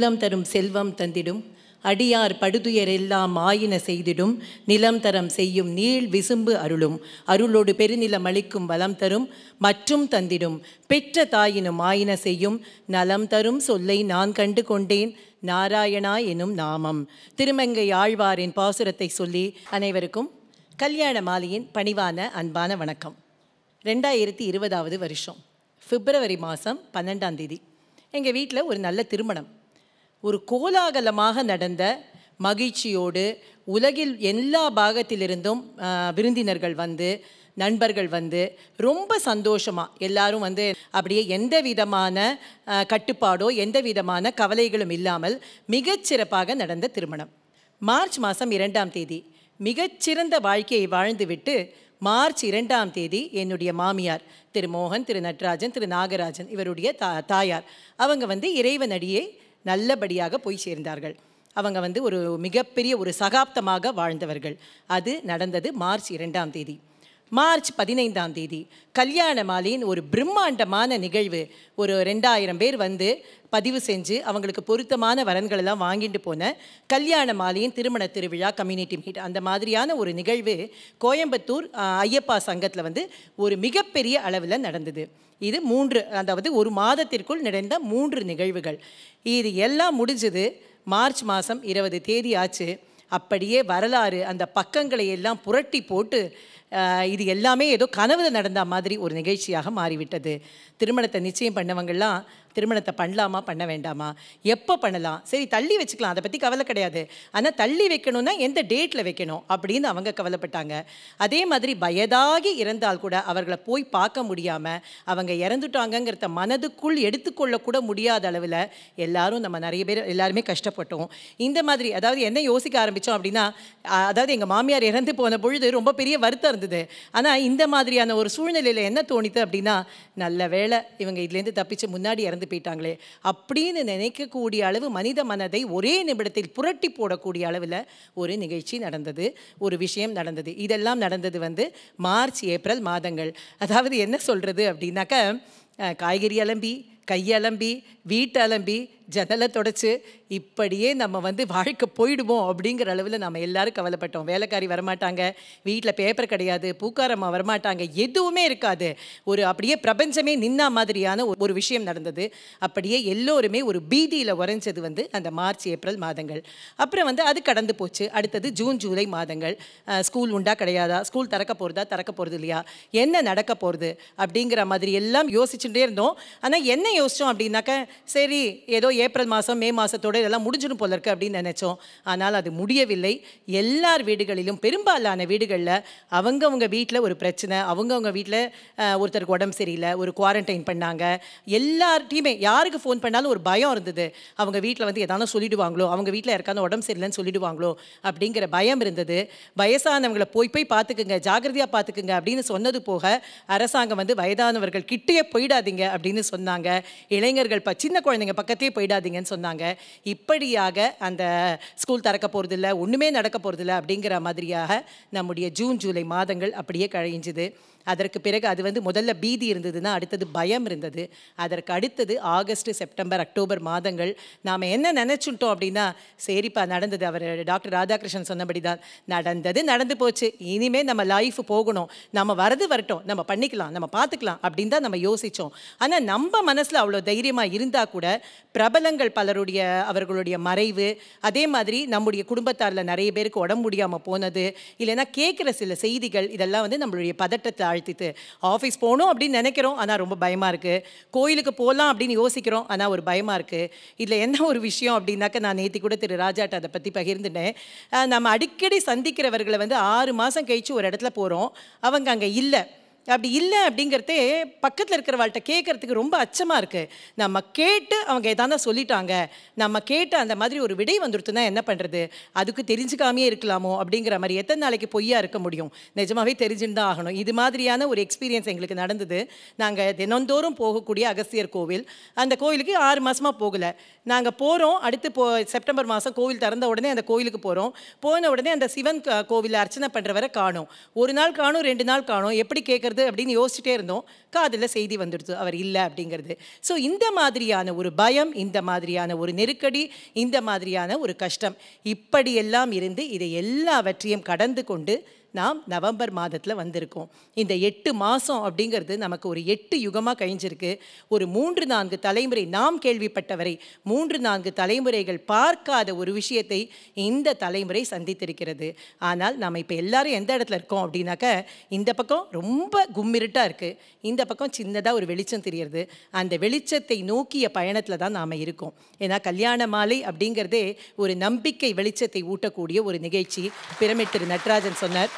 குலம் தரும் செல்வம் தந்திடும் அடியார் படுதுயர் எல்லாம் ஆயின செய்திடும் நிலம் தரம் செய்யும் நீள் விசும்பு அருளும் அருளோடு பெருநிலம் அளிக்கும் வளம் தரும் மற்றும் தந்திடும் பெற்ற தாயினும் ஆயின செய்யும் நலம் தரும் சொல்லை நான் கண்டு கொண்டேன் நாராயணா எனும் நாமம் திருமங்கை ஆழ்வாரின் பாசுரத்தை சொல்லி அனைவருக்கும் கல்யாண மாலையின் பணிவான அன்பான வணக்கம் ரெண்டாயிரத்தி இருபதாவது வருஷம் பிப்ரவரி மாதம் பன்னெண்டாம் தேதி எங்கள் வீட்டில் ஒரு நல்ல திருமணம் ஒரு கோலாகலமாக நடந்த மகிழ்ச்சியோடு உலகில் எல்லா பாகத்திலிருந்தும் விருந்தினர்கள் வந்து நண்பர்கள் வந்து ரொம்ப சந்தோஷமாக எல்லாரும் வந்து அப்படியே எந்த விதமான கட்டுப்பாடோ எந்த விதமான கவலைகளும் இல்லாமல் மிகச்சிறப்பாக நடந்த திருமணம் மார்ச் மாதம் இரண்டாம் தேதி மிகச்சிறந்த வாழ்க்கையை வாழ்ந்துவிட்டு மார்ச் இரண்டாம் தேதி என்னுடைய மாமியார் திரு மோகன் திரு நட்ராஜன் திரு நாகராஜன் இவருடைய தா தாயார் அவங்க வந்து இறைவனடியை நல்லபடியாக போய் சேர்ந்தார்கள் அவங்க வந்து ஒரு மிகப்பெரிய ஒரு சகாப்தமாக வாழ்ந்தவர்கள் அது நடந்தது மார்ச் இரண்டாம் தேதி மார்ச் பதினைந்தாம் தேதி கல்யாண மாலையின் ஒரு பிரம்மாண்டமான நிகழ்வு ஒரு ரெண்டாயிரம் பேர் வந்து பதிவு செஞ்சு அவங்களுக்கு பொருத்தமான வரன்களெல்லாம் வாங்கிட்டு போன கல்யாண மாலையின் திருமண திருவிழா கம்யூனிட்டி மீட் அந்த மாதிரியான ஒரு நிகழ்வு கோயம்புத்தூர் ஐயப்பா சங்கத்தில் வந்து ஒரு மிகப்பெரிய அளவில் நடந்தது இது மூன்று அதாவது ஒரு மாதத்திற்குள் நிறைந்த மூன்று நிகழ்வுகள் இது எல்லாம் முடிஞ்சது மார்ச் மாதம் இருபது தேதி ஆச்சு அப்படியே வரலாறு அந்த பக்கங்களை எல்லாம் புரட்டி போட்டு இது எல்லாமே ஏதோ கனவு நடந்த மாதிரி ஒரு நிகழ்ச்சியாக மாறிவிட்டது திருமணத்தை நிச்சயம் பண்ணவங்கள்லாம் திருமணத்தை பண்ணலாமா பண்ண வேண்டாமா எப்போ பண்ணலாம் சரி தள்ளி வச்சுக்கலாம் அதை பற்றி கவலை கிடையாது ஆனால் தள்ளி வைக்கணும்னா எந்த டேட்டில் வைக்கணும் அப்படின்னு அவங்க கவலைப்பட்டாங்க அதே மாதிரி வயதாகி இறந்தால் கூட அவர்களை போய் பார்க்க முடியாமல் அவங்க இறந்துட்டாங்கங்கிறத மனதுக்குள் எடுத்துக்கொள்ளக்கூட முடியாத அளவில் எல்லாரும் நம்ம நிறைய பேர் எல்லாருமே கஷ்டப்பட்டோம் இந்த மாதிரி அதாவது என்ன யோசிக்க ஆரம்பித்தோம் அப்படின்னா அதாவது எங்கள் மாமியார் இறந்து போன பொழுது ரொம்ப பெரிய வருத்தம் இருந்தது ஆனால் இந்த மாதிரியான ஒரு சூழ்நிலையில் என்ன தோணித்து அப்படின்னா நல்ல வேலை இவங்க இதுலேருந்து தப்பிச்சு முன்னாடி இறந்து இறந்து போயிட்டாங்களே அப்படின்னு நினைக்கக்கூடிய அளவு மனித மனதை ஒரே நிமிடத்தில் புரட்டி போடக்கூடிய அளவில் ஒரு நிகழ்ச்சி நடந்தது ஒரு விஷயம் நடந்தது இதெல்லாம் நடந்தது வந்து மார்ச் ஏப்ரல் மாதங்கள் அதாவது என்ன சொல்கிறது அப்படின்னாக்க காய்கறி அலம்பி கையலம்பி வீட்டை அலம்பி ஜன்னலை தொடச்சி இப்படியே நம்ம வந்து வாழ்க்கை போயிடுவோம் அப்படிங்கிற அளவில் நம்ம எல்லாரும் கவலைப்பட்டோம் வேலைக்காரி வரமாட்டாங்க வீட்டில் பேப்பர் கிடையாது பூக்காரம்மா வரமாட்டாங்க எதுவுமே இருக்காது ஒரு அப்படியே பிரபஞ்சமே நின்னா மாதிரியான ஒரு விஷயம் நடந்தது அப்படியே எல்லோருமே ஒரு பீதியில் உறைஞ்சது வந்து அந்த மார்ச் ஏப்ரல் மாதங்கள் அப்புறம் வந்து அது கடந்து போச்சு அடுத்தது ஜூன் ஜூலை மாதங்கள் ஸ்கூல் உண்டா கிடையாதா ஸ்கூல் திறக்க போகிறதா திறக்க போகிறது இல்லையா என்ன நடக்க போகிறது அப்படிங்கிற மாதிரி எல்லாம் யோசிச்சுட்டே இருந்தோம் ஆனால் என்ன யோசித்தோம் அப்படின்னாக்க சரி ஏதோ ஏப்ரல் மாதம் மே மாதத்தோடு இதெல்லாம் முடிஞ்சிடும் போல இருக்குது அப்படின்னு நினச்சோம் ஆனால் அது முடியவில்லை எல்லார் வீடுகளிலும் பெரும்பாலான வீடுகளில் அவங்கவுங்க வீட்டில் ஒரு பிரச்சனை அவங்கவுங்க வீட்டில் ஒருத்தருக்கு உடம்பு சரியில்லை ஒரு குவாரண்டைன் பண்ணாங்க எல்லார்ட்டையுமே யாருக்கு ஃபோன் பண்ணாலும் ஒரு பயம் இருந்தது அவங்க வீட்டில் வந்து எதாவது சொல்லிடுவாங்களோ அவங்க வீட்டில் யாருக்கான உடம்பு சரியில்லைன்னு சொல்லிடுவாங்களோ அப்படிங்கிற பயம் இருந்தது வயசானவங்களை போய் போய் பார்த்துக்குங்க ஜாகிரதையாக பார்த்துக்குங்க அப்படின்னு சொன்னது போக அரசாங்கம் வந்து வயதானவர்கள் கிட்டேயே போயிடாதீங்க அப்படின்னு சொன்னாங்க இளைஞர்கள் பற்றி சின்ன குழந்தைங்க பக்கத்தையே போயிடாதீங்கன்னு சொன்னாங்க இப்படியாக அந்த ஸ்கூல் திறக்க போகிறதில்ல ஒன்றுமே நடக்க போகிறதில்ல அப்படிங்கிற மாதிரியாக நம்முடைய ஜூன் ஜூலை மாதங்கள் அப்படியே கழிஞ்சுது அதற்கு பிறகு அது வந்து முதல்ல பீதி இருந்ததுன்னா அடுத்தது பயம் இருந்தது அதற்கு அடுத்தது ஆகஸ்ட் செப்டம்பர் அக்டோபர் மாதங்கள் நாம் என்ன நினச்சுட்டோம் அப்படின்னா சரிப்பா நடந்தது அவர் டாக்டர் ராதாகிருஷ்ணன் சொன்னபடி தான் நடந்தது நடந்து போச்சு இனிமேல் நம்ம லைஃப் போகணும் நம்ம வரது வரட்டும் நம்ம பண்ணிக்கலாம் நம்ம பார்த்துக்கலாம் அப்படின்னு தான் நம்ம யோசித்தோம் ஆனால் நம்ம மனசில் அவ்வளோ தைரியமாக இருந்தால் கூட பிரபலங்கள் பலருடைய அவர்களுடைய மறைவு அதே மாதிரி நம்முடைய குடும்பத்தாரில் நிறைய பேருக்கு உடம்பு முடியாமல் போனது இல்லைன்னா கேட்குற சில செய்திகள் இதெல்லாம் வந்து நம்மளுடைய பதட்டத்தை தாழ்த்திட்டு ஆஃபீஸ் போகணும் அப்படின்னு நினைக்கிறோம் ஆனால் ரொம்ப பயமாக இருக்குது கோயிலுக்கு போகலாம் அப்படின்னு யோசிக்கிறோம் ஆனால் ஒரு பயமாக இருக்குது இதில் என்ன ஒரு விஷயம் அப்படின்னாக்க நான் நேற்றி கூட திரு ராஜாட்ட அதை பற்றி பகிர்ந்துட்டேன் நம்ம அடிக்கடி சந்திக்கிறவர்களை வந்து ஆறு மாதம் கழித்து ஒரு இடத்துல போகிறோம் அவங்க அங்கே இல்லை அப்படி இல்லை அப்படிங்கிறதே பக்கத்தில் இருக்கிறவாள்கிட்ட கேட்குறதுக்கு ரொம்ப அச்சமாக இருக்குது நம்ம கேட்டு அவங்க எதாந்தா சொல்லிட்டாங்க நம்ம கேட்டு அந்த மாதிரி ஒரு விடை வந்துருத்துனா என்ன பண்ணுறது அதுக்கு தெரிஞ்சுக்காமே இருக்கலாமோ அப்படிங்கிற மாதிரி எத்தனை நாளைக்கு பொய்யாக இருக்க முடியும் நிஜமாகவே தெரிஞ்சுன்னு தான் ஆகணும் இது மாதிரியான ஒரு எக்ஸ்பீரியன்ஸ் எங்களுக்கு நடந்தது நாங்கள் தினந்தோறும் போகக்கூடிய அகஸ்தியர் கோவில் அந்த கோவிலுக்கு ஆறு மாதமாக போகலை நாங்கள் போகிறோம் அடுத்து போ செப்டம்பர் மாதம் கோவில் திறந்த உடனே அந்த கோவிலுக்கு போகிறோம் போன உடனே அந்த சிவன் கோவிலில் அர்ச்சனை பண்ணுற வரை காணும் ஒரு நாள் காணும் ரெண்டு நாள் காணும் எப்படி கேட்குறது அப்படிங்கிறது அப்படின்னு யோசிச்சுட்டே இருந்தோம் காதில் செய்தி வந்துடுச்சு அவர் இல்லை அப்படிங்கிறது ஸோ இந்த மாதிரியான ஒரு பயம் இந்த மாதிரியான ஒரு நெருக்கடி இந்த மாதிரியான ஒரு கஷ்டம் இப்படியெல்லாம் இருந்து இதை எல்லாவற்றையும் கடந்து கொண்டு நாம் நவம்பர் மாதத்தில் வந்திருக்கோம் இந்த எட்டு மாதம் அப்படிங்கிறது நமக்கு ஒரு எட்டு யுகமாக கழிஞ்சிருக்கு ஒரு மூன்று நான்கு தலைமுறை நாம் கேள்விப்பட்டவரை மூன்று நான்கு தலைமுறைகள் பார்க்காத ஒரு விஷயத்தை இந்த தலைமுறை சந்தித்திருக்கிறது ஆனால் நாம் இப்போ எல்லாரும் எந்த இடத்துல இருக்கோம் அப்படின்னாக்க இந்த பக்கம் ரொம்ப கும்மிருட்டாக இருக்குது இந்த பக்கம் சின்னதாக ஒரு வெளிச்சம் தெரியறது அந்த வெளிச்சத்தை நோக்கிய பயணத்தில் தான் நாம் இருக்கோம் ஏன்னா கல்யாண மாலை அப்படிங்கிறதே ஒரு நம்பிக்கை வெளிச்சத்தை ஊட்டக்கூடிய ஒரு நிகழ்ச்சி பிரமிட் திரு நடராஜன் சொன்னார்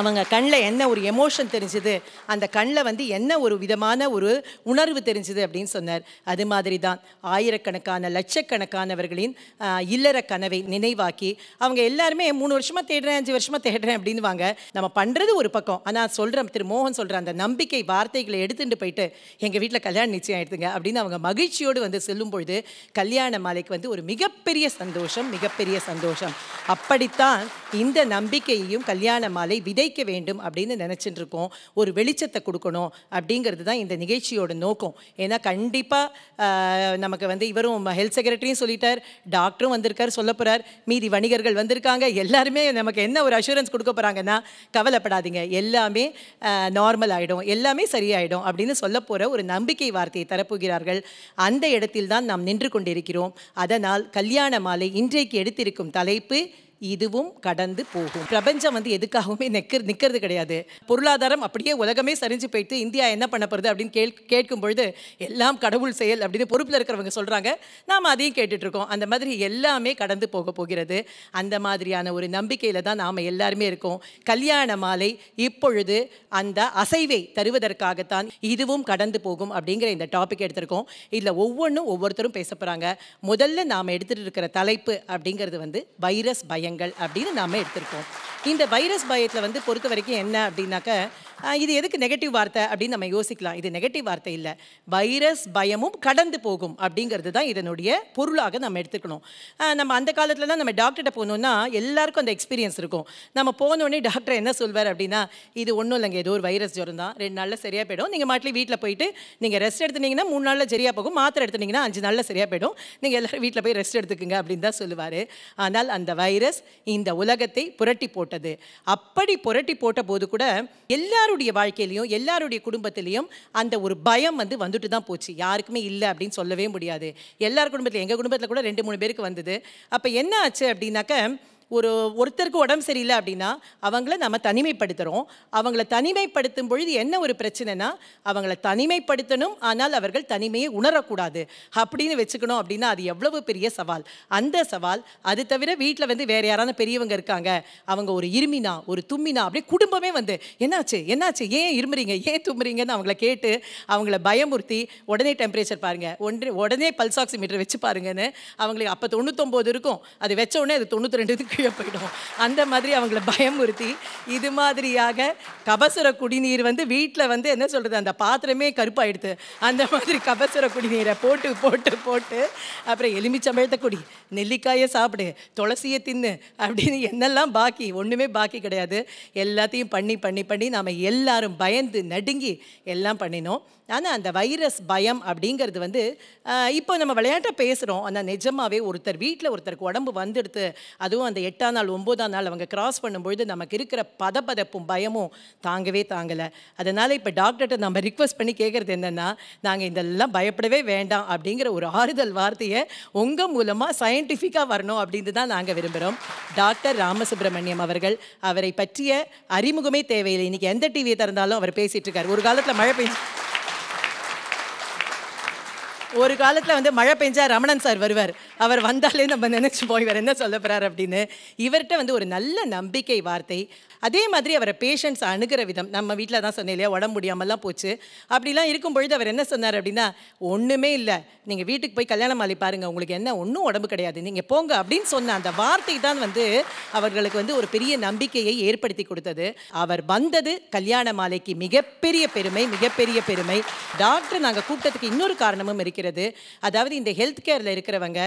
அவங்க கண்ணில் என்ன ஒரு எமோஷன் தெரிஞ்சுது அந்த கண்ணில் வந்து என்ன ஒரு விதமான ஒரு உணர்வு தெரிஞ்சுது அப்படின்னு சொன்னார் அது மாதிரி தான் ஆயிரக்கணக்கான லட்சக்கணக்கானவர்களின் இல்லற கனவை நினைவாக்கி அவங்க எல்லாருமே மூணு வருஷமாக தேடுறேன் அஞ்சு வருஷமாக தேடுறேன் அப்படின்வாங்க நம்ம பண்ணுறது ஒரு பக்கம் ஆனால் சொல்கிறேன் திரு மோகன் சொல்கிற அந்த நம்பிக்கை வார்த்தைகளை எடுத்துகிட்டு போயிட்டு எங்கள் வீட்டில் கல்யாணம் நிச்சயம் ஆயிடுதுங்க அப்படின்னு அவங்க மகிழ்ச்சியோடு வந்து செல்லும் பொழுது கல்யாண மாலைக்கு வந்து ஒரு மிகப்பெரிய சந்தோஷம் மிகப்பெரிய சந்தோஷம் அப்படித்தான் இந்த நம்பிக்கையையும் கல்யாண மாலை விதை நிலைக்க வேண்டும் அப்படின்னு நினச்சிட்டு இருக்கோம் ஒரு வெளிச்சத்தை கொடுக்கணும் அப்படிங்கிறது தான் இந்த நிகழ்ச்சியோட நோக்கம் ஏன்னா கண்டிப்பாக நமக்கு வந்து இவரும் ஹெல்த் செக்ரட்டரியும் சொல்லிட்டார் டாக்டரும் வந்திருக்கார் சொல்ல போகிறார் மீதி வணிகர்கள் வந்திருக்காங்க எல்லாருமே நமக்கு என்ன ஒரு அஷூரன்ஸ் கொடுக்க போகிறாங்கன்னா கவலைப்படாதீங்க எல்லாமே நார்மல் ஆகிடும் எல்லாமே சரியாயிடும் அப்படின்னு சொல்ல போகிற ஒரு நம்பிக்கை வார்த்தையை தரப்போகிறார்கள் அந்த இடத்தில் தான் நாம் நின்று கொண்டிருக்கிறோம் அதனால் கல்யாண மாலை இன்றைக்கு எடுத்திருக்கும் தலைப்பு இதுவும் கடந்து போகும் பிரபஞ்சம் வந்து எதுக்காகவுமே நிற்க நிற்கிறது கிடையாது பொருளாதாரம் அப்படியே உலகமே சரிஞ்சு போயிட்டு இந்தியா என்ன பண்ண போகிறது அப்படின்னு கேள் கேட்கும் பொழுது எல்லாம் கடவுள் செயல் அப்படின்னு பொறுப்பில் இருக்கிறவங்க சொல்கிறாங்க நாம் அதையும் கேட்டுட்ருக்கோம் அந்த மாதிரி எல்லாமே கடந்து போக போகிறது அந்த மாதிரியான ஒரு நம்பிக்கையில் தான் நாம் எல்லாருமே இருக்கோம் கல்யாண மாலை இப்பொழுது அந்த அசைவை தருவதற்காகத்தான் இதுவும் கடந்து போகும் அப்படிங்கிற இந்த டாபிக் எடுத்திருக்கோம் இதில் ஒவ்வொன்றும் ஒவ்வொருத்தரும் பேச போகிறாங்க முதல்ல நாம் எடுத்துகிட்டு இருக்கிற தலைப்பு அப்படிங்கிறது வந்து வைரஸ் பயம் பயங்கள் அப்படின்னு நாம் எடுத்திருக்கோம் இந்த வைரஸ் பயத்தில் வந்து பொறுத்த வரைக்கும் என்ன அப்படின்னாக்க இது எதுக்கு நெகட்டிவ் வார்த்தை அப்படின்னு நம்ம யோசிக்கலாம் இது நெகட்டிவ் வார்த்தை இல்லை வைரஸ் பயமும் கடந்து போகும் அப்படிங்கிறது தான் இதனுடைய பொருளாக நம்ம எடுத்துக்கணும் நம்ம அந்த காலத்துலலாம் நம்ம டாக்டர்கிட்ட போகணுன்னா எல்லாருக்கும் அந்த எக்ஸ்பீரியன்ஸ் இருக்கும் நம்ம போனோடனே டாக்டர் என்ன சொல்வார் அப்படின்னா இது ஒன்றும் இல்லைங்க ஏதோ ஒரு வைரஸ் ஜுரம் தான் ரெண்டு நாளில் சரியாக போயிடும் நீங்கள் மாட்டில் வீட்டில் போயிட்டு நீங்கள் ரெஸ்ட் எடுத்துனீங்கன்னா மூணு நாளில் சரியாக போகும் மாத்திரை எடுத்துனீங்கன்னா அஞ்சு நாளில் சரியாக போயிடும் நீங்கள் எல்லோரும் வீட்டில் போய் ரெஸ்ட் எடுத்துக்குங்க அப்படின்னு தான் சொல்லுவார் ஆனால் அந்த வைரஸ் வைரஸ் இந்த உலகத்தை புரட்டி போட்டது அப்படி புரட்டி போட்ட போது கூட எல்லாருடைய வாழ்க்கையிலையும் எல்லாருடைய குடும்பத்திலையும் அந்த ஒரு பயம் வந்து வந்துட்டு தான் போச்சு யாருக்குமே இல்லை அப்படின்னு சொல்லவே முடியாது எல்லார் குடும்பத்தில் எங்கள் குடும்பத்தில் கூட ரெண்டு மூணு பேருக்கு வந்தது அப்போ என்ன ஆச்சு அப்படின்னாக்க ஒரு ஒருத்தருக்கு உடம்பு சரியில்லை அப்படின்னா அவங்கள நம்ம தனிமைப்படுத்துகிறோம் அவங்கள தனிமைப்படுத்தும் பொழுது என்ன ஒரு பிரச்சனைனா அவங்கள தனிமைப்படுத்தணும் ஆனால் அவர்கள் தனிமையை உணரக்கூடாது அப்படின்னு வச்சுக்கணும் அப்படின்னா அது எவ்வளவு பெரிய சவால் அந்த சவால் அது தவிர வீட்டில் வந்து வேறு யாரான பெரியவங்க இருக்காங்க அவங்க ஒரு இருமினா ஒரு தும்மினா அப்படியே குடும்பமே வந்து என்னாச்சு என்னாச்சு ஏன் இருமுறீங்க ஏன் தும்புறீங்கன்னு அவங்கள கேட்டு அவங்கள பயமுறுத்தி உடனே டெம்பரேச்சர் பாருங்கள் ஒன்று உடனே பல்ஸ் வச்சு பாருங்கன்னு அவங்களுக்கு அப்போ தொண்ணூத்தொம்போது இருக்கும் அது வச்ச உடனே அது தொண்ணூற்றி ரெண்டு கீழே போயிடும் அந்த மாதிரி அவங்கள பயமுறுத்தி இது மாதிரியாக கபசுர குடிநீர் வந்து வீட்டில் வந்து என்ன சொல்கிறது அந்த பாத்திரமே கருப்பாயிடுது அந்த மாதிரி கபசுர குடிநீரை போட்டு போட்டு போட்டு அப்புறம் எலுமிச்சம்பழத்த குடி நெல்லிக்காயை சாப்பிடு துளசியை தின்னு அப்படின்னு என்னெல்லாம் பாக்கி ஒன்றுமே பாக்கி கிடையாது எல்லாத்தையும் பண்ணி பண்ணி பண்ணி நாம் எல்லாரும் பயந்து நடுங்கி எல்லாம் பண்ணினோம் ஆனால் அந்த வைரஸ் பயம் அப்படிங்கிறது வந்து இப்போ நம்ம விளையாட்டை பேசுகிறோம் ஆனால் நிஜமாகவே ஒருத்தர் வீட்டில் ஒருத்தருக்கு உடம்பு வந்துடுத்து அதுவும் அந்த எட்டாம் நாள் ஒம்போதாம் நாள் அவங்க கிராஸ் பண்ணும்பொழுது நமக்கு இருக்கிற பதப்பதப்பும் பயமும் தாங்கவே தாங்கலை அதனால் இப்போ டாக்டர்கிட்ட நம்ம ரிக்வஸ்ட் பண்ணி கேட்குறது என்னென்னா நாங்கள் இதெல்லாம் பயப்படவே வேண்டாம் அப்படிங்கிற ஒரு ஆறுதல் வார்த்தையை உங்கள் மூலமாக சயின்டிஃபிக்காக வரணும் அப்படின்னு தான் நாங்கள் விரும்புகிறோம் டாக்டர் ராமசுப்ரமணியம் அவர்கள் அவரை பற்றிய அறிமுகமே தேவையில்லை இன்றைக்கி எந்த டிவியை திறந்தாலும் அவர் பேசிகிட்டு இருக்கார் ஒரு காலத்தில் மழை பெய்ஞ்சு ஒரு காலத்தில் வந்து மழை பெஞ்சா ரமணன் சார் வருவார் அவர் வந்தாலே நம்ம நினச்சி போய் இவர் என்ன சொல்ல போகிறார் அப்படின்னு இவர்கிட்ட வந்து ஒரு நல்ல நம்பிக்கை வார்த்தை அதே மாதிரி அவரை பேஷண்ட்ஸ் அணுகிற விதம் நம்ம வீட்டில் தான் சொன்னே இல்லையா உடம்பு முடியாமல்லாம் போச்சு அப்படிலாம் இருக்கும் பொழுது அவர் என்ன சொன்னார் அப்படின்னா ஒன்றுமே இல்லை நீங்கள் வீட்டுக்கு போய் கல்யாணம் ஆளி பாருங்கள் உங்களுக்கு என்ன ஒன்றும் உடம்பு கிடையாது நீங்கள் போங்க அப்படின்னு சொன்ன அந்த வார்த்தை தான் வந்து அவர்களுக்கு வந்து ஒரு பெரிய நம்பிக்கையை ஏற்படுத்தி கொடுத்தது அவர் வந்தது கல்யாண மாலைக்கு மிகப்பெரிய பெருமை மிகப்பெரிய பெருமை டாக்டர் நாங்கள் கூப்பிட்டதுக்கு இன்னொரு காரணமும் இருக்குது இருக்கிறது அதாவது இந்த ஹெல்த் கேரில் இருக்கிறவங்க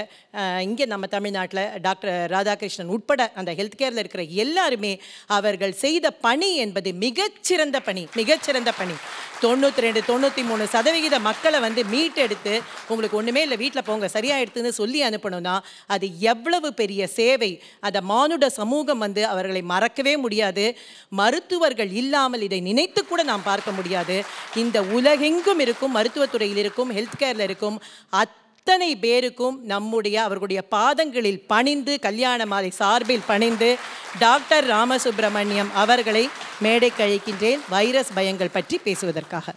இங்கே நம்ம தமிழ்நாட்டில் டாக்டர் ராதாகிருஷ்ணன் உட்பட அந்த ஹெல்த் கேரில் இருக்கிற எல்லாருமே அவர்கள் செய்த பணி என்பது மிகச்சிறந்த பணி மிகச்சிறந்த பணி தொண்ணூற்றி ரெண்டு தொண்ணூற்றி மூணு சதவிகித மக்களை வந்து மீட்டெடுத்து உங்களுக்கு ஒன்றுமே இல்லை வீட்டில் போங்க எடுத்துன்னு சொல்லி அனுப்பணும்னா அது எவ்வளவு பெரிய சேவை அதை மானுட சமூகம் வந்து அவர்களை மறக்கவே முடியாது மருத்துவர்கள் இல்லாமல் இதை நினைத்து கூட நாம் பார்க்க முடியாது இந்த உலகெங்கும் இருக்கும் மருத்துவத்துறையில் இருக்கும் ஹெல்த் கேரில் இருக்கும் இருக்கும் அத்தனை பேருக்கும் நம்முடைய அவர்களுடைய பாதங்களில் பணிந்து கல்யாண மாலை சார்பில் பணிந்து டாக்டர் ராமசுப்ரமணியம் அவர்களை மேடை கழிக்கின்றேன் வைரஸ் பயங்கள் பற்றி பேசுவதற்காக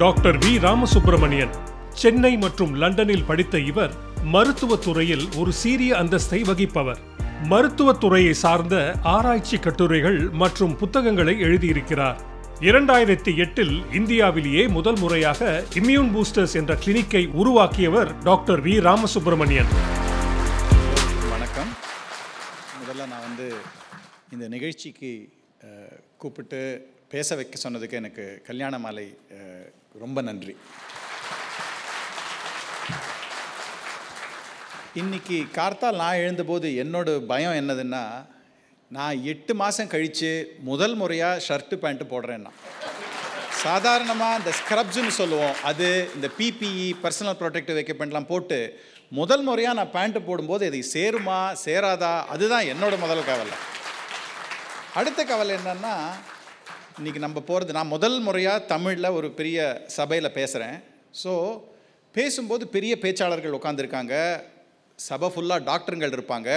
டாக்டர் வி ராமசுப்ரமணியன் சென்னை மற்றும் லண்டனில் படித்த இவர் மருத்துவத்துறையில் ஒரு சீரிய அந்தஸ்தை வகிப்பவர் மருத்துவத்துறையை சார்ந்த ஆராய்ச்சி கட்டுரைகள் மற்றும் புத்தகங்களை எழுதியிருக்கிறார் இரண்டாயிரத்தி எட்டில் இந்தியாவிலேயே முதல் முறையாக இம்யூன் பூஸ்டர்ஸ் என்ற கிளினிக்கை உருவாக்கியவர் டாக்டர் வி ராமசுப்ரமணியன் வணக்கம் முதல்ல நான் வந்து இந்த நிகழ்ச்சிக்கு கூப்பிட்டு பேச வைக்க சொன்னதுக்கு எனக்கு கல்யாண மாலை ரொம்ப நன்றி இன்றைக்கி கார்த்தால் நான் எழுந்தபோது என்னோடய பயம் என்னதுன்னா நான் எட்டு மாதம் கழித்து முதல் முறையாக ஷர்ட்டு பேண்ட்டு போடுறேன்னா சாதாரணமாக இந்த ஸ்க்ரப்ஸ்னு சொல்லுவோம் அது இந்த பிபிஇ பர்சனல் ப்ரொடெக்டிவ் எக்யூப்மெண்ட்லாம் போட்டு முதல் முறையாக நான் பேண்ட்டு போடும்போது இதை சேருமா சேராதா அதுதான் என்னோடய முதல் கவலை அடுத்த கவலை என்னென்னா இன்றைக்கி நம்ம போகிறது நான் முதல் முறையாக தமிழில் ஒரு பெரிய சபையில் பேசுகிறேன் ஸோ பேசும்போது பெரிய பேச்சாளர்கள் உட்காந்துருக்காங்க சபை ஃபுல்லாக டாக்டருங்கள் இருப்பாங்க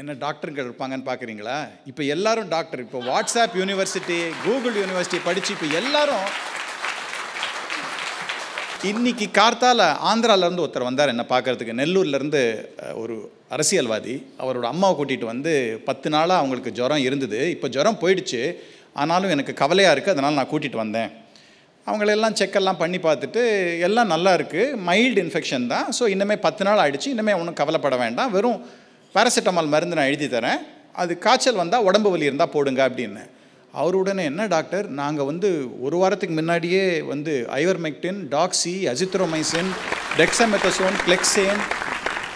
என்ன டாக்டருங்கள் இருப்பாங்கன்னு பார்க்குறீங்களா இப்போ எல்லாரும் டாக்டர் இப்போ வாட்ஸ்அப் யூனிவர்சிட்டி கூகுள் யூனிவர்சிட்டி படித்து இப்போ எல்லாரும் இன்னைக்கு கார்த்தால ஆந்திராவிலேருந்து ஒருத்தர் வந்தார் என்னை பார்க்குறதுக்கு நெல்லூர்லேருந்து ஒரு அரசியல்வாதி அவரோட அம்மாவை கூட்டிகிட்டு வந்து பத்து நாளாக அவங்களுக்கு ஜுரம் இருந்தது இப்போ ஜுரம் போயிடுச்சு ஆனாலும் எனக்கு கவலையாக இருக்குது அதனால் நான் கூட்டிகிட்டு வந்தேன் அவங்களெல்லாம் செக்கெல்லாம் பண்ணி பார்த்துட்டு எல்லாம் நல்லா இருக்குது மைல்டு இன்ஃபெக்ஷன் தான் ஸோ இன்னமே பத்து நாள் ஆகிடுச்சு இனிமேல் ஒன்றும் கவலைப்பட வேண்டாம் வெறும் பேராசிட்டமால் மருந்து நான் எழுதி தரேன் அது காய்ச்சல் வந்தால் உடம்பு வலி இருந்தால் போடுங்க அப்படின்னு அவருடனே என்ன டாக்டர் நாங்கள் வந்து ஒரு வாரத்துக்கு முன்னாடியே வந்து ivermectin doxy azithromycin dexamethasone clexane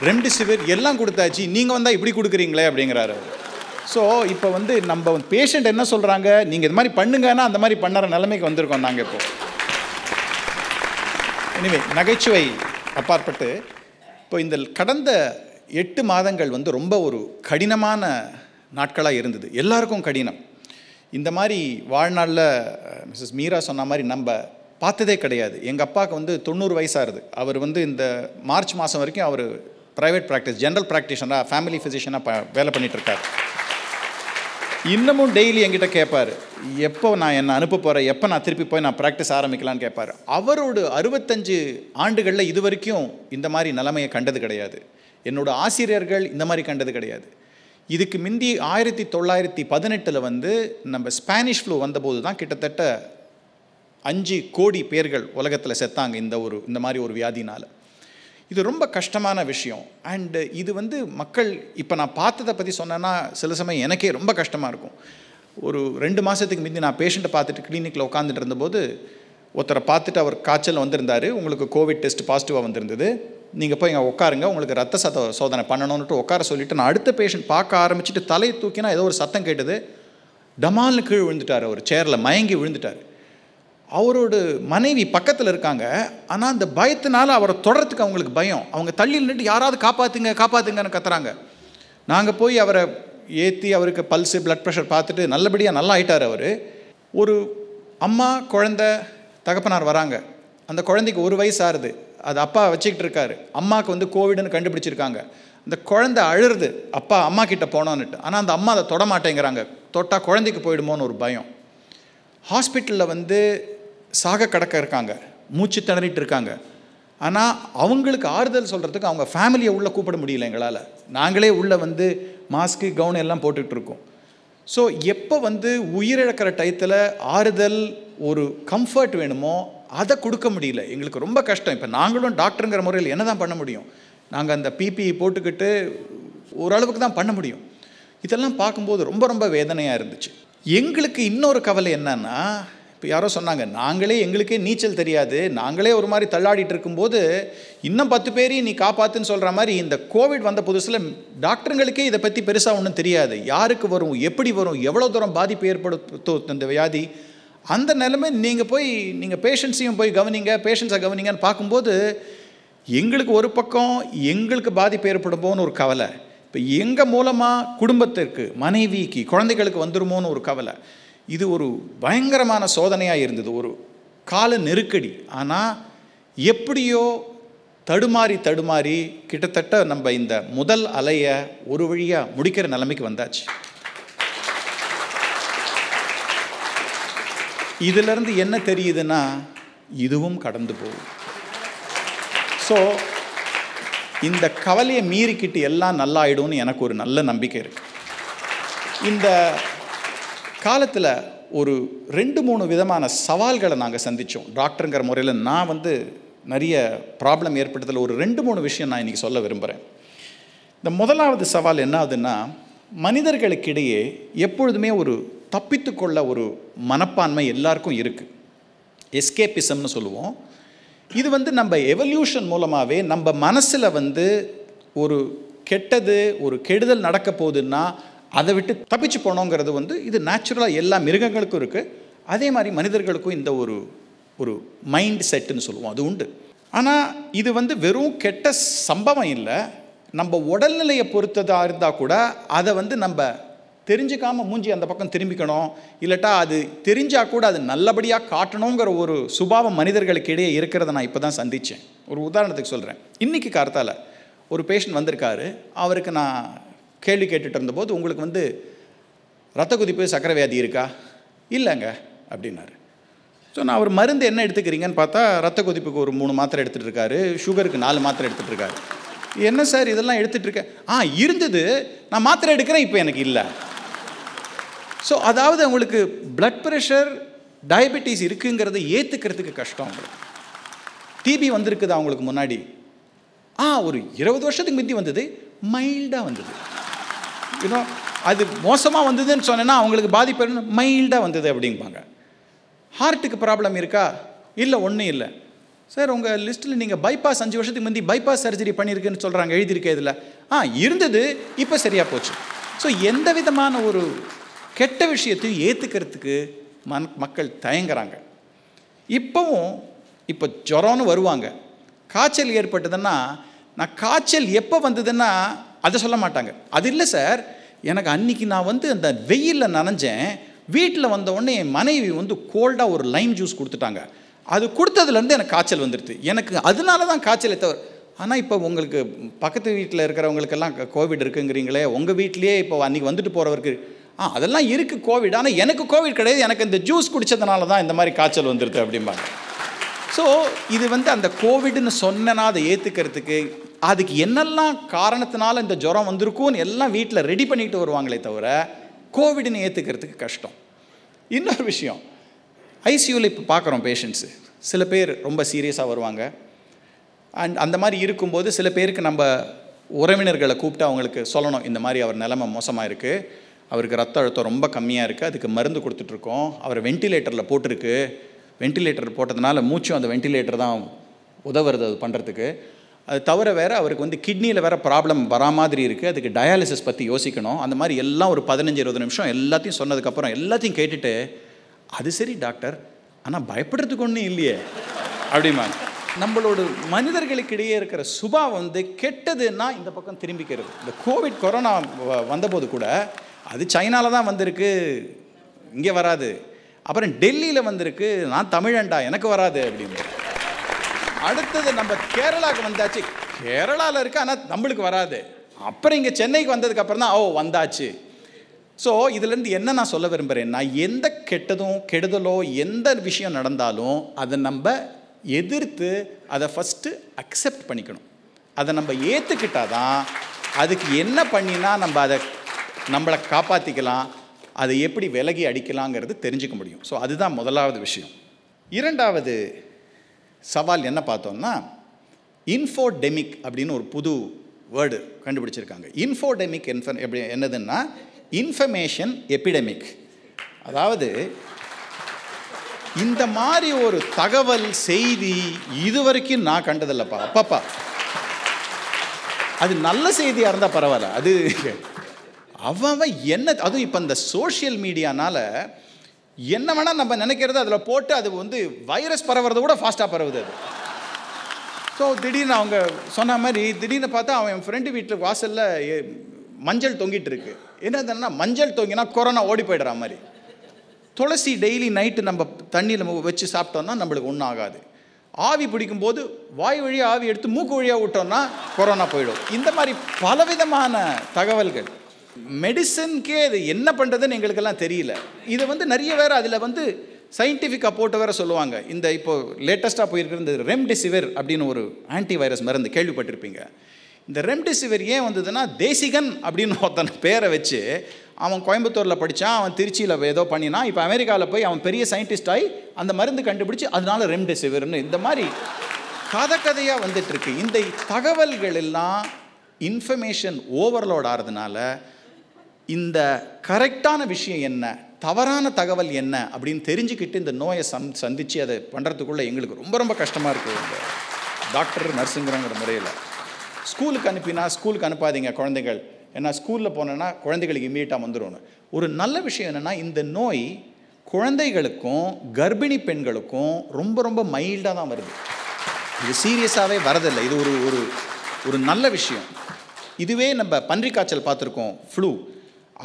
remdesivir எல்லாம் கொடுத்தாச்சு நீங்கள் வந்தால் இப்படி கொடுக்குறீங்களே அப்படிங்கிறாரு ஸோ இப்போ வந்து நம்ம பேஷண்ட் என்ன சொல்கிறாங்க நீங்கள் இது மாதிரி பண்ணுங்கன்னா அந்த மாதிரி பண்ணுற நிலைமைக்கு வந்திருக்கோம் நாங்கள் இப்போ எனிவே நகைச்சுவை அப்பாற்பட்டு இப்போ இந்த கடந்த எட்டு மாதங்கள் வந்து ரொம்ப ஒரு கடினமான நாட்களாக இருந்தது எல்லாருக்கும் கடினம் இந்த மாதிரி வாழ்நாளில் மிஸ்ஸஸ் மீரா சொன்ன மாதிரி நம்ம பார்த்ததே கிடையாது எங்கள் அப்பாவுக்கு வந்து தொண்ணூறு வயசாகுது அவர் வந்து இந்த மார்ச் மாதம் வரைக்கும் அவர் ப்ரைவேட் ப்ராக்டிஸ் ஜென்ரல் ப்ராக்டிஷனாக ஃபேமிலி ஃபிசிஷியனாக ப வேலை பண்ணிகிட்ருக்கார் இன்னமும் டெய்லி என்கிட்ட கேட்பார் எப்போ நான் என்னை அனுப்ப போகிறேன் எப்போ நான் திருப்பி போய் நான் ப்ராக்டிஸ் ஆரம்பிக்கலான்னு கேட்பார் அவரோட அறுபத்தஞ்சு ஆண்டுகளில் இது வரைக்கும் இந்த மாதிரி நிலைமையை கண்டது கிடையாது என்னோடய ஆசிரியர்கள் இந்த மாதிரி கண்டது கிடையாது இதுக்கு முந்தி ஆயிரத்தி தொள்ளாயிரத்தி பதினெட்டில் வந்து நம்ம ஸ்பானிஷ் ஃப்ளூ வந்தபோது தான் கிட்டத்தட்ட அஞ்சு கோடி பேர்கள் உலகத்தில் செத்தாங்க இந்த ஒரு இந்த மாதிரி ஒரு வியாதினால் இது ரொம்ப கஷ்டமான விஷயம் அண்டு இது வந்து மக்கள் இப்போ நான் பார்த்ததை பற்றி சொன்னேன்னா சில சமயம் எனக்கே ரொம்ப கஷ்டமாக இருக்கும் ஒரு ரெண்டு மாதத்துக்கு முந்தி நான் பேஷண்ட்டை பார்த்துட்டு கிளினிக்கில் உட்காந்துட்டு இருந்தபோது ஒருத்தரை பார்த்துட்டு அவர் காய்ச்சல் வந்திருந்தார் உங்களுக்கு கோவிட் டெஸ்ட் பாசிட்டிவாக வந்திருந்தது நீங்கள் போய் இங்கே உட்காருங்க உங்களுக்கு ரத்த சத சோதனை பண்ணணும்னுட்டு உட்கார சொல்லிவிட்டு நான் அடுத்த பேஷண்ட் பார்க்க ஆரம்பிச்சுட்டு தலையை தூக்கினா ஏதோ ஒரு சத்தம் கேட்டது டமால்னு கீழ் விழுந்துட்டார் அவர் சேரில் மயங்கி விழுந்துட்டார் அவரோட மனைவி பக்கத்தில் இருக்காங்க ஆனால் அந்த பயத்தினால அவரை தொடரத்துக்கு அவங்களுக்கு பயம் அவங்க தள்ளி நின்றுட்டு யாராவது காப்பாற்றுங்க காப்பாற்றுங்கன்னு கத்துறாங்க நாங்கள் போய் அவரை ஏற்றி அவருக்கு பல்ஸு பிளட் ப்ரெஷர் பார்த்துட்டு நல்லபடியாக நல்லா ஆயிட்டார் அவர் ஒரு அம்மா குழந்த தகப்பனார் வராங்க அந்த குழந்தைக்கு ஒரு வயசு ஆறுது அது அப்பா வச்சுக்கிட்டு இருக்காரு அம்மாவுக்கு வந்து கோவிடுன்னு கண்டுபிடிச்சிருக்காங்க அந்த குழந்தை அழுறது அப்பா அம்மா கிட்ட போனோன்னுட்டு ஆனால் அந்த அம்மா அதை தொடமாட்டேங்கிறாங்க தொட்டால் குழந்தைக்கு போயிடுமோன்னு ஒரு பயம் ஹாஸ்பிட்டலில் வந்து சாக கடக்க இருக்காங்க மூச்சு திணறிட்டு இருக்காங்க ஆனால் அவங்களுக்கு ஆறுதல் சொல்கிறதுக்கு அவங்க ஃபேமிலியை உள்ளே கூப்பிட முடியல எங்களால் நாங்களே உள்ளே வந்து மாஸ்க்கு கவுன் எல்லாம் போட்டுட்ருக்கோம் ஸோ எப்போ வந்து உயிரிழக்கிற டயத்தில் ஆறுதல் ஒரு கம்ஃபர்ட் வேணுமோ அதை கொடுக்க முடியல எங்களுக்கு ரொம்ப கஷ்டம் இப்போ நாங்களும் டாக்டருங்கிற முறையில் என்ன தான் பண்ண முடியும் நாங்கள் அந்த பிபி e போட்டுக்கிட்டு ஓரளவுக்கு தான் பண்ண முடியும் இதெல்லாம் பார்க்கும்போது ரொம்ப ரொம்ப வேதனையாக இருந்துச்சு எங்களுக்கு இன்னொரு கவலை என்னன்னா இப்போ யாரோ சொன்னாங்க நாங்களே எங்களுக்கே நீச்சல் தெரியாது நாங்களே ஒரு மாதிரி தள்ளாடிட்டு இருக்கும்போது இன்னும் பத்து பேரையும் நீ காப்பாத்துன்னு சொல்கிற மாதிரி இந்த கோவிட் வந்த புதுசில் டாக்டருங்களுக்கே இதை பற்றி பெருசாக ஒன்றும் தெரியாது யாருக்கு வரும் எப்படி வரும் எவ்வளோ தூரம் பாதிப்பு ஏற்படுத்தும் இந்த வியாதி அந்த நிலைமை நீங்கள் போய் நீங்கள் பேஷண்ட்ஸையும் போய் கவனிங்க பேஷண்ட்ஸை கவனிங்கன்னு பார்க்கும்போது எங்களுக்கு ஒரு பக்கம் எங்களுக்கு பாதிப்பு ஏற்படுமோன்னு ஒரு கவலை இப்போ எங்கள் மூலமாக குடும்பத்திற்கு மனைவிக்கு குழந்தைகளுக்கு வந்துருமோன்னு ஒரு கவலை இது ஒரு பயங்கரமான சோதனையாக இருந்தது ஒரு கால நெருக்கடி ஆனால் எப்படியோ தடுமாறி தடுமாறி கிட்டத்தட்ட நம்ம இந்த முதல் அலையை ஒரு வழியாக முடிக்கிற நிலைமைக்கு வந்தாச்சு இதிலிருந்து என்ன தெரியுதுன்னா இதுவும் கடந்து போகும் ஸோ இந்த கவலையை மீறிக்கிட்டு எல்லாம் நல்லாயிடும்னு எனக்கு ஒரு நல்ல நம்பிக்கை இருக்குது இந்த காலத்தில் ஒரு ரெண்டு மூணு விதமான சவால்களை நாங்கள் சந்தித்தோம் டாக்டருங்கிற முறையில் நான் வந்து நிறைய ப்ராப்ளம் ஏற்படுத்தல ஒரு ரெண்டு மூணு விஷயம் நான் இன்றைக்கி சொல்ல விரும்புகிறேன் இந்த முதலாவது சவால் என்ன ஆகுதுன்னா மனிதர்களுக்கிடையே எப்பொழுதுமே ஒரு தப்பித்துக்கொள்ள ஒரு மனப்பான்மை எல்லாருக்கும் இருக்குது எஸ்கேபிசம்னு சொல்லுவோம் இது வந்து நம்ம எவல்யூஷன் மூலமாகவே நம்ம மனசில் வந்து ஒரு கெட்டது ஒரு கெடுதல் நடக்க போகுதுன்னா அதை விட்டு தப்பிச்சு போனோங்கிறது வந்து இது நேச்சுரலாக எல்லா மிருகங்களுக்கும் இருக்குது அதே மாதிரி மனிதர்களுக்கும் இந்த ஒரு ஒரு மைண்ட் செட்டுன்னு சொல்லுவோம் அது உண்டு ஆனால் இது வந்து வெறும் கெட்ட சம்பவம் இல்லை நம்ம உடல்நிலையை பொறுத்ததாக இருந்தால் கூட அதை வந்து நம்ம தெரிஞ்சுக்காமல் மூஞ்சி அந்த பக்கம் திரும்பிக்கணும் இல்லட்டா அது தெரிஞ்சால் கூட அது நல்லபடியாக காட்டணுங்கிற ஒரு சுபாவம் மனிதர்களுக்கு இடையே இருக்கிறத நான் இப்போ தான் சந்தித்தேன் ஒரு உதாரணத்துக்கு சொல்கிறேன் இன்றைக்கி கார்த்தால் ஒரு பேஷண்ட் வந்திருக்காரு அவருக்கு நான் கேள்வி கேட்டுட்டு இருந்தபோது உங்களுக்கு வந்து ரத்த குதிப்பு சக்கரை வியாதி இருக்கா இல்லைங்க அப்படின்னாரு ஸோ நான் அவர் மருந்து என்ன எடுத்துக்கிறீங்கன்னு பார்த்தா ரத்த கொதிப்புக்கு ஒரு மூணு மாத்திரை எடுத்துகிட்டு இருக்காரு சுகருக்கு நாலு மாத்திரை எடுத்துகிட்டு இருக்காரு என்ன சார் இதெல்லாம் எடுத்துகிட்டு இருக்கேன் ஆ இருந்தது நான் மாத்திரை எடுக்கிறேன் இப்போ எனக்கு இல்லை ஸோ அதாவது அவங்களுக்கு பிளட் ப்ரெஷர் டயபெட்டிஸ் இருக்குங்கிறத ஏற்றுக்கிறதுக்கு கஷ்டம் அவங்களுக்கு டிபி வந்திருக்குது அவங்களுக்கு முன்னாடி ஆ ஒரு இருபது வருஷத்துக்கு முந்தி வந்தது மைல்டாக வந்தது யூனோ அது மோசமாக வந்ததுன்னு சொன்னேன்னா அவங்களுக்கு பாதிப்பு மைல்டாக வந்தது அப்படிம்பாங்க ஹார்ட்டுக்கு ப்ராப்ளம் இருக்கா இல்லை ஒன்றும் இல்லை சார் உங்கள் லிஸ்ட்டில் நீங்கள் பைபாஸ் அஞ்சு வருஷத்துக்கு முந்தி பைபாஸ் சர்ஜரி பண்ணியிருக்குன்னு சொல்கிறாங்க எழுதியிருக்கே இதில் ஆ இருந்தது இப்போ சரியாக போச்சு ஸோ எந்த விதமான ஒரு கெட்ட விஷயத்தையும் ஏற்றுக்கிறதுக்கு மண் மக்கள் தயங்குறாங்க இப்போவும் இப்போ ஜுரம்னு வருவாங்க காய்ச்சல் ஏற்பட்டதுன்னா நான் காய்ச்சல் எப்போ வந்ததுன்னா அதை சொல்ல மாட்டாங்க அது இல்லை சார் எனக்கு அன்றைக்கி நான் வந்து அந்த வெயிலில் நனைஞ்சேன் வீட்டில் வந்தவுடனே என் மனைவி வந்து கோல்டாக ஒரு லைம் ஜூஸ் கொடுத்துட்டாங்க அது கொடுத்ததுலேருந்து எனக்கு காய்ச்சல் வந்துடுது எனக்கு அதனால தான் காய்ச்சலை தவிர ஆனால் இப்போ உங்களுக்கு பக்கத்து வீட்டில் இருக்கிறவங்களுக்கெல்லாம் கோவிட் இருக்குங்கிறீங்களே உங்கள் வீட்லேயே இப்போ அன்றைக்கி வந்துட்டு போகிறவருக்கு ஆ அதெல்லாம் இருக்குது கோவிட் ஆனால் எனக்கு கோவிட் கிடையாது எனக்கு இந்த ஜூஸ் குடித்ததுனால தான் இந்த மாதிரி காய்ச்சல் வந்துடுது அப்படிம்பாங்க ஸோ இது வந்து அந்த கோவிட்னு சொன்னனா அதை ஏற்றுக்கிறதுக்கு அதுக்கு என்னெல்லாம் காரணத்தினால இந்த ஜுரம் வந்திருக்கும்னு எல்லாம் வீட்டில் ரெடி பண்ணிக்கிட்டு வருவாங்களே தவிர கோவிட்னு ஏற்றுக்கிறதுக்கு கஷ்டம் இன்னொரு விஷயம் ஐசியூவில் இப்போ பார்க்குறோம் பேஷண்ட்ஸு சில பேர் ரொம்ப சீரியஸாக வருவாங்க அண்ட் அந்த மாதிரி இருக்கும்போது சில பேருக்கு நம்ம உறவினர்களை கூப்பிட்டு அவங்களுக்கு சொல்லணும் இந்த மாதிரி அவர் நிலமை மோசமாக இருக்குது அவருக்கு ரத்த அழுத்தம் ரொம்ப கம்மியாக இருக்குது அதுக்கு மருந்து கொடுத்துட்ருக்கோம் அவர் வென்டிலேட்டரில் போட்டிருக்கு வென்டிலேட்டர் போட்டதுனால மூச்சும் அந்த வென்டிலேட்டர் தான் உதவுறது அது பண்ணுறதுக்கு அது தவிர வேறு அவருக்கு வந்து கிட்னியில் வேறு ப்ராப்ளம் வரா மாதிரி இருக்குது அதுக்கு டயாலிசிஸ் பற்றி யோசிக்கணும் அந்த மாதிரி எல்லாம் ஒரு பதினஞ்சு இருபது நிமிஷம் எல்லாத்தையும் சொன்னதுக்கப்புறம் எல்லாத்தையும் கேட்டுட்டு அது சரி டாக்டர் ஆனால் பயப்படுறதுக்கு ஒன்றும் இல்லையே அப்படிமா நம்மளோட மனிதர்களுக்கு இடையே இருக்கிற சுபா வந்து கெட்டதுன்னா இந்த பக்கம் திரும்பிக்கிறது இந்த கோவிட் கொரோனா வந்தபோது கூட அது சைனாவில் தான் வந்திருக்கு இங்கே வராது அப்புறம் டெல்லியில் வந்திருக்கு நான் தமிழண்டா எனக்கு வராது அப்படின்னு அடுத்தது நம்ம கேரளாவுக்கு வந்தாச்சு கேரளாவில் இருக்க ஆனால் நம்மளுக்கு வராது அப்புறம் இங்கே சென்னைக்கு அப்புறம் தான் ஓ வந்தாச்சு ஸோ இதுலேருந்து என்ன நான் சொல்ல விரும்புகிறேன்னா எந்த கெட்டதும் கெடுதலோ எந்த விஷயம் நடந்தாலும் அதை நம்ம எதிர்த்து அதை ஃபஸ்ட்டு அக்செப்ட் பண்ணிக்கணும் அதை நம்ம ஏற்றுக்கிட்டால் தான் அதுக்கு என்ன பண்ணினா நம்ம அதை நம்மளை காப்பாற்றிக்கலாம் அதை எப்படி விலகி அடிக்கலாங்கிறது தெரிஞ்சுக்க முடியும் ஸோ அதுதான் முதலாவது விஷயம் இரண்டாவது சவால் என்ன பார்த்தோம்னா இன்ஃபோடெமிக் அப்படின்னு ஒரு புது வேர்டு கண்டுபிடிச்சிருக்காங்க இன்ஃபோடெமிக் எப்படி என்னதுன்னா இன்ஃபர்மேஷன் எபிடெமிக் அதாவது இந்த மாதிரி ஒரு தகவல் செய்தி இது வரைக்கும் நான் கண்டதில்லப்பா அப்பப்பா அது நல்ல செய்தியாக இருந்தால் பரவாயில்ல அது அவன் என்ன அதுவும் இப்போ இந்த சோஷியல் மீடியானால் என்ன வேணால் நம்ம நினைக்கிறது அதில் போட்டு அது வந்து வைரஸ் பரவுறத கூட ஃபாஸ்ட்டாக பரவுது அது ஸோ திடீர்னு அவங்க சொன்ன மாதிரி திடீர்னு பார்த்தா அவன் என் ஃப்ரெண்டு வீட்டில் வாசலில் மஞ்சள் தொங்கிட்டு இருக்கு என்னதுன்னா மஞ்சள் தொங்கினா கொரோனா ஓடி போயிடுற மாதிரி துளசி டெய்லி நைட்டு நம்ம தண்ணியில் வச்சு சாப்பிட்டோம்னா நம்மளுக்கு ஒன்றும் ஆகாது ஆவி பிடிக்கும்போது வாய் வழியாக ஆவி எடுத்து மூக்கு வழியாக விட்டோம்னா கொரோனா போயிடும் இந்த மாதிரி பலவிதமான தகவல்கள் மெடிசனுக்கே அது என்ன பண்ணுறதுன்னு எங்களுக்கெல்லாம் தெரியல இது வந்து நிறைய வேறு அதில் வந்து சயின்டிஃபிக் போட்டு வேறு சொல்லுவாங்க இந்த இப்போது லேட்டஸ்ட்டாக போயிருக்கிற இந்த ரெம்டெசிவிர் அப்படின்னு ஒரு ஆன்டி வைரஸ் மருந்து கேள்விப்பட்டிருப்பீங்க இந்த ரெம்டெசிவிர் ஏன் வந்ததுன்னா தேசிகன் அப்படின்னு ஒருத்தன் பேரை வச்சு அவன் கோயம்புத்தூரில் படித்தான் அவன் திருச்சியில் ஏதோ பண்ணினான் இப்போ அமெரிக்காவில் போய் அவன் பெரிய சயின்டிஸ்ட் ஆகி அந்த மருந்து கண்டுபிடிச்சி அதனால ரெம்டெசிவிர்னு இந்த மாதிரி கதை கதையாக வந்துட்டுருக்கு இந்த தகவல்கள் எல்லாம் இன்ஃபர்மேஷன் ஓவர்லோட் ஆகிறதுனால இந்த கரெக்டான விஷயம் என்ன தவறான தகவல் என்ன அப்படின்னு தெரிஞ்சுக்கிட்டு இந்த நோயை சந் சந்தித்து அதை பண்ணுறதுக்குள்ளே எங்களுக்கு ரொம்ப ரொம்ப கஷ்டமாக இருக்குது இந்த டாக்டர் நர்ஸுங்கிறங்கிற முறையில் ஸ்கூலுக்கு அனுப்பினா ஸ்கூலுக்கு அனுப்பாதீங்க குழந்தைகள் ஏன்னா ஸ்கூலில் போனோன்னா குழந்தைகளுக்கு இம்மீடியட்டாக வந்துடும் ஒரு நல்ல விஷயம் என்னென்னா இந்த நோய் குழந்தைகளுக்கும் கர்ப்பிணி பெண்களுக்கும் ரொம்ப ரொம்ப மைல்டாக தான் வருது இது சீரியஸாகவே வரதில்லை இது ஒரு ஒரு ஒரு நல்ல விஷயம் இதுவே நம்ம பன்றி காய்ச்சல் பார்த்துருக்கோம் ஃப்ளூ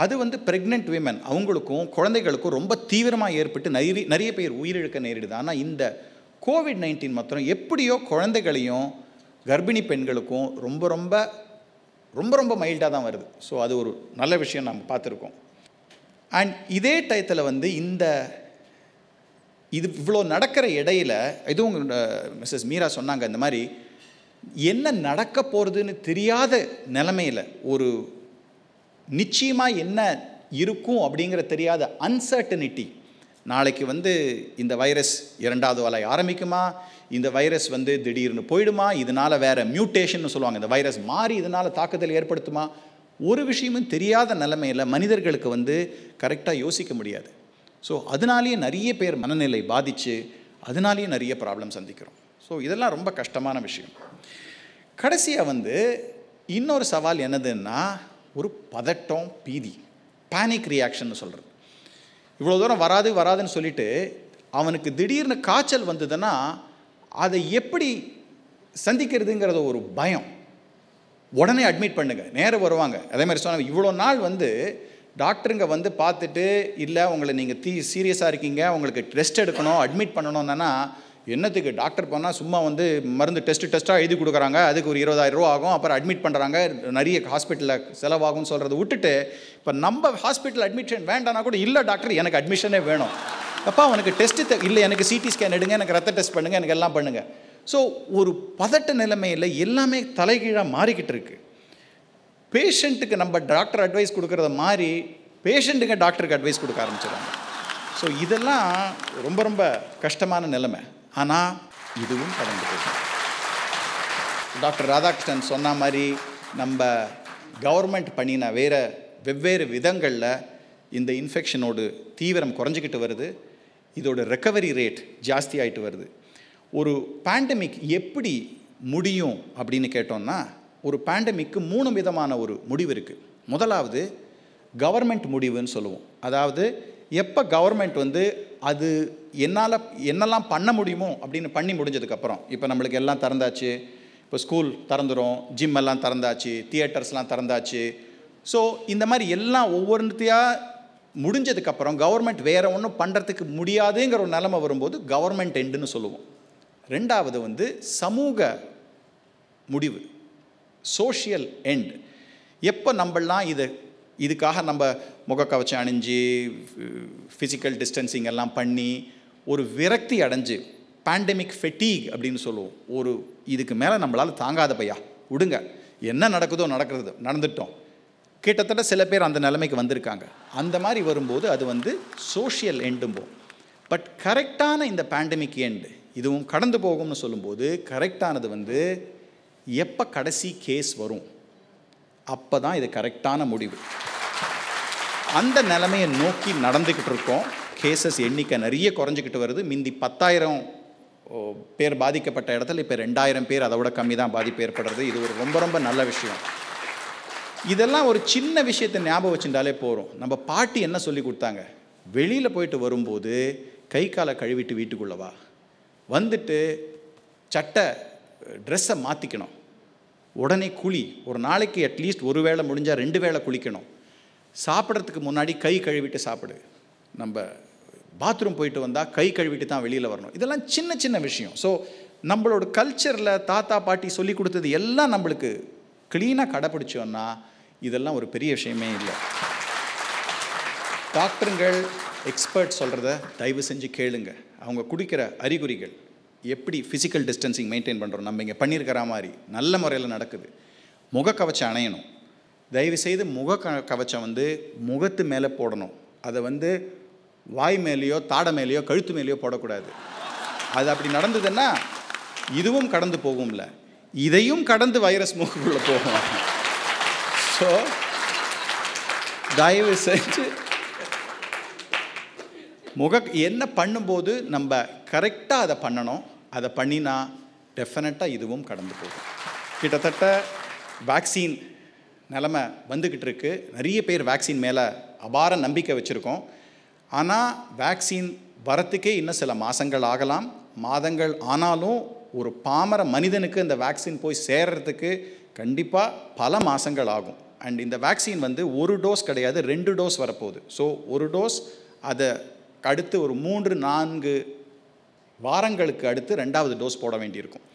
அது வந்து ப்ரெக்னென்ட் விமன் அவங்களுக்கும் குழந்தைகளுக்கும் ரொம்ப தீவிரமாக ஏற்பட்டு நிறைய நிறைய பேர் உயிரிழக்க நேரிடுது ஆனால் இந்த கோவிட் நைன்டீன் மாத்திரம் எப்படியோ குழந்தைகளையும் கர்ப்பிணி பெண்களுக்கும் ரொம்ப ரொம்ப ரொம்ப ரொம்ப மைல்டாக தான் வருது ஸோ அது ஒரு நல்ல விஷயம் நம்ம பார்த்துருக்கோம் அண்ட் இதே டயத்தில் வந்து இந்த இது இவ்வளோ நடக்கிற இடையில இதுவும் மிஸ்ஸஸ் மீரா சொன்னாங்க இந்த மாதிரி என்ன நடக்க போகிறதுன்னு தெரியாத நிலமையில் ஒரு நிச்சயமாக என்ன இருக்கும் அப்படிங்கிற தெரியாத அன்சர்டனிட்டி நாளைக்கு வந்து இந்த வைரஸ் இரண்டாவது வலை ஆரம்பிக்குமா இந்த வைரஸ் வந்து திடீர்னு போயிடுமா இதனால் வேறு மியூட்டேஷன் சொல்லுவாங்க இந்த வைரஸ் மாறி இதனால் தாக்குதல் ஏற்படுத்துமா ஒரு விஷயமும் தெரியாத நிலைமையில் மனிதர்களுக்கு வந்து கரெக்டாக யோசிக்க முடியாது ஸோ அதனாலேயே நிறைய பேர் மனநிலை பாதித்து அதனாலேயே நிறைய ப்ராப்ளம் சந்திக்கிறோம் ஸோ இதெல்லாம் ரொம்ப கஷ்டமான விஷயம் கடைசியாக வந்து இன்னொரு சவால் என்னதுன்னா ஒரு பதட்டம் பீதி பேனிக் ரியாக்ஷன் சொல்கிறது இவ்வளோ தூரம் வராது வராதுன்னு சொல்லிட்டு அவனுக்கு திடீர்னு காய்ச்சல் வந்ததுன்னா அதை எப்படி சந்திக்கிறதுங்கிறத ஒரு பயம் உடனே அட்மிட் பண்ணுங்க நேரம் வருவாங்க அதே மாதிரி சொன்னாங்க இவ்வளோ நாள் வந்து டாக்டருங்க வந்து பார்த்துட்டு இல்லை உங்களை நீங்கள் தீ சீரியஸாக இருக்கீங்க உங்களுக்கு ரெஸ்ட் எடுக்கணும் அட்மிட் பண்ணணும்னா என்னத்துக்கு டாக்டர் போனால் சும்மா வந்து மருந்து டெஸ்ட்டு டெஸ்ட்டாக எழுதி கொடுக்குறாங்க அதுக்கு ஒரு இருபதாயிரம் ரூபா ஆகும் அப்புறம் அட்மிட் பண்ணுறாங்க நிறைய ஹாஸ்பிட்டலில் செலவாகும்னு சொல்கிறத விட்டுட்டு இப்போ நம்ம ஹாஸ்பிட்டல் அட்மிஷன் வேண்டாம்னா கூட இல்லை டாக்டர் எனக்கு அட்மிஷனே வேணும் அப்பா அவனுக்கு டெஸ்ட்டு இல்லை எனக்கு சிடி ஸ்கேன் எடுங்க எனக்கு ரத்த டெஸ்ட் பண்ணுங்கள் எனக்கு எல்லாம் பண்ணுங்கள் ஸோ ஒரு பதட்ட நிலைமையில் எல்லாமே தலைகீழாக மாறிக்கிட்டு இருக்குது பேஷண்ட்டுக்கு நம்ம டாக்டர் அட்வைஸ் கொடுக்குறத மாதிரி பேஷண்ட்டுங்க டாக்டருக்கு அட்வைஸ் கொடுக்க ஆரம்பிச்சிடுறாங்க ஸோ இதெல்லாம் ரொம்ப ரொம்ப கஷ்டமான நிலைமை ஆனால் இதுவும் கடந்து போகும் டாக்டர் ராதாகிருஷ்ணன் சொன்ன மாதிரி நம்ம கவர்மெண்ட் பண்ணின வேறு வெவ்வேறு விதங்களில் இந்த இன்ஃபெக்ஷனோட தீவிரம் குறைஞ்சிக்கிட்டு வருது இதோட ரெக்கவரி ரேட் ஜாஸ்தி ஆகிட்டு வருது ஒரு பேண்டமிக் எப்படி முடியும் அப்படின்னு கேட்டோம்னா ஒரு பேண்டமிக்கு மூணு விதமான ஒரு முடிவு இருக்குது முதலாவது கவர்மெண்ட் முடிவுன்னு சொல்லுவோம் அதாவது எப்போ கவர்மெண்ட் வந்து அது என்னால் என்னெல்லாம் பண்ண முடியுமோ அப்படின்னு பண்ணி முடிஞ்சதுக்கப்புறம் இப்போ நம்மளுக்கு எல்லாம் திறந்தாச்சு இப்போ ஸ்கூல் திறந்துடும் ஜிம் எல்லாம் திறந்தாச்சு தியேட்டர்ஸ்லாம் திறந்தாச்சு ஸோ இந்த மாதிரி எல்லாம் ஒவ்வொருத்தையாக முடிஞ்சதுக்கப்புறம் கவர்மெண்ட் வேறு ஒன்றும் பண்ணுறதுக்கு முடியாதுங்கிற ஒரு நிலமை வரும்போது கவர்மெண்ட் எண்டுன்னு சொல்லுவோம் ரெண்டாவது வந்து சமூக முடிவு சோஷியல் எண்ட் எப்போ நம்மளாம் இதை இதுக்காக நம்ம முகக்கவச்சம் அணிஞ்சு ஃபிசிக்கல் டிஸ்டன்சிங் எல்லாம் பண்ணி ஒரு விரக்தி அடைஞ்சு பேண்டமிக் ஃபெட்டீக் அப்படின்னு சொல்லுவோம் ஒரு இதுக்கு மேலே நம்மளால் தாங்காத பையா விடுங்க என்ன நடக்குதோ நடக்கிறது நடந்துட்டோம் கிட்டத்தட்ட சில பேர் அந்த நிலைமைக்கு வந்திருக்காங்க அந்த மாதிரி வரும்போது அது வந்து சோஷியல் எண்டும்போம் பட் கரெக்டான இந்த பேண்டமிக் எண்டு இதுவும் கடந்து போகும்னு சொல்லும்போது கரெக்டானது வந்து எப்போ கடைசி கேஸ் வரும் அப்போ தான் இது கரெக்டான முடிவு அந்த நிலைமையை நோக்கி நடந்துக்கிட்டு இருக்கோம் கேசஸ் எண்ணிக்கை நிறைய குறைஞ்சிக்கிட்டு வருது மிந்தி பத்தாயிரம் பேர் பாதிக்கப்பட்ட இடத்துல இப்போ ரெண்டாயிரம் பேர் அதை விட கம்மி தான் பாதிப்பு ஏற்படுறது இது ஒரு ரொம்ப ரொம்ப நல்ல விஷயம் இதெல்லாம் ஒரு சின்ன விஷயத்தை ஞாபகம் வச்சுட்டாலே போகிறோம் நம்ம பாட்டி என்ன சொல்லி கொடுத்தாங்க வெளியில் போயிட்டு வரும்போது கை காலை கழுவிட்டு வீட்டுக்குள்ளவா வந்துட்டு சட்டை ட்ரெஸ்ஸை மாற்றிக்கணும் உடனே குழி ஒரு நாளைக்கு அட்லீஸ்ட் ஒரு வேளை முடிஞ்சால் ரெண்டு வேளை குளிக்கணும் சாப்பிட்றதுக்கு முன்னாடி கை கழுவிட்டு சாப்பிடு நம்ம பாத்ரூம் போயிட்டு வந்தால் கை கழுவிட்டு தான் வெளியில் வரணும் இதெல்லாம் சின்ன சின்ன விஷயம் ஸோ நம்மளோட கல்ச்சரில் தாத்தா பாட்டி சொல்லி கொடுத்தது எல்லாம் நம்மளுக்கு க்ளீனாக கடைப்பிடிச்சோன்னா இதெல்லாம் ஒரு பெரிய விஷயமே இல்லை டாக்டருங்கள் எக்ஸ்பர்ட் சொல்கிறத தயவு செஞ்சு கேளுங்க அவங்க குடிக்கிற அறிகுறிகள் எப்படி ஃபிசிக்கல் டிஸ்டன்சிங் மெயின்டைன் பண்ணுறோம் நம்ம இங்கே பண்ணியிருக்கிற மாதிரி நல்ல முறையில் நடக்குது முகக்கவச்சம் அணையணும் தயவுசெய்து முக க கவச்சம் வந்து முகத்து மேலே போடணும் அதை வந்து வாய் மேலேயோ தாட மேலேயோ கழுத்து மேலேயோ போடக்கூடாது அது அப்படி நடந்ததுன்னா இதுவும் கடந்து போகும்ல இதையும் கடந்து வைரஸ் முகக்குள்ளே போகும் ஸோ தயவு செஞ்சு முக என்ன பண்ணும்போது நம்ம கரெக்டாக அதை பண்ணணும் அதை பண்ணினா டெஃபினட்டாக இதுவும் கடந்து போகும் கிட்டத்தட்ட வேக்சின் நிலமை வந்துக்கிட்டு இருக்கு நிறைய பேர் வேக்சின் மேலே அபார நம்பிக்கை வச்சுருக்கோம் ஆனால் வேக்சின் வரத்துக்கே இன்னும் சில மாதங்கள் ஆகலாம் மாதங்கள் ஆனாலும் ஒரு பாமர மனிதனுக்கு இந்த வேக்சின் போய் சேர்கிறதுக்கு கண்டிப்பாக பல மாதங்கள் ஆகும் அண்ட் இந்த வேக்சின் வந்து ஒரு டோஸ் கிடையாது ரெண்டு டோஸ் வரப்போகுது ஸோ ஒரு டோஸ் அதை அடுத்து ஒரு மூன்று நான்கு வாரங்களுக்கு அடுத்து ரெண்டாவது டோஸ் போட வேண்டியிருக்கும்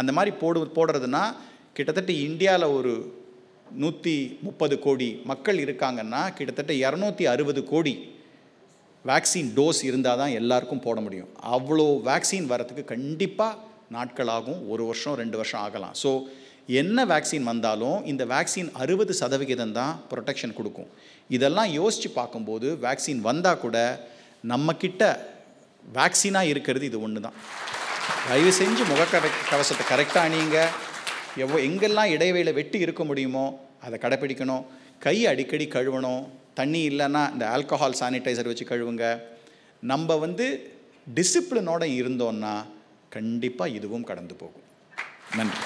அந்த மாதிரி போடு போடுறதுனா கிட்டத்தட்ட இந்தியாவில் ஒரு நூற்றி முப்பது கோடி மக்கள் இருக்காங்கன்னா கிட்டத்தட்ட இரநூத்தி அறுபது கோடி வேக்சின் டோஸ் இருந்தால் தான் எல்லாருக்கும் போட முடியும் அவ்வளோ வேக்சின் வரத்துக்கு கண்டிப்பாக நாட்கள் ஆகும் ஒரு வருஷம் ரெண்டு வருஷம் ஆகலாம் ஸோ என்ன வேக்சின் வந்தாலும் இந்த வேக்சின் அறுபது சதவிகிதம் தான் ப்ரொடெக்ஷன் கொடுக்கும் இதெல்லாம் யோசித்து பார்க்கும்போது வேக்சின் வந்தால் கூட நம்மக்கிட்ட வேக்சினாக இருக்கிறது இது ஒன்று தான் தயவு செஞ்சு முக கவசத்தை கரெக்டாக அணியுங்க எவ்வளோ எங்கெல்லாம் இடைவேளை வெட்டி இருக்க முடியுமோ அதை கடைப்பிடிக்கணும் கை அடிக்கடி கழுவணும் தண்ணி இல்லைன்னா இந்த ஆல்கஹால் சானிடைசர் வச்சு கழுவுங்க நம்ம வந்து டிசிப்ளினோடு இருந்தோன்னா கண்டிப்பாக இதுவும் கடந்து போகும் நன்றி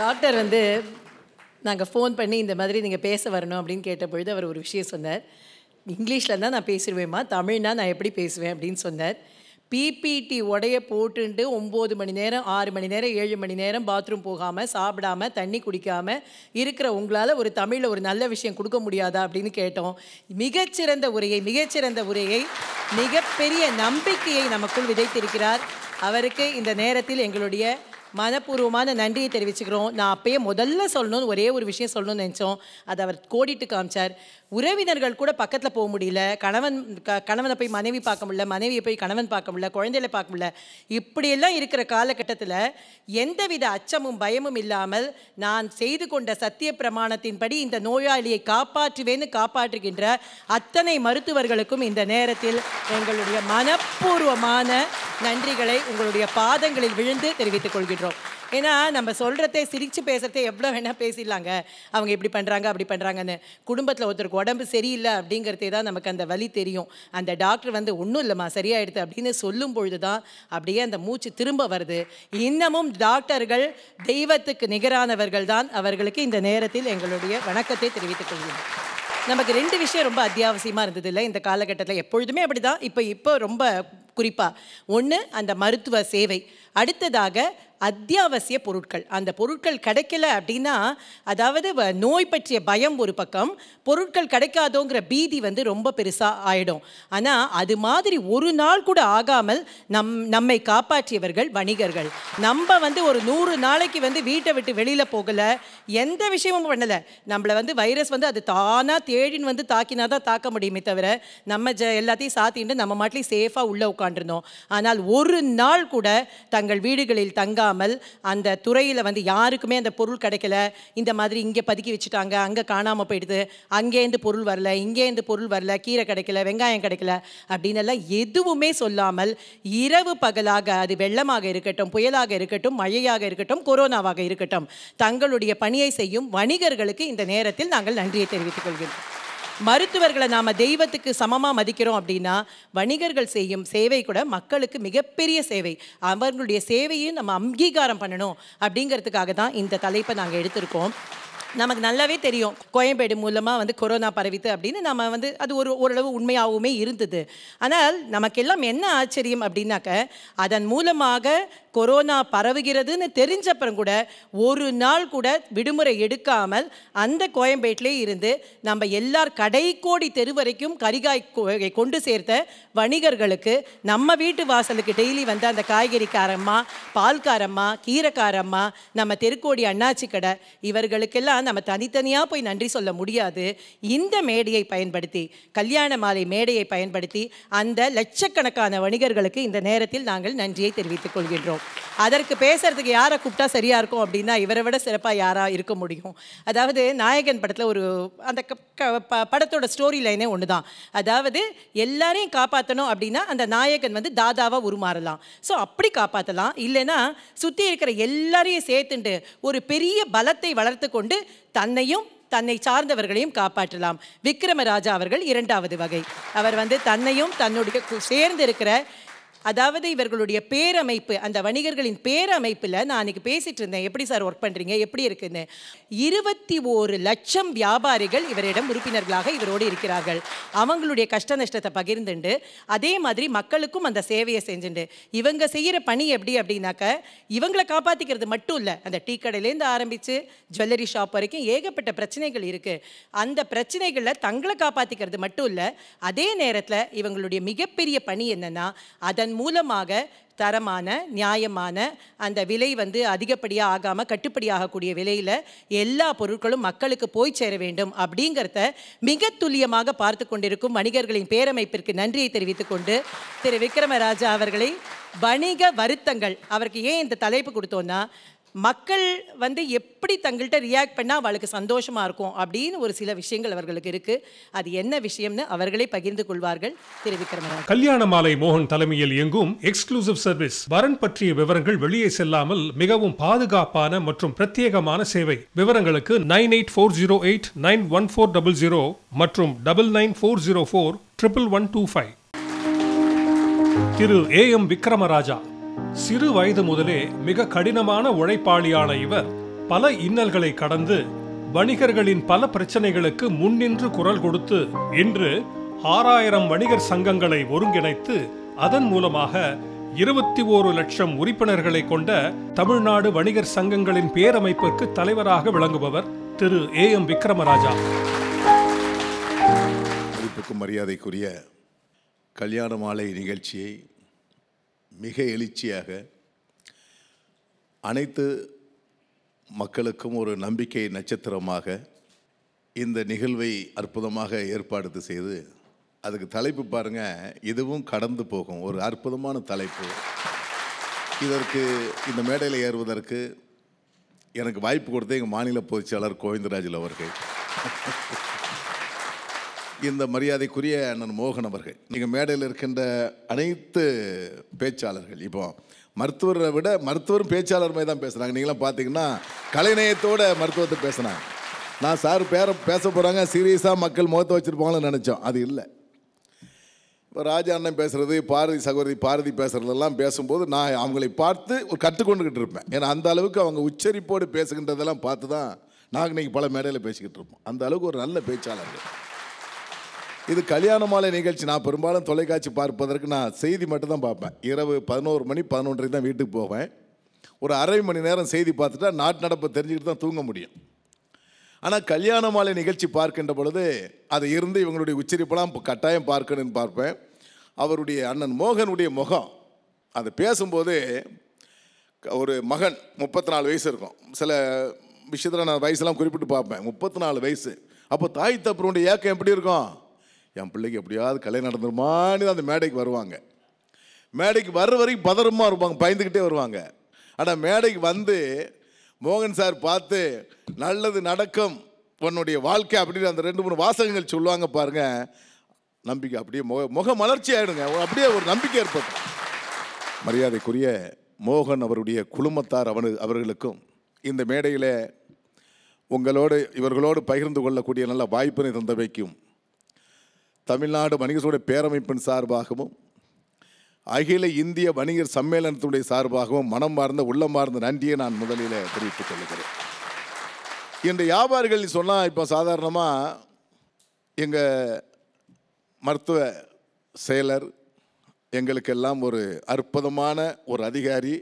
டாக்டர் வந்து நாங்கள் ஃபோன் பண்ணி இந்த மாதிரி நீங்கள் பேச வரணும் அப்படின்னு கேட்ட பொழுது அவர் ஒரு விஷயம் சொன்னார் இங்கிலீஷில் தான் நான் பேசிடுவேம்மா தமிழ்னா நான் எப்படி பேசுவேன் அப்படின்னு சொன்னார் பிபிடி உடைய போட்டுண்டு ஒம்பது மணி நேரம் ஆறு மணி நேரம் ஏழு மணி நேரம் பாத்ரூம் போகாமல் சாப்பிடாமல் தண்ணி குடிக்காமல் இருக்கிற உங்களால் ஒரு தமிழில் ஒரு நல்ல விஷயம் கொடுக்க முடியாதா அப்படின்னு கேட்டோம் மிகச்சிறந்த உரையை மிகச்சிறந்த உரையை மிகப்பெரிய நம்பிக்கையை நமக்குள் விதைத்திருக்கிறார் அவருக்கு இந்த நேரத்தில் எங்களுடைய மனப்பூர்வமான நன்றியை தெரிவிச்சுக்கிறோம் நான் அப்பயே முதல்ல சொல்லணும்னு ஒரே ஒரு விஷயம் சொல்லணும்னு நினச்சோம் அதை அவர் கோடிட்டு காமிச்சார் உறவினர்கள் கூட பக்கத்தில் போக முடியல கணவன் க கணவனை போய் மனைவி பார்க்க முடியல மனைவியை போய் கணவன் பார்க்க முடியல குழந்தைகளை பார்க்க முடியல இப்படியெல்லாம் இருக்கிற காலகட்டத்தில் எந்தவித அச்சமும் பயமும் இல்லாமல் நான் செய்து கொண்ட சத்திய பிரமாணத்தின்படி இந்த நோயாளியை காப்பாற்றுவேன்னு காப்பாற்றுகின்ற அத்தனை மருத்துவர்களுக்கும் இந்த நேரத்தில் எங்களுடைய மனப்பூர்வமான நன்றிகளை உங்களுடைய பாதங்களில் விழுந்து தெரிவித்துக் கொள்கின்றோம் ஏன்னா நம்ம சொல்கிறதே சிரித்து பேசுகிறதே எவ்வளோ வேணால் பேசிடலாங்க அவங்க எப்படி பண்ணுறாங்க அப்படி பண்ணுறாங்கன்னு குடும்பத்தில் ஒருத்தருக்கு உடம்பு சரியில்லை அப்படிங்கிறதே தான் நமக்கு அந்த வலி தெரியும் அந்த டாக்டர் வந்து ஒன்றும் இல்லைம்மா சரியாயிடுது அப்படின்னு சொல்லும் பொழுது தான் அப்படியே அந்த மூச்சு திரும்ப வருது இன்னமும் டாக்டர்கள் தெய்வத்துக்கு நிகரானவர்கள் தான் அவர்களுக்கு இந்த நேரத்தில் எங்களுடைய வணக்கத்தை தெரிவித்துக் கொள்கிறோம் நமக்கு ரெண்டு விஷயம் ரொம்ப அத்தியாவசியமாக இருந்தது இல்லை இந்த காலகட்டத்தில் எப்பொழுதுமே அப்படி தான் இப்போ இப்போ ரொம்ப குறிப்பாக ஒன்று அந்த மருத்துவ சேவை அடுத்ததாக அத்தியாவசிய பொருட்கள் அந்த பொருட்கள் கிடைக்கல அப்படின்னா அதாவது நோய் பற்றிய பயம் ஒரு பக்கம் பொருட்கள் கிடைக்காதோங்கிற பீதி வந்து ரொம்ப பெருசாக ஆகிடும் ஆனால் அது மாதிரி ஒரு நாள் கூட ஆகாமல் நம் நம்மை காப்பாற்றியவர்கள் வணிகர்கள் நம்ம வந்து ஒரு நூறு நாளைக்கு வந்து வீட்டை விட்டு வெளியில் போகலை எந்த விஷயமும் பண்ணலை நம்மளை வந்து வைரஸ் வந்து அது தானாக தேடின்னு வந்து தாக்கினா தான் தாக்க முடியுமே தவிர நம்ம ஜ எல்லாத்தையும் சாத்திட்டு நம்ம மாட்டிலையும் சேஃபாக உள்ளே உட்காண்டிருந்தோம் ஆனால் ஒரு நாள் கூட தங்கள் வீடுகளில் தங்காமல் இல்லாமல் அந்த துறையில் வந்து யாருக்குமே அந்த பொருள் கிடைக்கல இந்த மாதிரி இங்கே பதுக்கி வச்சுட்டாங்க அங்கே காணாமல் போயிடுது அங்கேருந்து பொருள் வரல இங்கேருந்து பொருள் வரல கீரை கிடைக்கல வெங்காயம் கிடைக்கல அப்படின்னு எதுவுமே சொல்லாமல் இரவு பகலாக அது வெள்ளமாக இருக்கட்டும் புயலாக இருக்கட்டும் மழையாக இருக்கட்டும் கொரோனாவாக இருக்கட்டும் தங்களுடைய பணியை செய்யும் வணிகர்களுக்கு இந்த நேரத்தில் நாங்கள் நன்றியை தெரிவித்துக் கொள்கிறோம் மருத்துவர்களை நாம் தெய்வத்துக்கு சமமாக மதிக்கிறோம் அப்படின்னா வணிகர்கள் செய்யும் சேவை கூட மக்களுக்கு மிகப்பெரிய சேவை அவர்களுடைய சேவையும் நம்ம அங்கீகாரம் பண்ணணும் அப்படிங்கிறதுக்காக தான் இந்த தலைப்பை நாங்கள் எடுத்திருக்கோம் நமக்கு நல்லாவே தெரியும் கோயம்பேடு மூலமாக வந்து கொரோனா பரவித்து அப்படின்னு நம்ம வந்து அது ஒரு ஓரளவு உண்மையாகவுமே இருந்தது ஆனால் நமக்கெல்லாம் என்ன ஆச்சரியம் அப்படின்னாக்க அதன் மூலமாக கொரோனா பரவுகிறதுன்னு தெரிஞ்ச அப்புறம் கூட ஒரு நாள் கூட விடுமுறை எடுக்காமல் அந்த கோயம்பேட்டிலே இருந்து நம்ம எல்லார் கடைக்கோடி தெரு வரைக்கும் கரிகாய் கொண்டு சேர்த்த வணிகர்களுக்கு நம்ம வீட்டு வாசலுக்கு டெய்லி வந்து அந்த காய்கறிக்காரம்மா பால்காரம்மா கீரைக்காரம்மா நம்ம தெருக்கோடி அண்ணாச்சி கடை இவர்களுக்கெல்லாம் நம்ம தனித்தனியாக போய் நன்றி சொல்ல முடியாது இந்த மேடையை பயன்படுத்தி கல்யாண மாலை மேடையை பயன்படுத்தி அந்த லட்சக்கணக்கான வணிகர்களுக்கு இந்த நேரத்தில் நாங்கள் நன்றியை தெரிவித்துக் கொள்கின்றோம் அதற்கு பேசுறதுக்கு யாரை கூப்பிட்டா சரியா இருக்கும் அப்படின்னா இவரை விட சிறப்பாக யாரா இருக்க முடியும் அதாவது நாயகன் படத்தில் ஒரு அந்த படத்தோட ஸ்டோரி லைனே ஒன்று தான் அதாவது எல்லாரையும் காப்பாற்றணும் அப்படின்னா அந்த நாயகன் வந்து தாதாவாக உருமாறலாம் ஸோ அப்படி காப்பாற்றலாம் இல்லைன்னா சுற்றி இருக்கிற எல்லாரையும் சேர்த்துண்டு ஒரு பெரிய பலத்தை வளர்த்து கொண்டு தன்னையும் தன்னை சார்ந்தவர்களையும் காப்பாற்றலாம் விக்ரமராஜா அவர்கள் இரண்டாவது வகை அவர் வந்து தன்னையும் தன்னுடைய சேர்ந்து இருக்கிற அதாவது இவர்களுடைய பேரமைப்பு அந்த வணிகர்களின் பேரமைப்பில் நான் அன்றைக்கி பேசிகிட்டு இருந்தேன் எப்படி சார் ஒர்க் பண்ணுறீங்க எப்படி இருக்குன்னு இருபத்தி ஓரு லட்சம் வியாபாரிகள் இவரிடம் உறுப்பினர்களாக இவரோடு இருக்கிறார்கள் அவங்களுடைய கஷ்ட நஷ்டத்தை பகிர்ந்துண்டு அதே மாதிரி மக்களுக்கும் அந்த சேவையை செஞ்சுண்டு இவங்க செய்கிற பணி எப்படி அப்படின்னாக்க இவங்களை காப்பாற்றிக்கிறது மட்டும் இல்லை அந்த டீ கடையிலேருந்து ஆரம்பித்து ஜுவல்லரி ஷாப் வரைக்கும் ஏகப்பட்ட பிரச்சனைகள் இருக்குது அந்த பிரச்சனைகளில் தங்களை காப்பாற்றிக்கிறது மட்டும் இல்லை அதே நேரத்தில் இவங்களுடைய மிகப்பெரிய பணி என்னென்னா அதன் அதன் மூலமாக தரமான நியாயமான அந்த விலை வந்து அதிகப்படியாக ஆகாமல் கட்டுப்படியாகக்கூடிய விலையில் எல்லா பொருட்களும் மக்களுக்கு போய் சேர வேண்டும் அப்படிங்கிறத மிக துல்லியமாக பார்த்து கொண்டிருக்கும் வணிகர்களின் பேரமைப்பிற்கு நன்றியை தெரிவித்துக் கொண்டு திரு விக்ரமராஜா அவர்களை வணிக வருத்தங்கள் அவருக்கு ஏன் இந்த தலைப்பு கொடுத்தோன்னா மக்கள் வந்து எப்படி தங்கள்கிட்ட ரியாக்ட் பண்ணால் அவளுக்கு சந்தோஷமாக இருக்கும் அப்படின்னு ஒரு சில விஷயங்கள் அவர்களுக்கு இருக்குது அது என்ன விஷயம்னு அவர்களே பகிர்ந்து கொள்வார்கள் திரு கல்யாண மாலை மோகன் தலைமையில் இயங்கும் எக்ஸ்க்ளூசிவ் சர்வீஸ் வரன் பற்றிய விவரங்கள் வெளியே செல்லாமல் மிகவும் பாதுகாப்பான மற்றும் பிரத்யேகமான சேவை விவரங்களுக்கு nine eight four zero eight nine one four double zero மற்றும் double nine four zero four triple one two five திரு ஏ எம் விக்ரமராஜா சிறு வயது முதலே மிக கடினமான உழைப்பாளியான இவர் பல இன்னல்களை கடந்து வணிகர்களின் பல பிரச்சனைகளுக்கு முன்னின்று குரல் கொடுத்து இன்று ஆறாயிரம் வணிகர் சங்கங்களை ஒருங்கிணைத்து அதன் மூலமாக இருபத்தி ஓரு லட்சம் உறுப்பினர்களை கொண்ட தமிழ்நாடு வணிகர் சங்கங்களின் பேரமைப்பிற்கு தலைவராக விளங்குபவர் திரு ஏ எம் விக்ரமராஜா மரியாதைக்குரிய கல்யாண மாலை நிகழ்ச்சியை மிக எழுச்சியாக அனைத்து மக்களுக்கும் ஒரு நம்பிக்கை நட்சத்திரமாக இந்த நிகழ்வை அற்புதமாக ஏற்பாடு செய்து அதுக்கு தலைப்பு பாருங்கள் இதுவும் கடந்து போகும் ஒரு அற்புதமான தலைப்பு இதற்கு இந்த மேடையில் ஏறுவதற்கு எனக்கு வாய்ப்பு கொடுத்த எங்கள் மாநில பொதுச்செயலாளர் கோவிந்தராஜில் அவர்கள் இந்த மரியாதைக்குரிய அண்ணன் மோகன் அவர்கள் நீங்கள் மேடையில் இருக்கின்ற அனைத்து பேச்சாளர்கள் இப்போ மருத்துவரை விட மருத்துவரும் பேச்சாளர் மாதிரி தான் பேசுகிறாங்க நீங்களாம் பார்த்தீங்கன்னா கலைநயத்தோட மருத்துவத்தை பேசுனாங்க நான் சார் பேர பேச போகிறாங்க சீரியஸாக மக்கள் முகத்தை வச்சுருப்பாங்கன்னு நினச்சோம் அது இல்லை இப்போ ராஜா அண்ணன் பேசுகிறது பாரதி சகோதரி பாரதி பேசுகிறதெல்லாம் பேசும்போது நான் அவங்களை பார்த்து ஒரு கற்றுக்கொண்டுக்கிட்டு இருப்பேன் ஏன்னா அந்த அளவுக்கு அவங்க உச்சரிப்போடு பேசுகின்றதெல்லாம் பார்த்து தான் நாங்கள் இன்றைக்கி பல மேடையில் பேசிக்கிட்டு இருப்போம் அந்த அளவுக்கு ஒரு நல்ல பேச்சாளர்கள் இது கல்யாண மாலை நிகழ்ச்சி நான் பெரும்பாலும் தொலைக்காட்சி பார்ப்பதற்கு நான் செய்தி மட்டும் தான் பார்ப்பேன் இரவு பதினோரு மணி பதினொன்றரைக்கு தான் வீட்டுக்கு போவேன் ஒரு அரை மணி நேரம் செய்தி பார்த்துட்டா நாட்டு நடப்பை தெரிஞ்சுக்கிட்டு தான் தூங்க முடியும் ஆனால் கல்யாண மாலை நிகழ்ச்சி பார்க்கின்ற பொழுது அதை இருந்து இவங்களுடைய உச்சரிப்பெல்லாம் கட்டாயம் பார்க்கணும்னு பார்ப்பேன் அவருடைய அண்ணன் மோகனுடைய முகம் அது பேசும்போது ஒரு மகன் முப்பத்தி நாலு வயசு இருக்கும் சில விஷயத்தில் நான் வயசுலாம் குறிப்பிட்டு பார்ப்பேன் முப்பத்தி நாலு வயசு அப்போ தாய் தப்பருடைய ஏக்கம் எப்படி இருக்கும் என் பிள்ளைக்கு எப்படியாவது கலை நடந்துருமான்னு அந்த மேடைக்கு வருவாங்க மேடைக்கு வர்ற வரைக்கும் பதறமாக இருப்பாங்க பயந்துக்கிட்டே வருவாங்க ஆனால் மேடைக்கு வந்து மோகன் சார் பார்த்து நல்லது நடக்கும் உன்னுடைய வாழ்க்கை அப்படின்னு அந்த ரெண்டு மூணு வாசகங்கள் சொல்லுவாங்க பாருங்கள் நம்பிக்கை அப்படியே முக முக மலர்ச்சி ஆகிடுங்க அப்படியே ஒரு நம்பிக்கை ஏற்படும் மரியாதைக்குரிய மோகன் அவருடைய குழுமத்தார் அவனு அவர்களுக்கும் இந்த மேடையில் உங்களோடு இவர்களோடு பகிர்ந்து கொள்ளக்கூடிய நல்ல வாய்ப்பினை தந்தமைக்கும் தமிழ்நாடு வணிகர் பேரமைப்பின் சார்பாகவும் அகில இந்திய வணிகர் சம்மேளனத்துடைய சார்பாகவும் மனம் மார்ந்த உள்ளம் மார்ந்த நன்றியை நான் முதலில் தெரிவித்துக் கொள்கிறேன் இந்த வியாபாரிகள் சொன்னால் இப்போ சாதாரணமாக எங்கள் மருத்துவ செயலர் எங்களுக்கெல்லாம் ஒரு அற்புதமான ஒரு அதிகாரி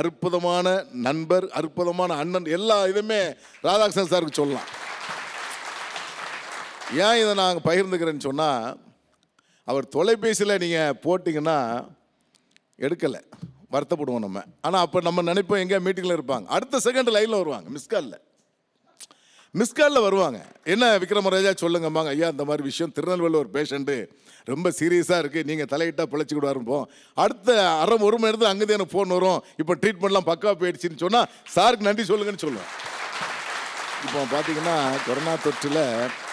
அற்புதமான நண்பர் அற்புதமான அண்ணன் எல்லா இதுவுமே ராதாகிருஷ்ணன் சாருக்கு சொல்லலாம் ஏன் இதை நான் பகிர்ந்துக்கிறேன்னு சொன்னால் அவர் தொலைபேசியில் நீங்கள் போட்டிங்கன்னா எடுக்கலை வருத்தப்படுவோம் நம்ம ஆனால் அப்போ நம்ம நினைப்போம் எங்கே மீட்டிங்கில் இருப்பாங்க அடுத்த செகண்ட் லைனில் வருவாங்க மிஸ்காலில் மிஸ்காலில் வருவாங்க என்ன விக்ரமராஜா சொல்லுங்கம்மாங்க ஐயா இந்த மாதிரி விஷயம் திருநெல்வேலி ஒரு பேஷண்ட்டு ரொம்ப சீரியஸாக இருக்குது நீங்கள் தலையிட்டால் பிழைச்சிக்கிட்டு வரும்போம் அடுத்த அரை ஒரு மணி நேரத்தில் அங்கேருந்து எனக்கு ஃபோன் வரும் இப்போ ட்ரீட்மெண்ட்லாம் பக்காவாக போயிடுச்சின்னு சொன்னால் சாருக்கு நன்றி சொல்லுங்கன்னு சொல்லுவேன் இப்போ பார்த்தீங்கன்னா கொரோனா தொற்றில்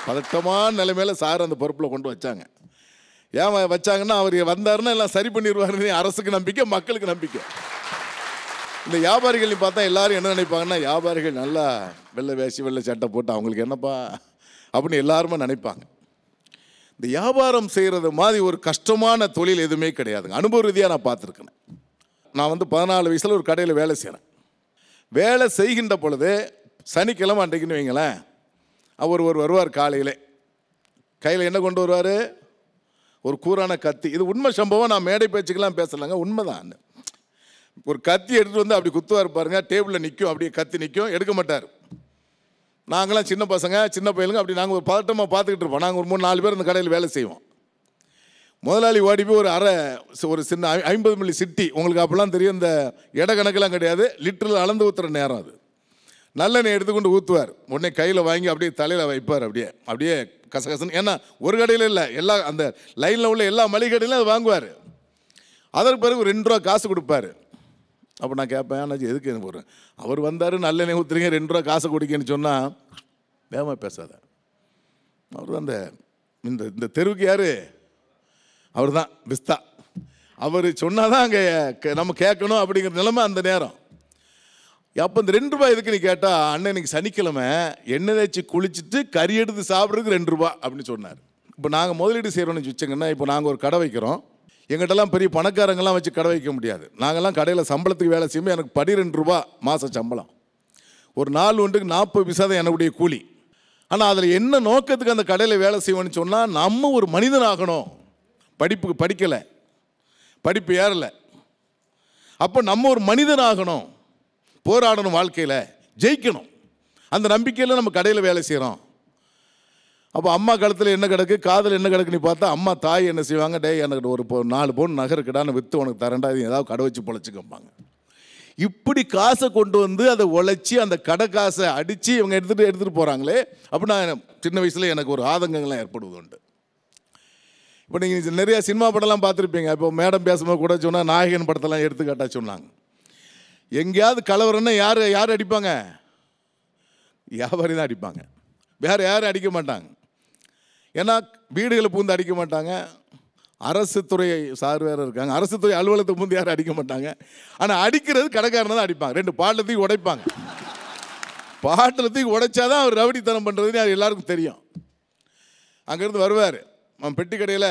பதட்டமான நிலைமையில் சார் அந்த பொறுப்பில் கொண்டு வச்சாங்க ஏன் வச்சாங்கன்னா அவர் வந்தாருன்னா எல்லாம் சரி பண்ணிடுவாருன்னு அரசுக்கு நம்பிக்கை மக்களுக்கு நம்பிக்கை இந்த வியாபாரிகள் பார்த்தா எல்லாரும் என்ன நினைப்பாங்கன்னா வியாபாரிகள் நல்லா வெள்ளை வேசி வெள்ளை சட்டை போட்டு அவங்களுக்கு என்னப்பா அப்படின்னு எல்லாருமே நினைப்பாங்க இந்த வியாபாரம் செய்கிறது மாதிரி ஒரு கஷ்டமான தொழில் எதுவுமே கிடையாதுங்க அனுபவ ரீதியாக நான் பார்த்துருக்கேன் நான் வந்து பதினாலு வயசில் ஒரு கடையில் வேலை செய்கிறேன் வேலை செய்கின்ற பொழுது சனிக்கிழமை அன்றைக்குன்னு வைங்களேன் அவர் ஒரு வருவார் காலையில் கையில் என்ன கொண்டு வருவார் ஒரு கூரான கத்தி இது உண்மை சம்பவம் நான் மேடை பேச்சுக்கெல்லாம் பேசலாங்க உண்மைதான் ஒரு கத்தி எடுத்துகிட்டு வந்து அப்படி குத்துவார் பாருங்க டேபிளில் நிற்கும் அப்படியே கத்தி நிற்கும் எடுக்க மாட்டார் நாங்களாம் சின்ன பசங்க சின்ன பையனுங்க அப்படி நாங்கள் ஒரு பதட்டமாக பார்த்துக்கிட்டு இருப்போம் நாங்கள் ஒரு மூணு நாலு பேர் அந்த கடையில் வேலை செய்வோம் முதலாளி ஓடி போய் ஒரு அரை ஒரு சின்ன ஐம்பது மில்லி சிட்டி உங்களுக்கு அப்போல்லாம் தெரியும் இந்த இட கணக்கெல்லாம் கிடையாது லிட்டரில் அளந்து ஊற்றுற நேரம் அது நல்லெண்ணெய் எடுத்துக்கொண்டு ஊற்றுவார் உடனே கையில் வாங்கி அப்படியே தலையில் வைப்பார் அப்படியே அப்படியே கசகசன்னு ஏன்னா ஒரு கடையில் இல்லை எல்லா அந்த லைனில் உள்ள எல்லா மளிகை கடையிலும் அது வாங்குவார் அதற்கு பிறகு ரெண்டு ரூபா காசு கொடுப்பாரு அப்போ நான் கேட்பேன் நான் எதுக்கு என்ன போகிறேன் அவர் வந்தார் நல்லெண்ணெய் ஊற்றுறீங்க ரெண்டு ரூபா காசு கொடுக்கேன்னு சொன்னால் வேகமாக பேசாத அவர் அந்த இந்த இந்த தெருவுக்கு யார் அவர் தான் பிஸ்தா அவர் சொன்னால் தான் அங்கே நம்ம கேட்கணும் அப்படிங்கிற நிலைமை அந்த நேரம் அப்போ இந்த ரெண்டு ரூபாய் எதுக்கு நீ கேட்டால் அண்ணன் இன்னைக்கு சனிக்கிழமை எண்ணெய் தேய்ச்சி குளிச்சுட்டு கறி எடுத்து சாப்பிட்றதுக்கு ரெண்டு ரூபா அப்படின்னு சொன்னார் இப்போ நாங்கள் முதலீடு செய்கிறோன்னு வச்சுங்கன்னா இப்போ நாங்கள் ஒரு கடை வைக்கிறோம் எங்கிட்டலாம் பெரிய பணக்காரங்கள்லாம் வச்சு கடை வைக்க முடியாது நாங்கள்லாம் கடையில் சம்பளத்துக்கு வேலை செய்யும்போது எனக்கு பனிரெண்டு ரூபா மாத சம்பளம் ஒரு நாள் ஒன்றுக்கு நாற்பது பைசா தான் என்னுடைய கூலி ஆனால் அதில் என்ன நோக்கத்துக்கு அந்த கடையில் வேலை செய்வோம்னு சொன்னால் நம்ம ஒரு மனிதன் ஆகணும் படிப்புக்கு படிக்கலை படிப்பு ஏறலை அப்போ நம்ம ஒரு மனிதன் ஆகணும் போராடணும் வாழ்க்கையில் ஜெயிக்கணும் அந்த நம்பிக்கையில் நம்ம கடையில் வேலை செய்கிறோம் அப்போ அம்மா கழுத்தில் என்ன கிடக்கு காதில் என்ன கிடக்குன்னு பார்த்தா அம்மா தாய் என்ன செய்வாங்க டே எனக்கு ஒரு நாலு பவுன் நகை கிடான்னு விற்று உனக்கு தரண்டா ஏதாவது கடை வச்சு பொழைச்சிக்கம்பாங்க இப்படி காசை கொண்டு வந்து அதை உழைச்சி அந்த கடை காசை அடித்து இவங்க எடுத்துகிட்டு எடுத்துகிட்டு போகிறாங்களே அப்போ நான் சின்ன வயசில் எனக்கு ஒரு ஆதங்கங்கள்லாம் ஏற்படுவது உண்டு இப்போ நீங்கள் நிறையா சினிமா படம்லாம் பார்த்துருப்பீங்க இப்போ மேடம் பேசும்போது கூட சொன்னால் நாயகன் படத்தெல்லாம் எடுத்துக்காட்டா சொன்னாங்க எங்கேயாவது கலவரம்னா யார் யார் அடிப்பாங்க வியாபாரி தான் அடிப்பாங்க வேறு யாரும் அடிக்க மாட்டாங்க ஏன்னா வீடுகளை பூந்து அடிக்க மாட்டாங்க அரசு துறையை சார் வேறு இருக்காங்க அரசு துறை அலுவலகத்தை பூந்து யாரும் அடிக்க மாட்டாங்க ஆனால் அடிக்கிறது கடைக்காரன் தான் அடிப்பாங்க ரெண்டு பாட்டிலத்தையும் உடைப்பாங்க பாட்டிலத்தையும் உடைச்சா தான் அவர் ரவுடித்தனம் பண்ணுறதுன்னு அது எல்லாருக்கும் தெரியும் அங்கேருந்து வருவார் பெட்டி கடையில்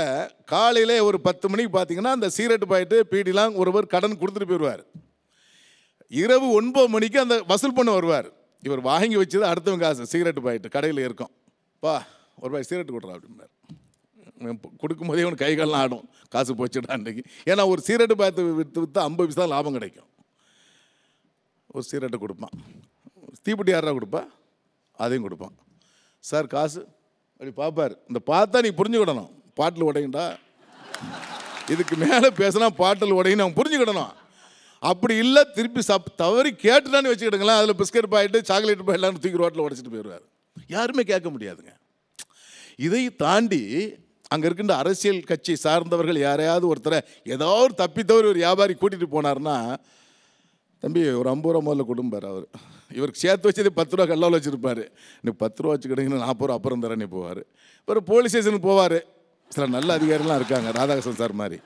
காலையில் ஒரு பத்து மணிக்கு பார்த்தீங்கன்னா அந்த சீரட்டு பாயிட்டு பீடிலாம் ஒருவர் கடன் கொடுத்துட்டு போயிடுவார் இரவு ஒன்பது மணிக்கு அந்த வசூல் பண்ண வருவார் இவர் வாங்கி வச்சது அடுத்தவங்க காசு சிகரெட் பாயிட்டு கடையில் இருக்கும் பா ஒரு பாய் சிகரெட் கொடுறா அப்படின்னார் கொடுக்கும்போதே அவனுக்கு கைகள்லாம் ஆடும் காசு போச்சுடா அன்றைக்கி ஏன்னா ஒரு சீரட்டு பார்த்து விற்று விற்று ஐம்பது பைசா லாபம் கிடைக்கும் ஒரு சீரட்டு கொடுப்பான் தீப்பெட்டி யாரா கொடுப்பா அதையும் கொடுப்பான் சார் காசு அப்படி பார்ப்பார் இந்த பார்த்தா நீ புரிஞ்சுக்கிடணும் பாட்டில் உடையண்டா இதுக்கு மேலே பேசினா பாட்டில் உடையின்னு அவன் புரிஞ்சுக்கிடணும் அப்படி இல்லை திருப்பி சப் தவறி கேட்டுட்டான்னு வச்சுக்கிடுங்களேன் அதில் பிஸ்கட் பாயிட்டு சாக்லேட் பாயிட்லாம் தூக்கி ரோட்டில் உடச்சிட்டு போயிடுவார் யாருமே கேட்க முடியாதுங்க இதை தாண்டி அங்கே இருக்கின்ற அரசியல் கட்சி சார்ந்தவர்கள் யாரையாவது ஒருத்தரை ஏதாவது தப்பி தவறி ஒரு வியாபாரி கூட்டிகிட்டு போனார்னா தம்பி ஒரு ஐம்பது ரூபா முதல்ல கொடுப்பார் அவர் இவருக்கு சேர்த்து வச்சது பத்து ரூபா கல்லால் வச்சுருப்பார் நீ பத்து ரூபா வச்சுக்கிட்டீங்கன்னா நாற்பது ரூபா அப்புறம் தரேன் நீ போவார் அப்புறம் போலீஸ் ஸ்டேஷனுக்கு போவார் சில நல்ல அதிகாரிலாம் இருக்காங்க ராதாகிருஷ்ணன் சார் மாதிரி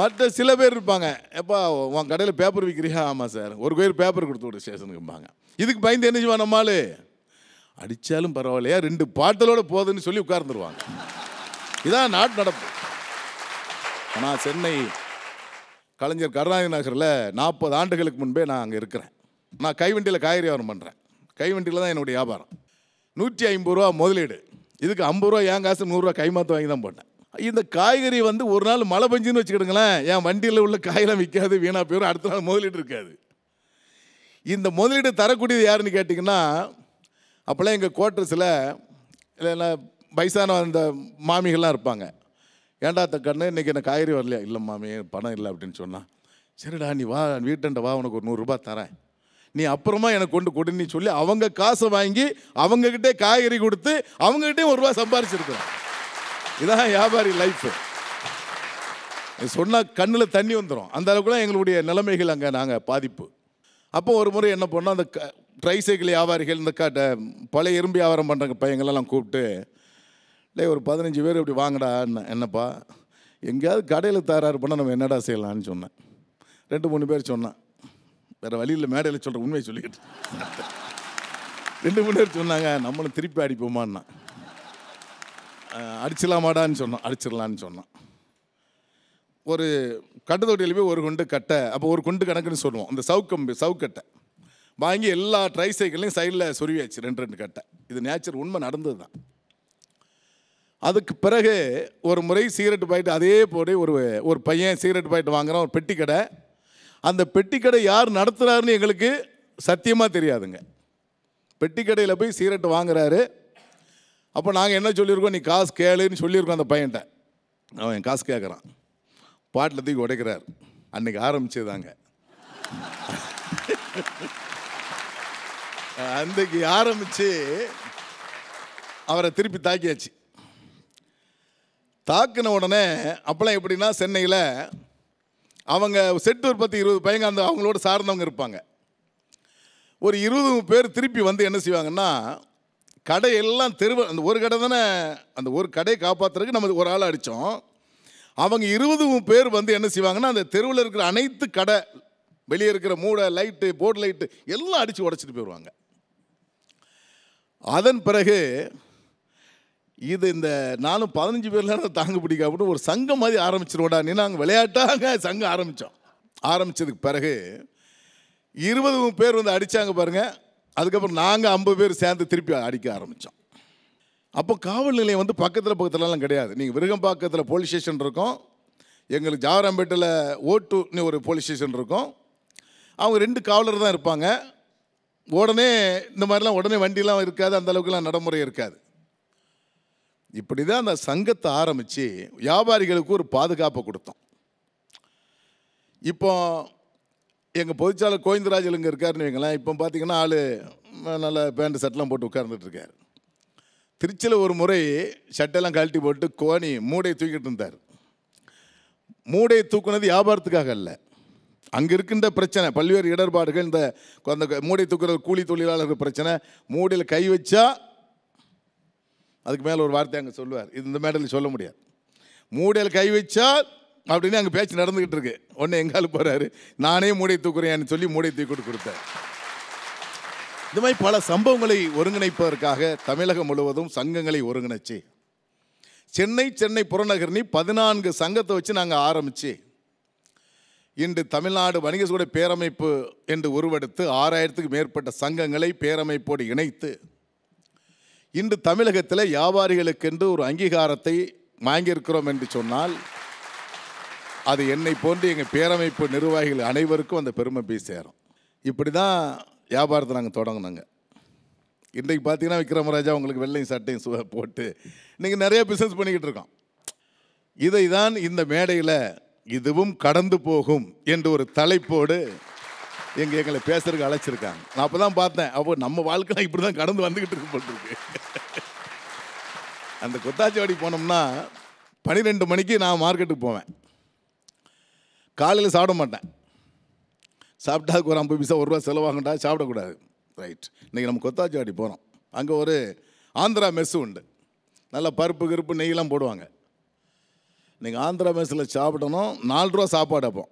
மற்ற சில பேர் இருப்பாங்க எப்போ உன் கடையில் பேப்பர் விற்கிறியா ஆமாம் சார் ஒரு கோயில் பேப்பர் கொடுத்து விட ஸ்டேஷனுக்கும்பாங்க இதுக்கு பயந்து என்ன செய்வா நம்மால் அடித்தாலும் பரவாயில்லையா ரெண்டு பாட்டலோட போதுன்னு சொல்லி உட்கார்ந்துருவாங்க இதான் நாட்டு நடப்பு ஆனால் சென்னை கலைஞர் கருணாநிதி நகரில் நாற்பது ஆண்டுகளுக்கு முன்பே நான் அங்கே இருக்கிறேன் நான் கைவண்டியில் காய்கறி வியாபாரம் பண்ணுறேன் கைவண்டியில் தான் என்னுடைய வியாபாரம் நூற்றி ஐம்பது ரூபா முதலீடு இதுக்கு ஐம்பது ரூபா ஏன் காசு நூறுரூவா கைமாத்து வாங்கி தான் போட்டேன் இந்த காய்கறி வந்து ஒரு நாள் மழை பெஞ்சுன்னு வச்சுக்கிடுங்களேன் என் வண்டியில் உள்ள காயெல்லாம் விற்காது வீணாக போயிடும் அடுத்த நாள் முதலீடு இருக்காது இந்த முதலீடு தரக்கூடியது யாருன்னு கேட்டிங்கன்னா அப்போல்லாம் எங்கள் குவார்ட்டர்ஸில் இல்லைன்னா வயசான அந்த மாமிகள்லாம் இருப்பாங்க ஏண்டா தக்கண்ணு இன்றைக்கி என்ன காய்கறி வரலையா இல்லை மாமி பணம் இல்லை அப்படின்னு சொன்னால் சரிடா நீ வா வீட்டண்ட வா உனக்கு ஒரு நூறுரூபா தரேன் நீ அப்புறமா எனக்கு கொண்டு கொடுன்னு சொல்லி அவங்க காசை வாங்கி அவங்கக்கிட்டே காய்கறி கொடுத்து அவங்கக்கிட்டே ஒரு ரூபா சம்பாரிச்சிருக்கிறேன் இதான் வியாபாரி லைஃப் சொன்னால் கண்ணில் தண்ணி வந்துடும் அந்த அளவுக்குலாம் எங்களுடைய நிலைமைகள் அங்கே நாங்கள் பாதிப்பு அப்போ ஒரு முறை என்ன பண்ணோம் அந்த க ட்ரைசைக்கிள் வியாபாரிகள் இந்த காட்ட பழைய இரும்பு வியாபாரம் பண்ணுற பையங்களெல்லாம் கூப்பிட்டு இல்லை ஒரு பதினஞ்சு பேர் இப்படி வாங்கடா என்னப்பா எங்கேயாவது கடையில் தயாராறு பண்ணால் நம்ம என்னடா செய்யலான்னு சொன்னேன் ரெண்டு மூணு பேர் சொன்னேன் வேறு வழியில் மேடையில் சொல்கிற உண்மையை சொல்லிக்கிட்டு ரெண்டு மூணு பேர் சொன்னாங்க நம்மளும் திருப்பி அடிப்போமான்னா அடிச்சிடலாமாடான்னு சொன்னோம் அடிச்சிடலான்னு சொன்னோம் ஒரு கட்டை தொட்டியில் போய் ஒரு குண்டு கட்டை அப்போ ஒரு குண்டு கணக்குன்னு சொல்லுவோம் அந்த சவுக்கம்பு சவுக்கட்டை வாங்கி எல்லா ட்ரை சைக்கிளையும் சைடில் சொருவியாச்சு ரெண்டு ரெண்டு கட்டை இது நேச்சர் உண்மை நடந்தது தான் அதுக்கு பிறகு ஒரு முறை சிகரெட் பாயிட்டு அதே போல ஒரு ஒரு பையன் சிகரெட் பாயிட்டு வாங்குறான் ஒரு பெட்டி கடை அந்த பெட்டி கடை யார் நடத்துகிறாருன்னு எங்களுக்கு சத்தியமாக தெரியாதுங்க பெட்டி கடையில் போய் சிகரெட் வாங்குறாரு அப்போ நாங்கள் என்ன சொல்லியிருக்கோம் நீ காசு கேளுன்னு சொல்லியிருக்கோம் அந்த பையன்ட்ட அவன் என் காசு கேட்குறான் பாட்டில் தூக்கி உடைக்கிறார் அன்றைக்கி ஆரம்பிச்சுதாங்க அன்றைக்கு ஆரம்பித்து அவரை திருப்பி தாக்கியாச்சு தாக்கின உடனே அப்போல்லாம் எப்படின்னா சென்னையில் அவங்க செட்டு ஒரு பத்து இருபது பையங்க அந்த அவங்களோட சார்ந்தவங்க இருப்பாங்க ஒரு இருபது பேர் திருப்பி வந்து என்ன செய்வாங்கன்னா கடை எல்லாம் தெருவு அந்த ஒரு கடை தானே அந்த ஒரு கடையை காப்பாற்றுறதுக்கு நம்ம ஒரு ஆள் அடித்தோம் அவங்க இருபது பேர் வந்து என்ன செய்வாங்கன்னா அந்த தெருவில் இருக்கிற அனைத்து கடை வெளியே இருக்கிற மூடை லைட்டு போர்டு லைட்டு எல்லாம் அடித்து உடச்சிட்டு போயிடுவாங்க அதன் பிறகு இது இந்த நானும் பதினஞ்சு பேர்லாம் தாங்க பிடிக்க ஒரு சங்கம் மாதிரி ஆரம்பிச்சிருவோடா நீ நாங்கள் விளையாட்டாங்க சங்கம் ஆரம்பித்தோம் ஆரம்பித்ததுக்கு பிறகு இருபது பேர் வந்து அடித்தாங்க பாருங்கள் அதுக்கப்புறம் நாங்கள் ஐம்பது பேர் சேர்ந்து திருப்பி அடிக்க ஆரம்பித்தோம் அப்போ காவல் நிலையம் வந்து பக்கத்தில் பக்கத்துலலாம் கிடையாது நீங்கள் விருகம்பாக்கத்தில் போலீஸ் ஸ்டேஷன் இருக்கும் எங்களுக்கு ஜாவராம்பேட்டையில் ஓட்டுன்னு ஒரு போலீஸ் ஸ்டேஷன் இருக்கும் அவங்க ரெண்டு காவலர் தான் இருப்பாங்க உடனே இந்த மாதிரிலாம் உடனே வண்டிலாம் இருக்காது அந்த அளவுக்குலாம் நடைமுறை இருக்காது இப்படி தான் அந்த சங்கத்தை ஆரம்பித்து வியாபாரிகளுக்கு ஒரு பாதுகாப்பை கொடுத்தோம் இப்போ எங்கள் பொதுச்சாளர் கோவிந்தராஜல் இங்கே இருக்காருன்னு வைங்களேன் இப்போ பார்த்தீங்கன்னா ஆள் நல்ல பேண்ட் ஷர்ட்லாம் போட்டு உட்கார்ந்துட்டுருக்கார் திருச்சியில் ஒரு முறை ஷர்ட்டெல்லாம் கழட்டி போட்டு கோணி மூடையை தூக்கிட்டு இருந்தார் மூடையை தூக்குனது வியாபாரத்துக்காக அல்ல அங்கே இருக்கின்ற பிரச்சனை பல்வேறு இடர்பாடுகள் இந்த அந்த மூடை தூக்குற கூலி தொழிலாளர்கள் பிரச்சனை மூடையில் கை வச்சா அதுக்கு மேலே ஒரு வார்த்தை அங்கே சொல்லுவார் இது இந்த மேடலில் சொல்ல முடியாது மூடையில் கை வச்சால் அப்படின்னு அங்கே பேச்சு நடந்துக்கிட்டு இருக்கு ஒன்று எங்காலும் போகிறாரு நானே மூடை தூக்குறேன் சொல்லி மூடை தூக்கிட்டு கொடுத்தேன் இந்த மாதிரி பல சம்பவங்களை ஒருங்கிணைப்பதற்காக தமிழகம் முழுவதும் சங்கங்களை ஒருங்கிணைச்சு சென்னை சென்னை புறநகர்னி பதினான்கு சங்கத்தை வச்சு நாங்கள் ஆரம்பித்து இன்று தமிழ்நாடு வணிக சூட பேரமைப்பு என்று உருவெடுத்து ஆறாயிரத்துக்கு மேற்பட்ட சங்கங்களை பேரமைப்போடு இணைத்து இன்று தமிழகத்தில் வியாபாரிகளுக்கென்று ஒரு அங்கீகாரத்தை வாங்கியிருக்கிறோம் என்று சொன்னால் அது என்னை போன்று எங்கள் பேரமைப்பு நிர்வாகிகள் அனைவருக்கும் அந்த பெருமை போய் சேரும் இப்படி தான் வியாபாரத்தை நாங்கள் தொடங்கினோங்க இன்றைக்கு பார்த்தீங்கன்னா விக்ரமராஜா உங்களுக்கு வெள்ளையும் சட்டையும் சுவை போட்டு நீங்கள் நிறைய பிஸ்னஸ் பண்ணிக்கிட்டு இருக்கோம் இதை தான் இந்த மேடையில் இதுவும் கடந்து போகும் என்று ஒரு தலைப்போடு எங்கள் எங்களை பேசுறதுக்கு அழைச்சிருக்காங்க நான் அப்போ தான் பார்த்தேன் அப்போ நம்ம வாழ்க்கையில் இப்படி தான் கடந்து வந்துக்கிட்டு இருக்க போட்டுருக்கு அந்த கொத்தாச்சவாடி போனோம்னா பன்னிரெண்டு மணிக்கு நான் மார்க்கெட்டுக்கு போவேன் காலையில் சாப்பிட மாட்டேன் சாப்பிட்டா ஒரு ஐம்பது பைசா ஒரு ரூபா செலவாகண்டா சாப்பிடக்கூடாது ரைட் இன்றைக்கி நம்ம கொத்தாச்சாடி போகிறோம் அங்கே ஒரு ஆந்திரா மெஸ்ஸு உண்டு நல்லா பருப்பு கிருப்பு நெய்யெல்லாம் போடுவாங்க நீங்கள் ஆந்திரா மெஸ்ஸில் சாப்பிடணும் நாலு ரூபா சாப்பாடு அப்போ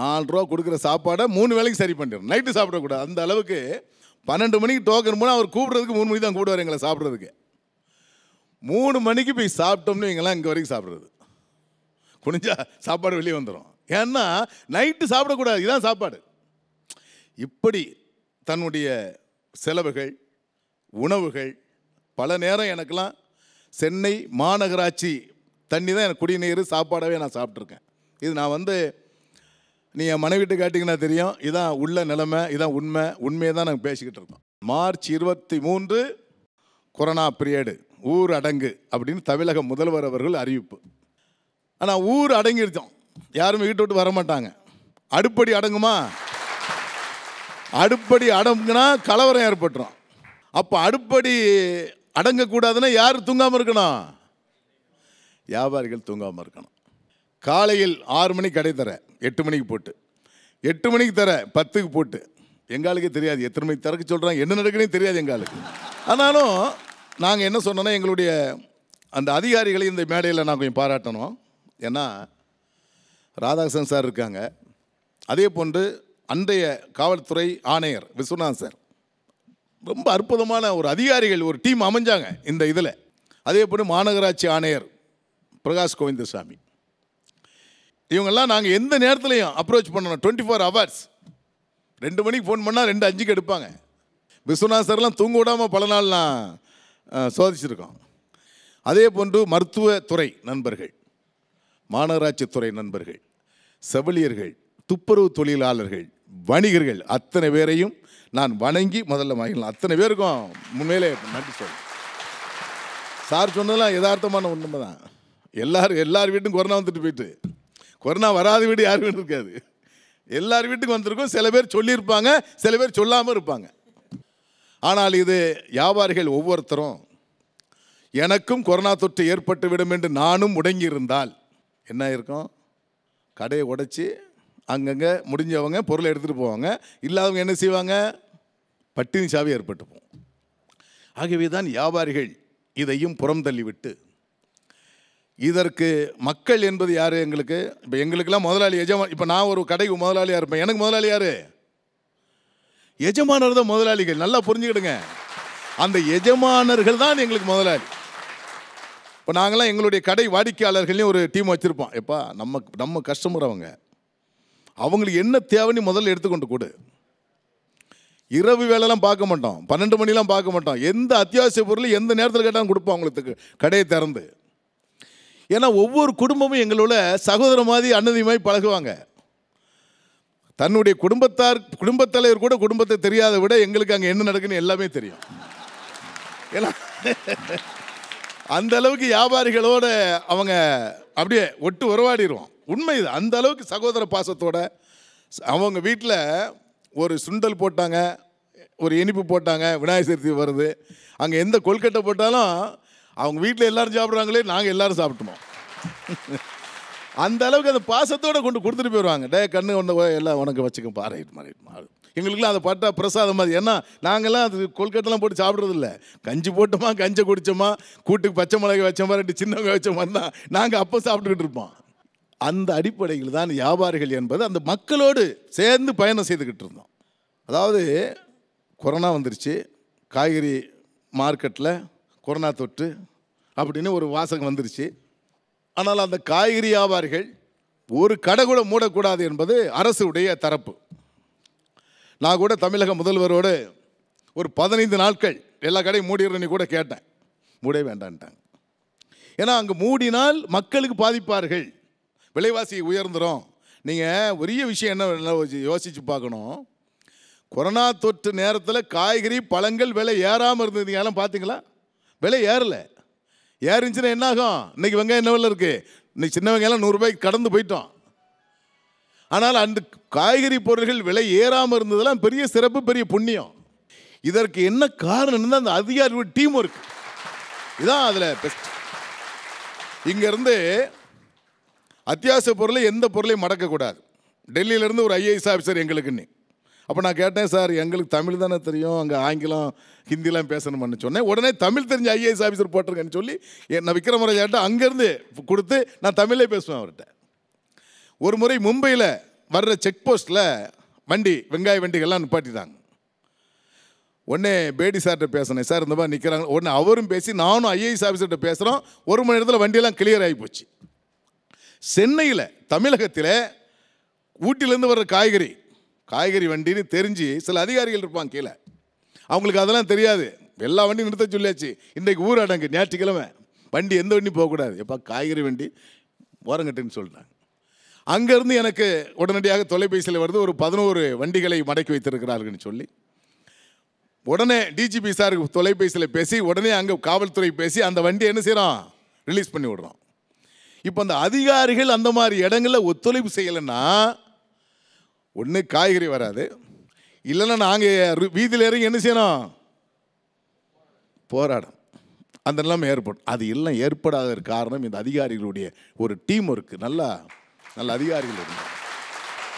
நாலு ரூபா கொடுக்குற சாப்பாடை மூணு வேலைக்கு சரி பண்ணிடுறோம் நைட்டு சாப்பிடக்கூடாது அந்த அளவுக்கு பன்னெண்டு மணிக்கு டோக்கன் போனால் அவர் கூப்பிட்றதுக்கு மூணு மணிக்கு தான் கூப்பிடுவார் எங்களை சாப்பிட்றதுக்கு மூணு மணிக்கு போய் சாப்பிட்டோம்னு இங்கெல்லாம் இங்கே வரைக்கும் சாப்பிட்றது குனிஞ்சா சாப்பாடு வெளியே வந்துடும் ஏன்னா நைட்டு சாப்பிடக்கூடாது இதுதான் சாப்பாடு இப்படி தன்னுடைய செலவுகள் உணவுகள் பல நேரம் எனக்கெல்லாம் சென்னை மாநகராட்சி தண்ணி தான் எனக்கு குடிநீர் சாப்பாடாகவே நான் சாப்பிட்ருக்கேன் இது நான் வந்து நீ என் மனைவிட்டு காட்டிங்கன்னா தெரியும் இதான் உள்ள நிலைமை இதான் உண்மை உண்மையை தான் நாங்கள் பேசிக்கிட்டு இருக்கோம் மார்ச் இருபத்தி மூன்று கொரோனா பீரியடு ஊர் அடங்கு அப்படின்னு தமிழக முதல்வர் அவர்கள் அறிவிப்பு ஆனால் ஊர் அடங்கிருச்சோம் யாரும் வீட்டை விட்டு வர மாட்டாங்க அடுப்படி அடங்குமா அடுப்படி அடங்குனா கலவரம் ஏற்பட்டுரும் அப்போ அடுப்படி அடங்கக்கூடாதுன்னா யார் தூங்காமல் இருக்கணும் வியாபாரிகள் தூங்காமல் இருக்கணும் காலையில் ஆறு மணிக்கு கடை தர எட்டு மணிக்கு போட்டு எட்டு மணிக்கு தர பத்துக்கு போட்டு எங்களுக்கே தெரியாது எத்தனை மணிக்கு திறக்க சொல்கிறாங்க என்ன நடக்குன்னு தெரியாது எங்களுக்கு ஆனாலும் நாங்கள் என்ன சொன்னோன்னா எங்களுடைய அந்த அதிகாரிகளை இந்த மேடையில் நான் கொஞ்சம் பாராட்டணும் ஏன்னா ராதாகிருஷ்ணன் சார் இருக்காங்க அதே போன்று அன்றைய காவல்துறை ஆணையர் விஸ்வநாத் சார் ரொம்ப அற்புதமான ஒரு அதிகாரிகள் ஒரு டீம் அமைஞ்சாங்க இந்த இதில் அதே போன்று மாநகராட்சி ஆணையர் பிரகாஷ் கோவிந்தசாமி இவங்கெல்லாம் நாங்கள் எந்த நேரத்துலையும் அப்ரோச் பண்ணணும் டுவெண்ட்டி ஃபோர் ஹவர்ஸ் ரெண்டு மணிக்கு ஃபோன் பண்ணால் ரெண்டு அஞ்சுக்கு எடுப்பாங்க விஸ்வநாத் சார்லாம் தூங்க விடாமல் பல நாள் நான் சோதிச்சிருக்கோம் அதே போன்று மருத்துவத்துறை நண்பர்கள் மாநகராட்சித்துறை நண்பர்கள் செவிலியர்கள் துப்புரவு தொழிலாளர்கள் வணிகர்கள் அத்தனை பேரையும் நான் வணங்கி முதல்ல வாங்கிடலாம் அத்தனை பேருக்கும் உண்மையிலே நன்றி சொல்கிறேன் சார் சொன்னதெல்லாம் யதார்த்தமான உண்மை தான் எல்லாரும் எல்லார் வீட்டுக்கும் கொரோனா வந்துட்டு போயிட்டு கொரோனா வராத வீடு யார் வீடு இருக்காது எல்லார் வீட்டுக்கும் வந்திருக்கும் சில பேர் சொல்லியிருப்பாங்க சில பேர் சொல்லாமல் இருப்பாங்க ஆனால் இது வியாபாரிகள் ஒவ்வொருத்தரும் எனக்கும் கொரோனா தொற்று ஏற்பட்டுவிடும் என்று நானும் முடங்கியிருந்தால் என்ன இருக்கும் கடையை உடைச்சி அங்கங்கே முடிஞ்சவங்க பொருளை எடுத்துகிட்டு போவாங்க இல்லாதவங்க என்ன செய்வாங்க பட்டினி சாவி ஏற்பட்டுப்போம் ஆகவே தான் வியாபாரிகள் இதையும் புறம் தள்ளிவிட்டு இதற்கு மக்கள் என்பது யார் எங்களுக்கு இப்போ எங்களுக்கெல்லாம் முதலாளி எஜமா இப்போ நான் ஒரு கடைக்கு முதலாளியாக இருப்பேன் எனக்கு முதலாளி யார் எஜமானர் தான் முதலாளிகள் நல்லா புரிஞ்சுக்கிடுங்க அந்த எஜமானர்கள் தான் எங்களுக்கு முதலாளி இப்போ நாங்களாம் எங்களுடைய கடை வாடிக்கையாளர்கள்லையும் ஒரு டீம் வச்சுருப்போம் எப்பா நம்ம நம்ம கஸ்டமர் அவங்க அவங்களுக்கு என்ன தேவைன்னு முதல்ல எடுத்துக்கொண்டு கொடு இரவு வேலைலாம் பார்க்க மாட்டோம் பன்னெண்டு மணிலாம் பார்க்க மாட்டோம் எந்த அத்தியாவசிய பொருள் எந்த நேரத்தில் கேட்டாலும் கொடுப்போம் அவங்களுக்கு கடையை திறந்து ஏன்னா ஒவ்வொரு குடும்பமும் எங்களோட சகோதர மாதிரி அன்னதிமாய் பழகுவாங்க தன்னுடைய குடும்பத்தார் குடும்பத்தலைவர் கூட குடும்பத்தை தெரியாத விட எங்களுக்கு அங்கே என்ன நடக்குன்னு எல்லாமே தெரியும் ஏன்னா அந்த அளவுக்கு வியாபாரிகளோட அவங்க அப்படியே ஒட்டு உறவாடிடுவோம் உண்மை இது அந்த அளவுக்கு சகோதர பாசத்தோட அவங்க வீட்டில் ஒரு சுண்டல் போட்டாங்க ஒரு இனிப்பு போட்டாங்க விநாயகர் சதுர்த்தி வருது அங்கே எந்த கொல்கட்டை போட்டாலும் அவங்க வீட்டில் எல்லோரும் சாப்பிட்றாங்களே நாங்கள் எல்லோரும் சாப்பிட்டுமோ அந்த அளவுக்கு அந்த பாசத்தோடு கொண்டு கொடுத்துட்டு போயிடுவாங்க டே கண்ணு ஒன்று எல்லாம் உனக்கு வச்சுக்கோ பாரு மாறிடுமா எங்களுக்குலாம் அதை பார்த்தா பிரசாதம் மாதிரி ஏன்னா நாங்கள்லாம் அது கொல்கட்டெல்லாம் போட்டு சாப்பிட்றதில்ல கஞ்சி போட்டோமா கஞ்சை குடித்தோமா கூட்டுக்கு பச்சை மிளகாய் வச்சோமா ரெண்டு வகை வச்ச மாதிரி தான் நாங்கள் அப்போ சாப்பிட்டுக்கிட்டு இருப்போம் அந்த அடிப்படையில் தான் வியாபாரிகள் என்பது அந்த மக்களோடு சேர்ந்து பயணம் செய்துக்கிட்டு இருந்தோம் அதாவது கொரோனா வந்துருச்சு காய்கறி மார்க்கெட்டில் கொரோனா தொற்று அப்படின்னு ஒரு வாசகம் வந்துருச்சு ஆனால் அந்த காய்கறி வியாபாரிகள் ஒரு கடை கூட மூடக்கூடாது என்பது அரசுடைய தரப்பு நான் கூட தமிழக முதல்வரோடு ஒரு பதினைந்து நாட்கள் எல்லா கடையும் மூடிடுறேன்னு கூட கேட்டேன் மூடவே வேண்டான்ட்டாங்க ஏன்னா அங்கே மூடினால் மக்களுக்கு பாதிப்பார்கள் விலைவாசி உயர்ந்துடும் நீங்கள் ஒரே விஷயம் என்ன யோசித்து பார்க்கணும் கொரோனா தொற்று நேரத்தில் காய்கறி பழங்கள் விலை ஏறாமல் இருந்தது எல்லாம் பார்த்தீங்களா விலை ஏறலை ஏறிஞ்சுன்னா என்ன ஆகும் இன்றைக்கி வெங்காயம் என்ன விலை இருக்குது இன்றைக்கி சின்ன வெங்காயம் நூறுரூபாய்க்கு கடந்து போயிட்டோம் ஆனால் அந்த காய்கறி பொருள்கள் விலை ஏறாமல் இருந்ததெல்லாம் பெரிய சிறப்பு பெரிய புண்ணியம் இதற்கு என்ன காரணம்னு அந்த அதிகாரி டீம் ஒர்க் இதான் அதில் பெஸ்ட் இங்கேருந்து அத்தியாவசிய பொருளை எந்த பொருளையும் மடக்கக்கூடாது டெல்லியிலேருந்து ஒரு ஐஏஎஸ் ஆஃபீஸர் எங்களுக்குன்னு அப்போ நான் கேட்டேன் சார் எங்களுக்கு தமிழ் தானே தெரியும் அங்கே ஆங்கிலம் ஹிந்திலாம் பேசணுமான்னு சொன்னேன் உடனே தமிழ் தெரிஞ்ச ஐஏஎஸ் ஆஃபீஸர் போட்டிருக்கேன்னு சொல்லி நான் விக்ரமராஜாட்ட அங்கேருந்து கொடுத்து நான் தமிழே பேசுவேன் அவர்கிட்ட ஒரு முறை மும்பையில் வர்ற செக் போஸ்ட்டில் வண்டி வெங்காய வண்டிகள்லாம் நிப்பாட்டிட்டாங்க உடனே பேடி சார்கிட்ட பேசினேன் சார் இந்த மாதிரி நிற்கிறாங்க உடனே அவரும் பேசி நானும் ஐஏஎஸ் ஆஃபீஸர்கிட்ட பேசுகிறோம் ஒரு மணி நேரத்தில் வண்டியெல்லாம் கிளியர் ஆகி போச்சு சென்னையில் தமிழகத்தில் ஊட்டிலேருந்து வர்ற காய்கறி காய்கறி வண்டின்னு தெரிஞ்சு சில அதிகாரிகள் இருப்பாங்க கீழே அவங்களுக்கு அதெல்லாம் தெரியாது எல்லா வண்டியும் நிறுத்த சொல்லியாச்சு இன்றைக்கு ஊரடங்கு ஞாயிற்றுக்கிழமை வண்டி எந்த வண்டி போகக்கூடாது எப்போ காய்கறி வண்டி ஓரங்கட்டுன்னு சொல்கிறேன் அங்கேருந்து எனக்கு உடனடியாக தொலைபேசியில் வருது ஒரு பதினோரு வண்டிகளை மடக்கி வைத்திருக்கிறார்கள்னு சொல்லி உடனே டிஜிபி சார் தொலைபேசியில் பேசி உடனே அங்கே காவல்துறை பேசி அந்த வண்டியை என்ன செய்கிறோம் ரிலீஸ் பண்ணி விடுறோம் இப்போ அந்த அதிகாரிகள் அந்த மாதிரி இடங்களில் ஒத்துழைப்பு செய்யலைன்னா ஒன்று காய்கறி வராது இல்லைன்னா நாங்கள் வீதியில் இறங்கி என்ன செய்யணும் போராடும் அந்த நிலைமை ஏற்படும் அது எல்லாம் ஏற்படாத காரணம் இந்த அதிகாரிகளுடைய ஒரு டீம் ஒர்க்கு நல்லா நல்ல அதிகாரிகள் இருந்தார்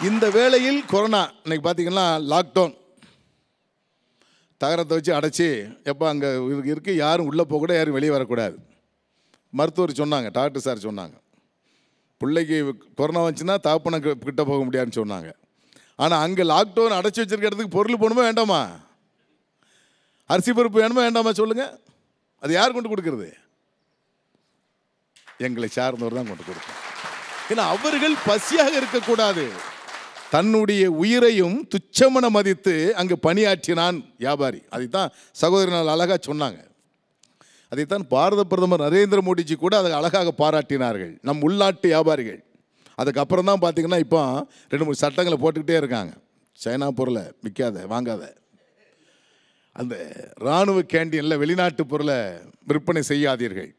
இந்த வேளையில் கொரோனா இன்னைக்கு பார்த்தீங்கன்னா லாக்டவுன் தகரத்தை வச்சு அடைச்சி எப்போ அங்கே இருக்கு யாரும் உள்ளே போகக்கூட யாரும் வெளியே வரக்கூடாது மருத்துவர் சொன்னாங்க டாக்டர் சார் சொன்னாங்க பிள்ளைக்கு கொரோனா வந்துச்சுன்னா தாப்பனை கிட்ட போக முடியாதுன்னு சொன்னாங்க ஆனால் அங்கே லாக்டவுன் அடைச்சி வச்சிருக்க இடத்துக்கு பொருள் போகணுமா வேண்டாமா அரிசி பருப்பு வேணுமா வேண்டாமா சொல்லுங்கள் அது யார் கொண்டு கொடுக்குறது எங்களை சார்ந்தவர் தான் கொண்டு கொடுப்போம் ஏன்னா அவர்கள் பசியாக இருக்கக்கூடாது தன்னுடைய உயிரையும் துச்சமன மதித்து அங்கு பணியாற்றினான் வியாபாரி அதைத்தான் சகோதரனால் அழகாக சொன்னாங்க அதைத்தான் பாரத பிரதமர் நரேந்திர மோடிஜி கூட அதை அழகாக பாராட்டினார்கள் நம் உள்நாட்டு வியாபாரிகள் அதுக்கப்புறம் தான் பார்த்திங்கன்னா இப்போ ரெண்டு மூணு சட்டங்களை போட்டுக்கிட்டே இருக்காங்க சைனா பொருளை விற்காத வாங்காத அந்த இராணுவ கேண்டீனில் வெளிநாட்டு பொருளை விற்பனை செய்யாதீர்கள்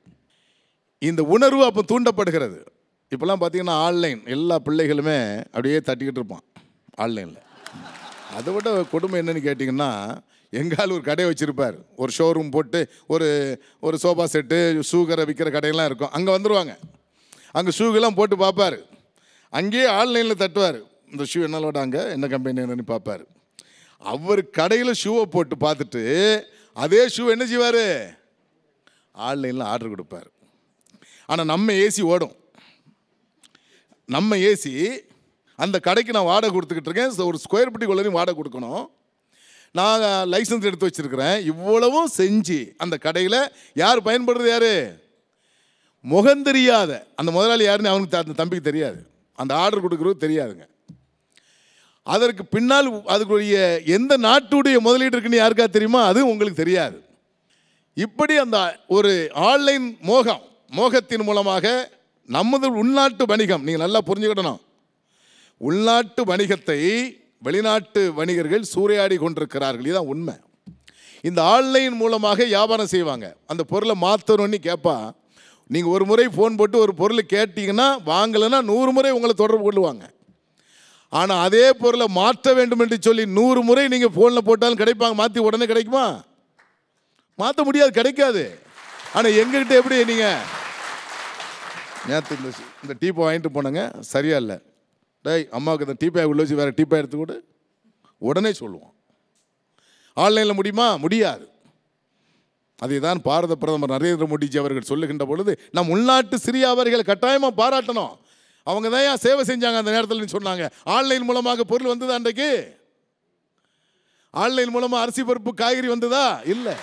இந்த உணர்வு அப்போ தூண்டப்படுகிறது இப்போல்லாம் பார்த்தீங்கன்னா ஆன்லைன் எல்லா பிள்ளைகளுமே அப்படியே தட்டிக்கிட்டு இருப்பான் ஆன்லைனில் அதை விட கொடுமை என்னென்னு கேட்டிங்கன்னா எங்கால் ஒரு கடையை வச்சுருப்பார் ஒரு ஷோரூம் போட்டு ஒரு ஒரு சோஃபா செட்டு ஷூகரை விற்கிற கடையெல்லாம் இருக்கும் அங்கே வந்துடுவாங்க அங்கே ஷூக்கெல்லாம் போட்டு பார்ப்பார் அங்கேயே ஆன்லைனில் தட்டுவார் இந்த ஷூ என்னால் அங்கே என்ன கம்பெனி என்னன்னு பார்ப்பார் அவர் கடையில் ஷூவை போட்டு பார்த்துட்டு அதே ஷூ என்ன செய்வார் ஆன்லைனில் ஆர்டர் கொடுப்பார் ஆனால் நம்ம ஏசி ஓடும் நம்ம ஏசி அந்த கடைக்கு நான் வாடகை கொடுத்துக்கிட்டு இருக்கேன் ஒரு ஸ்கொயர் பிட்டி வாடகை கொடுக்கணும் நான் லைசன்ஸ் எடுத்து வச்சுருக்கிறேன் இவ்வளவும் செஞ்சு அந்த கடையில் யார் பயன்படுறது யார் முகம் தெரியாத அந்த முதலாளி யாருன்னு அவனுக்கு அந்த தம்பிக்கு தெரியாது அந்த ஆர்டர் கொடுக்குறது தெரியாதுங்க அதற்கு பின்னால் அதுக்குரிய எந்த நாட்டுடைய முதலீடு இருக்குன்னு யாருக்கா தெரியுமா அது உங்களுக்கு தெரியாது இப்படி அந்த ஒரு ஆன்லைன் மோகம் மோகத்தின் மூலமாக நமது உள்நாட்டு வணிகம் நீங்கள் நல்லா புரிஞ்சுக்கிடணும் உள்நாட்டு வணிகத்தை வெளிநாட்டு வணிகர்கள் சூறையாடி கொண்டிருக்கிறார்கள் இதுதான் உண்மை இந்த ஆன்லைன் மூலமாக வியாபாரம் செய்வாங்க அந்த பொருளை மாற்றணும்னு கேட்பா நீங்கள் ஒரு முறை ஃபோன் போட்டு ஒரு பொருளை கேட்டிங்கன்னா வாங்கலைன்னா நூறு முறை உங்களை தொடர்பு கொள்ளுவாங்க ஆனால் அதே பொருளை மாற்ற வேண்டும் என்று சொல்லி நூறு முறை நீங்கள் ஃபோனில் போட்டாலும் கிடைப்பாங்க மாற்றி உடனே கிடைக்குமா மாற்ற முடியாது கிடைக்காது ஆனால் எங்ககிட்ட எப்படி நீங்கள் நேற்று இந்த இந்த டீப்பை வாங்கிட்டு போனேங்க சரியாக இல்லை டேய் அம்மாவுக்கு இந்த டீப்பை உள்ள வச்சு வேறு டீப்பை எடுத்து உடனே சொல்லுவோம் ஆன்லைனில் முடியுமா முடியாது அதை தான் பாரத பிரதமர் நரேந்திர மோடிஜி அவர்கள் சொல்லுகின்ற பொழுது நம் உள்நாட்டு சிறிய அவர்களை கட்டாயமாக பாராட்டணும் அவங்க தான் ஏன் சேவை செஞ்சாங்க அந்த நேரத்தில் சொன்னாங்க ஆன்லைன் மூலமாக பொருள் வந்ததா அன்றைக்கு ஆன்லைன் மூலமாக அரிசி பருப்பு காய்கறி வந்ததா இல்லை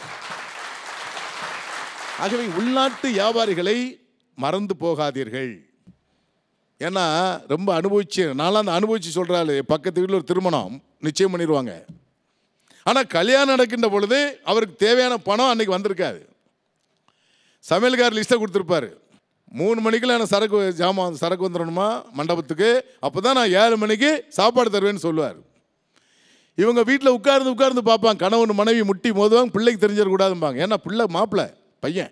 ஆகவே உள்நாட்டு வியாபாரிகளை மறந்து போகாதீர்கள் ஏன்னா ரொம்ப அனுபவிச்சு நான்லாம் அந்த அனுபவித்து சொல்கிறாள் பக்கத்து வீட்டில் ஒரு திருமணம் நிச்சயம் பண்ணிடுவாங்க ஆனால் கல்யாணம் நடக்கின்ற பொழுது அவருக்கு தேவையான பணம் அன்றைக்கி வந்திருக்காது சமையல்கார் லிஸ்ட்டை கொடுத்துருப்பாரு மூணு மணிக்கெலாம் எனக்கு சரக்கு ஜாமான் சரக்கு வந்துடணுமா மண்டபத்துக்கு அப்போ தான் நான் ஏழு மணிக்கு சாப்பாடு தருவேன்னு சொல்லுவார் இவங்க வீட்டில் உட்கார்ந்து உட்கார்ந்து பார்ப்பாங்க கணவன் மனைவி முட்டி மோதுவாங்க பிள்ளைக்கு தெரிஞ்சிடக்கூடாதும்பாங்க ஏன்னா பிள்ளை மாப்பிள்ளை பையன்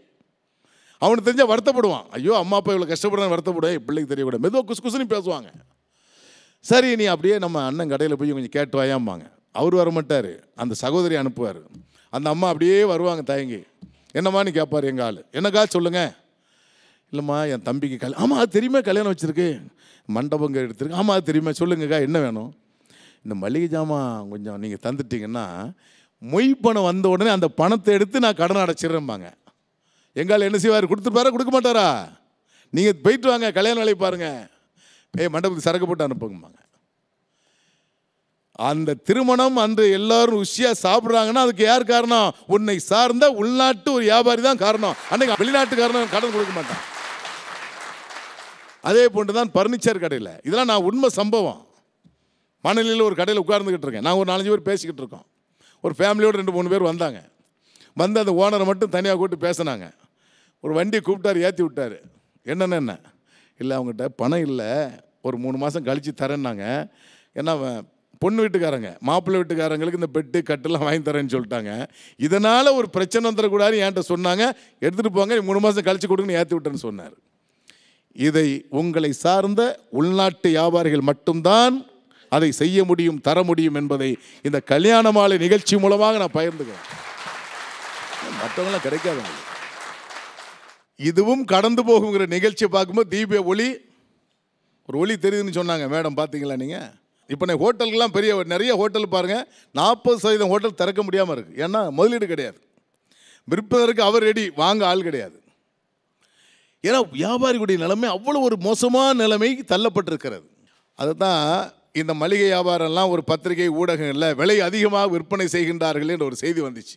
அவனுக்கு தெரிஞ்சால் வருத்தப்படுவான் ஐயோ அம்மா அப்பா இவ்வளோ கஷ்டப்படுறான்னு வருத்தப்படுவேன் பிள்ளைக்கு தெரியக்கூடாது மெதுவாக குசு குசுன்னு பேசுவாங்க சரி நீ அப்படியே நம்ம அண்ணன் கடையில் போய் கொஞ்சம் கேட்டு வாயாம்பாங்க அவர் வரமாட்டார் அந்த சகோதரி அனுப்புவார் அந்த அம்மா அப்படியே வருவாங்க தயங்கி என்னம்மா நீ கேட்பார் எங்கள் ஆள் என்னக்கா சொல்லுங்கள் இல்லைம்மா என் தம்பிக்கு கல் ஆமாம் அது தெரியுமே கல்யாணம் வச்சுருக்கு மண்டபங்க எடுத்துருக்கு ஆமாம் அது தெரியுமே சொல்லுங்கக்கா என்ன வேணும் இந்த மளிகை ஜாமான் கொஞ்சம் நீங்கள் தந்துட்டிங்கன்னா மொய் பணம் வந்த உடனே அந்த பணத்தை எடுத்து நான் கடன் அடைச்சிடுறேன்பாங்க எங்கால் என்ன செய்வார் கொடுத்துருப்பாரா கொடுக்க மாட்டாரா நீங்கள் போயிட்டு வாங்க கல்யாண வேலையை பாருங்கள் ஏய் மண்டபத்துக்கு சரக்கு போட்டு அனுப்புங்கம்மாங்க அந்த திருமணம் அன்று எல்லாரும் ருசியாக சாப்பிட்றாங்கன்னா அதுக்கு யார் காரணம் உன்னை சார்ந்த உள்நாட்டு ஒரு வியாபாரி தான் காரணம் அன்றைக்கு வெளிநாட்டுக்காரன் கடன் கொடுக்க மாட்டான் அதே போன்று தான் பர்னிச்சர் கடையில் இதெல்லாம் நான் உண்மை சம்பவம் மணலில் ஒரு கடையில் உட்கார்ந்துக்கிட்டு இருக்கேன் நான் ஒரு நாலஞ்சு பேர் பேசிக்கிட்டு இருக்கோம் ஒரு ஃபேமிலியோடு ரெண்டு மூணு பேர் வந்தாங்க வந்து அந்த ஓனரை மட்டும் தனியாக கூப்பிட்டு பேசினாங்க ஒரு வண்டியை கூப்பிட்டார் ஏற்றி விட்டார் என்னென்ன என்ன இல்லை அவங்ககிட்ட பணம் இல்லை ஒரு மூணு மாதம் கழித்து தரேன்னாங்க ஏன்னா பொண்ணு வீட்டுக்காரங்க மாப்பிள்ளை வீட்டுக்காரங்களுக்கு இந்த பெட்டு கட்டெல்லாம் வாங்கி தரேன்னு சொல்லிட்டாங்க இதனால் ஒரு பிரச்சனை வந்துடக்கூடாது என்கிட்ட சொன்னாங்க எடுத்துகிட்டு போங்க மூணு மாதம் கழித்து கொடுங்கன்னு ஏற்றி விட்டேன்னு சொன்னார் இதை உங்களை சார்ந்த உள்நாட்டு வியாபாரிகள் மட்டும்தான் அதை செய்ய முடியும் தர முடியும் என்பதை இந்த கல்யாண மாலை நிகழ்ச்சி மூலமாக நான் பகிர்ந்துக்கிறேன் மற்றவங்களாம் கிடைக்காது இதுவும் கடந்து போகுங்கிற நிகழ்ச்சியை பார்க்கும்போது தீபிய ஒளி ஒரு ஒளி தெரியுதுன்னு சொன்னாங்க மேடம் பார்த்தீங்களா நீங்கள் இப்போ நான் ஹோட்டலுக்கெல்லாம் பெரிய நிறைய ஹோட்டல் பாருங்கள் நாற்பது சதவீதம் ஹோட்டல் திறக்க முடியாமல் இருக்குது ஏன்னா முதலீடு கிடையாது விற்பதற்கு அவர் ரெடி வாங்க ஆள் கிடையாது ஏன்னா வியாபாரிகளுடைய நிலைமை அவ்வளோ ஒரு மோசமான நிலைமை தள்ளப்பட்டிருக்கிறது அதை தான் இந்த மளிகை வியாபாரம்லாம் ஒரு பத்திரிகை ஊடகங்களில் விலை அதிகமாக விற்பனை செய்கின்றார்கள் என்ற ஒரு செய்தி வந்துச்சு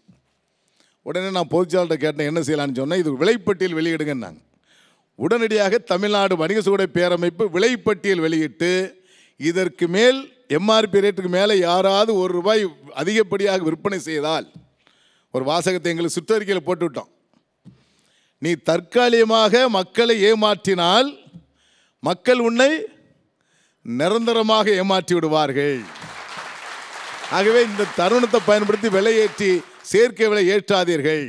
உடனே நான் பொதுச்செயலாளர்கிட்ட கேட்டேன் என்ன செய்யலான்னு சொன்னேன் இது விலைப்பட்டியல் வெளியிடுங்கன்னாங்க உடனடியாக தமிழ்நாடு வணிக சூடை பேரமைப்பு விலைப்பட்டியல் வெளியிட்டு இதற்கு மேல் எம்ஆர்பி ரேட்டுக்கு மேலே யாராவது ஒரு ரூபாய் அதிகப்படியாக விற்பனை செய்தால் ஒரு வாசகத்தை எங்களுக்கு சுற்றறிக்கையில் போட்டுவிட்டோம் நீ தற்காலிகமாக மக்களை ஏமாற்றினால் மக்கள் உன்னை நிரந்தரமாக ஏமாற்றி விடுவார்கள் ஆகவே இந்த தருணத்தை பயன்படுத்தி விலையேற்றி சேர்க்கை விலை ஏற்றாதீர்கள்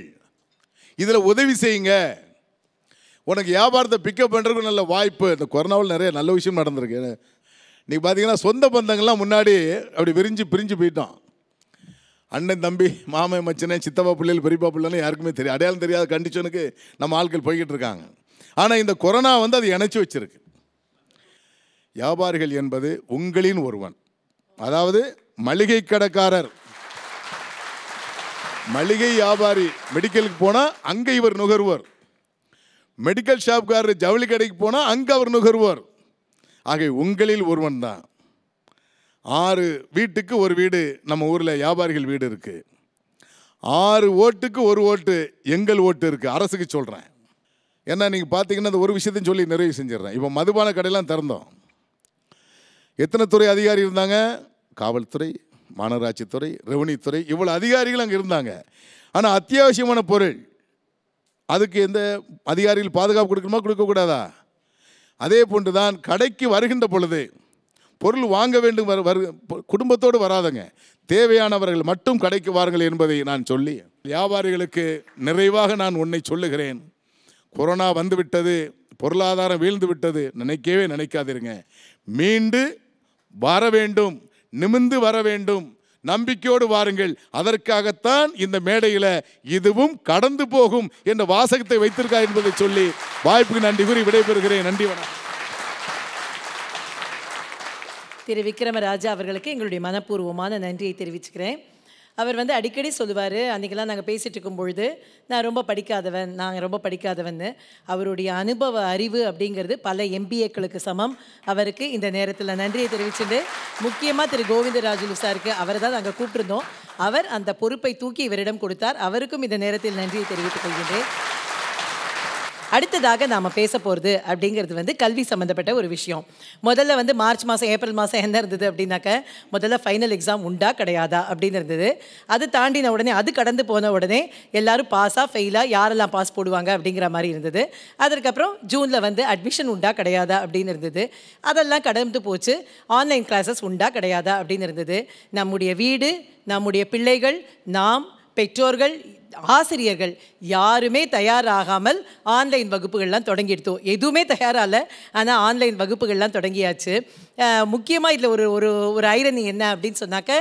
இதில் உதவி செய்யுங்க உனக்கு வியாபாரத்தை பிக்கப் பண்ணுறதுக்கு நல்ல வாய்ப்பு இந்த கொரோனாவில் நிறைய நல்ல விஷயம் நடந்திருக்கு இன்றைக்கி பார்த்தீங்கன்னா சொந்த பந்தங்கள்லாம் முன்னாடி அப்படி விரிஞ்சு பிரிஞ்சு போயிட்டோம் அண்ணன் தம்பி மாமன் மச்சனே சித்தப்பா பிள்ளைகள் பெரியப்பா பிள்ளைன்னு யாருக்குமே தெரியும் அடையாளம் தெரியாத கண்டிஷனுக்கு நம்ம ஆட்கள் போய்கிட்டு இருக்காங்க ஆனால் இந்த கொரோனா வந்து அது இணைச்சி வச்சுருக்கு வியாபாரிகள் என்பது உங்களின் ஒருவன் அதாவது மளிகை கடைக்காரர் மளிகை வியாபாரி மெடிக்கலுக்கு போனால் அங்கே இவர் நுகர்வார் மெடிக்கல் ஷாப்காரர் ஜவுளி கடைக்கு போனால் அங்கே அவர் நுகர்வார் ஆகை உங்களில் ஒருவன் தான் ஆறு வீட்டுக்கு ஒரு வீடு நம்ம ஊரில் வியாபாரிகள் வீடு இருக்குது ஆறு ஓட்டுக்கு ஒரு ஓட்டு எங்கள் ஓட்டு இருக்குது அரசுக்கு சொல்கிறேன் ஏன்னா நீங்கள் பார்த்தீங்கன்னா அந்த ஒரு விஷயத்தையும் சொல்லி நிறைவு செஞ்சிடறேன் இப்போ மதுபான கடையெல்லாம் திறந்தோம் எத்தனை துறை அதிகாரி இருந்தாங்க காவல்துறை மாநகராட்சித்துறை ரெவன்யூத்துறை இவ்வளோ அதிகாரிகள் அங்கே இருந்தாங்க ஆனால் அத்தியாவசியமான பொருள் அதுக்கு எந்த அதிகாரிகள் பாதுகாப்பு கொடுக்கணுமா கொடுக்கக்கூடாதா அதே போன்று தான் கடைக்கு வருகின்ற பொழுது பொருள் வாங்க வேண்டும் வரு வரு குடும்பத்தோடு வராதங்க தேவையானவர்கள் மட்டும் கடைக்கு வாருங்கள் என்பதை நான் சொல்லி வியாபாரிகளுக்கு நிறைவாக நான் உன்னை சொல்லுகிறேன் கொரோனா வந்துவிட்டது பொருளாதாரம் வீழ்ந்து விட்டது நினைக்கவே நினைக்காதிருங்க மீண்டு வர வேண்டும் நிமிந்து வர வேண்டும் நம்பிக்கையோடு வாருங்கள் அதற்காகத்தான் இந்த மேடையில் இதுவும் கடந்து போகும் என்ற வாசகத்தை வைத்திருக்கா என்பதை சொல்லி வாய்ப்புக்கு நன்றி கூறி விடைபெறுகிறேன் நன்றி வணக்கம் திரு விக்ரமராஜா அவர்களுக்கு எங்களுடைய மனப்பூர்வமான நன்றியை தெரிவிச்சுக்கிறேன் அவர் வந்து அடிக்கடி சொல்லுவார் அன்றைக்கெல்லாம் நாங்கள் பேசிகிட்டு இருக்கும் பொழுது நான் ரொம்ப படிக்காதவன் நாங்கள் ரொம்ப படிக்காதவன்னு அவருடைய அனுபவ அறிவு அப்படிங்கிறது பல எம்பிஏக்களுக்கு சமம் அவருக்கு இந்த நேரத்தில் நன்றியை தெரிவிச்சுட்டு முக்கியமாக திரு கோவிந்தராஜுலு சாருக்கு அவரை தான் நாங்கள் கூப்பிட்டுருந்தோம் அவர் அந்த பொறுப்பை தூக்கி இவரிடம் கொடுத்தார் அவருக்கும் இந்த நேரத்தில் நன்றியை தெரிவித்துக் கொள்கின்றேன் அடுத்ததாக நாம் பேச போகிறது அப்படிங்கிறது வந்து கல்வி சம்மந்தப்பட்ட ஒரு விஷயம் முதல்ல வந்து மார்ச் மாதம் ஏப்ரல் மாதம் என்ன இருந்தது அப்படின்னாக்க முதல்ல ஃபைனல் எக்ஸாம் உண்டா கிடையாதா அப்படின்னு இருந்தது அது தாண்டின உடனே அது கடந்து போன உடனே எல்லாரும் பாஸாக ஃபெயிலாக யாரெல்லாம் பாஸ் போடுவாங்க அப்படிங்கிற மாதிரி இருந்தது அதற்கப்புறம் ஜூனில் வந்து அட்மிஷன் உண்டா கிடையாதா அப்படின்னு இருந்தது அதெல்லாம் கடந்து போச்சு ஆன்லைன் கிளாஸஸ் உண்டா கிடையாதா அப்படின்னு இருந்தது நம்முடைய வீடு நம்முடைய பிள்ளைகள் நாம் பெற்றோர்கள் ஆசிரியர்கள் யாருமே தயாராகாமல் ஆன்லைன் வகுப்புகள்லாம் தொடங்கிடுத்தோம் எதுவுமே தயாராகல ஆனால் ஆன்லைன் வகுப்புகள்லாம் தொடங்கியாச்சு முக்கியமாக இதில் ஒரு ஒரு ஒரு ஐரணி என்ன அப்படின்னு சொன்னாக்க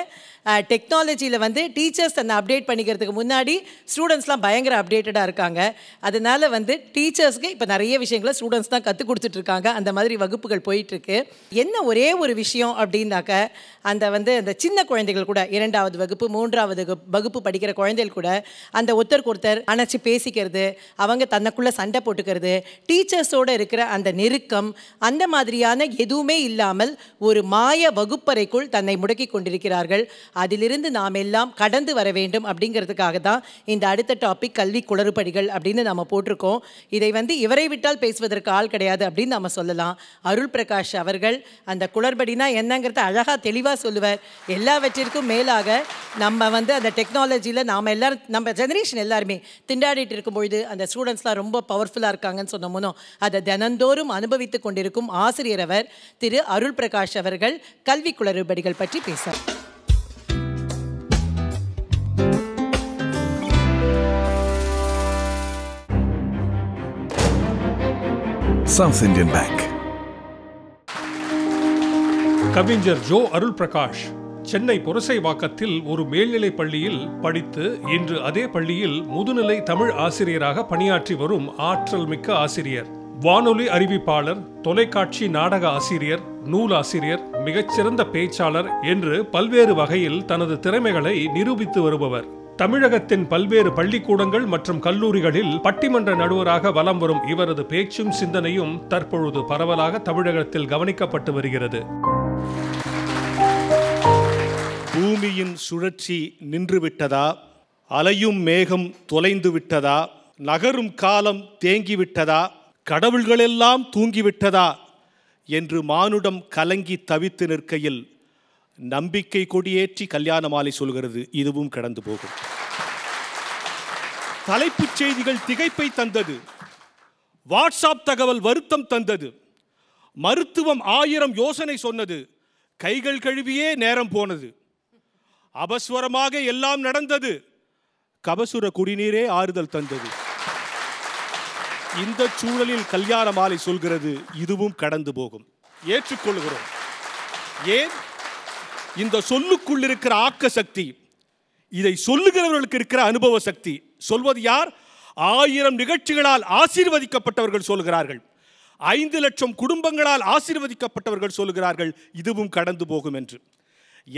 டெக்னாலஜியில் வந்து டீச்சர்ஸ் தன்னை அப்டேட் பண்ணிக்கிறதுக்கு முன்னாடி ஸ்டூடெண்ட்ஸ்லாம் பயங்கர அப்டேட்டடாக இருக்காங்க அதனால் வந்து டீச்சர்ஸ்க்கு இப்போ நிறைய விஷயங்களை ஸ்டூடெண்ட்ஸ் தான் கற்றுக் கொடுத்துட்ருக்காங்க அந்த மாதிரி வகுப்புகள் போயிட்டுருக்கு என்ன ஒரே ஒரு விஷயம் அப்படின்னாக்க அந்த வந்து அந்த சின்ன குழந்தைகள் கூட இரண்டாவது வகுப்பு மூன்றாவது வகுப்பு படிக்கிற குழந்தைகள் கூட அந்த ஒருத்தருக்கு ஒருத்தர் அணைச்சி பேசிக்கிறது அவங்க தன்னைக்குள்ளே சண்டை போட்டுக்கிறது டீச்சர்ஸோடு இருக்கிற அந்த நெருக்கம் அந்த மாதிரியான எதுவுமே இல்லாமல் ஒரு மாய வகுப்பறைக்குள் தன்னை முடக்கி கொண்டிருக்கிறார்கள் அதிலிருந்து நாம் எல்லாம் கடந்து வர வேண்டும் அப்படிங்கிறதுக்காக தான் இந்த அடுத்த டாபிக் கல்வி குளறுபடிகள் அப்படின்னு நம்ம போட்டிருக்கோம் இதை வந்து இவரை விட்டால் பேசுவதற்கு ஆள் கிடையாது அப்படின்னு நம்ம சொல்லலாம் அருள் பிரகாஷ் அவர்கள் அந்த குளறுபடினா என்னங்கிறத அழகாக தெளிவாக சொல்லுவார் எல்லாவற்றிற்கும் மேலாக நம்ம வந்து அந்த டெக்னாலஜியில் நாம் எல்லோரும் நம்ம ஜெனரேஷன் எல்லாருமே திண்டாடிட்டு இருக்கும்பொழுது அந்த ஸ்டூடெண்ட்ஸ்லாம் ரொம்ப பவர்ஃபுல்லாக இருக்காங்கன்னு சொன்னோம்னோ அதை தினந்தோறும் அனுபவித்து கொண்டிருக்கும் ஆசிரியர் அவர் திரு அருள் பிரகாஷ் அவர்கள் கல்வி குளறுபடிகள் பற்றி பேசுகிறார் சவுத் இந்தியன் பேங்க் கவிஞர் ஜோ அருள் பிரகாஷ் சென்னை புரசைவாக்கத்தில் ஒரு மேல்நிலை பள்ளியில் படித்து இன்று அதே பள்ளியில் முதுநிலை தமிழ் ஆசிரியராக பணியாற்றி வரும் ஆற்றல் மிக்க ஆசிரியர் வானொலி அறிவிப்பாளர் தொலைக்காட்சி நாடக ஆசிரியர் நூலாசிரியர் மிகச்சிறந்த பேச்சாளர் என்று பல்வேறு வகையில் தனது திறமைகளை நிரூபித்து வருபவர் தமிழகத்தின் பல்வேறு பள்ளிக்கூடங்கள் மற்றும் கல்லூரிகளில் பட்டிமன்ற நடுவராக வலம் வரும் இவரது பேச்சும் சிந்தனையும் தற்பொழுது பரவலாக தமிழகத்தில் கவனிக்கப்பட்டு வருகிறது பூமியின் சுழற்சி நின்றுவிட்டதா அலையும் மேகம் தொலைந்து விட்டதா நகரும் காலம் தேங்கிவிட்டதா கடவுள்களெல்லாம் தூங்கிவிட்டதா என்று மானுடம் கலங்கி தவித்து நிற்கையில் நம்பிக்கை கொடியேற்றி கல்யாண மாலை சொல்கிறது இதுவும் கடந்து போகும் தலைப்புச் செய்திகள் திகைப்பை தந்தது வாட்ஸ்அப் தகவல் வருத்தம் தந்தது மருத்துவம் ஆயிரம் யோசனை சொன்னது கைகள் கழுவியே நேரம் போனது அபஸ்வரமாக எல்லாம் நடந்தது கபசுர குடிநீரே ஆறுதல் தந்தது இந்த சூழலில் கல்யாண மாலை சொல்கிறது இதுவும் கடந்து போகும் ஏற்றுக்கொள்கிறோம் ஏன் இந்த சொல்லுக்குள் இருக்கிற ஆக்க சக்தி இதை சொல்லுகிறவர்களுக்கு இருக்கிற அனுபவ சக்தி சொல்வது யார் ஆயிரம் நிகழ்ச்சிகளால் ஆசீர்வதிக்கப்பட்டவர்கள் சொல்கிறார்கள் ஐந்து லட்சம் குடும்பங்களால் ஆசீர்வதிக்கப்பட்டவர்கள் சொல்கிறார்கள் இதுவும் கடந்து போகும் என்று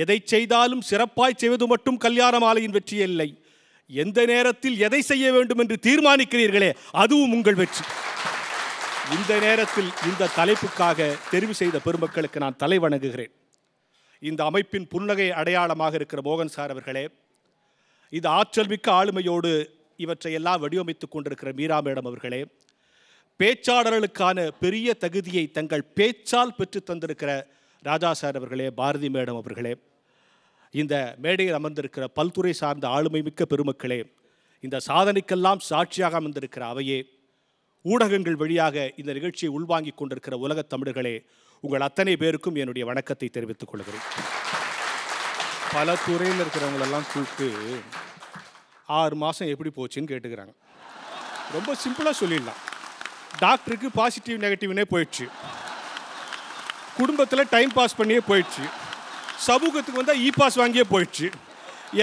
எதை செய்தாலும் சிறப்பாய் செய்வது மட்டும் கல்யாண மாலையின் வெற்றி இல்லை எந்த நேரத்தில் எதை செய்ய வேண்டும் என்று தீர்மானிக்கிறீர்களே அதுவும் உங்கள் வெற்றி இந்த நேரத்தில் இந்த தலைப்புக்காக தெரிவு செய்த பெருமக்களுக்கு நான் தலை வணங்குகிறேன் இந்த அமைப்பின் புன்னகை அடையாளமாக இருக்கிற மோகன் சார் அவர்களே இது மிக்க ஆளுமையோடு இவற்றையெல்லாம் வடிவமைத்து கொண்டிருக்கிற மீரா மேடம் அவர்களே பேச்சாளர்களுக்கான பெரிய தகுதியை தங்கள் பேச்சால் பெற்று தந்திருக்கிற ராஜா சார் அவர்களே பாரதி மேடம் அவர்களே இந்த மேடையில் அமர்ந்திருக்கிற பல்துறை சார்ந்த ஆளுமை மிக்க பெருமக்களே இந்த சாதனைக்கெல்லாம் சாட்சியாக அமர்ந்திருக்கிற அவையே ஊடகங்கள் வழியாக இந்த நிகழ்ச்சியை உள்வாங்கிக் கொண்டிருக்கிற உலகத் தமிழர்களே உங்கள் அத்தனை பேருக்கும் என்னுடைய வணக்கத்தை தெரிவித்துக் கொள்கிறேன் பல துறையில் இருக்கிறவங்களெல்லாம் கூப்பிட்டு ஆறு மாதம் எப்படி போச்சுன்னு கேட்டுக்கிறாங்க ரொம்ப சிம்பிளாக சொல்லிடலாம் டாக்டருக்கு பாசிட்டிவ் நெகட்டிவ்னே போயிடுச்சு குடும்பத்தில் டைம் பாஸ் பண்ணியே போயிடுச்சு சமூகத்துக்கு வந்தால் இ பாஸ் வாங்கியே போயிடுச்சு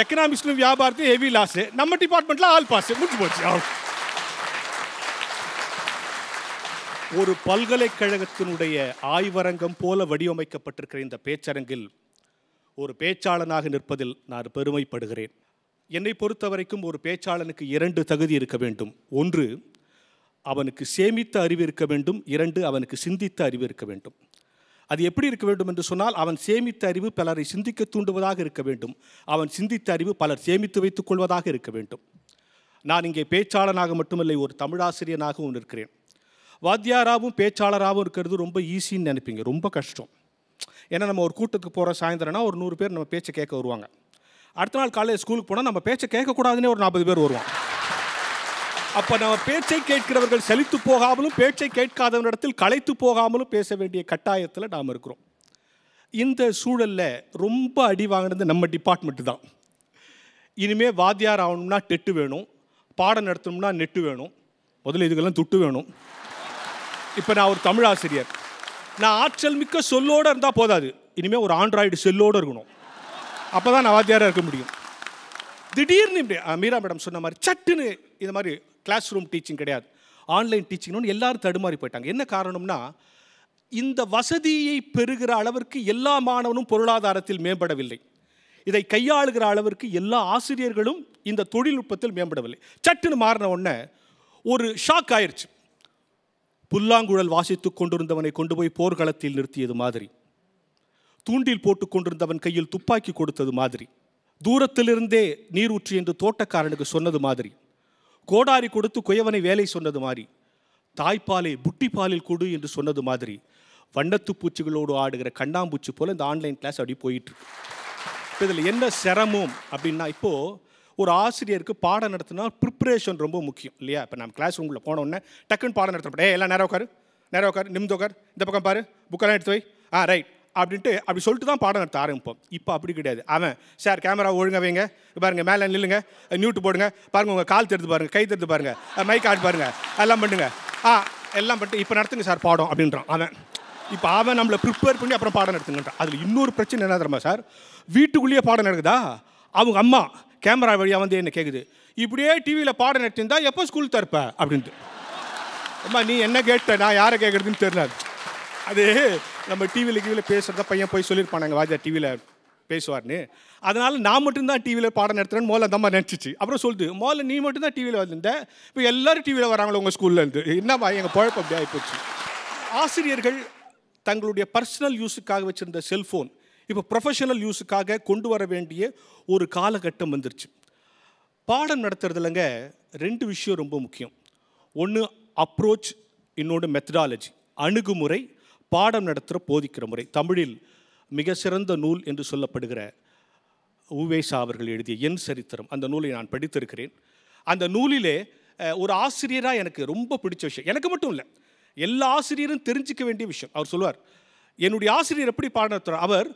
எக்கனாமிக்ஸ்லும் வியாபாரத்தையும் ஹெவி லாஸு நம்ம டிபார்ட்மெண்ட்டில் ஆல் பாஸ் முடிச்சு போச்சு அவ்வளோ ஒரு பல்கலைக்கழகத்தினுடைய ஆய்வரங்கம் போல வடிவமைக்கப்பட்டிருக்கிற இந்த பேச்சரங்கில் ஒரு பேச்சாளனாக நிற்பதில் நான் பெருமைப்படுகிறேன் என்னை பொறுத்த வரைக்கும் ஒரு பேச்சாளனுக்கு இரண்டு தகுதி இருக்க வேண்டும் ஒன்று அவனுக்கு சேமித்த அறிவு இருக்க வேண்டும் இரண்டு அவனுக்கு சிந்தித்த அறிவு இருக்க வேண்டும் அது எப்படி இருக்க வேண்டும் என்று சொன்னால் அவன் சேமித்த அறிவு பலரை சிந்திக்க தூண்டுவதாக இருக்க வேண்டும் அவன் சிந்தித்த அறிவு பலர் சேமித்து வைத்துக் கொள்வதாக இருக்க வேண்டும் நான் இங்கே பேச்சாளனாக மட்டுமில்லை ஒரு தமிழாசிரியனாகவும் இருக்கிறேன் வாத்தியாராகவும் பேச்சாளராகவும் இருக்கிறது ரொம்ப ஈஸின்னு நினைப்பீங்க ரொம்ப கஷ்டம் ஏன்னா நம்ம ஒரு கூட்டத்துக்கு போகிற சாயந்தரம்னா ஒரு நூறு பேர் நம்ம பேச்சை கேட்க வருவாங்க அடுத்த நாள் காலையில் ஸ்கூலுக்கு போனால் நம்ம பேச்சை கேட்கக்கூடாதுன்னே ஒரு நாற்பது பேர் வருவோம் அப்போ நம்ம பேச்சை கேட்கிறவர்கள் செழித்து போகாமலும் பேச்சை கேட்காதவரிடத்தில் களைத்து போகாமலும் பேச வேண்டிய கட்டாயத்தில் நாம் இருக்கிறோம் இந்த சூழலில் ரொம்ப அடி வாங்கினது நம்ம டிபார்ட்மெண்ட்டு தான் இனிமேல் வாத்தியார் ஆகணும்னா டெட்டு வேணும் பாடம் நடத்தணும்னா நெட்டு வேணும் முதல்ல இதுக்கெல்லாம் துட்டு வேணும் இப்போ நான் ஒரு தமிழ் ஆசிரியர் நான் ஆற்றல் மிக்க சொல்லோடு இருந்தால் போதாது இனிமேல் ஒரு ஆண்ட்ராய்டு செல்லோடு இருக்கணும் அப்போ தான் நான் வாத்தியாராக இருக்க முடியும் திடீர்னு இப்படி மீரா மேடம் சொன்ன மாதிரி சட்டுன்னு இந்த மாதிரி கிளாஸ் ரூம் டீச்சிங் கிடையாது ஆன்லைன் டீச்சிங்னு எல்லோரும் தடுமாறி போயிட்டாங்க என்ன காரணம்னா இந்த வசதியை பெறுகிற அளவிற்கு எல்லா மாணவனும் பொருளாதாரத்தில் மேம்படவில்லை இதை கையாளுகிற அளவிற்கு எல்லா ஆசிரியர்களும் இந்த தொழில்நுட்பத்தில் மேம்படவில்லை சட்டுன்னு மாறின உடனே ஒரு ஷாக் ஆயிடுச்சு புல்லாங்குழல் வாசித்துக் கொண்டிருந்தவனை கொண்டு போய் போர்க்களத்தில் நிறுத்தியது மாதிரி தூண்டில் போட்டுக் கொண்டிருந்தவன் கையில் துப்பாக்கி கொடுத்தது மாதிரி தூரத்திலிருந்தே நீரூற்று என்று தோட்டக்காரனுக்கு சொன்னது மாதிரி கோடாரி கொடுத்து குயவனை வேலை சொன்னது மாதிரி தாய்ப்பாலை புட்டிப்பாலில் கொடு என்று சொன்னது மாதிரி வண்ணத்து பூச்சிகளோடு ஆடுகிற கண்ணாம்பூச்சி போல் இந்த ஆன்லைன் கிளாஸ் அப்படி போயிட்டுருக்கு இதில் என்ன சிரமம் அப்படின்னா இப்போது ஒரு ஆசிரியருக்கு பாடம் நடத்தினா ப்ரிப்ரேஷன் ரொம்ப முக்கியம் இல்லையா இப்போ நம்ம கிளாஸ் ரூமில் போனோடனே டக்குன்னு பாடம் நடத்தப்பட்டே எல்லாம் நேரம் உட்காரு நேரம் உட்காரு நிமிந்து உக்கார் இந்த பக்கம் பாரு புக்கெல்லாம் எடுத்து வை ஆ ரைட் அப்படின்ட்டு அப்படி சொல்லிட்டு தான் பாடம் நடத்த ஆரம்பிப்போம் இப்போ அப்படி கிடையாது அவன் சார் கேமரா ஒழுங்க வைங்க பாருங்கள் மேலே நில்லுங்க நியூட்டு போடுங்க பாருங்கள் உங்கள் கால் தெரிந்து பாருங்கள் கை தெரிந்து பாருங்கள் மைக் ஆட் பாருங்கள் எல்லாம் பண்ணுங்க ஆ எல்லாம் பண்ணிட்டு இப்போ நடத்துங்க சார் பாடம் அப்படின்றான் அவன் இப்போ அவன் நம்மளை ப்ரிப்பேர் பண்ணி அப்புறம் பாடம் நடத்துங்கன்றான் அதில் இன்னொரு பிரச்சனை என்ன தரமா சார் வீட்டுக்குள்ளேயே பாடம் நடக்குதா அவங்க அம்மா கேமரா வழியாக வந்து என்ன கேட்குது இப்படியே டிவியில் பாடம் நடத்திருந்தா எப்போ ஸ்கூல் தருப்ப அப்படின்ட்டு அம்மா நீ என்ன கேட்ட நான் யாரை கேட்குறதுன்னு தெரியல அது நம்ம டிவியில் கீவியில் பேசுகிறத பையன் போய் சொல்லியிருப்பானாங்க வாஜா டிவியில் பேசுவார்னு அதனால் நான் மட்டும்தான் டிவியில் பாடம் நடத்துகிறேன்னு முதல்ல அந்த மாதிரி நினச்சிச்சு அப்புறம் சொல்லுது முதல்ல நீ மட்டும்தான் டிவியில் வந்திருந்த இப்போ எல்லோரும் டிவியில் வராங்களோ உங்கள் ஸ்கூலில் இருந்து என்னப்பா எங்கள் குழப்பம் அப்படியே ஆகிப்போச்சு ஆசிரியர்கள் தங்களுடைய பர்சனல் யூஸுக்காக வச்சுருந்த செல்ஃபோன் இப்போ ப்ரொஃபஷனல் யூஸுக்காக கொண்டு வர வேண்டிய ஒரு காலகட்டம் வந்துருச்சு பாடம் நடத்துறதுலங்க ரெண்டு விஷயம் ரொம்ப முக்கியம் ஒன்று அப்ரோச் இன்னொன்று மெத்தடாலஜி அணுகுமுறை பாடம் நடத்துகிற போதிக்கிற முறை தமிழில் மிக சிறந்த நூல் என்று சொல்லப்படுகிற உவேசா அவர்கள் எழுதிய என் சரித்திரம் அந்த நூலை நான் படித்திருக்கிறேன் அந்த நூலிலே ஒரு ஆசிரியராக எனக்கு ரொம்ப பிடிச்ச விஷயம் எனக்கு மட்டும் இல்லை எல்லா ஆசிரியரும் தெரிஞ்சிக்க வேண்டிய விஷயம் அவர் சொல்லுவார் என்னுடைய ஆசிரியர் எப்படி பாடம் நடத்துகிறார் அவர்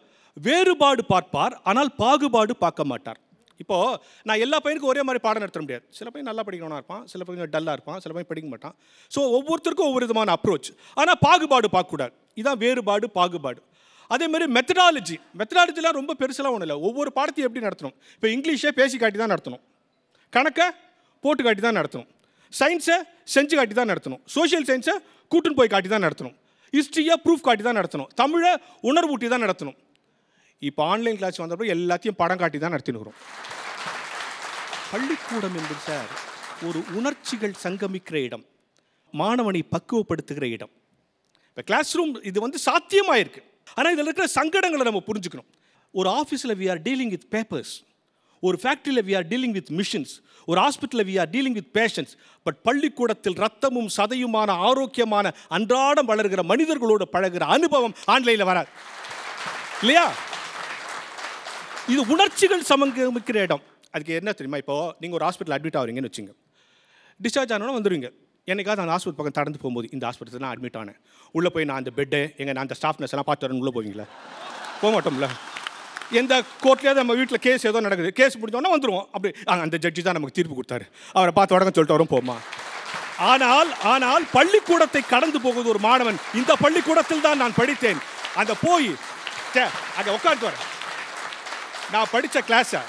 வேறுபாடு பார்ப்பார் ஆனால் பாகுபாடு பார்க்க மாட்டார் இப்போது நான் எல்லா பையனுக்கும் ஒரே மாதிரி பாடம் நடத்த முடியாது சில பையன் நல்லா படிக்கணும்னா இருப்பான் சில பையன் டல்லாக இருப்பான் சில பையன் படிக்க மாட்டான் ஸோ ஒவ்வொருத்தருக்கும் ஒவ்வொரு விதமான அப்ரோச் ஆனால் பாகுபாடு பார்க்கக்கூடாது இதுதான் வேறுபாடு பாகுபாடு அதே மாதிரி மெத்தடாலஜி மெத்தடாலஜிலாம் ரொம்ப பெருசெல்லாம் ஒன்றும் இல்லை ஒவ்வொரு பாடத்தையும் எப்படி நடத்தணும் இப்போ இங்கிலீஷே பேசி காட்டி தான் நடத்தணும் கணக்கை போட்டு காட்டி தான் நடத்தணும் சயின்ஸை செஞ்சு காட்டி தான் நடத்தணும் சோஷியல் சயின்ஸை கூட்டுன்னு போய் காட்டி தான் நடத்தணும் ஹிஸ்ட்ரியை ப்ரூஃப் காட்டி தான் நடத்தணும் தமிழை உணர்வூட்டி தான் நடத்தணும் இப்போ ஆன்லைன் கிளாஸ் வந்தப்போ எல்லாத்தையும் படம் காட்டி தான் நடத்தினுக்கிறோம் பள்ளிக்கூடம் என்பது சார் ஒரு உணர்ச்சிகள் சங்கமிக்கிற இடம் மாணவனை பக்குவப்படுத்துகிற இடம் இப்போ கிளாஸ் ரூம் இது வந்து சாத்தியமாக இருக்குது ஆனால் இதில் இருக்கிற சங்கடங்களை நம்ம புரிஞ்சுக்கணும் ஒரு ஆஃபீஸில் we are dealing with papers ஒரு ஃபேக்ட்ரியில் we are dealing with machines ஒரு ஹாஸ்பிட்டலில் we are dealing with patients but பள்ளிக்கூடத்தில் ரத்தமும் சதையுமான ஆரோக்கியமான அன்றாடம் வளர்கிற மனிதர்களோடு பழகிற அனுபவம் ஆன்லைனில் வராது இல்லையா இது உணர்ச்சிகள் சமங்கமிக்கிற இடம் அதுக்கு என்ன தெரியுமா இப்போது நீங்கள் ஒரு ஹாஸ்பிட்டல் அட்மிட் ஆகுறீங்கன்னு வச்சுங்க டிஸ்சார்ஜ் ஆனோன்னா வந்துடுவீங்க என்னைக்காவது அந்த ஹாஸ்பிட்டல் பக்கம் நடந்து போகும்போது இந்த ஹாஸ்பிட்டல் நான் அட்மிட் ஆனேன் உள்ளே போய் நான் அந்த பெட்டு எங்கள் நான் அந்த ஸ்டாஃப் நர்ஸ்லாம் பார்த்து வரேன் உள்ளே போவீங்களே போக மாட்டோம்ல எந்த கோர்ட்லேயாவது நம்ம வீட்டில் கேஸ் ஏதோ நடக்குது கேஸ் முடிஞ்சோன்னா வந்துடுவோம் அப்படி அந்த ஜட்ஜி தான் நமக்கு தீர்ப்பு கொடுத்தாரு அவரை பார்த்து உடனே சொல்லிட்டு வரும் போமா ஆனால் ஆனால் பள்ளிக்கூடத்தை கடந்து போகுது ஒரு மாணவன் இந்த பள்ளிக்கூடத்தில் தான் நான் படித்தேன் அந்த போய் அங்கே உட்காந்து வரேன் நான் படித்த கிளாஸை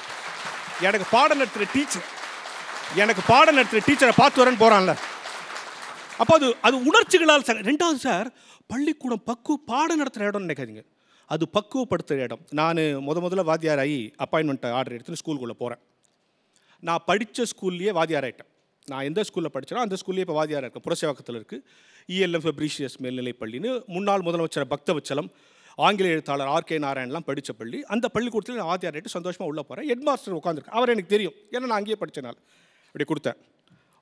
எனக்கு பாடம் நடத்துகிற டீச்சர் எனக்கு பாடம் நடத்துகிற டீச்சரை பார்த்து வரேன்னு போகிறான்ல அப்போ அது அது உணர்ச்சிகளால் சார் ரெண்டாவது சார் பள்ளிக்கூடம் பக்குவ பாடம் நடத்துகிற இடம்னு நினைக்காதீங்க அது பக்குவப்படுத்துகிற இடம் நான் முத முதல்ல வாத்தியார் ஆகி அப்பாயின்மெண்ட் ஆர்டர் எடுத்துன்னு ஸ்கூலுக்குள்ளே போகிறேன் நான் படித்த ஸ்கூல்லையே வாத்தியார் ஆகிட்டேன் நான் எந்த ஸ்கூலில் படித்தேனோ அந்த ஸ்கூல்லேயே இப்போ வாதியாராக இருக்கேன் புரசேவாக்கத்தில் இருக்குது இஎல்எம் e ஃபெப்ரிஷியஸ் மேல்நிலைப்பள்ளின்னு முன்னாள் முதலமைச்சர் பக்தவச்சலம் ஆங்கில எழுத்தாளர் ஆர் கே நாராயண்லாம் படித்த பள்ளி அந்த பள்ளிக்கூடத்தில் நான் ரேட்டு சந்தோஷமாக உள்ளே போகிறேன் ஹெட் மாஸ்டர் உட்காந்துருக்கு அவர் எனக்கு தெரியும் ஏன்னா நான் அங்கேயே படித்தனால் அப்படி கொடுத்தேன்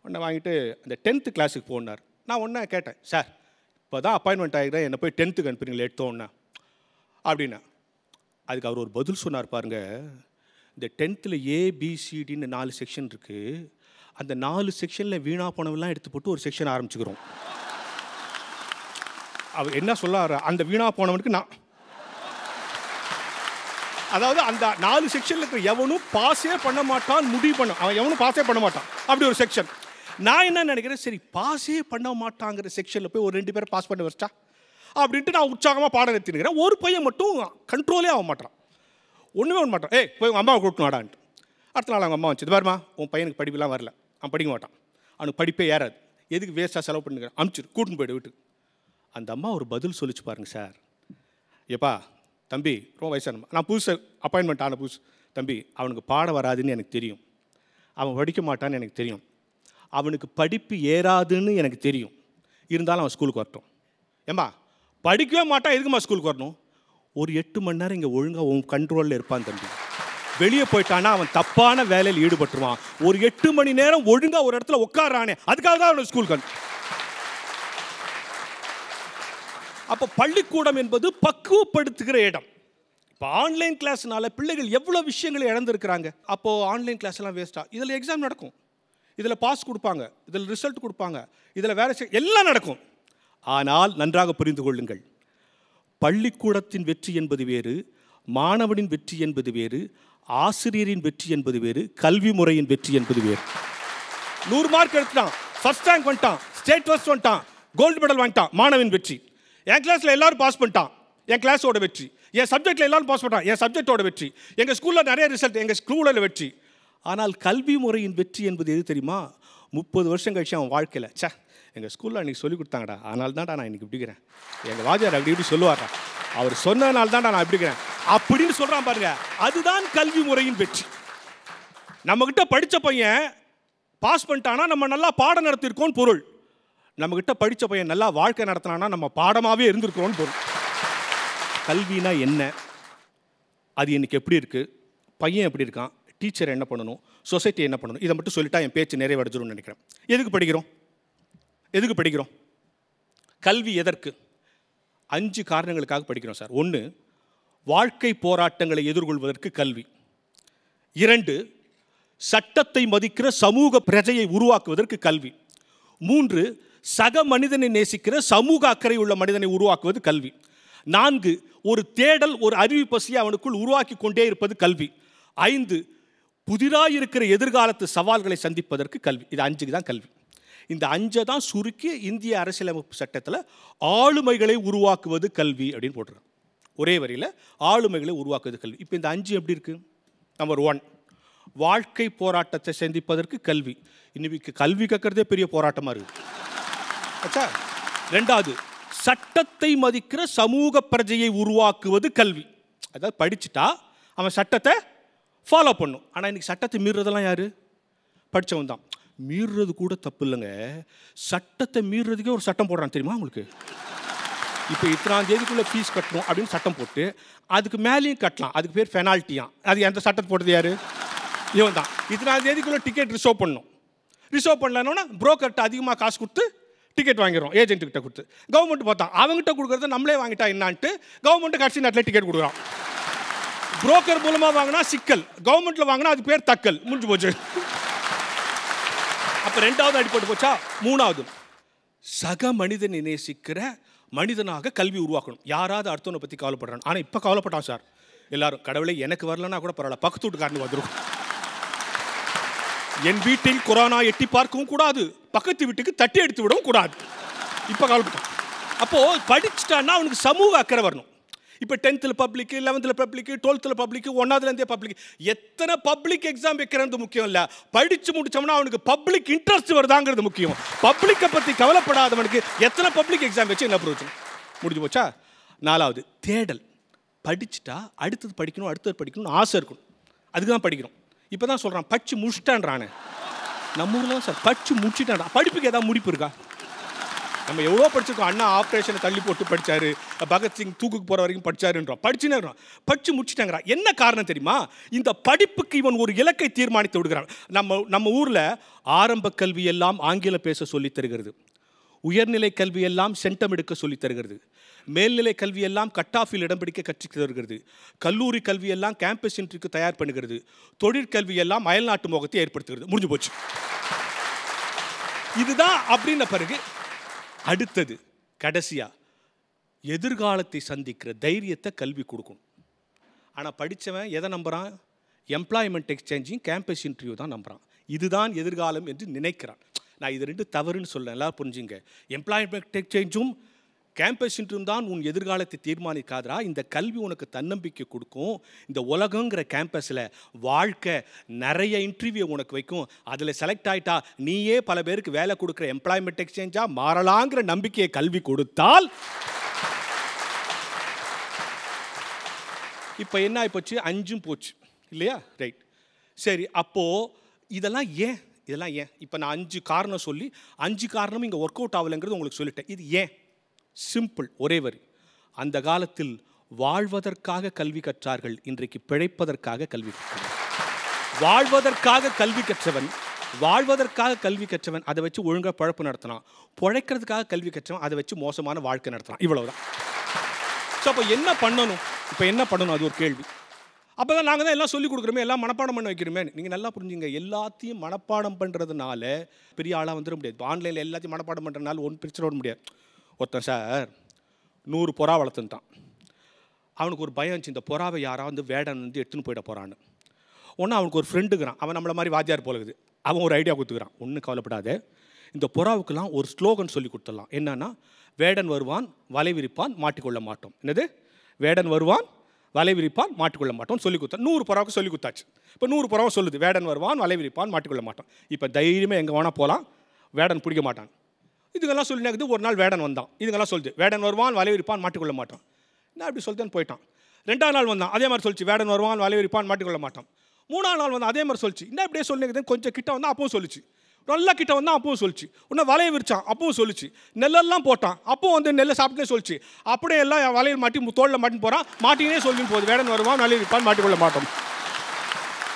உடனே வாங்கிட்டு அந்த டென்த்து கிளாஸுக்கு போனார் நான் ஒன்றே கேட்டேன் சார் இப்போ தான் அப்பாயின்மெண்ட் ஆகிக்கிறேன் என்னை போய் டென்த்துக்கு அனுப்புறீங்களா எடுத்தோன்னா அப்படின்னா அதுக்கு அவர் ஒரு பதில் சொன்னார் பாருங்கள் இந்த டென்த்தில் ஏபிசிடின்னு நாலு செக்ஷன் இருக்குது அந்த நாலு செக்ஷனில் வீணாக போனவெல்லாம் எடுத்து போட்டு ஒரு செக்ஷன் ஆரம்பிச்சுக்கிறோம் அவர் என்ன சொல்ல அந்த வீணாக போனவனுக்கு நான் அதாவது அந்த நாலு செக்ஷனில் இருக்கிற எவனும் பாஸே பண்ண மாட்டான் முடிவு பண்ண அவன் எவனும் பாஸே பண்ண மாட்டான் அப்படி ஒரு செக்ஷன் நான் என்ன நினைக்கிறேன் சரி பாஸே பண்ண மாட்டாங்கிற செக்ஷனில் போய் ஒரு ரெண்டு பேரும் பாஸ் பண்ண வச்சா அப்படின்ட்டு நான் உற்சாகமாக பாடம் நிறுத்தினுக்கிறேன் ஒரு பையன் மட்டும் கண்ட்ரோலே ஆக மாட்டான் ஒன்றுமே ஆக மாட்டான் ஏய் போய் உங்கள் அம்மாவை கூட்டணும்டான்ட்டு அடுத்த நாள் அவங்க அம்மா வச்சு பாருமா உன் பையனுக்கு படிப்புலாம் வரல அவன் படிக்க மாட்டான் அவனுக்கு படிப்பே ஏறாது எதுக்கு வேஸ்ட்டாக செலவு பண்ணுங்க அனுப்பிச்சிரு கூட்டின்னு போய்டு வீட்டுக்கு அந்த அம்மா ஒரு பதில் சொல்லிச்சு பாருங்க சார் எப்பா தம்பி ரொம்ப வயசான நான் புதுசு அப்பாயின்மெண்ட் ஆன புதுசு தம்பி அவனுக்கு பாட வராதுன்னு எனக்கு தெரியும் அவன் படிக்க மாட்டான்னு எனக்கு தெரியும் அவனுக்கு படிப்பு ஏறாதுன்னு எனக்கு தெரியும் இருந்தாலும் அவன் ஸ்கூலுக்கு வரட்டும் ஏம்மா படிக்கவே மாட்டான் எதுக்குமா ஸ்கூலுக்கு வரணும் ஒரு எட்டு மணி நேரம் இங்கே ஒழுங்காக உன் கண்ட்ரோலில் இருப்பான் தம்பி வெளியே போயிட்டான்னா அவன் தப்பான வேலையில் ஈடுபட்டுருவான் ஒரு எட்டு மணி நேரம் ஒழுங்காக ஒரு இடத்துல உட்காடுறானே அதுக்காக தான் அவனுக்கு ஸ்கூலுக்கு அப்போ பள்ளிக்கூடம் என்பது பக்குவப்படுத்துகிற இடம் இப்போ ஆன்லைன் கிளாஸ்னால பிள்ளைகள் எவ்வளோ விஷயங்களை இழந்திருக்கிறாங்க அப்போது ஆன்லைன் கிளாஸ்லாம் வேஸ்ட்டாக இதில் எக்ஸாம் நடக்கும் இதில் பாஸ் கொடுப்பாங்க இதில் ரிசல்ட் கொடுப்பாங்க இதில் வேறு எல்லாம் நடக்கும் ஆனால் நன்றாக புரிந்து கொள்ளுங்கள் பள்ளிக்கூடத்தின் வெற்றி என்பது வேறு மாணவனின் வெற்றி என்பது வேறு ஆசிரியரின் வெற்றி என்பது வேறு கல்வி முறையின் வெற்றி என்பது வேறு நூறு மார்க் எடுத்துட்டான் ஃபஸ்ட் ரேங்க் வந்துட்டான் ஸ்டேட் ஃபஸ்ட் வந்துட்டான் கோல்டு மெடல் வாங்கிட்டான் மாணவன் வெற்றி என் கிளாஸில் எல்லோரும் பாஸ் பண்ணிட்டான் என் கிளாஸோட வெற்றி என் சப்ஜெக்டில் எல்லோரும் பாஸ் பண்ணிட்டான் என் சப்ஜெக்டோட வெற்றி எங்கள் ஸ்கூலில் நிறைய ரிசல்ட் எங்கள் ஸ்கூலில் வெற்றி ஆனால் கல்வி முறையின் வெற்றி என்பது எது தெரியுமா முப்பது வருஷம் கழிச்சு அவன் வாழ்க்கையில் சே எங்கள் ஸ்கூலில் அன்றைக்கி சொல்லிக் கொடுத்தாங்கடா அதனால தான்டா நான் இன்றைக்கி பிடிக்கிறேன் எங்கள் வாஜியார் அப்படி இப்படி சொல்லுவாரா அவர் சொன்னதுனால தான்டா நான் பிடிக்கிறேன் அப்படின்னு சொல்கிறான் பாருங்க அதுதான் கல்வி முறையின் வெற்றி நம்மக்கிட்ட படித்த பையன் பாஸ் பண்ணிட்டானா நம்ம நல்லா பாடம் நடத்திருக்கோம்னு பொருள் நம்மக்கிட்ட படித்த பையன் நல்லா வாழ்க்கை நடத்தினான்னா நம்ம பாடமாகவே இருந்திருக்கிறோன்னு பொருள் கல்வினா என்ன அது எனக்கு எப்படி இருக்குது பையன் எப்படி இருக்கான் டீச்சர் என்ன பண்ணணும் சொசைட்டி என்ன பண்ணணும் இதை மட்டும் சொல்லிட்டா என் பேச்சு நிறைவடைஞ்சிரும்னு நினைக்கிறேன் எதுக்கு படிக்கிறோம் எதுக்கு படிக்கிறோம் கல்வி எதற்கு அஞ்சு காரணங்களுக்காக படிக்கிறோம் சார் ஒன்று வாழ்க்கை போராட்டங்களை எதிர்கொள்வதற்கு கல்வி இரண்டு சட்டத்தை மதிக்கிற சமூக பிரஜையை உருவாக்குவதற்கு கல்வி மூன்று சக மனிதனை நேசிக்கிற சமூக அக்கறை உள்ள மனிதனை உருவாக்குவது கல்வி நான்கு ஒரு தேடல் ஒரு அறிவு பசியை அவனுக்குள் உருவாக்கி கொண்டே இருப்பது கல்வி ஐந்து புதிராக இருக்கிற எதிர்காலத்து சவால்களை சந்திப்பதற்கு கல்வி இது அஞ்சுக்கு தான் கல்வி இந்த அஞ்சை தான் சுருக்கி இந்திய அரசியலமைப்பு சட்டத்தில் ஆளுமைகளை உருவாக்குவது கல்வி அப்படின்னு போட்டுருக்கேன் ஒரே வரியில் ஆளுமைகளை உருவாக்குவது கல்வி இப்போ இந்த அஞ்சு எப்படி இருக்குது நம்பர் ஒன் வாழ்க்கை போராட்டத்தை சந்திப்பதற்கு கல்வி இன்னைக்கு கல்வி கற்கிறதே பெரிய போராட்டமாக இருக்குது அச்சா ரெண்டாவது சட்டத்தை மதிக்கிற சமூக பிரஜையை உருவாக்குவது கல்வி அதாவது படிச்சுட்டா அவன் சட்டத்தை ஃபாலோ பண்ணும் ஆனால் இன்றைக்கி சட்டத்தை மீறுறதெல்லாம் யார் படித்தவன் தான் மீறுறது கூட தப்பு இல்லைங்க சட்டத்தை மீறுறதுக்கே ஒரு சட்டம் போடுறான் தெரியுமா உங்களுக்கு இப்போ இத்தனாம் தேதிக்குள்ளே ஃபீஸ் கட்டணும் அப்படின்னு சட்டம் போட்டு அதுக்கு மேலேயும் கட்டலாம் அதுக்கு பேர் பெனால்ட்டியாம் அது எந்த சட்டத்தை போடுறது யார் இவன் தான் இத்தனாம் தேதிக்குள்ளே டிக்கெட் ரிசர்வ் பண்ணணும் ரிசர்வ் பண்ணலன்னா புரோக்கர்கிட்ட அதிகமாக காசு கொடுத்து டிக்கெட் ஏஜென்ட் கிட்ட கொடுத்து கவர்மெண்ட் பார்த்தா அவங்ககிட்ட கொடுக்குறத நம்மளே வாங்கிட்டா என்னான்ட்டு கவர்மெண்ட்டு கடைசி நேரத்தில் டிக்கெட் கொடுக்குறோம் புரோக்கர் மூலமாக வாங்கினா சிக்கல் கவர்மெண்ட்டில் வாங்கினா அது பேர் தக்கல் முடிஞ்சு போச்சு அப்போ ரெண்டாவது அடிப்பட்டு போச்சா மூணாவது சக மனிதனை நேசிக்கிற மனிதனாக கல்வி உருவாக்கணும் யாராவது அடுத்தவனை பற்றி கவலைப்படுறான் ஆனால் இப்போ கவலைப்பட்டான் சார் எல்லாரும் கடவுளை எனக்கு வரலன்னா கூட பரவாயில்ல பக்கத்து வீட்டுக்காரனு வந்துடும் என் வீட்டில் கொரோனா எட்டி பார்க்கவும் கூடாது பக்கத்து வீட்டுக்கு தட்டி எடுத்து விடவும் கூடாது இப்போ காலப்பட்டம் அப்போது படிச்சுட்டான்னா அவனுக்கு சமூக அக்கறை வரணும் இப்போ டென்த்தில் பப்ளிக்கு லெவன்த்தில் பப்ளிக்கு டுவெல்த்தில் பப்ளிக்கு ஒன்றாவதுலேருந்தே பப்ளிக் எத்தனை பப்ளிக் எக்ஸாம் வைக்கிறது முக்கியம் இல்லை படித்து முடித்தோம்னா அவனுக்கு பப்ளிக் இன்ட்ரெஸ்ட் வருதாங்கிறது முக்கியம் பப்ளிக்கை பற்றி கவலைப்படாதவனுக்கு எத்தனை பப்ளிக் எக்ஸாம் வச்சு என்ன பிரச்சனை முடிஞ்சு போச்சா நாலாவது தேடல் படிச்சுட்டா அடுத்தது படிக்கணும் அடுத்தது படிக்கணும்னு ஆசை இருக்கணும் அதுக்கு தான் படிக்கணும் இப்போ தான் சொல்கிறான் பச்சு முடிச்சிட்டான்றானே நம்ம ஊரில் சார் பச்சு முடிச்சிட்டான் படிப்புக்கு எதாவது முடிப்பு இருக்கா நம்ம எவ்வளோ படிச்சிருக்கோம் அண்ணா ஆப்ரேஷனை தள்ளி போட்டு படித்தார் பகத்சிங் தூக்குக்கு போகிற வரைக்கும் படித்தாருன்றோம் படிச்சுன்னு இருக்கிறோம் படித்து முடிச்சுட்டாங்கிறா என்ன காரணம் தெரியுமா இந்த படிப்புக்கு இவன் ஒரு இலக்கை தீர்மானித்து விடுகிறான் நம்ம நம்ம ஊரில் ஆரம்ப கல்வி எல்லாம் ஆங்கிலம் பேச சொல்லி தருகிறது உயர்நிலை கல்வியெல்லாம் சென்டம் எடுக்க சொல்லித் தருகிறது மேல்நிலை கல்வியெல்லாம் கட் ஆஃபில் இடம் பிடிக்க தருகிறது கல்லூரி கல்வியெல்லாம் கேம்பஸ் இன்ட்ரிக்கு தயார் பண்ணுகிறது தொழிற்கல்வியெல்லாம் அயல்நாட்டு முகத்தை ஏற்படுத்துகிறது முடிஞ்சு போச்சு இதுதான் அப்படின்ன பிறகு அடுத்தது கடைசியாக எதிர்காலத்தை சந்திக்கிற தைரியத்தை கல்வி கொடுக்கும் ஆனால் படித்தவன் எதை நம்புகிறான் எம்ப்ளாய்மெண்ட் எக்ஸ்சேஞ்சிங் கேம்பஸ் இன்டர்வியூ தான் நம்புகிறான் இதுதான் எதிர்காலம் என்று நினைக்கிறான் நான் இது ரெண்டு தவறுன்னு சொல்ல நல்லா புரிஞ்சுங்க எம்ப்ளாய்மெண்ட் டெக்ஸ்சேஞ்சும் கேம்பஸ் இன்றும் தான் உன் எதிர்காலத்தை தீர்மானிக்காதரா இந்த கல்வி உனக்கு தன்னம்பிக்கை கொடுக்கும் இந்த உலகங்கிற கேம்பஸில் வாழ்க்கை நிறைய இன்டர்வியூ உனக்கு வைக்கும் அதில் செலக்ட் ஆகிட்டா நீயே பல பேருக்கு வேலை கொடுக்குற எம்ப்ளாய்மெண்ட் எக்ஸ்சேஞ்சாக மாறலாங்கிற நம்பிக்கையை கல்வி கொடுத்தால் இப்போ என்ன ஆகிப்போச்சு அஞ்சும் போச்சு இல்லையா ரைட் சரி அப்போது இதெல்லாம் ஏன் இதெல்லாம் ஏன் இப்போ நான் அஞ்சு காரணம் சொல்லி அஞ்சு காரணமும் இங்கே ஒர்க் அவுட் ஆகலைங்கிறது உங்களுக்கு சொல்லிட்டேன் இது ஏன் சிம்பிள் ஒரே வரி அந்த காலத்தில் வாழ்வதற்காக கல்வி கற்றார்கள் இன்றைக்கு பிழைப்பதற்காக கல்வி கற்றார்கள் வாழ்வதற்காக கல்வி கற்றவன் வாழ்வதற்காக கல்வி கற்றவன் அதை வச்சு ஒழுங்காக பழப்பு நடத்தினான் பிழைக்கிறதுக்காக கல்வி கற்றவன் அதை வச்சு மோசமான வாழ்க்கை நடத்தினான் இவ்வளவுதான் ஸோ அப்போ என்ன பண்ணணும் இப்போ என்ன பண்ணணும் அது ஒரு கேள்வி அப்போ தான் நாங்கள் தான் எல்லாம் சொல்லிக் கொடுக்குறோமே எல்லாம் மனப்பாடம் பண்ண வைக்கிறோமே நீங்கள் நல்லா புரிஞ்சுங்க எல்லாத்தையும் மனப்பாடம் பண்ணுறதுனால பெரிய ஆளாக வந்துட முடியாது ஆன்லைனில் எல்லாத்தையும் மனப்பாடம் பண்ணுறதுனால ஒன்றும் பிரச்சனை வர முடியாது ஒருத்தன் சார் நூறு புறா வளர்த்துன்ட்டான் அவனுக்கு ஒரு பயம் இருந்துச்சு இந்த புறாவை யாராவது வந்து வேடன் வந்து எடுத்துன்னு போயிட போகிறான்னு ஒன்று அவனுக்கு ஒரு ஃப்ரெண்டுக்குறான் அவன் நம்மளை மாதிரி வாத்தியார் போலகுது அவன் ஒரு ஐடியா கொடுத்துக்கிறான் ஒன்றும் கவலைப்படாத இந்த புறாவுக்கெல்லாம் ஒரு ஸ்லோகன் சொல்லி கொடுத்துடலாம் என்னன்னா வேடன் வருவான் வலை விரிப்பான் மாட்டிக்கொள்ள மாட்டோம் என்னது வேடன் வருவான் வலைவிரிப்பான் மாட்டிக்கொள்ள மாட்டோம் சொல்லி கொடுத்தா நூறு புறாவுக்கு சொல்லி கொடுத்தாச்சு இப்போ நூறு புறாவை சொல்லுது வேடன் வருவான் வலைவிரிப்பான் மாட்டிக்கொள்ள மாட்டோம் இப்போ தைரியமாக எங்கே வேணால் போகலாம் வேடன் பிடிக்க மாட்டான் இதுங்கெல்லாம் சொல்லி ஒரு நாள் வேடன் வந்தான் இதுங்கெல்லாம் சொல்லுது வேடன் வருவான் வலைவிரிப்பான் மாட்டிக்கொள்ள மாட்டான் நான் அப்படி சொல்லிட்டேன்னு போயிட்டான் ரெண்டாம் நாள் வந்தான் அதே மாதிரி சொல்லிச்சு வேடன் வருவான் வலைவிரிப்பான் மாட்டிக்கொள்ள மாட்டான் மூணாவது நாள் வந்து அதே மாதிரி சொல்லிச்சு என்ன இப்படியே சொல்லி கொஞ்சம் கிட்ட வந்தால் அப்பவும் சொல்லிச்சு நல்லா கிட்ட வந்தால் அப்பவும் சொல்லிச்சு உன்னை வலையை விரிச்சான் அப்பவும் சொல்லிச்சு நெல்லெல்லாம் போட்டான் அப்பவும் வந்து நெல்லை சாப்பிட்டே சொல்லிச்சு அப்படியே எல்லாம் என் வலையில் மாட்டி தோளில் மாட்டின்னு போகிறான் மாட்டினே சொல்லி போகுது வேடன் வருவான் நல்ல இருப்பான் மாட்டிக்கொள்ள மாட்டோம்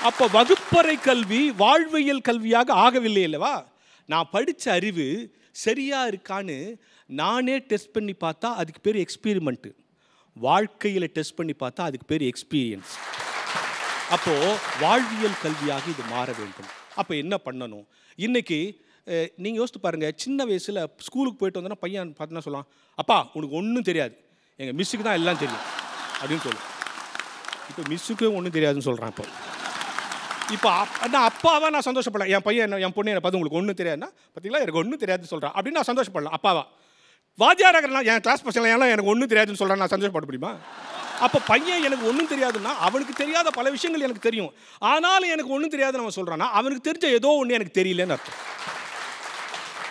அப்போ வகுப்பறை கல்வி வாழ்வியல் கல்வியாக ஆகவில்லை அல்லவா நான் படித்த அறிவு சரியாக இருக்கான்னு நானே டெஸ்ட் பண்ணி பார்த்தா அதுக்கு பேர் எக்ஸ்பீரிமெண்ட்டு வாழ்க்கையில் டெஸ்ட் பண்ணி பார்த்தா அதுக்கு பேர் எக்ஸ்பீரியன்ஸ் அப்போது வாழ்வியல் கல்வியாக இது மாற வேண்டும் அப்போ என்ன பண்ணணும் இன்றைக்கி நீங்கள் யோசித்து பாருங்கள் சின்ன வயசில் ஸ்கூலுக்கு போயிட்டு வந்தோன்னா பையன் பார்த்தீங்கன்னா சொல்லலாம் அப்பா உனக்கு ஒன்றும் தெரியாது எங்கள் மிஸ்ஸுக்கு தான் எல்லாம் தெரியும் அப்படின்னு சொல்லு இப்போ மிஸ்ஸுக்கு ஒன்றும் தெரியாதுன்னு சொல்கிறான் இப்போ இப்போ நான் அப்பாவை நான் சந்தோஷப்படலாம் என் பையன் என் பொண்ணு என்னை பார்த்து உங்களுக்கு ஒன்றும் தெரியாதுன்னா பார்த்தீங்களா எனக்கு ஒன்றும் தெரியாதுன்னு சொல்கிறேன் அப்படின்னு நான் சந்தோஷப்படலாம் அப்பாவா வாத்தியார் என் கிளாஸ் பசங்களாம் எனக்கு ஒன்றும் தெரியாதுன்னு சொல்கிறேன் நான் சந்தோஷப்பட முடியுமா அப்போ பையன் எனக்கு ஒன்றும் தெரியாதுன்னா அவனுக்கு தெரியாத பல விஷயங்கள் எனக்கு தெரியும் ஆனாலும் எனக்கு ஒன்றும் தெரியாதுன்னு அவன் சொல்கிறான்னா அவனுக்கு தெரிஞ்ச ஏதோ ஒன்று எனக்கு தெரியலன்னு அர்த்தம்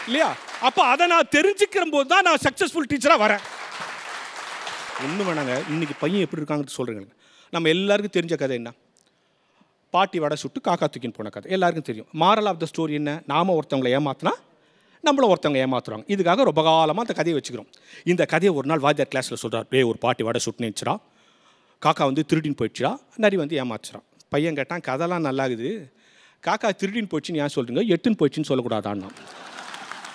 இல்லையா அப்போ அதை நான் தெரிஞ்சுக்கிற போது தான் நான் சக்ஸஸ்ஃபுல் டீச்சராக வரேன் ஒன்று வேணாங்க இன்றைக்கி பையன் எப்படி இருக்காங்கன்னு சொல்கிறீங்க நம்ம எல்லாருக்கும் தெரிஞ்ச கதை என்ன பாட்டி வடை சுட்டு காக்கா தூக்கின்னு போன கதை எல்லாருக்கும் தெரியும் மாரல் ஆஃப் த ஸ்டோரி என்ன நாம் ஒருத்தவங்களை ஏமாத்தினா நம்மள ஒருத்தவங்க ஏமாத்துறாங்க இதுக்காக ரொம்ப காலமாக அந்த கதையை வச்சுக்கிறோம் இந்த கதையை ஒரு நாள் வாத்தியார் கிளாஸில் சொல்கிறார் டே ஒரு பாட்டி வடை சுட்டுனுச்சுரா காக்கா வந்து திருடின்னு போயிடுச்சா நரி வந்து ஏமாற்றுறான் பையன் கேட்டான் கதைலாம் நல்லாகுது காக்கா திருடின்னு போச்சுன்னு ஏன் சொல்கிறீங்க எடுத்துன்னு போச்சுன்னு சொல்லக்கூடாதான்னா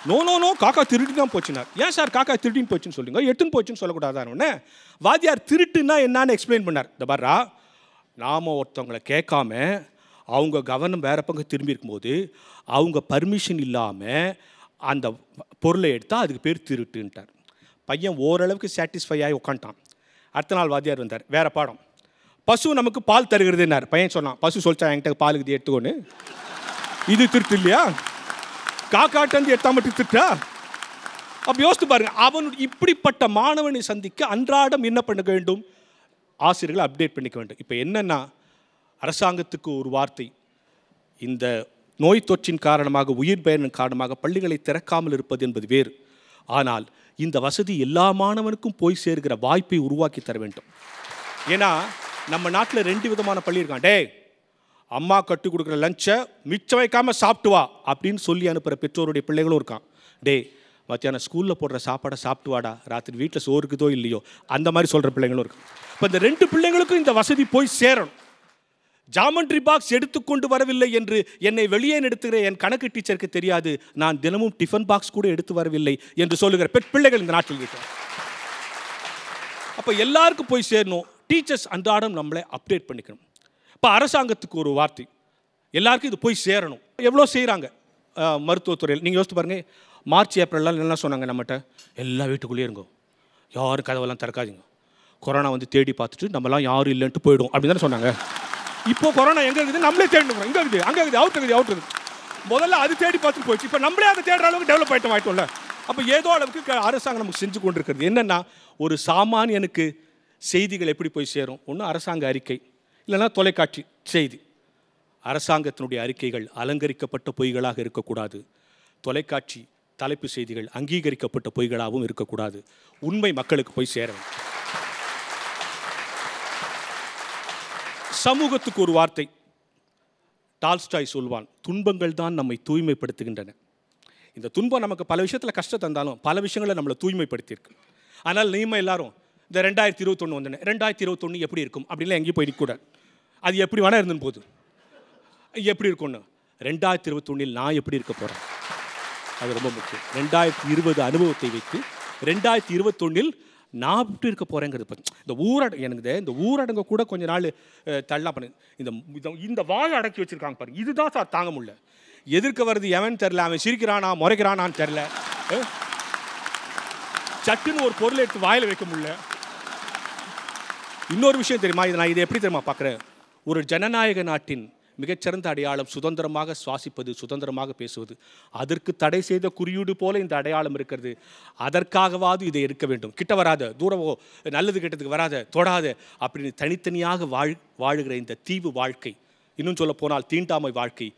நோ நோ நோ காக்கா திருடி தான் போச்சுனார் ஏன் சார் காக்கா திருடின்னு போச்சுன்னு சொல்லுங்க எடுத்துன்னு போச்சுன்னு சொல்லக்கூடாதான்னு வாத்தியார் திருட்டுன்னா என்னான்னு எக்ஸ்பிளைன் பண்ணார் இந்த பாரா நாம் ஒருத்தவங்களை கேட்காம அவங்க கவனம் வேற பக்கம் திரும்பி இருக்கும்போது அவங்க பர்மிஷன் இல்லாமல் அந்த பொருளை எடுத்தால் அதுக்கு பேர் திருட்டுன்ட்டார் பையன் ஓரளவுக்கு சாட்டிஸ்ஃபை ஆகி உக்காண்டான் அடுத்த நாள் வாத்தியார் வந்தார் வேறு பாடம் பசு நமக்கு பால் தருகிறதுன்னார் பையன் சொன்னான் பசு சொல்லிச்சா என்கிட்ட பால் இது எடுத்துக்கோன்னு இது திருட்டு இல்லையா காக்காட்டந்து எத்தா மட்டும் திருட்டா அப்போ யோசித்து பாருங்க அவன் இப்படிப்பட்ட மாணவனை சந்திக்க அன்றாடம் என்ன பண்ண வேண்டும் ஆசிரியர்களை அப்டேட் பண்ணிக்க வேண்டும் இப்போ என்னென்னா அரசாங்கத்துக்கு ஒரு வார்த்தை இந்த நோய் தொற்றின் காரணமாக உயிர் பயனின் காரணமாக பள்ளிகளை திறக்காமல் இருப்பது என்பது வேறு ஆனால் இந்த வசதி எல்லா மாணவனுக்கும் போய் சேர்கிற வாய்ப்பை உருவாக்கி தர வேண்டும் ஏன்னா நம்ம நாட்டில் ரெண்டு விதமான பள்ளி இருக்கான் டே அம்மா கற்றுக் கொடுக்குற லஞ்சை மிச்சம் வைக்காமல் சாப்பிட்டு வா அப்படின்னு சொல்லி அனுப்புகிற பெற்றோருடைய பிள்ளைகளும் இருக்கான் டே மத்தியானம் ஸ்கூலில் போடுற சாப்பாடை சாப்பிட்டு வாடா ராத்திரி வீட்டில் சோறுக்குதோ இல்லையோ அந்த மாதிரி சொல்கிற பிள்ளைங்களும் இருக்கு இப்போ இந்த ரெண்டு பிள்ளைங்களுக்கும் இந்த வசதி போய் சேரணும் ஜாமண்ட்ரி பாக்ஸ் எடுத்துக்கொண்டு வரவில்லை என்று என்னை வெளியே நடத்துகிற என் கணக்கு டீச்சருக்கு தெரியாது நான் தினமும் டிஃபன் பாக்ஸ் கூட எடுத்து வரவில்லை என்று சொல்லுகிற பெட் பிள்ளைகள் இந்த நாட்டில் இருக்கிற அப்போ எல்லாருக்கும் போய் சேரணும் டீச்சர்ஸ் அன்றாடம் நம்மளை அப்டேட் பண்ணிக்கணும் இப்போ அரசாங்கத்துக்கு ஒரு வார்த்தை எல்லாருக்கும் இது போய் சேரணும் எவ்வளோ செய்கிறாங்க மருத்துவத்துறையில் நீங்கள் யோசித்து பாருங்கள் மார்ச் ஏப்ரல்லாம் என்ன சொன்னாங்க நம்மகிட்ட எல்லா வீட்டுக்குள்ளேயே இருங்கோ யாரும் கதவெல்லாம் திறக்காதீங்க கொரோனா வந்து தேடி பார்த்துட்டு நம்மலாம் யாரும் இல்லைன்ட்டு போயிடும் அப்படின்னு தானே சொன்னாங்க இப்போ கொரோனா எங்கே இருக்குது நம்மளே தேடினோம் எங்கே இருக்குது அங்கே இருக்குது அவுட் இருக்குது அவுட் இருக்குது முதல்ல அது தேடி பார்த்து போயிடுச்சு இப்போ நம்மளே அதை தேடுற அளவுக்கு டெவலப் ஆகிட்டோம் ஆகிட்டோம்ல அப்போ ஏதோ அளவுக்கு அரசாங்கம் நமக்கு செஞ்சு கொண்டிருக்கிறது என்னென்னா ஒரு சாமானியனுக்கு செய்திகள் எப்படி போய் சேரும் ஒன்று அரசாங்க அறிக்கை இல்லைன்னா தொலைக்காட்சி செய்தி அரசாங்கத்தினுடைய அறிக்கைகள் அலங்கரிக்கப்பட்ட பொய்களாக இருக்கக்கூடாது தொலைக்காட்சி தலைப்பு செய்திகள் அங்கீகரிக்கப்பட்ட பொய்களாகவும் இருக்கக்கூடாது உண்மை மக்களுக்கு போய் சேரணும் சமூகத்துக்கு ஒரு வார்த்தை டால்ஸ்டாய் சொல்வான் துன்பங்கள் தான் நம்மை தூய்மைப்படுத்துகின்றன இந்த துன்பம் நமக்கு பல விஷயத்தில் கஷ்டம் தந்தாலும் பல விஷயங்களை நம்மளை தூய்மைப்படுத்தியிருக்கு ஆனால் நீமை எல்லாரும் இந்த ரெண்டாயிரத்தி இருபத்தொன்று வந்தேன் ரெண்டாயிரத்தி இருபத்தொன்று எப்படி இருக்கும் அப்படின்லாம் எங்கேயும் போயிடக்கூடாது அது எப்படி வேணால் இருந்தும் போகுது எப்படி இருக்கும்னு ரெண்டாயிரத்தி இருபத்தொன்னில் நான் எப்படி இருக்க போகிறேன் அது ரொம்ப முக்கியம் ரெண்டாயிரத்தி இருபது அனுபவத்தை வைத்து ரெண்டாயிரத்தி இருபத்தொன்னில் நான் விட்டு இருக்க போகிறேங்கிறது இந்த ஊரடங்கு எனக்கு இந்த ஊரடங்கு கூட கொஞ்ச நாள் தள்ளா பண்ணு இந்த இந்த வாழை அடக்கி வச்சுருக்காங்க பாருங்க இதுதான் சார் தாங்க முடியல எதிர்க்க வருது எவன் தெரில அவன் சிரிக்கிறானா முறைக்கிறானான்னு தெரில சட்டுன்னு ஒரு பொருளை எடுத்து வாயில் வைக்க முடியல இன்னொரு விஷயம் தெரியுமா இது நான் இதை எப்படி தெரியுமா பார்க்குறேன் ஒரு ஜனநாயக நாட்டின் மிகச்சிறந்த அடையாளம் சுதந்திரமாக சுவாசிப்பது சுதந்திரமாக பேசுவது அதற்கு தடை செய்த குறியீடு போல இந்த அடையாளம் இருக்கிறது அதற்காகவாவது இதை இருக்க வேண்டும் கிட்ட வராத தூரமோ நல்லது கெட்டதுக்கு வராத தொடாத அப்படின்னு தனித்தனியாக வாழ் வாழுகிற இந்த தீவு வாழ்க்கை இன்னும் சொல்ல போனால் தீண்டாமை வாழ்க்கை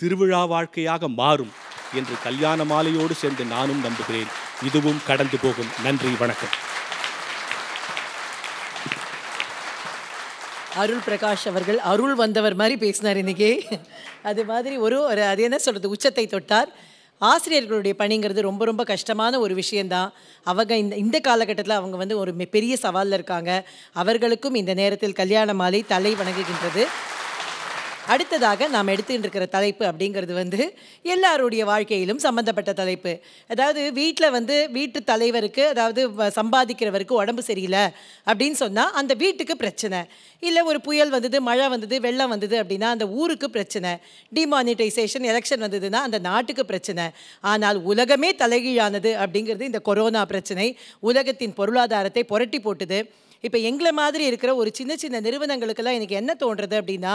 திருவிழா வாழ்க்கையாக மாறும் என்று கல்யாண மாலையோடு சேர்ந்து நானும் நம்புகிறேன் இதுவும் கடந்து போகும் நன்றி வணக்கம் அருள் பிரகாஷ் அவர்கள் அருள் வந்தவர் மாதிரி பேசினார் இன்றைக்கி அது மாதிரி ஒரு ஒரு அது என்ன சொல்கிறது உச்சத்தை தொட்டார் ஆசிரியர்களுடைய பணிங்கிறது ரொம்ப ரொம்ப கஷ்டமான ஒரு விஷயந்தான் அவங்க இந்த இந்த காலகட்டத்தில் அவங்க வந்து ஒரு பெரிய சவாலில் இருக்காங்க அவர்களுக்கும் இந்த நேரத்தில் கல்யாண மாலை தலை வணங்குகின்றது அடுத்ததாக நாம் எடுத்துகிட்டு இருக்கிற தலைப்பு அப்படிங்கிறது வந்து எல்லாருடைய வாழ்க்கையிலும் சம்மந்தப்பட்ட தலைப்பு அதாவது வீட்டில் வந்து வீட்டு தலைவருக்கு அதாவது சம்பாதிக்கிறவருக்கு உடம்பு சரியில்லை அப்படின்னு சொன்னால் அந்த வீட்டுக்கு பிரச்சனை இல்லை ஒரு புயல் வந்தது மழை வந்தது வெள்ளம் வந்தது அப்படின்னா அந்த ஊருக்கு பிரச்சனை டிமானிட்டைசேஷன் எலெக்ஷன் வந்ததுன்னா அந்த நாட்டுக்கு பிரச்சனை ஆனால் உலகமே தலைகீழானது அப்படிங்கிறது இந்த கொரோனா பிரச்சனை உலகத்தின் பொருளாதாரத்தை புரட்டி போட்டுது இப்போ எங்களை மாதிரி இருக்கிற ஒரு சின்ன சின்ன நிறுவனங்களுக்கெல்லாம் எனக்கு என்ன தோன்றது அப்படின்னா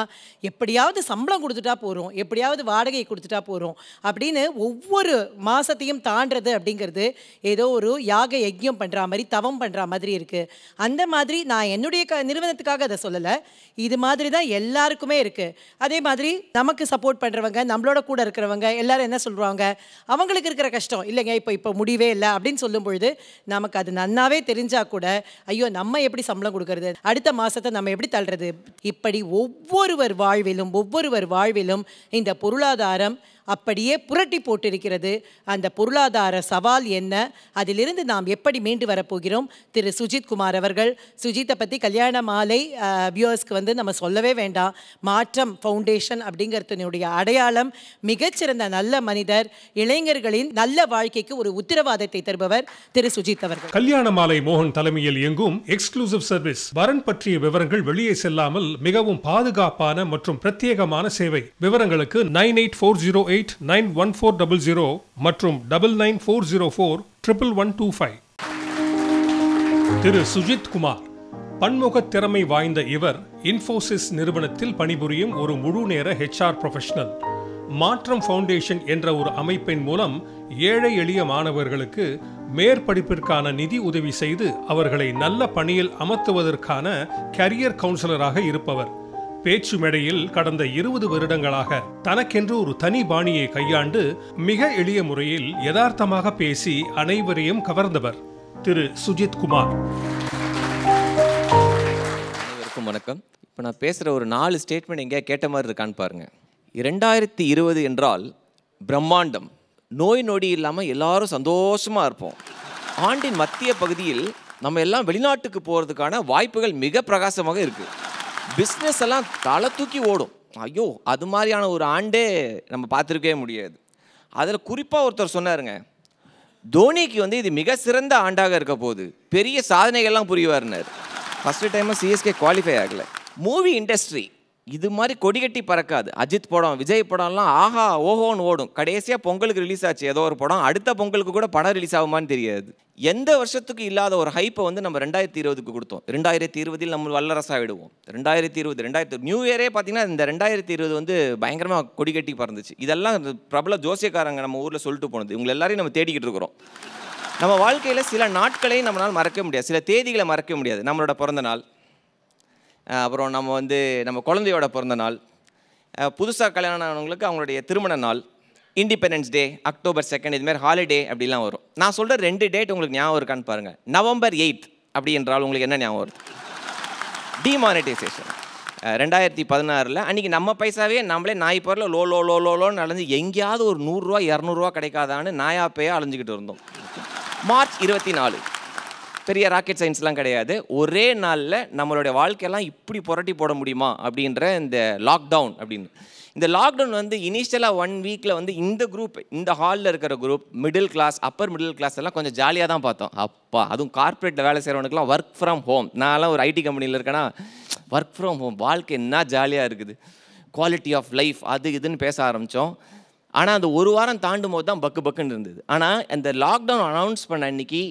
எப்படியாவது சம்பளம் கொடுத்துட்டா போகிறோம் எப்படியாவது வாடகை கொடுத்துட்டா போகிறோம் அப்படின்னு ஒவ்வொரு மாதத்தையும் தாண்டது அப்படிங்கிறது ஏதோ ஒரு யாக யஜ்யம் பண்ணுற மாதிரி தவம் பண்ணுற மாதிரி இருக்குது அந்த மாதிரி நான் என்னுடைய க நிறுவனத்துக்காக அதை சொல்லலை இது மாதிரி தான் எல்லாருக்குமே இருக்குது அதே மாதிரி நமக்கு சப்போர்ட் பண்ணுறவங்க நம்மளோட கூட இருக்கிறவங்க எல்லோரும் என்ன சொல்கிறாங்க அவங்களுக்கு இருக்கிற கஷ்டம் இல்லைங்க இப்போ இப்போ முடிவே இல்லை அப்படின்னு சொல்லும் பொழுது நமக்கு அது நன்னாவே தெரிஞ்சால் கூட ஐயோ நம்ம எப்படி எப்படி சம்பளம் கொடுக்கறது அடுத்த மாதத்தை நம்ம எப்படி தள்ளுறது இப்படி ஒவ்வொருவர் வாழ்விலும் ஒவ்வொருவர் வாழ்விலும் இந்த பொருளாதாரம் அப்படியே புரட்டி போட்டிருக்கிறது அந்த பொருளாதார சவால் என்ன அதிலிருந்து நாம் எப்படி மீண்டு வரப்போகிறோம் திரு சுஜித் குமார் அவர்கள் சுஜித்தை பற்றி கல்யாண மாலை வியூவர்ஸ்க்கு வந்து நம்ம சொல்லவே வேண்டாம் மாற்றம் ஃபவுண்டேஷன் அப்படிங்கிறதுனுடைய அடையாளம் மிகச்சிறந்த நல்ல மனிதர் இளைஞர்களின் நல்ல வாழ்க்கைக்கு ஒரு உத்தரவாதத்தை தருபவர் திரு சுஜித் அவர்கள் கல்யாண மாலை மோகன் தலைமையில் இயங்கும் எக்ஸ்க்ளூசிவ் சர்வீஸ் வரன் பற்றிய விவரங்கள் வெளியே செல்லாமல் மிகவும் பாதுகாப்பான மற்றும் பிரத்யேகமான சேவை விவரங்களுக்கு nine eight four zero eight eight nine one four double zero மற்றும் double nine four zero four triple one two five திரு சுஜித் குமார் பன்முக திறமை வாய்ந்த இவர் இன்ஃபோசிஸ் நிறுவனத்தில் பணிபுரியும் ஒரு முழு நேர ஹெச்ஆர் ப்ரொஃபஷனல் மாற்றம் ஃபவுண்டேஷன் என்ற ஒரு அமைப்பின் மூலம் ஏழை எளிய மாணவர்களுக்கு மேற்படிப்பிற்கான நிதி உதவி செய்து அவர்களை நல்ல பணியில் அமர்த்துவதற்கான கரியர் கவுன்சிலராக இருப்பவர் பேச்சு மேடையில் கடந்த இருபது வருடங்களாக தனக்கென்று ஒரு தனி பாணியை கையாண்டு மிக எளிய முறையில் யதார்த்தமாக பேசி அனைவரையும் கவர்ந்தவர் திரு சுஜித் குமார் வணக்கம் இப்போ நான் பேசுகிற ஒரு நாலு ஸ்டேட்மெண்ட் எங்கே கேட்ட மாதிரி இருக்கான்னு பாருங்க இரண்டாயிரத்தி இருபது என்றால் பிரம்மாண்டம் நோய் நொடி இல்லாமல் எல்லாரும் சந்தோஷமாக இருப்போம் ஆண்டின் மத்திய பகுதியில் நம்ம எல்லாம் வெளிநாட்டுக்கு போகிறதுக்கான வாய்ப்புகள் மிக பிரகாசமாக இருக்குது பிஸ்னஸ் எல்லாம் தலை தூக்கி ஓடும் ஐயோ அது மாதிரியான ஒரு ஆண்டே நம்ம பார்த்துருக்கவே முடியாது அதில் குறிப்பாக ஒருத்தர் சொன்னாருங்க தோனிக்கு வந்து இது மிக சிறந்த ஆண்டாக இருக்க போகுது பெரிய சாதனைகள்லாம் புரிவார்னார் ஃபஸ்ட்டு டைமாக சிஎஸ்கே குவாலிஃபை ஆகலை மூவி இண்டஸ்ட்ரி இது மாதிரி கொடிகட்டி பறக்காது அஜித் படம் விஜய் படம்லாம் ஆஹா ஓஹோன்னு ஓடும் கடைசியாக பொங்கலுக்கு ரிலீஸ் ஆச்சு ஏதோ ஒரு படம் அடுத்த பொங்கலுக்கு கூட படம் ரிலீஸ் ஆகுமான்னு தெரியாது எந்த வருஷத்துக்கு இல்லாத ஒரு ஹைப்பை வந்து நம்ம ரெண்டாயிரத்தி இருபதுக்கு கொடுத்தோம் ரெண்டாயிரத்தி இருபதில் நம்ம வல்லரசாகிடுவோம் ரெண்டாயிரத்தி இருபது ரெண்டாயிரத்தி நியூ இயரே பார்த்திங்கன்னா இந்த ரெண்டாயிரத்தி இருபது வந்து பயங்கரமாக கட்டி பறந்துச்சு இதெல்லாம் பிரபல ஜோசியக்காரங்க நம்ம ஊரில் சொல்லிட்டு போனது இவங்க எல்லாரையும் நம்ம தேடிக்கிட்டு இருக்கிறோம் நம்ம வாழ்க்கையில் சில நாட்களையும் நம்மளால் மறக்க முடியாது சில தேதிகளை மறக்க முடியாது நம்மளோட பிறந்த நாள் அப்புறம் நம்ம வந்து நம்ம குழந்தையோட பிறந்த நாள் புதுசாக கல்யாணம் ஆனவங்களுக்கு அவங்களுடைய திருமண நாள் இண்டிபெண்டன்ஸ் டே அக்டோபர் செகண்ட் இதுமாதிரி ஹாலிடே அப்படிலாம் வரும் நான் சொல்கிற ரெண்டு டேட் உங்களுக்கு ஞாபகம் இருக்கான்னு பாருங்கள் நவம்பர் எயித் அப்படி என்றால் உங்களுக்கு என்ன ஞாபகம் வருது டிமானிட்டைசேஷன் ரெண்டாயிரத்தி பதினாறில் அன்றைக்கி நம்ம பைசாவே நம்மளே நாய் பொருள் லோ லோ லோ லோ லோன்னு அலைஞ்சு எங்கேயாவது ஒரு நூறுரூவா இரநூறுவா கிடைக்காதான்னு நாயாப்பையாக அலைஞ்சிக்கிட்டு இருந்தோம் மார்ச் இருபத்தி நாலு பெரிய ராக்கெட் சயின்ஸ்லாம் கிடையாது ஒரே நாளில் நம்மளுடைய வாழ்க்கையெல்லாம் இப்படி புரட்டி போட முடியுமா அப்படின்ற இந்த லாக்டவுன் அப்படின்னு இந்த லாக்டவுன் வந்து இனிஷியலாக ஒன் வீக்கில் வந்து இந்த குரூப் இந்த ஹாலில் இருக்கிற group middle class upper middle class எல்லாம் கொஞ்சம் ஜாலியாக தான் பார்த்தோம் அப்பா அதுவும் கார்ப்பரேட்டில் வேலை செய்கிறவனுக்குலாம் ஒர்க் ஃப்ரம் ஹோம் நான்லாம் ஒரு ஐடி கம்பெனியில் இருக்கேன்னா ஒர்க் ஃப்ரம் ஹோம் வாழ்க்கை என்ன ஜாலியாக இருக்குது குவாலிட்டி ஆஃப் லைஃப் அது இதுன்னு பேச ஆரம்பித்தோம் ஆனால் அந்த ஒரு வாரம் தாண்டும் போது தான் பக்கு பக்குன்னு இருந்தது ஆனால் அந்த லாக்டவுன் அனௌன்ஸ் பண்ண அன்றைக்கி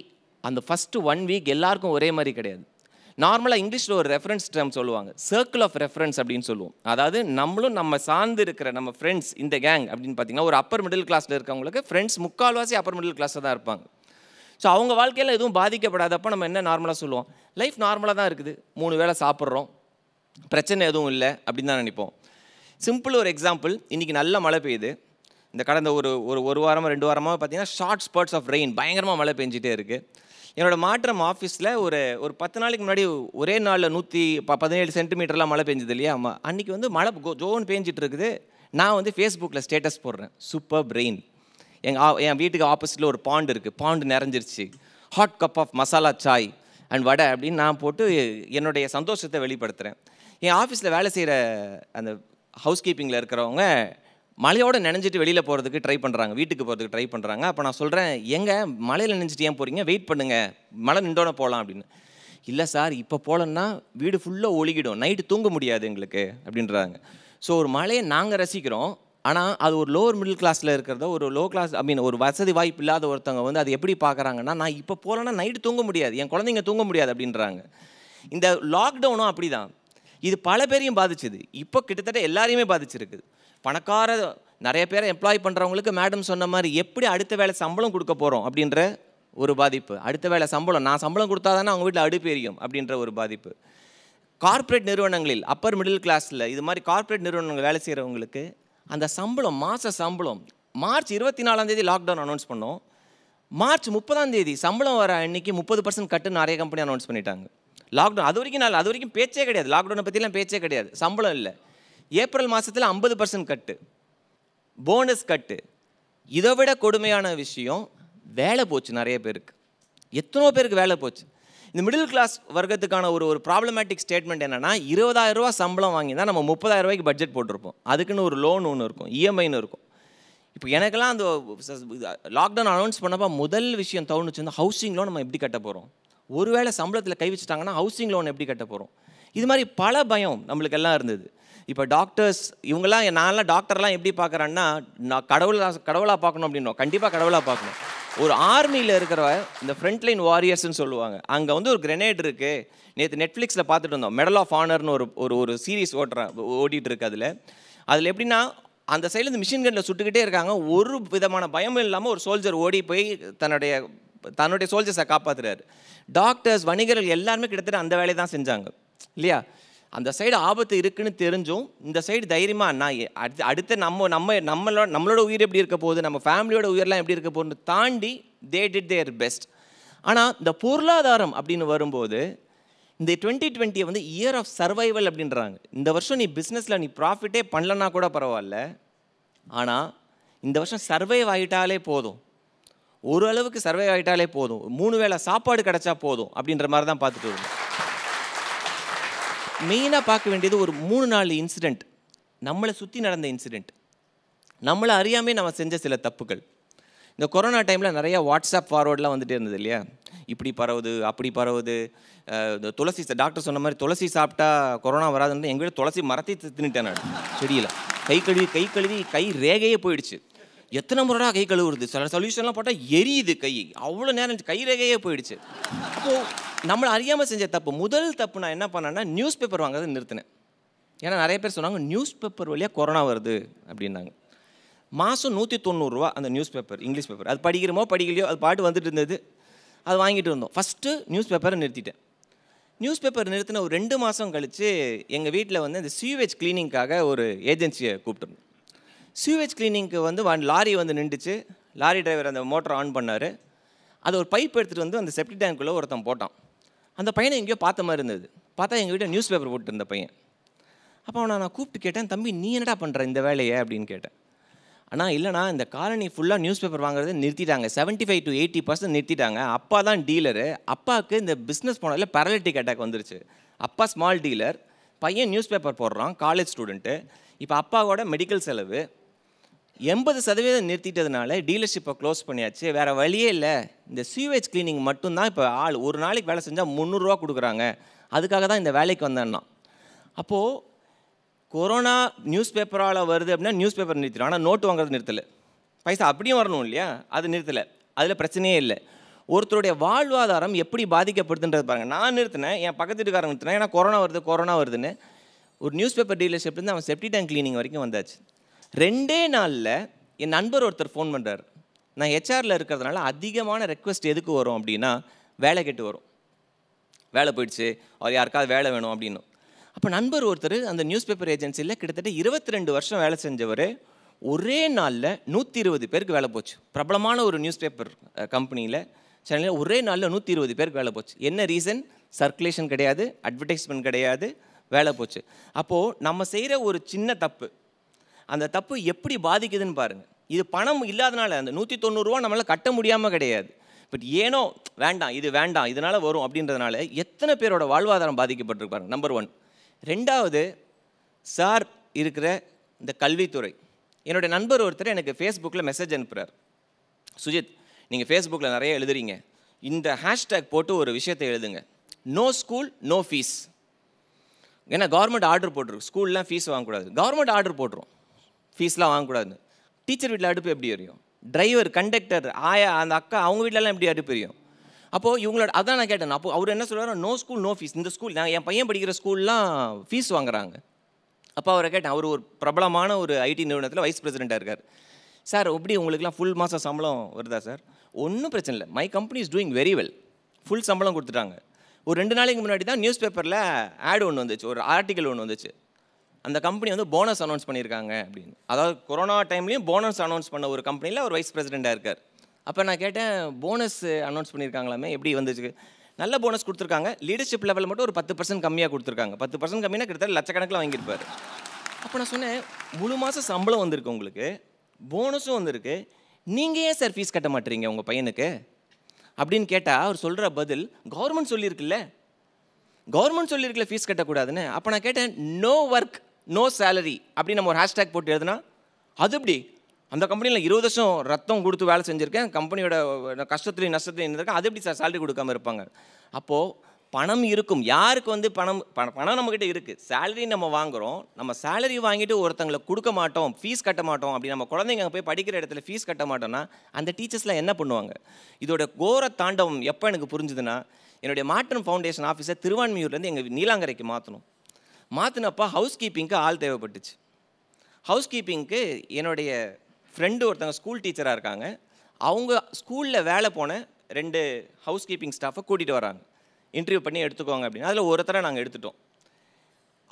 அந்த ஃபஸ்ட்டு ஒன் வீக் எல்லாருக்கும் ஒரே மாதிரி கிடையாது நார்மலாக இங்கிலீஷில் ஒரு ரெஃபரன்ஸ் டேம் சொல்லுவாங்க சர்க்கிள் ஆஃப் ரெஃபரன்ஸ் அப்படின்னு சொல்லுவோம் அதாவது நம்மளும் நம்ம சார்ந்து இருக்கிற நம்ம ஃப்ரெண்ட்ஸ் இந்த கேங் அப்படின்னு பார்த்தீங்கன்னா ஒரு அப்பர் மிடில் கிளாஸில் இருக்கவங்களுக்கு ஃப்ரெண்ட்ஸ் முக்கால்வாசி அப்பர் மிடில் கிளாஸில் தான் இருப்பாங்க ஸோ அவங்க வாழ்க்கையில் எதுவும் பாதிக்கப்படாதப்போ நம்ம என்ன நார்மலாக சொல்லுவோம் லைஃப் நார்மலாக தான் இருக்குது மூணு வேளை சாப்பிட்றோம் பிரச்சனை எதுவும் இல்லை அப்படின்னு தான் நினைப்போம் சிம்பிள் ஒரு எக்ஸாம்பிள் இன்றைக்கி நல்ல மழை பெய்யுது இந்த கடந்த ஒரு ஒரு ஒரு வாரமாக ரெண்டு வாரமாக பார்த்தீங்கன்னா ஷார்ட் ஸ்பர்ட்ஸ் ஆஃப் ரெயின் பயங்கரமாக மழை பெஞ்சிட்டே இருக்குது என்னோடய மாற்றம் ஆஃபீஸில் ஒரு ஒரு பத்து நாளைக்கு முன்னாடி ஒரே நாளில் நூற்றி ப பதினேழு சென்டிமீட்டர்லாம் மழை பெஞ்சது இல்லையா ஆமாம் அன்றைக்கி வந்து மழை கோ ஜோன் பேஞ்சிட்ருக்குது நான் வந்து ஃபேஸ்புக்கில் ஸ்டேட்டஸ் போடுறேன் சூப்பர் பிரெயின் எங்கள் என் வீட்டுக்கு ஆப்போசிட்டில் ஒரு பாண்டு இருக்குது பாண்டு நிறைஞ்சிருச்சு hot cup of masala chai and vada அப்படின்னு நான் போட்டு என்னுடைய சந்தோஷத்தை வெளிப்படுத்துகிறேன் என் ஆஃபீஸில் வேலை செய்கிற அந்த ஹவுஸ் கீப்பிங்கில் இருக்கிறவங்க மலையோடு நினைஞ்சிட்டு வெளியில் போகிறதுக்கு ட்ரை பண்ணுறாங்க வீட்டுக்கு போகிறதுக்கு ட்ரை பண்ணுறாங்க அப்போ நான் சொல்கிறேன் எங்கே மலையில் நினைஞ்சிட்டு ஏன் போகிறீங்க வெயிட் பண்ணுங்கள் மழை நின்றோன்னே போகலாம் அப்படின்னு இல்லை சார் இப்போ போகலன்னா வீடு ஃபுல்லாக ஒழுகிடும் நைட்டு தூங்க முடியாது எங்களுக்கு அப்படின்றாங்க ஸோ ஒரு மழையை நாங்கள் ரசிக்கிறோம் ஆனால் அது ஒரு லோவர் மிடில் கிளாஸில் இருக்கிறத ஒரு லோ கிளாஸ் ஐ மீன் ஒரு வசதி வாய்ப்பு இல்லாத ஒருத்தவங்க வந்து அது எப்படி பார்க்குறாங்கன்னா நான் இப்போ போகலன்னா நைட்டு தூங்க முடியாது என் குழந்தைங்க தூங்க முடியாது அப்படின்றாங்க இந்த லாக்டவுனும் அப்படி தான் இது பல பேரையும் பாதிச்சுது இப்போ கிட்டத்தட்ட எல்லாரையுமே பாதிச்சிருக்குது பணக்கார நிறைய பேரை எம்ப்ளாய் பண்ணுறவங்களுக்கு மேடம் சொன்ன மாதிரி எப்படி அடுத்த வேலை சம்பளம் கொடுக்க போகிறோம் அப்படின்ற ஒரு பாதிப்பு அடுத்த வேலை சம்பளம் நான் சம்பளம் கொடுத்தா தானே அவங்க வீட்டில் அடுப்பு எரியும் அப்படின்ற ஒரு பாதிப்பு கார்ப்பரேட் நிறுவனங்களில் அப்பர் மிடில் கிளாஸில் இது மாதிரி கார்ப்பரேட் நிறுவனங்கள் வேலை செய்கிறவங்களுக்கு அந்த சம்பளம் மாத சம்பளம் மார்ச் இருபத்தி நாலாந்தேதி லாக்டவுன் அனௌன்ஸ் பண்ணோம் மார்ச் முப்பதாம் தேதி சம்பளம் வர அன்னைக்கு முப்பது பர்சன்ட் கட்டு நிறைய கம்பெனி அனௌன்ஸ் பண்ணிட்டாங்க லாக்டவுன் அது வரைக்கும் நாள் அது வரைக்கும் பேச்சே கிடையாது லாக்டவுனை பற்றிலாம் பேச்சே கிடையாது சம்பளம் இல்லை ஏப்ரல் மாதத்தில் ஐம்பது பர்சன்ட் கட்டு போனஸ் கட்டு இதை விட கொடுமையான விஷயம் வேலை போச்சு நிறைய பேருக்கு எத்தனோ பேருக்கு வேலை போச்சு இந்த மிடில் கிளாஸ் வர்க்கத்துக்கான ஒரு ஒரு ப்ராப்ளமேட்டிக் ஸ்டேட்மெண்ட் என்னென்னா ரூபா சம்பளம் வாங்கி தான் நம்ம முப்பதாயிரம் ரூபாய்க்கு பட்ஜெட் போட்டிருப்போம் அதுக்குன்னு ஒரு லோன் ஒன்று இருக்கும் இஎம்ஐன்னு e இருக்கும் இப்போ எனக்கெல்லாம் அந்த லாக்டவுன் அனௌன்ஸ் பண்ணப்போ முதல் விஷயம் தோணுச்சு வந்து ஹவுசிங் லோன் நம்ம எப்படி கட்ட போகிறோம் ஒருவேளை சம்பளத்தில் கை வச்சுட்டாங்கன்னா ஹவுசிங் லோன் எப்படி கட்ட போகிறோம் இது மாதிரி பல பயம் நம்மளுக்கெல்லாம் இருந்தது இப்போ டாக்டர்ஸ் இவங்கெல்லாம் நான்லாம் டாக்டர்லாம் எப்படி பார்க்குறேன்னா நான் கடவுளாக கடவுளாக பார்க்கணும் அப்படின்னோம் கண்டிப்பாக கடவுளாக பார்க்கணும் ஒரு ஆர்மியில் இருக்கிற இந்த ஃப்ரண்ட்லைன் வாரியர்ஸ்ன்னு சொல்லுவாங்க அங்கே வந்து ஒரு கிரனேட் இருக்குது நேற்று நெட்ஃப்ளிக்ஸில் பார்த்துட்டு இருந்தோம் மெடல் ஆஃப் ஆனர்னு ஒரு ஒரு ஒரு சீரீஸ் ஓட்டுறேன் ஓடிட்டு இருக்கு அதில் அதில் எப்படின்னா அந்த சைடில் இந்த மிஷின் கன்னில் சுட்டுக்கிட்டே இருக்காங்க ஒரு விதமான பயமும் இல்லாமல் ஒரு சோல்ஜர் ஓடி போய் தன்னுடைய தன்னுடைய சோல்ஜர்ஸை காப்பாற்றுறாரு டாக்டர்ஸ் வணிகர்கள் எல்லாருமே கிட்டத்தட்ட அந்த வேலையை தான் செஞ்சாங்க இல்லையா அந்த சைடு ஆபத்து இருக்குன்னு தெரிஞ்சும் இந்த சைடு தைரியமாக நான் அடுத்து அடுத்து நம்ம நம்ம நம்மளோட நம்மளோட உயிர் எப்படி இருக்க போகுது நம்ம ஃபேமிலியோட உயிரெலாம் எப்படி இருக்க போகுதுன்னு தாண்டி தே டிட் தேர் பெஸ்ட் ஆனால் இந்த பொருளாதாரம் அப்படின்னு வரும்போது இந்த டுவெண்ட்டி டுவெண்ட்டியை வந்து இயர் ஆஃப் சர்வைவல் அப்படின்றாங்க இந்த வருஷம் நீ பிஸ்னஸில் நீ ப்ராஃபிட்டே பண்ணலன்னா கூட பரவாயில்ல ஆனால் இந்த வருஷம் சர்வைவ் ஆகிட்டாலே போதும் ஓரளவுக்கு சர்வை ஆகிட்டாலே போதும் மூணு வேளை சாப்பாடு கிடச்சா போதும் அப்படின்ற மாதிரி தான் பார்த்துட்டு வருவோம் மெயினாக பார்க்க வேண்டியது ஒரு மூணு நாலு இன்சிடெண்ட் நம்மளை சுற்றி நடந்த இன்சிடெண்ட் நம்மளை அறியாமே நம்ம செஞ்ச சில தப்புகள் இந்த கொரோனா டைமில் நிறையா வாட்ஸ்அப் ஃபார்வர்டெலாம் வந்துகிட்டே இருந்தது இல்லையா இப்படி பரவுது அப்படி பரவுது இந்த துளசி டாக்டர் சொன்ன மாதிரி துளசி சாப்பிட்டா கொரோனா வராதுன்னு எங்கள்கிட்ட துளசி மரத்தை தின்னுட்டேன் நான் செடியில் கை கழுவி கை கழுவி கை ரேகையே போயிடுச்சு எத்தனை முறைடா கை கழுவுறது சில சொல்யூஷன்லாம் போட்டால் எரியுது கை அவ்வளோ நேரம் கைரகையே போயிடுச்சு ஸோ நம்மளை அறியாமல் செஞ்ச தப்பு முதல் தப்பு நான் என்ன பண்ணேன்னா நியூஸ் பேப்பர் வாங்குறதை நிறுத்தினேன் ஏன்னா நிறைய பேர் சொன்னாங்க நியூஸ் பேப்பர் வழியாக கொரோனா வருது அப்படின்னாங்க மாதம் நூற்றி தொண்ணூறுரூவா அந்த நியூஸ் பேப்பர் இங்கிலீஷ் பேப்பர் அது படிக்கிறமோ படிக்கலையோ அது பாட்டு வந்துட்டு இருந்தது அது வாங்கிட்டு இருந்தோம் ஃபஸ்ட்டு நியூஸ் பேப்பரை நிறுத்திட்டேன் நியூஸ் பேப்பர் நிறுத்தின ஒரு ரெண்டு மாதம் கழித்து எங்கள் வீட்டில் வந்து இந்த சீவேஜ் கிளீனிங்காக ஒரு ஏஜென்சியை கூப்பிட்டுருந்தோம் சூவேஜ் கிளீனிங்க்கு வந்து வன் லாரி வந்து நின்றுச்சு லாரி டிரைவர் அந்த மோட்டரை ஆன் பண்ணார் அது ஒரு பைப் எடுத்துகிட்டு வந்து அந்த செப்டி டேங்க்குள்ளே ஒருத்தன் போட்டான் அந்த பையனை எங்கேயோ பார்த்த மாதிரி இருந்தது பார்த்தா எங்கள் வீட்டில் நியூஸ் பேப்பர் போட்டுருந்த பையன் அப்போ அவனை நான் கூப்பிட்டு கேட்டேன் தம்பி நீ என்னடா பண்ணுற இந்த வேலையை அப்படின்னு கேட்டேன் ஆனால் இல்லைனா இந்த காலனி ஃபுல்லாக நியூஸ் பேப்பர் வாங்குறது நிறுத்திட்டாங்க seventy five to eighty percent நிறுத்திட்டாங்க அப்பா தான் டீலரு அப்பாவுக்கு இந்த பிஸ்னஸ் போனதில் பேரலிட்டிக் அட்டாக் வந்துருச்சு அப்பா ஸ்மால் டீலர் பையன் நியூஸ் பேப்பர் போடுறான் காலேஜ் ஸ்டூடெண்ட்டு இப்போ அப்பாவோட மெடிக்கல் செலவு எண்பது சதவீதம் நிறுத்திட்டதுனால டீலர்ஷிப்பை க்ளோஸ் பண்ணியாச்சு வேறு வழியே இல்லை இந்த சீவேஜ் கிளீனிங் மட்டும்தான் இப்போ ஆள் ஒரு நாளைக்கு வேலை செஞ்சால் முந்நூறுரூவா கொடுக்குறாங்க அதுக்காக தான் இந்த வேலைக்கு வந்தேன்னா அப்போது கொரோனா நியூஸ் பேப்பரால் வருது அப்படின்னா நியூஸ் பேப்பர் நிறுத்திடும் ஆனால் நோட்டு வாங்குறது நிறுத்தலை பைசா அப்படியும் வரணும் இல்லையா அது நிறுத்தலை அதில் பிரச்சனையே இல்லை ஒருத்தருடைய வாழ்வாதாரம் எப்படி பாதிக்கப்படுதுன்றது பாருங்கள் நான் நிறுத்தினேன் என் பக்கத்து வீட்டுக்காரன் நிறுத்தினேன் ஏன்னா கொரோனா வருது கொரோனா வருதுன்னு ஒரு நியூஸ் பேப்பர் டீலர்ஷிப்லேருந்து அவன் செப்டி டேங்க் கிளீனிங் வரைக்கும் வந்தாச்சு ரெண்டே நாளில் என் நண்பர் ஒருத்தர் ஃபோன் பண்ணுறார் நான் ஹெச்ஆரில் இருக்கிறதுனால அதிகமான ரெக்வஸ்ட் எதுக்கு வரும் அப்படின்னா வேலை கெட்டு வரும் வேலை போயிடுச்சு அவர் யாருக்காவது வேலை வேணும் அப்படின்னு அப்போ நண்பர் ஒருத்தர் அந்த நியூஸ் பேப்பர் ஏஜென்சியில் கிட்டத்தட்ட இருபத்தி ரெண்டு வருஷம் வேலை செஞ்சவர் ஒரே நாளில் நூற்றி இருபது பேருக்கு வேலை போச்சு பிரபலமான ஒரு நியூஸ் பேப்பர் கம்பெனியில் சென்னையில் ஒரே நாளில் நூற்றி இருபது பேருக்கு வேலை போச்சு என்ன ரீசன் சர்க்குலேஷன் கிடையாது அட்வர்டைஸ்மெண்ட் கிடையாது வேலை போச்சு அப்போது நம்ம செய்கிற ஒரு சின்ன தப்பு அந்த தப்பு எப்படி பாதிக்குதுன்னு பாருங்கள் இது பணம் இல்லாதனால அந்த நூற்றி தொண்ணூறுரூவா நம்மளால் கட்ட முடியாமல் கிடையாது பட் ஏனோ வேண்டாம் இது வேண்டாம் இதனால் வரும் அப்படின்றதுனால எத்தனை பேரோட வாழ்வாதாரம் பாதிக்கப்பட்டிருப்பாங்க நம்பர் ஒன் ரெண்டாவது சார் இருக்கிற இந்த கல்வித்துறை என்னுடைய நண்பர் ஒருத்தர் எனக்கு ஃபேஸ்புக்கில் மெசேஜ் அனுப்புகிறார் சுஜித் நீங்கள் ஃபேஸ்புக்கில் நிறைய எழுதுறீங்க இந்த ஹேஷ்டேக் போட்டு ஒரு விஷயத்தை எழுதுங்க நோ ஸ்கூல் நோ ஃபீஸ் ஏன்னா கவர்மெண்ட் ஆர்டர் போட்டுருக்கு ஸ்கூல்லாம் ஃபீஸ் வாங்கக்கூடாது கவர்மெண்ட் ஆர்டர் போட்டுரும் ஃபீஸ்லாம் வாங்கக்கூடாதுன்னு டீச்சர் வீட்டில் அடுப்பு எப்படி எரியும் டிரைவர் கண்டக்டர் ஆயா அந்த அக்கா அவங்க வீட்டிலலாம் எப்படி அடுப்பு எரியும் அப்போது இவங்களோட அதான் நான் கேட்டேன் அப்போ அவர் என்ன சொல்கிறார் நோ ஸ்கூல் நோ ஃபீஸ் இந்த ஸ்கூல் நான் என் பையன் படிக்கிற ஸ்கூல்லாம் ஃபீஸ் வாங்குறாங்க அப்போ அவரை கேட்டேன் அவர் ஒரு பிரபலமான ஒரு ஐடி நிறுவனத்தில் வைஸ் பிரசிடெண்ட்டாக இருக்கார் சார் எப்படி உங்களுக்குலாம் ஃபுல் மாதம் சம்பளம் வருதா சார் ஒன்றும் பிரச்சனை இல்லை my company is doing very well full சம்பளம் கொடுத்துட்டாங்க ஒரு ரெண்டு நாளைக்கு முன்னாடி தான் நியூஸ் பேப்பரில் ஆடு ஒன்று வந்துச்சு ஒரு ஆர்டிக்கல் ஒன்று வந்துச்சு அந்த கம்பெனி வந்து போனஸ் அனௌன்ஸ் பண்ணியிருக்காங்க அப்படின்னு அதாவது கொரோனா டைம்லேயும் போனஸ் அனௌன்ஸ் பண்ண ஒரு கம்பெனியில் அவர் வைஸ் பிரசிடெண்ட்டாக இருக்கார் அப்போ நான் கேட்டேன் போனஸ் அனௌன்ஸ் பண்ணியிருக்காங்களாமே எப்படி வந்துச்சு நல்ல போனஸ் கொடுத்துருக்காங்க லீடர்ஷிப் லெவலில் மட்டும் ஒரு பத்து பர்சன்ட் கம்மியாக கொடுத்துருக்காங்க பத்து பர்சன்ட் கம்மியாக கிட்டத்தட்ட லட்சக்கணக்கில் வாங்கியிருப்பார் அப்போ நான் சொன்னேன் முழு மாதம் சம்பளம் வந்திருக்கு உங்களுக்கு போனஸும் வந்திருக்கு நீங்கள் ஏன் சார் ஃபீஸ் கட்ட மாட்டீங்க உங்கள் பையனுக்கு அப்படின்னு கேட்டால் அவர் சொல்கிற பதில் கவர்மெண்ட் சொல்லியிருக்குல்ல கவர்மெண்ட் சொல்லியிருக்கல ஃபீஸ் கட்டக்கூடாதுன்னு அப்போ நான் கேட்டேன் நோ ஒர்க் நோ சேலரி அப்படின்னு நம்ம ஒரு ஹேஷ்டேக் போட்டு எழுதுனா அது எப்படி அந்த கம்பெனியில் இருபது வருஷம் ரத்தம் கொடுத்து வேலை செஞ்சுருக்கேன் கம்பெனியோட கஷ்டத்துலையும் நஷ்டத்துலையும் இருந்திருக்கேன் அது எப்படி சார் சேலரி கொடுக்காமல் இருப்பாங்க அப்போது பணம் இருக்கும் யாருக்கு வந்து பணம் பணம் நம்மக்கிட்ட இருக்குது சேலரி நம்ம வாங்குகிறோம் நம்ம சேலரி வாங்கிட்டு ஒருத்தங்களை கொடுக்க மாட்டோம் ஃபீஸ் கட்ட மாட்டோம் அப்படி நம்ம குழந்தைங்க போய் படிக்கிற இடத்துல ஃபீஸ் கட்ட மாட்டோம்னா அந்த டீச்சர்ஸ்லாம் என்ன பண்ணுவாங்க இதோட கோர தாண்டவம் எப்போ எனக்கு புரிஞ்சுதுன்னா என்னுடைய மாற்றம் ஃபவுண்டேஷன் ஆஃபீஸை திருவான்மியூர்லேருந்து எங்கள் நீலாங்கரைக்கு மாற்றணும் மாற்றினப்போ ஹவுஸ் கீப்பிங்க்கு ஆள் தேவைப்பட்டுச்சு ஹவுஸ் கீப்பிங்க்கு என்னுடைய ஃப்ரெண்டு ஒருத்தவங்க ஸ்கூல் டீச்சராக இருக்காங்க அவங்க ஸ்கூலில் வேலை போன ரெண்டு ஹவுஸ் கீப்பிங் ஸ்டாஃபை கூட்டிகிட்டு வராங்க இன்டர்வியூ பண்ணி எடுத்துக்கோங்க அப்படின்னு அதில் ஒருத்தரை நாங்கள் எடுத்துட்டோம்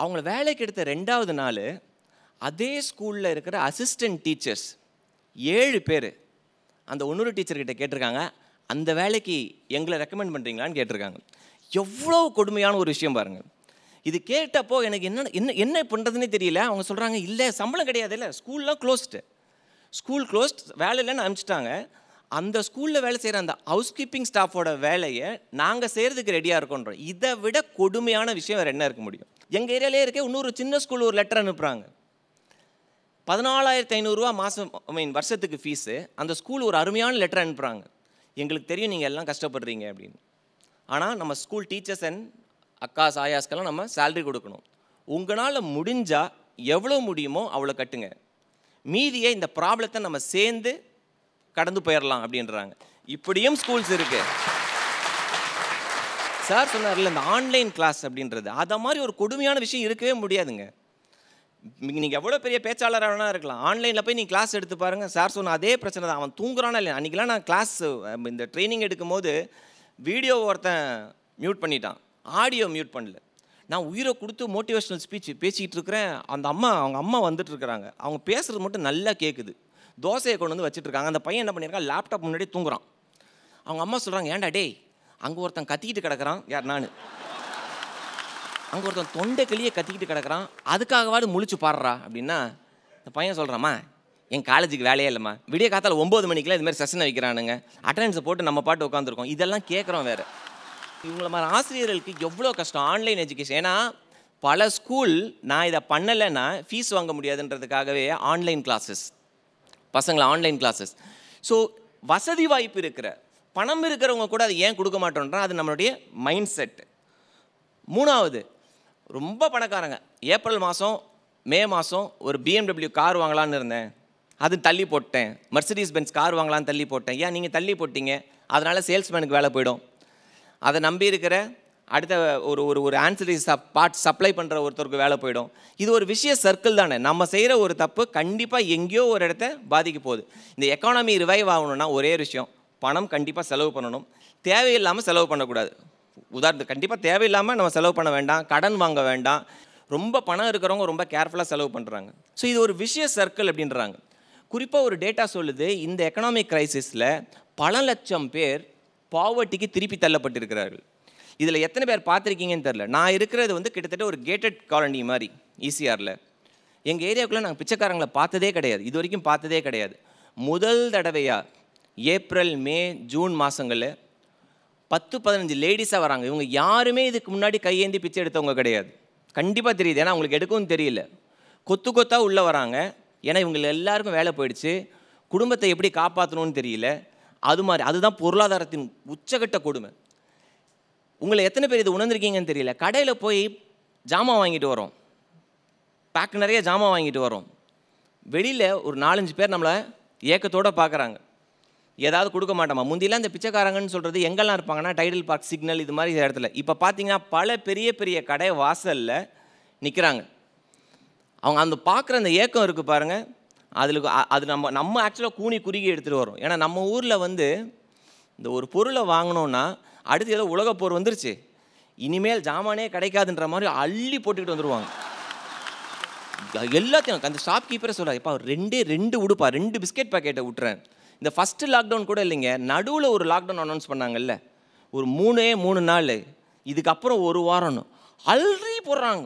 அவங்கள வேலைக்கு எடுத்த ரெண்டாவது நாள் அதே ஸ்கூலில் இருக்கிற அசிஸ்டன்ட் டீச்சர்ஸ் ஏழு பேர் அந்த ஒன்னொரு டீச்சர்கிட்ட கேட்டிருக்காங்க அந்த வேலைக்கு எங்களை ரெக்கமெண்ட் பண்ணுறீங்களான்னு கேட்டிருக்காங்க எவ்வளோ கொடுமையான ஒரு விஷயம் பாருங்கள் இது கேட்டப்போ எனக்கு என்ன என்ன என்ன பண்ணுறதுனே தெரியல அவங்க சொல்கிறாங்க இல்லை சம்பளம் கிடையாது இல்லை ஸ்கூல்லாம் க்ளோஸ்டு ஸ்கூல் க்ளோஸ்ட் வேலை இல்லைன்னு அனுப்பிச்சிட்டாங்க அந்த ஸ்கூலில் வேலை செய்கிற அந்த ஹவுஸ் கீப்பிங் ஸ்டாஃபோட வேலையை நாங்கள் செய்கிறதுக்கு ரெடியாக இருக்கோன்றோம் இதை விட கொடுமையான விஷயம் வேறு என்ன இருக்க முடியும் எங்கள் ஏரியாலே இருக்கே இன்னொரு சின்ன ஸ்கூல் ஒரு லெட்டர் அனுப்புகிறாங்க பதினாலாயிரத்து ஐநூறுரூவா மாதம் ஐ மீன் வருஷத்துக்கு ஃபீஸு அந்த ஸ்கூல் ஒரு அருமையான லெட்டர் அனுப்புகிறாங்க எங்களுக்கு தெரியும் நீங்கள் எல்லாம் கஷ்டப்படுறீங்க அப்படின்னு ஆனால் நம்ம ஸ்கூல் டீச்சர்ஸ் அண்ட் அக்கா சாயாஸ்க்கெல்லாம் நம்ம சேல்ரி கொடுக்கணும் உங்களால் முடிஞ்சால் எவ்வளோ முடியுமோ அவ்வளோ கட்டுங்க மீதியை இந்த ப்ராப்ளத்தை நம்ம சேர்ந்து கடந்து போயிடலாம் அப்படின்றாங்க இப்படியும் ஸ்கூல்ஸ் இருக்குது சார் சொன்னார்ல இந்த ஆன்லைன் கிளாஸ் அப்படின்றது அதை மாதிரி ஒரு கொடுமையான விஷயம் இருக்கவே முடியாதுங்க நீங்கள் எவ்வளோ பெரிய பேச்சாளராக வேணா இருக்கலாம் ஆன்லைனில் போய் நீங்கள் கிளாஸ் எடுத்து பாருங்கள் சார் சொன்ன அதே பிரச்சனை தான் அவன் தூங்குறானா இல்லை அன்றைக்கெலாம் நான் கிளாஸ் இந்த ட்ரைனிங் எடுக்கும்போது வீடியோ ஒருத்தன் மியூட் பண்ணிட்டான் ஆடியோ மியூட் பண்ணல நான் உயிரை கொடுத்து மோட்டிவேஷ்னல் ஸ்பீச் பேசிக்கிட்டு இருக்கிறேன் அந்த அம்மா அவங்க அம்மா வந்துட்டு இருக்கிறாங்க அவங்க பேசுகிறது மட்டும் நல்லா கேட்குது தோசையை கொண்டு வந்து வச்சுட்ருக்காங்க அந்த பையன் என்ன பண்ணியிருக்கான் லேப்டாப் முன்னாடி தூங்குறான் அவங்க அம்மா சொல்கிறாங்க ஏன்டா டேய் அங்கே ஒருத்தன் கத்திக்கிட்டு கிடக்கிறான் யார் நான் அங்கே ஒருத்தன் தொண்டை கிளியை கத்திக்கிட்டு கிடக்கிறான் அதுக்காகவாடு முழிச்சு பாடுறா அப்படின்னா இந்த பையன் சொல்கிறாம்மா என் காலேஜுக்கு வேலையே இல்லைம்மா விடிய காத்தால் ஒம்பது மணிக்கெலாம் இதுமாதிரி செஷனை வைக்கிறானுங்க அட்டண்டன்ஸை போட்டு நம்ம பாட்டு உட்காந்துருக்கோம் இதெல்லாம் கேட்குறோம் வேறு இவங்கள மாதிரி ஆசிரியர்களுக்கு எவ்வளோ கஷ்டம் ஆன்லைன் எஜுகேஷன் ஏன்னா பல ஸ்கூல் நான் இதை பண்ணலைன்னா ஃபீஸ் வாங்க முடியாதுன்றதுக்காகவே ஆன்லைன் கிளாஸஸ் பசங்களை ஆன்லைன் கிளாஸஸ் ஸோ வசதி வாய்ப்பு இருக்கிற பணம் இருக்கிறவங்க கூட அதை ஏன் கொடுக்க மாட்டோன்றா அது நம்மளுடைய மைண்ட் செட் மூணாவது ரொம்ப பணக்காரங்க ஏப்ரல் மாதம் மே மாதம் ஒரு பிஎம்டபிள்யூ கார் வாங்கலான்னு இருந்தேன் அது தள்ளி போட்டேன் மர்சிடிஸ் பென்ஸ் கார் வாங்கலான்னு தள்ளி போட்டேன் ஏன் நீங்கள் தள்ளி போட்டீங்க அதனால் சேல்ஸ்மேனுக்கு வேலை போயிடும் அதை நம்பி இருக்கிற அடுத்த ஒரு ஒரு ஒரு ஆன்சர் சப் பார்ட் சப்ளை பண்ணுற ஒருத்தருக்கு வேலை போயிடும் இது ஒரு விஷய சர்க்கிள் தானே நம்ம செய்கிற ஒரு தப்பு கண்டிப்பாக எங்கேயோ ஒரு இடத்த பாதிக்க போகுது இந்த எக்கானமி ரிவைவ் ஆகணும்னா ஒரே விஷயம் பணம் கண்டிப்பாக செலவு பண்ணணும் தேவையில்லாமல் செலவு பண்ணக்கூடாது உதாரணத்துக்கு கண்டிப்பாக தேவையில்லாமல் நம்ம செலவு பண்ண வேண்டாம் கடன் வாங்க வேண்டாம் ரொம்ப பணம் இருக்கிறவங்க ரொம்ப கேர்ஃபுல்லாக செலவு பண்ணுறாங்க ஸோ இது ஒரு விஷய சர்க்கிள் அப்படின்றாங்க குறிப்பாக ஒரு டேட்டா சொல்லுது இந்த எக்கனாமிக் க்ரைசிஸில் பல லட்சம் பேர் பாவர்ட்டிக்கு திருப்பி தள்ளப்பட்டிருக்கிறார்கள் இதில் எத்தனை பேர் பார்த்துருக்கீங்கன்னு தெரில நான் இருக்கிறது வந்து கிட்டத்தட்ட ஒரு கேட்டட் காலனி மாதிரி ஈசிஆரில் e எங்கள் ஏரியாவுக்குள்ளே நாங்கள் பிச்சைக்காரங்களை பார்த்ததே கிடையாது இது வரைக்கும் பார்த்ததே கிடையாது முதல் தடவையாக ஏப்ரல் மே ஜூன் மாதங்களில் பத்து பதினஞ்சு லேடிஸாக வராங்க இவங்க யாருமே இதுக்கு முன்னாடி கையேந்தி பிச்சை எடுத்தவங்க கிடையாது கண்டிப்பாக தெரியுது ஏன்னா அவங்களுக்கு எடுக்கவும் தெரியல கொத்து கொத்தாக உள்ளே வராங்க ஏன்னா இவங்க எல்லாருக்கும் வேலை போயிடுச்சு குடும்பத்தை எப்படி காப்பாற்றணும்னு தெரியல அது மாதிரி அதுதான் பொருளாதாரத்தின் உச்சகட்ட கொடுமை உங்களை எத்தனை பேர் இது உணர்ந்துருக்கீங்கன்னு தெரியல கடையில் போய் ஜாமான் வாங்கிட்டு வரோம் பேக் நிறைய ஜாமான் வாங்கிட்டு வரோம் வெளியில் ஒரு நாலஞ்சு பேர் நம்மளை ஏக்கத்தோடு பார்க்குறாங்க ஏதாவது கொடுக்க மாட்டோமா முந்தியெல்லாம் இந்த பிச்சைக்காரங்கன்னு சொல்கிறது எங்கெல்லாம் இருப்பாங்கன்னா டைடல் பார்க் சிக்னல் இது மாதிரி இடத்துல இப்போ பார்த்தீங்கன்னா பல பெரிய பெரிய கடை வாசலில் நிற்கிறாங்க அவங்க அந்த பார்க்குற அந்த ஏக்கம் இருக்குது பாருங்கள் அதில் அது நம்ம நம்ம ஆக்சுவலாக கூனி குறுகி எடுத்துகிட்டு வரோம் ஏன்னா நம்ம ஊரில் வந்து இந்த ஒரு பொருளை வாங்கினோன்னா அடுத்து ஏதோ உலக போர் வந்துருச்சு இனிமேல் ஜாமானே கிடைக்காதுன்ற மாதிரி அள்ளி போட்டுக்கிட்டு வந்துடுவாங்க எல்லாத்தையும் அந்த ஷாப் கீப்பரை சொல்கிறார் இப்போ ரெண்டே ரெண்டு உடுப்பா ரெண்டு பிஸ்கெட் பாக்கெட்டை விட்டுறேன் இந்த ஃபஸ்ட்டு லாக்டவுன் கூட இல்லைங்க நடுவில் ஒரு லாக்டவுன் அனௌன்ஸ் பண்ணாங்கல்ல ஒரு மூணே மூணு நாள் இதுக்கப்புறம் ஒரு வாரம்னு அல்றி போடுறாங்க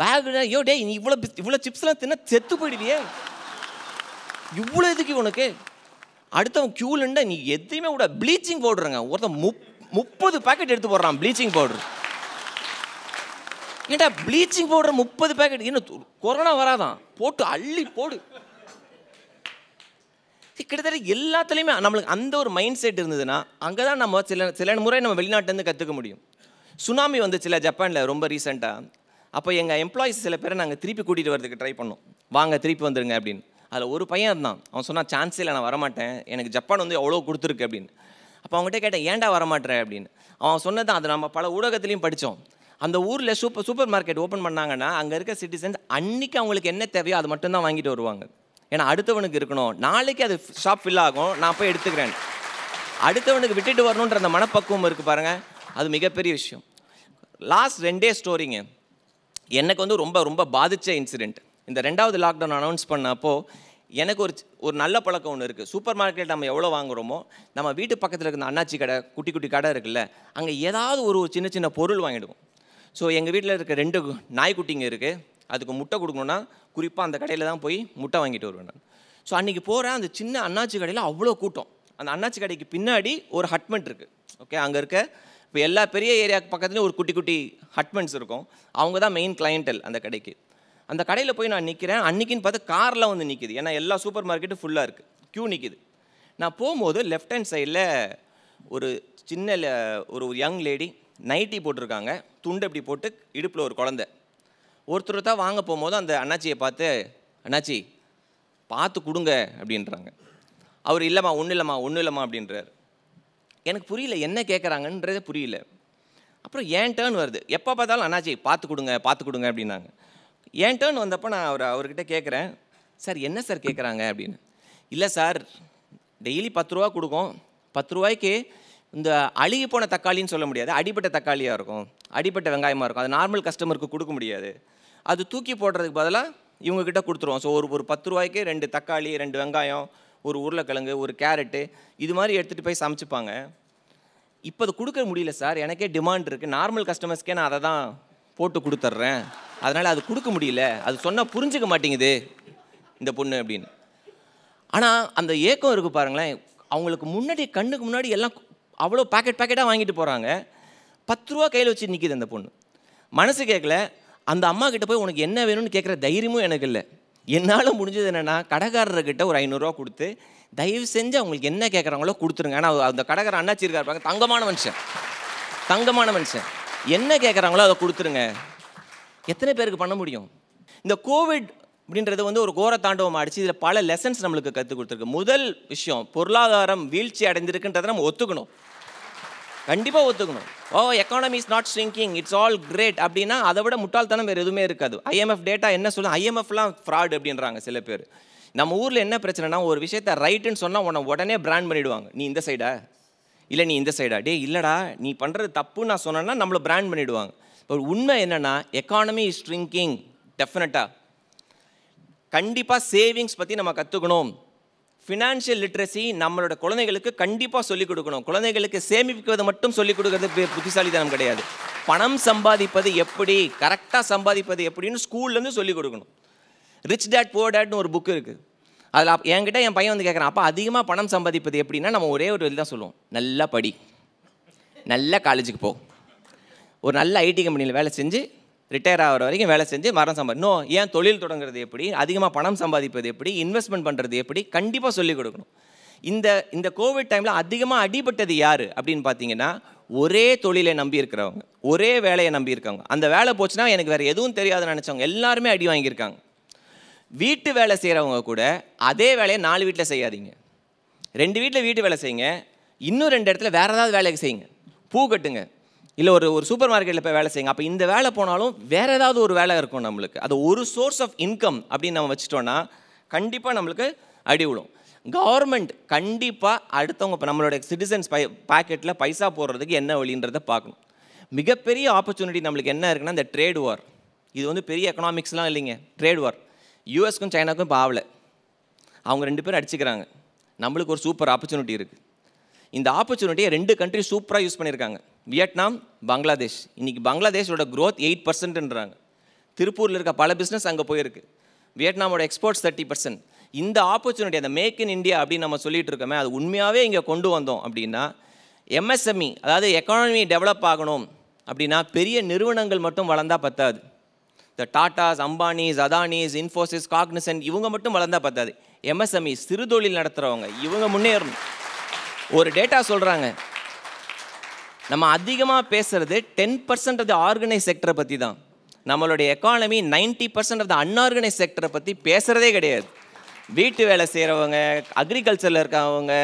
பேக் ஐயோ டே நீ இவ்வளோ இவ்வளோ சிப்ஸ்லாம் தின்னா செத்து போயிடுவியே இவ்வளோ இதுக்கு உனக்கு அடுத்தவன் க்யூலண்டா நீ எதையுமே கூட ப்ளீச்சிங் பவுடருங்க ஒருத்தன் முப் முப்பது பேக்கெட் எடுத்து போடுறான் ப்ளீச்சிங் பவுடர் ஏன்டா ப்ளீச்சிங் பவுடர் முப்பது பேக்கெட் இன்னும் கொரோனா வராதான் போட்டு அள்ளி போடு கிட்டத்தட்ட எல்லாத்துலேயுமே நம்மளுக்கு அந்த ஒரு மைண்ட் செட் இருந்ததுன்னா அங்கே தான் நம்ம சில சில முறை நம்ம வெளிநாட்டிலேருந்து கற்றுக்க முடியும் சுனாமி வந்துச்சுல ஜப்பானில் ரொம்ப ரீசெண்டாக அப்போ எங்கள் எம்ப்ளாயிஸ் சில பேரை நாங்கள் திருப்பி கூட்டிகிட்டு வரதுக்கு ட்ரை பண்ணோம் வாங்க திருப்பி வந்துடுங்க அப்படின்னு அதில் ஒரு பையன் இருந்தான் அவன் சொன்னால் சான்ஸே இல்லை நான் வரமாட்டேன் எனக்கு ஜப்பான் வந்து எவ்வளோ கொடுத்துருக்கு அப்படின்னு அப்போ அவங்ககிட்ட கேட்டேன் ஏன்டா வரமாட்டேன் அப்படின்னு அவன் சொன்னது அதை நம்ம பல ஊடகத்துலேயும் படித்தோம் அந்த ஊரில் சூப்பர் சூப்பர் மார்க்கெட் ஓப்பன் பண்ணாங்கன்னா அங்கே இருக்க சிட்டிசன்ஸ் அன்றைக்கி அவங்களுக்கு என்ன தேவையோ அது மட்டும்தான் வாங்கிட்டு வருவாங்க ஏன்னா அடுத்தவனுக்கு இருக்கணும் நாளைக்கு அது ஷாப் ஃபில் ஆகும் நான் போய் எடுத்துக்கிறேன் அடுத்தவனுக்கு விட்டுட்டு வரணுன்ற அந்த மனப்பக்குவம் இருக்குது பாருங்கள் அது மிகப்பெரிய விஷயம் லாஸ்ட் ரெண்டே ஸ்டோரிங்க எனக்கு வந்து ரொம்ப ரொம்ப பாதித்த இன்சிடெண்ட் இந்த ரெண்டாவது லாக்டவுன் அனௌன்ஸ் பண்ணப்போ எனக்கு ஒரு ஒரு நல்ல பழக்கம் ஒன்று இருக்குது சூப்பர் மார்க்கெட் நம்ம எவ்வளோ வாங்குகிறோமோ நம்ம வீட்டு பக்கத்தில் இருக்கிற அண்ணாச்சி கடை குட்டி குட்டி கடை இருக்குல்ல அங்கே ஏதாவது ஒரு சின்ன சின்ன பொருள் வாங்கிடுவோம் ஸோ எங்கள் வீட்டில் இருக்க ரெண்டு நாய்க்குட்டிங்க இருக்குது அதுக்கு முட்டை கொடுக்கணுன்னா குறிப்பாக அந்த கடையில் தான் போய் முட்டை வாங்கிட்டு வருவேன் நான் ஸோ அன்றைக்கி போகிறேன் அந்த சின்ன அண்ணாச்சி கடையில் அவ்வளோ கூட்டம் அந்த அண்ணாச்சி கடைக்கு பின்னாடி ஒரு ஹட்மெண்ட் இருக்குது ஓகே அங்கே இருக்க இப்போ எல்லா பெரிய ஏரியா பக்கத்துலேயும் ஒரு குட்டி குட்டி ஹட்மெண்ட்ஸ் இருக்கும் அவங்க தான் மெயின் கிளைண்டல் அந்த கடைக்கு அந்த கடையில் போய் நான் நிற்கிறேன் அன்றைக்கின்னு பார்த்து கார்லாம் வந்து நிற்கிது ஏன்னா எல்லா சூப்பர் மார்க்கெட்டும் ஃபுல்லாக இருக்குது க்யூ நிற்கிது நான் போகும்போது லெஃப்ட் ஹேண்ட் சைடில் ஒரு சின்ன ஒரு யங் லேடி நைட்டி போட்டிருக்காங்க துண்டு இப்படி போட்டு இடுப்பில் ஒரு குழந்த ஒருத்தர் தான் வாங்க போகும்போது அந்த அண்ணாச்சியை பார்த்து அண்ணாச்சி பார்த்து கொடுங்க அப்படின்றாங்க அவர் இல்லைம்மா ஒன்றும் இல்லைம்மா ஒன்றும் இல்லைம்மா அப்படின்றார் எனக்கு புரியல என்ன கேட்குறாங்கன்றதே புரியல அப்புறம் ஏன் டேர்ன் வருது எப்போ பார்த்தாலும் அண்ணாச்சி பார்த்து கொடுங்க பார்த்து கொடுங்க அப்படின்னாங்க ஏன் டேர்ன் வந்தப்போ நான் அவர் அவர்கிட்ட கேட்குறேன் சார் என்ன சார் கேட்குறாங்க அப்படின்னு இல்லை சார் டெய்லி பத்து ரூபா கொடுக்கும் பத்து ரூபாய்க்கு இந்த அழுகி போன தக்காளின்னு சொல்ல முடியாது அடிப்பட்ட தக்காளியாக இருக்கும் அடிப்பட்ட வெங்காயமாக இருக்கும் அது நார்மல் கஸ்டமருக்கு கொடுக்க முடியாது அது தூக்கி போடுறதுக்கு பதிலாக இவங்கக்கிட்ட கொடுத்துருவோம் ஸோ ஒரு ஒரு பத்து ரூபாய்க்கு ரெண்டு தக்காளி ரெண்டு வெங்காயம் ஒரு உருளைக்கிழங்கு ஒரு கேரட்டு இது மாதிரி எடுத்துகிட்டு போய் சமைச்சிப்பாங்க இப்போ அது கொடுக்க முடியல சார் எனக்கே டிமாண்ட் இருக்குது நார்மல் கஸ்டமர்ஸ்க்கே நான் அதை தான் போட்டு கொடுத்துட்றேன் அதனால் அது கொடுக்க முடியல அது சொன்னால் புரிஞ்சுக்க மாட்டேங்குது இந்த பொண்ணு அப்படின்னு ஆனால் அந்த ஏக்கம் இருக்குது பாருங்களேன் அவங்களுக்கு முன்னாடி கண்ணுக்கு முன்னாடி எல்லாம் அவ்வளோ பேக்கெட் பேக்கெட்டாக வாங்கிட்டு போகிறாங்க பத்து ரூபா கையில் வச்சு நிற்கிது அந்த பொண்ணு மனசு கேட்கல அந்த அம்மா கிட்டே போய் உனக்கு என்ன வேணும்னு கேட்குற தைரியமும் எனக்கு இல்லை என்னால் முடிஞ்சது என்னென்னா கடைக்காரர்கிட்ட ஒரு ஐநூறுரூவா கொடுத்து தயவு செஞ்சு அவங்களுக்கு என்ன கேட்குறாங்களோ கொடுத்துருங்க ஆனால் அந்த கடைக்கார அண்ணாச்சி இருக்கா இருப்பாங்க தங்கமான மனுஷன் தங்கமான மனுஷன் என்ன கேட்குறாங்களோ அதை கொடுத்துருங்க எத்தனை பேருக்கு பண்ண முடியும் இந்த கோவிட் அப்படின்றது வந்து ஒரு கோர தாண்டவம் ஆடிச்சு இதில் பல லெசன்ஸ் நம்மளுக்கு கற்றுக் கொடுத்துருக்கு முதல் விஷயம் பொருளாதாரம் வீழ்ச்சி அடைந்திருக்குன்றதை நம்ம ஒத்துக்கணும் கண்டிப்பாக ஒத்துக்கணும் oh economy is not shrinking it's all great அப்படின்னா அதை விட முட்டாள்தனம் வேறு எதுவுமே இருக்காது ஐஎம்எஃப் டேட்டா என்ன சொல்லணும் ஐஎம்எஃப்லாம் ஃப்ராட் அப்படின்றாங்க சில பேர் நம்ம ஊரில் என்ன பிரச்சனைனா ஒரு விஷயத்த ரைட்டுன்னு சொன்னால் உன உடனே பிராண்ட் பண்ணிவிடுவாங்க நீ இந்த சைடா இல்லை நீ இந்த சைடா டே இல்லைடா நீ பண்ணுறது தப்புன்னு நான் சொன்னேன்னா நம்மளை பிராண்ட் பண்ணிவிடுவாங்க இப்போ உண்மை என்னென்னா எக்கானமி இஸ் ஸ்ட்ரிங்கிங் டெஃபினட்டாக கண்டிப்பாக சேவிங்ஸ் பற்றி நம்ம கற்றுக்கணும் ஃபினான்ஷியல் லிட்ரஸி நம்மளோட குழந்தைகளுக்கு கண்டிப்பாக சொல்லிக் கொடுக்கணும் குழந்தைகளுக்கு சேமிப்புவது மட்டும் சொல்லிக் கொடுக்கறது புத்திசாலித்தனம் கிடையாது பணம் சம்பாதிப்பது எப்படி கரெக்டாக சம்பாதிப்பது எப்படின்னு ஸ்கூல்லேருந்து சொல்லிக் கொடுக்கணும் ரிச் டேட் புவர் டேட்னு ஒரு புக் இருக்குது அதில் என்கிட்ட என் பையன் வந்து கேட்குறான் அப்போ அதிகமாக பணம் சம்பாதிப்பது எப்படின்னா நம்ம ஒரே ஒரு தான் சொல்லுவோம் நல்லா படி நல்லா காலேஜுக்கு போ ஒரு நல்ல ஐடி கம்பெனியில் வேலை செஞ்சு ரிட்டையர் ஆகிற வரைக்கும் வேலை செஞ்சு மரம் சம்பாதி நோ ஏன் தொழில் தொடங்குறது எப்படி அதிகமாக பணம் சம்பாதிப்பது எப்படி இன்வெஸ்ட்மெண்ட் பண்ணுறது எப்படி கண்டிப்பாக சொல்லிக் கொடுக்கணும் இந்த இந்த கோவிட் டைமில் அதிகமாக அடிபட்டது யார் அப்படின்னு பார்த்தீங்கன்னா ஒரே தொழிலை நம்பி இருக்கிறவங்க ஒரே வேலையை நம்பி இருக்காங்க அந்த வேலை போச்சுன்னா எனக்கு வேறு எதுவும் தெரியாதுன்னு நினச்சவங்க எல்லாருமே அடி வாங்கியிருக்காங்க வீட்டு வேலை செய்கிறவங்க கூட அதே வேலையை நாலு வீட்டில் செய்யாதீங்க ரெண்டு வீட்டில் வீட்டு வேலை செய்யுங்க இன்னும் ரெண்டு இடத்துல வேறு ஏதாவது வேலைக்கு செய்யுங்க பூ கட்டுங்க இல்லை ஒரு ஒரு சூப்பர் மார்க்கெட்டில் போய் வேலை செய்யுங்க அப்போ இந்த வேலை போனாலும் வேறு ஏதாவது ஒரு வேலை இருக்கும் நம்மளுக்கு அது ஒரு சோர்ஸ் ஆஃப் இன்கம் அப்படின்னு நம்ம வச்சுட்டோன்னா கண்டிப்பாக நம்மளுக்கு அடி விழும் கவர்மெண்ட் கண்டிப்பாக அடுத்தவங்க இப்போ நம்மளுடைய சிட்டிசன்ஸ் பை பாக்கெட்டில் பைசா போடுறதுக்கு என்ன வழின்றதை பார்க்கணும் மிகப்பெரிய ஆப்பர்ச்சுனிட்டி நம்மளுக்கு என்ன இருக்குன்னா இந்த ட்ரேட் வார் இது வந்து பெரிய எக்கனாமிக்ஸ்லாம் இல்லைங்க ட்ரேட் வார் யூஎஸ்க்கும் சைனாக்கும் இப்போ ஆகலை அவங்க ரெண்டு பேரும் அடிச்சுக்கிறாங்க நம்மளுக்கு ஒரு சூப்பர் ஆப்பர்ச்சுனிட்டி இருக்குது இந்த ஆப்பர்ச்சுனிட்டியை ரெண்டு கண்ட்ரி சூப்பராக யூஸ் பண்ணியிருக்காங்க வியட்நாம் பங்களாதேஷ் இன்றைக்கி பங்களாதேஷோட க்ரோத் எயிட் பர்சன்ட்ன்றாங்க திருப்பூரில் இருக்க பல பிஸ்னஸ் அங்கே போயிருக்கு வியட்நாமோட எக்ஸ்போர்ட்ஸ் தேர்ட்டி பர்சன்ட் இந்த ஆப்பர்ச்சுனிட்டி அந்த மேக் இன் இந்தியா அப்படின்னு நம்ம சொல்லிட்டு இருக்கோமே அது உண்மையாகவே இங்கே கொண்டு வந்தோம் அப்படின்னா எம்எஸ்எம்இ e, அதாவது எக்கானமி டெவலப் ஆகணும் அப்படின்னா பெரிய நிறுவனங்கள் மட்டும் வளர்ந்தால் பத்தாது இந்த டாட்டாஸ் அம்பானிஸ் அதானிஸ் இன்ஃபோசிஸ் காக்னிசன் இவங்க மட்டும் வளர்ந்தால் பத்தாது எம்எஸ்எம்இ e, சிறு தொழில் நடத்துகிறவங்க இவங்க முன்னேறணும் ஒரு டேட்டா சொல்கிறாங்க நம்ம அதிகமாக பேசுகிறது ten percent of the organise செக்டரை பற்றி தான் நம்மளுடைய economy ninety percent of the unorganise செக்டரை பற்றி பேசுகிறதே கிடையாது வீட்டு வேலை செய்கிறவங்க அக்ரிகல்ச்சரில் இருக்கிறவங்க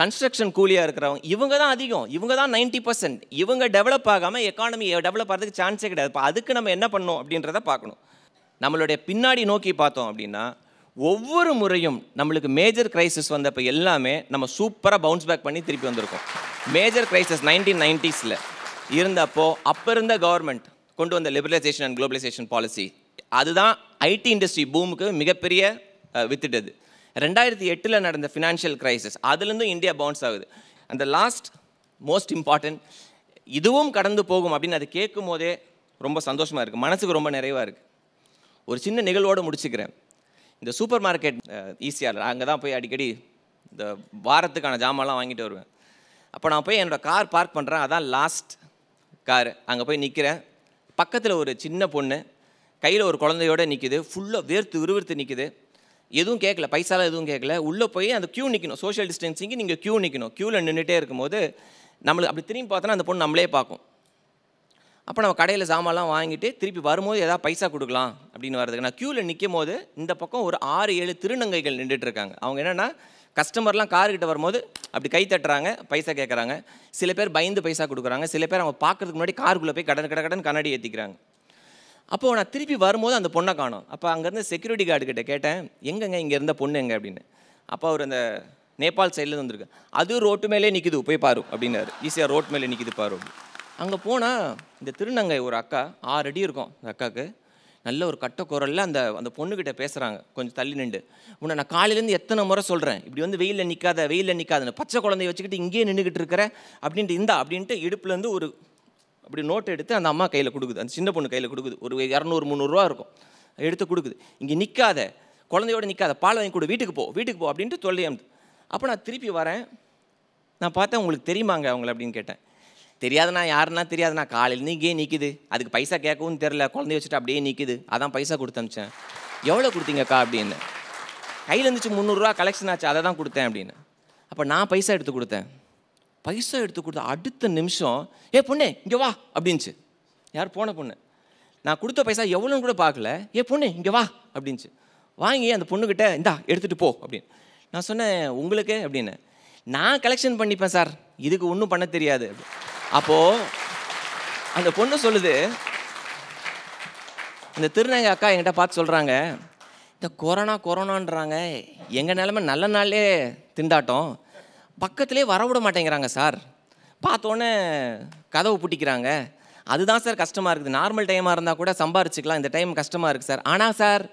கன்ஸ்ட்ரக்ஷன் கூலியாக இருக்கிறவங்க இவங்க தான் அதிகம் இவங்க தான் நைன்ட்டி பர்சன்ட் இவங்க டெவலப் ஆகாமல் எக்கானமி டெவலப் ஆகிறதுக்கு சான்ஸே கிடையாது இப்போ அதுக்கு நம்ம என்ன பண்ணோம் அப்படின்றத பார்க்கணும் நம்மளுடைய பின்னாடி நோக்கி பார்த்தோம் அப்படின்னா ஒவ்வொரு முறையும் நம்மளுக்கு மேஜர் கிரைசிஸ் வந்தப்போ எல்லாமே நம்ம சூப்பராக பவுன்ஸ் பேக் பண்ணி திருப்பி வந்திருக்கோம் மேஜர் கிரைசிஸ் நைன்டீன் நைன்டிஸில் இருந்தப்போ அப்போ இருந்த கவர்மெண்ட் கொண்டு வந்த லிபரலைசேஷன் அண்ட் குளோபலைசேஷன் பாலிசி அதுதான் ஐடி இண்டஸ்ட்ரி பூமுக்கு மிகப்பெரிய வித்துட்டது ரெண்டாயிரத்தி எட்டில் நடந்த ஃபினான்ஷியல் கிரைசிஸ் அதுலேருந்தும் இந்தியா பவுன்ஸ் ஆகுது அந்த லாஸ்ட் மோஸ்ட் இம்பார்ட்டன்ட் இதுவும் கடந்து போகும் அப்படின்னு அதை கேட்கும் போதே ரொம்ப சந்தோஷமாக இருக்குது மனசுக்கு ரொம்ப நிறைவாக இருக்குது ஒரு சின்ன நிகழ்வோடு முடிச்சுக்கிறேன் இந்த சூப்பர் மார்க்கெட் ஈஸியாக இல்லை அங்கே தான் போய் அடிக்கடி இந்த வாரத்துக்கான ஜாமான்லாம் வாங்கிட்டு வருவேன் அப்போ நான் போய் என்னோடய கார் பார்க் பண்ணுறேன் அதான் லாஸ்ட் கார் அங்கே போய் நிற்கிறேன் பக்கத்தில் ஒரு சின்ன பொண்ணு கையில் ஒரு குழந்தையோடு நிற்கிது ஃபுல்லாக வேர்த்து விறுவிறுத்து நிற்கிது எதுவும் கேட்கல பைசாலாம் எதுவும் கேட்கல உள்ளே போய் அந்த க்யூ நிற்கணும் சோஷியல் டிஸ்டன்சிங்கு நீங்கள் க்யூ நிற்கணும் க்யூவில் நின்றுட்டே இருக்கும்போது நம்மளுக்கு அப்படி திரும்பி பார்த்தோன்னா அந்த பொண்ணு நம்மளே பார்க்கும் அப்போ நம்ம கடையில் சாமான்லாம் வாங்கிட்டு திருப்பி வரும்போது எதாவது பைசா கொடுக்கலாம் அப்படின்னு வரதுக்கு நான் க்யூவில் நிற்கும் போது இந்த பக்கம் ஒரு ஆறு ஏழு திருநங்கைகள் நின்றுட்டு இருக்காங்க அவங்க என்னென்னா கஸ்டமர்லாம் கார்கிட்ட வரும்போது அப்படி கை தட்டுறாங்க பைசா கேட்குறாங்க சில பேர் பயந்து பைசா கொடுக்குறாங்க சில பேர் அவங்க பார்க்குறதுக்கு முன்னாடி காருக்குள்ளே போய் கடன் கடை கடன் கண்ணாடி ஏற்றிக்கிறாங்க அப்போது நான் திருப்பி வரும்போது அந்த பொண்ணை காணும் அப்போ அங்கேருந்து செக்யூரிட்டி கார்டு கிட்டே கேட்டேன் எங்கெங்க இங்கே இருந்த பொண்ணு எங்கே அப்படின்னு அப்போ அவர் அந்த நேபாள் சைட்லேருந்து வந்திருக்கு அது ரோட்டு மேலே நிற்கிது போய் பாரு அப்படின்னாரு ஈஸியாக ரோட் மேலே நிற்கிது பாரு அங்கே போனால் இந்த திருநங்கை ஒரு அக்கா ஆறு அடி இருக்கும் அந்த அக்காவுக்கு நல்ல ஒரு கட்ட குரலில் அந்த அந்த பொண்ணுக்கிட்ட பேசுகிறாங்க கொஞ்சம் தள்ளி நின்று உன்னை நான் காலையிலேருந்து எத்தனை முறை சொல்கிறேன் இப்படி வந்து வெயிலில் நிற்காத வெயிலில் நிற்காதுன்னு பச்சை குழந்தைய வச்சுக்கிட்டு இங்கேயே நின்றுக்கிட்டு இருக்கிற அப்படின்ட்டு இந்தா அப்படின்ட்டு இடுப்புலேருந்து ஒரு அப்படி நோட் எடுத்து அந்த அம்மா கையில் கொடுக்குது அந்த சின்ன பொண்ணு கையில் கொடுக்குது ஒரு இரநூறு முந்நூறுரூவா இருக்கும் எடுத்து கொடுக்குது இங்கே நிற்காத குழந்தையோடு நிற்காத பால் வாங்கி கொடு வீட்டுக்கு போ வீட்டுக்கு போ அப்படின்ட்டு தொல்லையாமது அப்போ நான் திருப்பி வரேன் நான் பார்த்தேன் உங்களுக்கு தெரியுமாங்க அவங்கள அப்படின்னு கேட்டேன் தெரியாதுண்ணா யாருன்னா தெரியாதுண்ணா காலையில் நீங்கே நிற்கிது அதுக்கு பைசா கேட்கவும் தெரில குழந்தைய வச்சுட்டு அப்படியே நிற்கிது அதான் பைசா கொடுத்தனுச்சேன் எவ்வளோ கொடுத்தீங்கக்கா அப்படின்னு கையில் இருந்துச்சு முந்நூறுரூவா கலெக்ஷன் ஆச்சு அதை தான் கொடுத்தேன் அப்படின்னு அப்போ நான் பைசா எடுத்து கொடுத்தேன் பைசா எடுத்து கொடுத்த அடுத்த நிமிஷம் ஏ பொண்ணு இங்கே வா அப்படின்ச்சு யார் போன பொண்ணு நான் கொடுத்த பைசா எவ்வளோன்னு கூட பார்க்கல ஏ பொண்ணு இங்கே வா அப்படின்ச்சு வாங்கி அந்த பொண்ணுக்கிட்ட இந்தா எடுத்துகிட்டு போ அப்படின்னு நான் சொன்னேன் உங்களுக்கு அப்படின்னு நான் கலெக்ஷன் பண்ணிப்பேன் சார் இதுக்கு ஒன்றும் பண்ண தெரியாது அப்போது அந்த பொண்ணு சொல்லுது இந்த திருநங்கை அக்கா என்கிட்ட பார்த்து சொல்கிறாங்க இந்த கொரோனா கொரோனான்றாங்க எங்கள் நிலமை நல்ல நாள்லே திண்டாட்டம் பக்கத்துலேயே வரவிட மாட்டேங்கிறாங்க சார் பார்த்தோன்னே கதவை பூட்டிக்கிறாங்க அதுதான் சார் கஷ்டமாக இருக்குது நார்மல் டைமாக இருந்தால் கூட சம்பாரிச்சிக்கலாம் இந்த டைம் கஷ்டமாக இருக்குது சார் ஆனால் சார்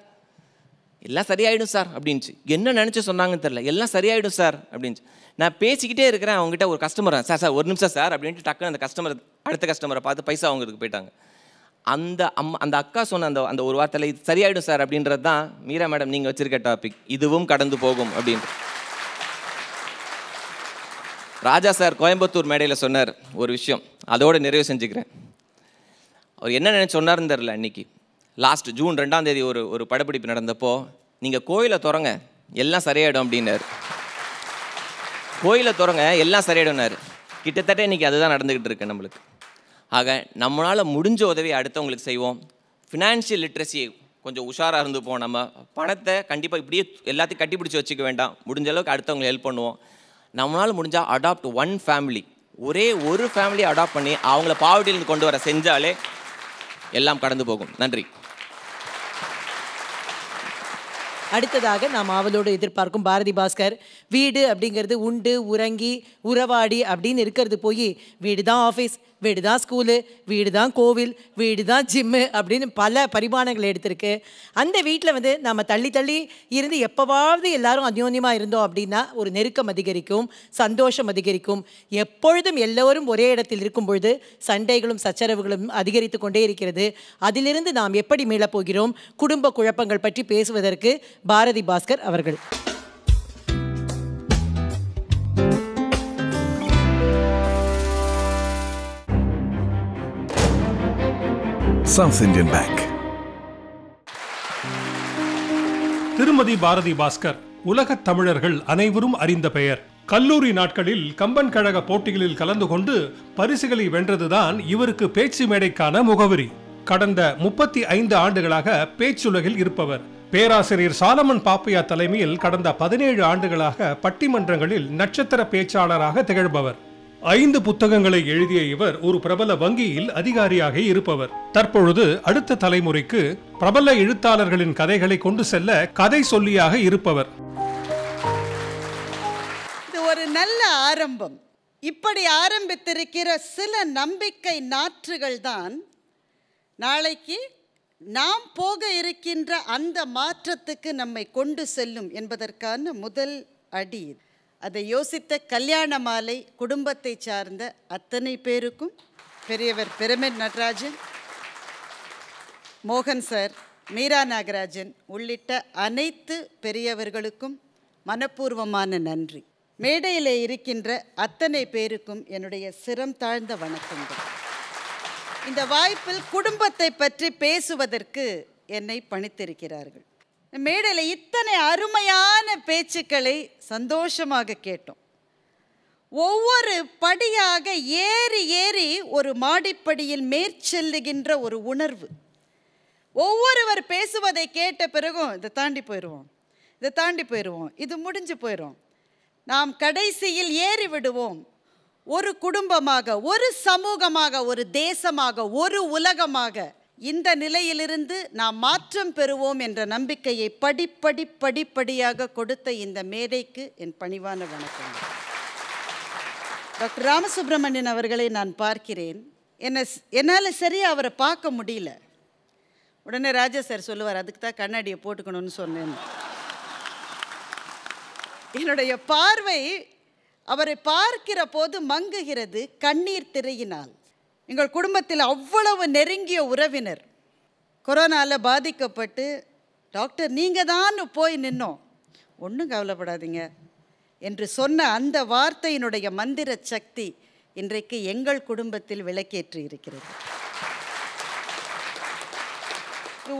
எல்லாம் சரியாயிடும் சார் அப்படின்ச்சு என்ன நினச்சி சொன்னாங்கன்னு தெரில எல்லாம் சரியாயிடும் சார் அப்படின்ச்சு நான் பேசிக்கிட்டே இருக்கிறேன் அவங்ககிட்ட ஒரு கஸ்டமர் சார் சார் ஒரு நிமிஷம் சார் அப்படின்ட்டு டக்குன்னு அந்த கஸ்டமர் அடுத்த கஸ்டமரை பார்த்து பைசா அவங்களுக்கு போயிட்டாங்க அந்த அம்மா அந்த அக்கா சொன்ன அந்த அந்த ஒரு வார்த்தையில் இது சரியாயிடும் சார் அப்படின்றது தான் மீரா மேடம் நீங்கள் வச்சுருக்க டாபிக் இதுவும் கடந்து போகும் அப்படின்ட்டு ராஜா சார் கோயம்புத்தூர் மேடையில் சொன்னார் ஒரு விஷயம் அதோடு நிறைவு செஞ்சுக்கிறேன் அவர் என்ன நினச்சி சொன்னார்னு தெரில அன்றைக்கி லாஸ்ட் ஜூன் ரெண்டாம் தேதி ஒரு ஒரு படப்பிடிப்பு நடந்தப்போ நீங்கள் கோயிலை திறங்க எல்லாம் சரியாயிடும் அப்படின்னாரு கோயிலை திறங்க எல்லாம் சரியாயிடும்னாரு கிட்டத்தட்ட இன்றைக்கி அதுதான் நடந்துக்கிட்டு இருக்கு நம்மளுக்கு ஆக நம்மளால் முடிஞ்ச உதவியை அடுத்தவங்களுக்கு செய்வோம் ஃபினான்ஷியல் லிட்ரஸி கொஞ்சம் உஷாராக இருந்துப்போம் நம்ம பணத்தை கண்டிப்பாக இப்படியே எல்லாத்தையும் கட்டிப்பிடிச்சி வச்சுக்க வேண்டாம் முடிஞ்ச அளவுக்கு அடுத்தவங்களை ஹெல்ப் பண்ணுவோம் நம்மளால் முடிஞ்சால் அடாப்ட் ஒன் ஃபேமிலி ஒரே ஒரு ஃபேமிலியை அடாப்ட் பண்ணி அவங்கள பாவர்ட்டிலேருந்து கொண்டு வர செஞ்சாலே எல்லாம் கடந்து போகும் நன்றி அடுத்ததாக நாம் ஆவலோடு எதிர்பார்க்கும் பாரதி பாஸ்கர் வீடு அப்படிங்கிறது உண்டு உறங்கி உறவாடி அப்படின்னு இருக்கிறது போய் வீடு தான் ஆஃபீஸ் வீடு தான் ஸ்கூலு வீடு தான் கோவில் வீடு தான் ஜிம்மு அப்படின்னு பல பரிமாணங்கள் எடுத்திருக்கு அந்த வீட்டில் வந்து நம்ம தள்ளி தள்ளி இருந்து எப்போவாவது எல்லாரும் அந்யோன்யமாக இருந்தோம் அப்படின்னா ஒரு நெருக்கம் அதிகரிக்கும் சந்தோஷம் அதிகரிக்கும் எப்பொழுதும் எல்லோரும் ஒரே இடத்தில் இருக்கும் பொழுது சண்டைகளும் சச்சரவுகளும் அதிகரித்து கொண்டே இருக்கிறது அதிலிருந்து நாம் எப்படி மீளப்போகிறோம் குடும்ப குழப்பங்கள் பற்றி பேசுவதற்கு பாரதி பாஸ்கர் அவர்கள் சவுத் இந்தியன் பேங்க் திருமதி பாரதி பாஸ்கர் உலக தமிழர்கள் அனைவரும் அறிந்த பெயர் கல்லூரி நாட்களில் கம்பன் கழக போட்டிகளில் கலந்து கொண்டு பரிசுகளை வென்றதுதான் இவருக்கு பேச்சு மேடைக்கான முகவரி கடந்த முப்பத்தி ஐந்து ஆண்டுகளாக பேச்சுலகில் இருப்பவர் பேராசிரியர் சாலமன் பாப்பையா தலைமையில் கடந்த பதினேழு ஆண்டுகளாக பட்டிமன்றங்களில் நட்சத்திர பேச்சாளராக திகழ்பவர் ஐந்து புத்தகங்களை எழுதிய இவர் ஒரு பிரபல வங்கியில் அதிகாரியாக இருப்பவர் தற்பொழுது அடுத்த தலைமுறைக்கு பிரபல எழுத்தாளர்களின் கதைகளை கொண்டு செல்ல கதை சொல்லியாக இருப்பவர் இது ஒரு நல்ல ஆரம்பம் இப்படி ஆரம்பித்திருக்கிற சில நம்பிக்கை நாற்றுகள் தான் நாளைக்கு நாம் போக இருக்கின்ற அந்த மாற்றத்துக்கு நம்மை கொண்டு செல்லும் என்பதற்கான முதல் அடி அதை யோசித்த கல்யாண மாலை குடும்பத்தை சார்ந்த அத்தனை பேருக்கும் பெரியவர் பெருமன் நடராஜன் மோகன் சார் மீரா நாகராஜன் உள்ளிட்ட அனைத்து பெரியவர்களுக்கும் மனப்பூர்வமான நன்றி மேடையில் இருக்கின்ற அத்தனை பேருக்கும் என்னுடைய சிரம் தாழ்ந்த வணக்கங்கள் இந்த வாய்ப்பில் குடும்பத்தை பற்றி பேசுவதற்கு என்னை பணித்திருக்கிறார்கள் மேடையில் இத்தனை அருமையான பேச்சுக்களை சந்தோஷமாக கேட்டோம் ஒவ்வொரு படியாக ஏறி ஏறி ஒரு மாடிப்படியில் மேற்செல்லுகின்ற ஒரு உணர்வு ஒவ்வொருவர் பேசுவதை கேட்ட பிறகும் இதை தாண்டி போயிடுவோம் இதை தாண்டி போயிடுவோம் இது முடிஞ்சு போயிடும் நாம் கடைசியில் ஏறி விடுவோம் ஒரு குடும்பமாக ஒரு சமூகமாக ஒரு தேசமாக ஒரு உலகமாக இந்த நிலையிலிருந்து நாம் மாற்றம் பெறுவோம் என்ற நம்பிக்கையை படிப்படி படிப்படியாக கொடுத்த இந்த மேடைக்கு என் பணிவான வணக்கம் டாக்டர் ராமசுப்ரமணியன் அவர்களை நான் பார்க்கிறேன் என்னை என்னால் சரியாக அவரை பார்க்க முடியல உடனே ராஜா சார் சொல்லுவார் அதுக்கு தான் கண்ணாடியை போட்டுக்கணும்னு சொன்னேன் என்னுடைய பார்வை அவரை பார்க்கிற போது மங்குகிறது கண்ணீர் திரையினால் எங்கள் குடும்பத்தில் அவ்வளவு நெருங்கிய உறவினர் கொரோனாவில் பாதிக்கப்பட்டு டாக்டர் நீங்கள் தான் போய் நின்னோம் ஒன்றும் கவலைப்படாதீங்க என்று சொன்ன அந்த வார்த்தையினுடைய மந்திர சக்தி இன்றைக்கு எங்கள் குடும்பத்தில் விளக்கேற்றி இருக்கிறது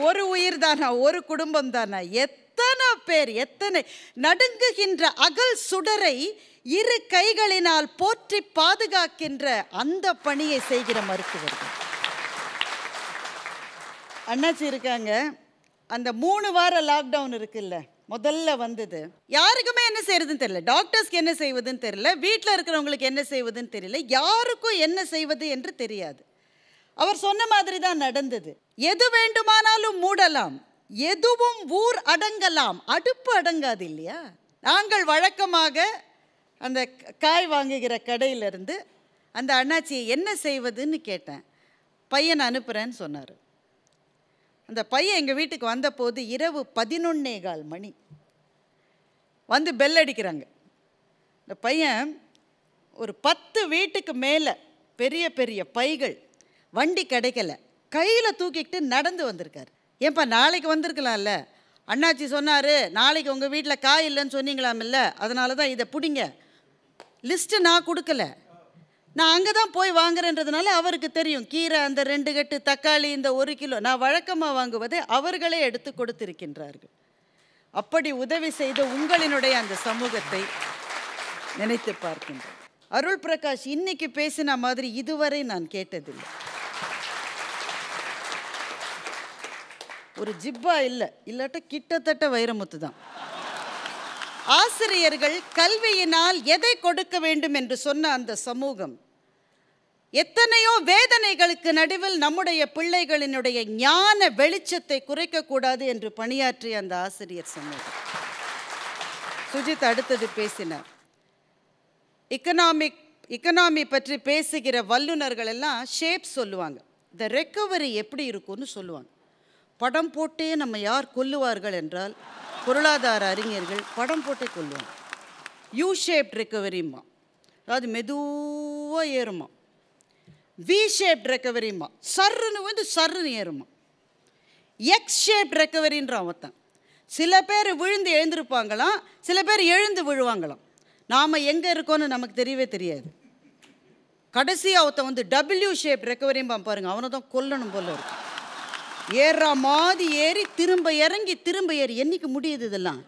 ஒரு உயிர் தானா ஒரு குடும்பம் தானா எத் எத்தனை பேர் எத்தனை நடுங்குகின்ற அகல் சுடரை இரு கைகளினால் போற்றி பாதுகாக்கின்ற அந்த பணியை செய்கிற மருத்துவர்கள் அண்ணாச்சி இருக்காங்க அந்த மூணு வார லாக்டவுன் இருக்குல்ல முதல்ல வந்தது யாருக்குமே என்ன செய்யறதுன்னு தெரியல டாக்டர்ஸ்க்கு என்ன செய்வதுன்னு தெரியல வீட்டில் இருக்கிறவங்களுக்கு என்ன செய்வதுன்னு தெரியல யாருக்கும் என்ன செய்வது என்று தெரியாது அவர் சொன்ன மாதிரி தான் நடந்தது எது வேண்டுமானாலும் மூடலாம் எதுவும் ஊர் அடங்கலாம் அடுப்பு அடங்காது இல்லையா நாங்கள் வழக்கமாக அந்த காய் வாங்குகிற கடையிலேருந்து அந்த அண்ணாச்சியை என்ன செய்வதுன்னு கேட்டேன் பையன் அனுப்புகிறேன்னு சொன்னார் அந்த பையன் எங்கள் வீட்டுக்கு வந்தபோது இரவு பதினொன்னே கால் மணி வந்து பெல் அடிக்கிறாங்க இந்த பையன் ஒரு பத்து வீட்டுக்கு மேலே பெரிய பெரிய பைகள் வண்டி கிடைக்கல கையில் தூக்கிக்கிட்டு நடந்து வந்திருக்காரு ஏன்பா நாளைக்கு வந்திருக்கலாம்ல அண்ணாச்சி சொன்னார் நாளைக்கு உங்கள் வீட்டில் காய் இல்லைன்னு சொன்னீங்களாமில்ல அதனால தான் இதை பிடிங்க லிஸ்ட்டு நான் கொடுக்கல நான் அங்கே தான் போய் வாங்குறேன்றதுனால அவருக்கு தெரியும் கீரை அந்த ரெண்டு கட்டு தக்காளி இந்த ஒரு கிலோ நான் வழக்கமாக வாங்குவதை அவர்களே எடுத்து கொடுத்திருக்கின்றார்கள் அப்படி உதவி செய்த உங்களினுடைய அந்த சமூகத்தை நினைத்து பார்க்கின்றேன் அருள் பிரகாஷ் இன்னைக்கு பேசின மாதிரி இதுவரை நான் கேட்டதில்லை ஒரு ஜிப்பா இல்லை இல்லாட்ட கிட்டத்தட்ட வைரமுத்து தான் ஆசிரியர்கள் கல்வியினால் எதை கொடுக்க வேண்டும் என்று சொன்ன அந்த சமூகம் எத்தனையோ வேதனைகளுக்கு நடுவில் நம்முடைய பிள்ளைகளினுடைய ஞான வெளிச்சத்தை குறைக்கக்கூடாது என்று பணியாற்றிய அந்த ஆசிரியர் சமூகம் சுஜித் அடுத்தது பேசினார் எக்கனாமிக் எக்கனாமி பற்றி பேசுகிற வல்லுநர்கள் எல்லாம் ஷேப் சொல்லுவாங்க இந்த ரெக்கவரி எப்படி இருக்கும்னு சொல்லுவாங்க படம் போட்டே நம்ம யார் கொல்லுவார்கள் என்றால் பொருளாதார அறிஞர்கள் படம் போட்டே கொல்லுவாங்க யூ ஷேப்ட் ரெக்கவரிம்மா அதாவது மெதுவாக ஏறுமா வி ஷேப்ட் ரெக்கவரிம்மா சர்ன்னு வந்து சர்ன்னு ஏறுமா எக்ஸ் ஷேப் ரெக்கவரின்றான் ஒருத்தன் சில பேர் விழுந்து எழுந்திருப்பாங்களாம் சில பேர் எழுந்து விழுவாங்களாம் நாம் எங்கே இருக்கோன்னு நமக்கு தெரியவே தெரியாது கடைசியாக ஒருத்தன் வந்து டபிள்யூ ஷேப் ரெக்கவரியும் பாருங்கள் அவனை தான் கொல்லணும் போல இருக்கும் ஏற மாதிரி ஏறி திரும்ப இறங்கி திரும்ப ஏறி என்னைக்கு முடியுது இதெல்லாம்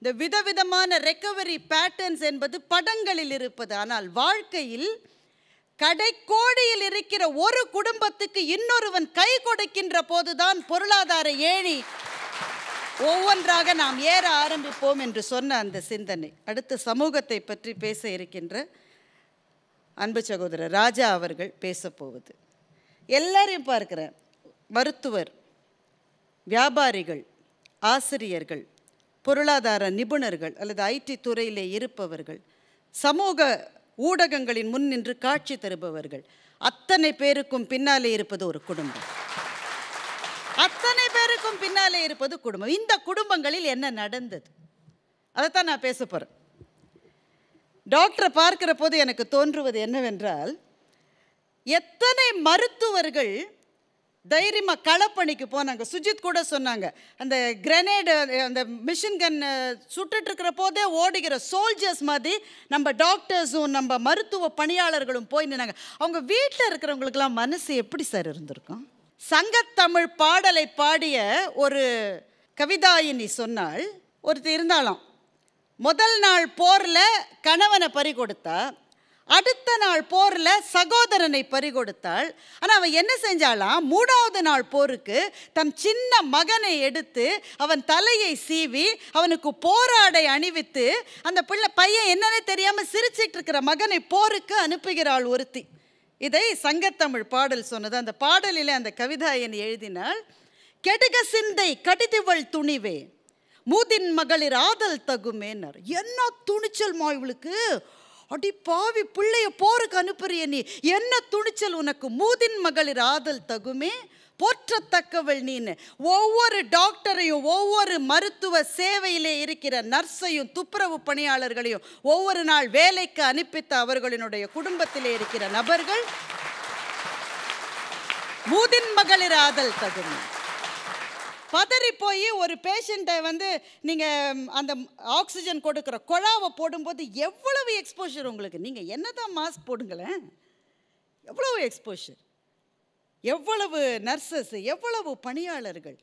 இந்த விதவிதமான ரெக்கவரி பேட்டர்ன்ஸ் என்பது படங்களில் இருப்பது ஆனால் வாழ்க்கையில் கோடியில் இருக்கிற ஒரு குடும்பத்துக்கு இன்னொருவன் கை கொடுக்கின்ற போதுதான் பொருளாதார ஏழி ஒவ்வொன்றாக நாம் ஏற ஆரம்பிப்போம் என்று சொன்ன அந்த சிந்தனை அடுத்து சமூகத்தை பற்றி பேச இருக்கின்ற அன்பு சகோதரர் ராஜா அவர்கள் பேசப்போவது எல்லாரையும் பார்க்குறேன் மருத்துவர் வியாபாரிகள் ஆசிரியர்கள் பொருளாதார நிபுணர்கள் அல்லது ஐடி துறையிலே இருப்பவர்கள் சமூக ஊடகங்களின் முன் நின்று காட்சி தருபவர்கள் அத்தனை பேருக்கும் பின்னாலே இருப்பது ஒரு குடும்பம் அத்தனை பேருக்கும் பின்னாலே இருப்பது குடும்பம் இந்த குடும்பங்களில் என்ன நடந்தது அதைத்தான் நான் பேச போகிறேன் டாக்டரை பார்க்கிற போது எனக்கு தோன்றுவது என்னவென்றால் எத்தனை மருத்துவர்கள் தைரியமாக களப்பணிக்கு போனாங்க சுஜித் கூட சொன்னாங்க அந்த கிரனேடு அந்த மிஷின் கன் சுட்டுட்ருக்கிற போதே ஓடுகிற சோல்ஜர்ஸ் மாதிரி நம்ம டாக்டர்ஸும் நம்ம மருத்துவ பணியாளர்களும் போய் நின்னாங்க அவங்க வீட்டில் இருக்கிறவங்களுக்கெல்லாம் மனசு எப்படி சார் இருந்திருக்கும் சங்கத்தமிழ் பாடலை பாடிய ஒரு கவிதாயினி சொன்னால் ஒருத்தர் இருந்தாலும் முதல் நாள் போரில் கணவனை பறி கொடுத்தா அடுத்த நாள் போரில் சகோதரனை பறிகொடுத்தாள் ஆனால் அவன் என்ன செஞ்சாலாம் மூணாவது நாள் போருக்கு தம் சின்ன மகனை எடுத்து அவன் தலையை சீவி அவனுக்கு போராடை அணிவித்து அந்த பிள்ளை பையன் என்னன்னே தெரியாமல் சிரிச்சிட்டு இருக்கிற மகனை போருக்கு அனுப்புகிறாள் ஒருத்தி இதை சங்கத்தமிழ் பாடல் சொன்னது அந்த பாடலில் அந்த கவிதாயன் எழுதினால் கெடுக சிந்தை கடிதிவள் துணிவே மூதின் மகளிர் ஆதல் தகுமேனர் என்ன துணிச்சல் மா இவளுக்கு அப்படி பாவி பிள்ளைய போருக்கு அனுப்புறிய நீ என்ன துணிச்சல் உனக்கு மூதின் மகளிர் ஆதல் தகுமே போற்றத்தக்கவள் நீன்னு ஒவ்வொரு டாக்டரையும் ஒவ்வொரு மருத்துவ சேவையிலே இருக்கிற நர்ஸையும் துப்புரவு பணியாளர்களையும் ஒவ்வொரு நாள் வேலைக்கு அனுப்பித்த அவர்களினுடைய குடும்பத்திலே இருக்கிற நபர்கள் மூதின் மகளிர் ஆதல் தகுமே பதறி போய் ஒரு பேஷண்ட்டை வந்து நீங்கள் அந்த ஆக்சிஜன் கொடுக்குற குழாவை போடும்போது எவ்வளவு எக்ஸ்போஷர் உங்களுக்கு நீங்கள் என்ன தான் மாஸ்க் போடுங்களேன் எவ்வளவு எக்ஸ்போஷர் எவ்வளவு நர்சஸ் எவ்வளவு பணியாளர்கள்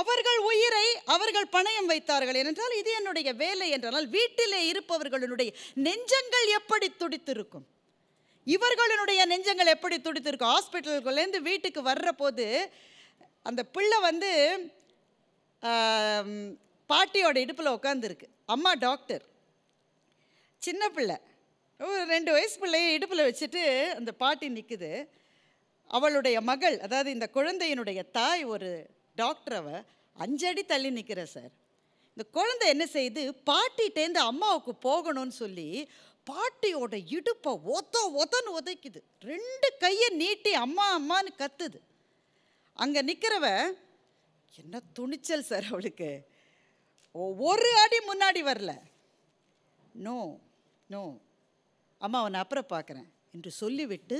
அவர்கள் உயிரை அவர்கள் பணயம் வைத்தார்கள் என்றால் இது என்னுடைய வேலை என்றால் வீட்டிலே இருப்பவர்களுடைய நெஞ்சங்கள் எப்படி துடித்திருக்கும் இவர்களுடைய நெஞ்சங்கள் எப்படி துடித்திருக்கும் ஹாஸ்பிட்டல்குள்ளேருந்து வீட்டுக்கு வர்ற போது அந்த பிள்ளை வந்து பாட்டியோட இடுப்பில் உட்காந்துருக்கு அம்மா டாக்டர் சின்ன பிள்ளை ஒரு ரெண்டு வயசு பிள்ளைய இடுப்பில் வச்சுட்டு அந்த பாட்டி நிற்குது அவளுடைய மகள் அதாவது இந்த குழந்தையினுடைய தாய் ஒரு டாக்டர் அவ அஞ்சடி தள்ளி நிற்கிற சார் இந்த குழந்தை என்ன செய்யுது பாட்டிகிட்டேருந்து அம்மாவுக்கு போகணும்னு சொல்லி பாட்டியோட இடுப்பை ஒத்த ஒதன்னு உதைக்குது ரெண்டு கையை நீட்டி அம்மா அம்மான்னு கத்துது அங்கே நிற்கிறவ என்ன துணிச்சல் சார் அவளுக்கு ஒரு அடி முன்னாடி வரல நோ நோ அம்மா அவனை அப்புறம் பார்க்குறேன் என்று சொல்லிவிட்டு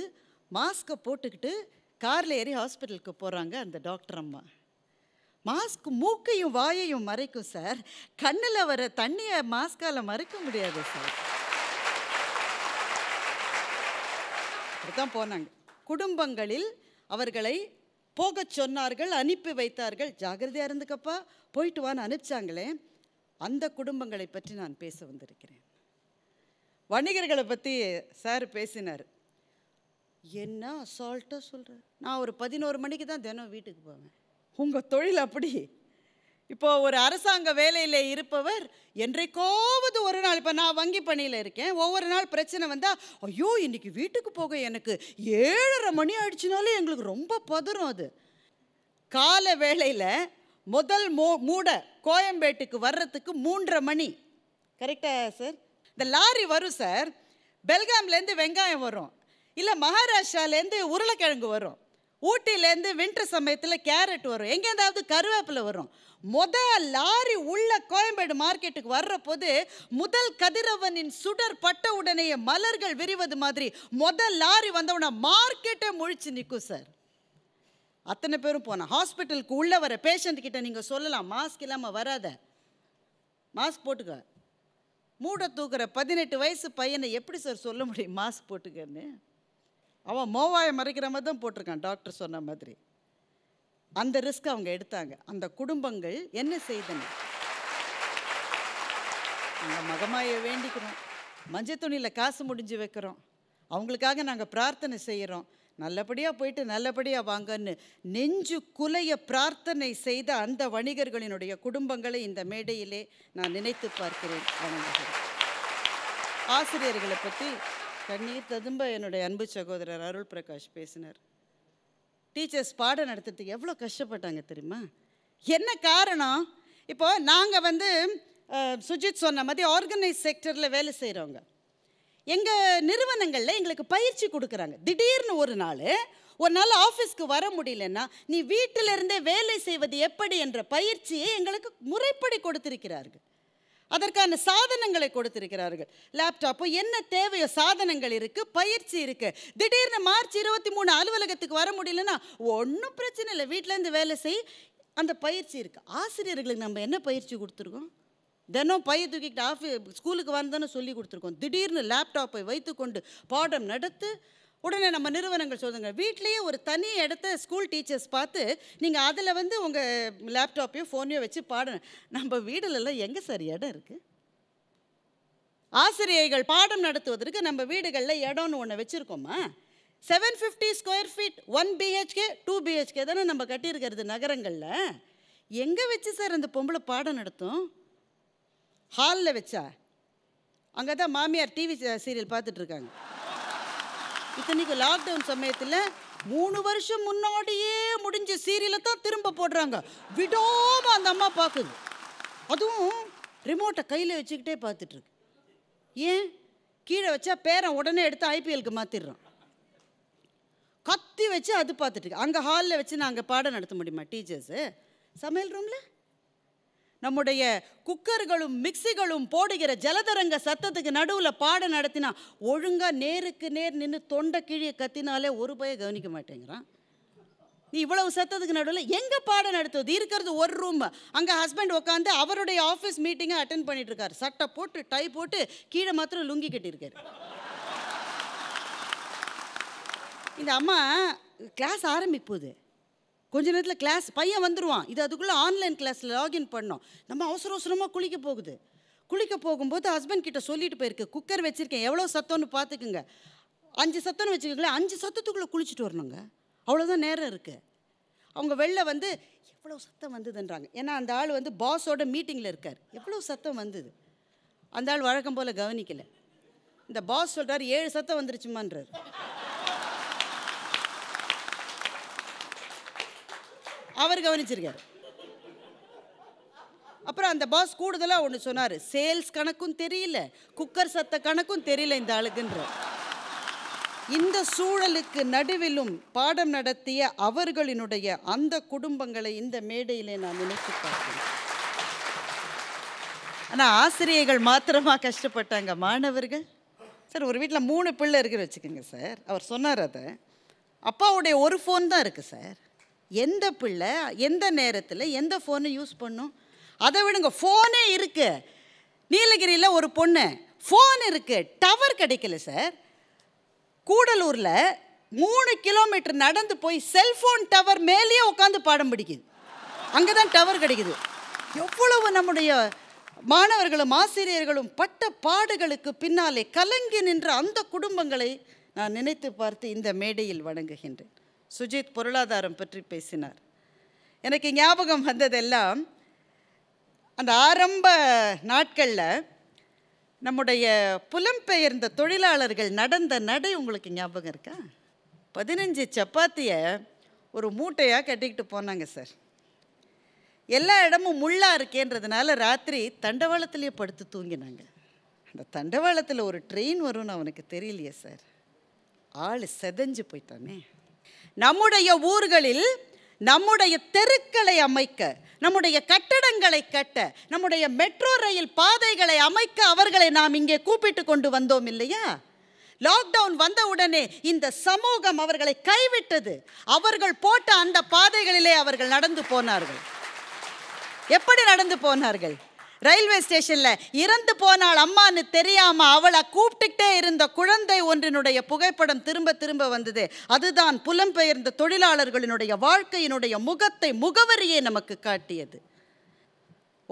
மாஸ்க்கை போட்டுக்கிட்டு காரில் ஏறி ஹாஸ்பிட்டலுக்கு போகிறாங்க அந்த டாக்டர் அம்மா மாஸ்க் மூக்கையும் வாயையும் மறைக்கும் சார் கண்ணில் வர தண்ணியை மாஸ்கால் மறைக்க முடியாது சார் அப்படி தான் போனாங்க குடும்பங்களில் அவர்களை போகச் சொன்னார்கள் அனுப்பி வைத்தார்கள் ஜாகிரதையாக இருந்துக்கப்பா போயிட்டு வான்னு அனுப்பிச்சாங்களே அந்த குடும்பங்களை பற்றி நான் பேச வந்திருக்கிறேன் வணிகர்களை பற்றி சார் பேசினார் என்ன அசால்ட்டாக சொல்கிறார் நான் ஒரு பதினோரு மணிக்கு தான் தினம் வீட்டுக்கு போவேன் உங்கள் தொழில் அப்படி இப்போ ஒரு அரசாங்க வேலையில் இருப்பவர் என்றைக்காவது ஒரு நாள் இப்போ நான் வங்கி பணியில் இருக்கேன் ஒவ்வொரு நாள் பிரச்சனை வந்தால் ஐயோ இன்றைக்கி வீட்டுக்கு போக எனக்கு ஏழரை மணி ஆயிடுச்சுனாலே எங்களுக்கு ரொம்ப பதறும் அது கால வேளையில் முதல் மோ மூட கோயம்பேட்டுக்கு வர்றதுக்கு மூன்றரை மணி கரெக்டாக சார் இந்த லாரி வரும் சார் பெல்காம்லேருந்து வெங்காயம் வரும் இல்லை மகாராஷ்டிராலேருந்து உருளைக்கிழங்கு வரும் ஊட்டிலேருந்து வின்டர் சமயத்தில் கேரட் வரும் எங்கேருந்தாவது கருவேப்பிலை வரும் முத லாரி உள்ள கோயம்பேடு மார்க்கெட்டுக்கு வர்ற போது முதல் கதிரவனின் சுடர் பட்ட உடனே மலர்கள் விரிவது மாதிரி முதல் லாரி வந்தவுடனே மார்க்கெட்டே முழிச்சு நிற்கும் சார் அத்தனை பேரும் போனேன் ஹாஸ்பிட்டலுக்கு உள்ளே வர பேஷண்ட் கிட்ட நீங்கள் சொல்லலாம் மாஸ்க் இல்லாமல் வராத மாஸ்க் போட்டுக்க மூட தூக்குற பதினெட்டு வயசு பையனை எப்படி சார் சொல்ல முடியும் மாஸ்க் போட்டுக்கன்னு அவன் மோவாயை மறைக்கிற மாதிரி தான் போட்டிருக்கான் டாக்டர் சொன்ன மாதிரி அந்த ரிஸ்க் அவங்க எடுத்தாங்க அந்த குடும்பங்கள் என்ன செய்தன நாங்கள் மகமாயை வேண்டிக்கிறோம் மஞ்சள் துணியில் காசு முடிஞ்சு வைக்கிறோம் அவங்களுக்காக நாங்கள் பிரார்த்தனை செய்கிறோம் நல்லபடியாக போயிட்டு நல்லபடியாக வாங்கன்னு நெஞ்சு குலைய பிரார்த்தனை செய்த அந்த வணிகர்களினுடைய குடும்பங்களை இந்த மேடையிலே நான் நினைத்து பார்க்கிறேன் ஆசிரியர்களை பற்றி கண்ணீர் ததும்ப என்னுடைய அன்பு சகோதரர் அருள் பிரகாஷ் பேசினார் டீச்சர்ஸ் பாடம் நடத்துறதுக்கு எவ்வளோ கஷ்டப்பட்டாங்க தெரியுமா என்ன காரணம் இப்போ நாங்கள் வந்து சுஜித் சொன்ன மாதிரி ஆர்கனைஸ் செக்டரில் வேலை செய்கிறவங்க எங்கள் நிறுவனங்களில் எங்களுக்கு பயிற்சி கொடுக்குறாங்க திடீர்னு ஒரு நாள் ஒரு நாள் ஆஃபீஸ்க்கு வர முடியலன்னா நீ வீட்டிலிருந்தே வேலை செய்வது எப்படி என்ற பயிற்சியை எங்களுக்கு முறைப்படி கொடுத்திருக்கிறார்கள் அதற்கான சாதனங்களை கொடுத்திருக்கிறார்கள் லேப்டாப்பு என்ன தேவையோ சாதனங்கள் இருக்குது பயிற்சி இருக்குது திடீர்னு மார்ச் இருபத்தி மூணு அலுவலகத்துக்கு வர முடியலன்னா ஒன்றும் பிரச்சனை இல்லை வீட்டிலேருந்து வேலை செய் அந்த பயிற்சி இருக்குது ஆசிரியர்களுக்கு நம்ம என்ன பயிற்சி கொடுத்துருக்கோம் தினம் பைய தூக்கிக்கிட்டு ஆஃபீஸ் ஸ்கூலுக்கு வந்தோன்னு சொல்லி கொடுத்துருக்கோம் திடீர்னு லேப்டாப்பை வைத்துக்கொண்டு பாடம் நடத்து உடனே நம்ம நிறுவனங்கள் சொல்லுங்க வீட்லேயே ஒரு தனி இடத்த ஸ்கூல் டீச்சர்ஸ் பார்த்து நீங்கள் அதில் வந்து உங்கள் லேப்டாப்பையோ ஃபோனையோ வச்சு பாடணும் நம்ம வீடுலெல்லாம் எங்கே சார் இடம் இருக்குது ஆசிரியர்கள் பாடம் நடத்துவதற்கு நம்ம வீடுகளில் இடம்னு ஒன்று வச்சுருக்கோமா seven fifty square feet one BHK two BHK தானே நம்ம கட்டியிருக்கிறது நகரங்களில் எங்கே வச்சு சார் அந்த பொம்பளை பாடம் நடத்தும் ஹாலில் வச்சா அங்கே தான் மாமியார் டிவி சீரியல் பார்த்துட்ருக்காங்க இத்தனைக்கு லாக்டவுன் சமயத்தில் மூணு வருஷம் முன்னாடியே முடிஞ்ச சீரியலை தான் திரும்ப போடுறாங்க விடாமல் அந்த அம்மா பார்க்குது அதுவும் ரிமோட்டை கையில் வச்சுக்கிட்டே பார்த்துட்ருக்கு ஏன் கீழே வச்சா பேரன் உடனே எடுத்து ஐபிஎலுக்கு மாற்றிடுறான் கத்தி வச்சு அது பார்த்துட்டு அங்கே ஹாலில் வச்சு நாங்கள் பாடம் நடத்த முடியுமா டீச்சர்ஸு சமையல் ரூமில் நம்முடைய குக்கர்களும் மிக்சிகளும் போடுகிற ஜலதரங்க சத்தத்துக்கு நடுவில் பாடம் நடத்தினா ஒழுங்காக நேருக்கு நேர் நின்று தொண்டை கீழே கத்தினாலே ஒரு பய கவனிக்க மாட்டேங்கிறான் நீ இவ்வளவு சத்தத்துக்கு நடுவில் எங்கே பாடம் நடத்துவது இருக்கிறது ஒரு ரூம் அங்கே ஹஸ்பண்ட் உட்காந்து அவருடைய ஆஃபீஸ் மீட்டிங்கை அட்டன் பண்ணிட்டு இருக்காரு சட்டை போட்டு டை போட்டு கீழே மாத்திரம் லுங்கி கட்டியிருக்காரு இந்த அம்மா கிளாஸ் ஆரம்பிப்போகுது கொஞ்ச நேரத்தில் கிளாஸ் பையன் வந்துடுவான் இது அதுக்குள்ளே ஆன்லைன் கிளாஸில் லாகின் பண்ணோம் நம்ம அவசர அவசரமாக குளிக்க போகுது குளிக்க போகும்போது ஹஸ்பண்ட் கிட்ட சொல்லிட்டு போயிருக்கு குக்கர் வச்சுருக்கேன் எவ்வளோ சத்தம்னு பார்த்துக்குங்க அஞ்சு சத்தம்னு வச்சுக்கோங்களேன் அஞ்சு சத்தத்துக்குள்ளே குளிச்சுட்டு வரணுங்க அவ்வளோதான் நேரம் இருக்குது அவங்க வெளில வந்து எவ்வளோ சத்தம் வந்ததுன்றாங்க ஏன்னா அந்த ஆள் வந்து பாஸோட மீட்டிங்கில் இருக்கார் எவ்வளோ சத்தம் வந்தது அந்த ஆள் வழக்கம் போல் கவனிக்கலை இந்த பாஸ் சொல்கிறார் ஏழு சத்தம் வந்துருச்சுமான்றார் அவர் கவனிச்சிருக்காரு அப்புறம் அந்த பாஸ் கூடுதலாக ஒன்று சொன்னார் சேல்ஸ் கணக்கும் தெரியல குக்கர் சத்த கணக்கும் தெரியல இந்த ஆளுக்குன்ற இந்த சூழலுக்கு நடுவிலும் பாடம் நடத்திய அவர்களினுடைய அந்த குடும்பங்களை இந்த மேடையிலே நான் நினைத்து பார்க்கிறேன் ஆனால் ஆசிரியர்கள் மாத்திரமாக கஷ்டப்பட்டாங்க மாணவர்கள் சார் ஒரு வீட்டில் மூணு பிள்ளை இருக்கிற வச்சுக்கோங்க சார் அவர் சொன்னார் அதை அப்பாவுடைய ஒரு ஃபோன் தான் இருக்குது சார் எந்த பிள்ளை எந்த நேரத்தில் எந்த ஃபோனை யூஸ் பண்ணும் அதை விடுங்க ஃபோனே இருக்குது நீலகிரியில் ஒரு பொண்ணு ஃபோன் இருக்குது டவர் கிடைக்கல சார் கூடலூரில் மூணு கிலோமீட்டர் நடந்து போய் செல்ஃபோன் டவர் மேலேயே உட்காந்து பாடம் பிடிக்குது அங்கே தான் டவர் கிடைக்குது எவ்வளவு நம்முடைய மாணவர்களும் ஆசிரியர்களும் பட்ட பாடுகளுக்கு பின்னாலே கலங்கி நின்ற அந்த குடும்பங்களை நான் நினைத்து பார்த்து இந்த மேடையில் வணங்குகின்றேன் சுஜித் பொருளாதாரம் பற்றி பேசினார் எனக்கு ஞாபகம் வந்ததெல்லாம் அந்த ஆரம்ப நாட்களில் நம்முடைய புலம்பெயர்ந்த தொழிலாளர்கள் நடந்த நடை உங்களுக்கு ஞாபகம் இருக்கா பதினஞ்சு சப்பாத்தியை ஒரு மூட்டையாக கட்டிக்கிட்டு போனாங்க சார் எல்லா இடமும் முள்ளாக இருக்கேன்றதுனால ராத்திரி தண்டவாளத்திலேயே படுத்து தூங்கினாங்க அந்த தண்டவாளத்தில் ஒரு ட்ரெயின் வரும்னு அவனுக்கு தெரியலையே சார் ஆள் செதஞ்சு போயிட்டானே நம்முடைய ஊர்களில் நம்முடைய தெருக்களை அமைக்க நம்முடைய கட்டடங்களை கட்ட நம்முடைய மெட்ரோ ரயில் பாதைகளை அமைக்க அவர்களை நாம் இங்கே கூப்பிட்டு கொண்டு வந்தோம் இல்லையா லாக்டவுன் வந்தவுடனே இந்த சமூகம் அவர்களை கைவிட்டது அவர்கள் போட்ட அந்த பாதைகளிலே அவர்கள் நடந்து போனார்கள் எப்படி நடந்து போனார்கள் ரயில்வே ஸ்டேஷன்ல இறந்து போனால் அம்மான்னு தெரியாம அவளை கூப்பிட்டுக்கிட்டே இருந்த குழந்தை ஒன்றினுடைய புகைப்படம் திரும்ப திரும்ப வந்தது அதுதான் புலம்பெயர்ந்த தொழிலாளர்களினுடைய வாழ்க்கையினுடைய முகத்தை முகவரியே நமக்கு காட்டியது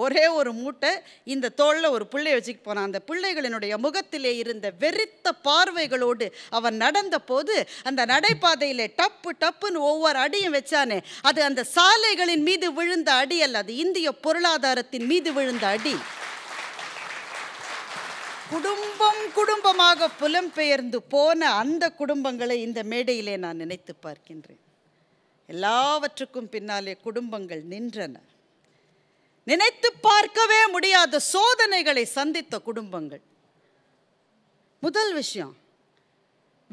ஒரே ஒரு மூட்டை இந்த தோளில் ஒரு பிள்ளைய வச்சுக்கு போனான் அந்த பிள்ளைகளினுடைய முகத்திலே இருந்த வெறித்த பார்வைகளோடு அவன் நடந்த போது அந்த நடைபாதையில் டப்பு டப்புன்னு ஒவ்வொரு அடியும் வச்சானே அது அந்த சாலைகளின் மீது விழுந்த அடி அல்ல அது இந்திய பொருளாதாரத்தின் மீது விழுந்த அடி குடும்பம் குடும்பமாக புலம்பெயர்ந்து போன அந்த குடும்பங்களை இந்த மேடையிலே நான் நினைத்து பார்க்கின்றேன் எல்லாவற்றுக்கும் பின்னாலே குடும்பங்கள் நின்றன நினைத்து பார்க்கவே முடியாத சோதனைகளை சந்தித்த குடும்பங்கள் முதல் விஷயம்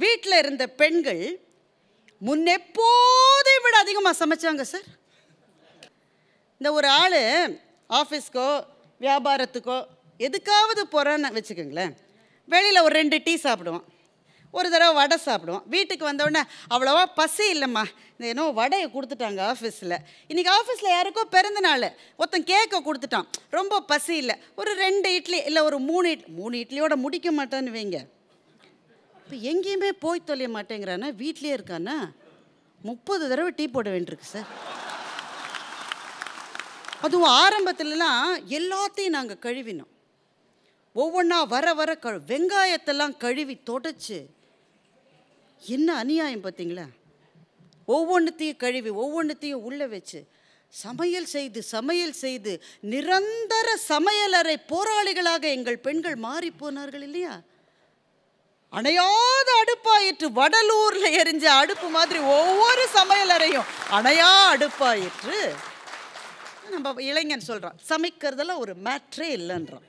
வீட்டில் இருந்த பெண்கள் முன்னெப்போதை விட அதிகமாக சமைச்சாங்க சார் இந்த ஒரு ஆள் ஆஃபீஸ்க்கோ வியாபாரத்துக்கோ எதுக்காவது போகிறேன்னு வச்சுக்கோங்களேன் வெளியில் ஒரு ரெண்டு டீ சாப்பிடுவான் ஒரு தடவை வடை சாப்பிடுவோம் வீட்டுக்கு வந்தோடனே அவ்வளோவா பசி இல்லைம்மா இந்த ஏன்னோ வடையை கொடுத்துட்டாங்க ஆஃபீஸில் இன்றைக்கி ஆஃபீஸில் யாருக்கோ பிறந்த நாள் ஒருத்தன் கேக்கை கொடுத்துட்டான் ரொம்ப பசி இல்லை ஒரு ரெண்டு இட்லி இல்லை ஒரு மூணு இட்லி மூணு இட்லியோட முடிக்க மாட்டேன்னு வைங்க இப்போ எங்கேயுமே போய் தொலைய மாட்டேங்கிறானா வீட்லேயே இருக்கானா முப்பது தடவை டீ போட வேண்டியிருக்கு சார் அதுவும் ஆரம்பத்துலலாம் எல்லாத்தையும் நாங்கள் கழுவினோம் ஒவ்வொன்றா வர வர கழு வெங்காயத்தெல்லாம் கழுவி தொடச்சி என்ன அநியாயம் பார்த்தீங்களா ஒவ்வொன்றுத்தையும் கழுவி ஒவ்வொன்றுத்தையும் உள்ளே வச்சு சமையல் செய்து சமையல் செய்து நிரந்தர சமையலறை போராளிகளாக எங்கள் பெண்கள் மாறி போனார்கள் இல்லையா அணையாத அடுப்பாயிற்று வடலூரில் எரிஞ்ச அடுப்பு மாதிரி ஒவ்வொரு சமையலறையும் அணையா அடுப்பாயிற்று நம்ம இளைஞன் சொல்கிறான் சமைக்கிறதெல்லாம் ஒரு மேட்ரே இல்லைன்றான்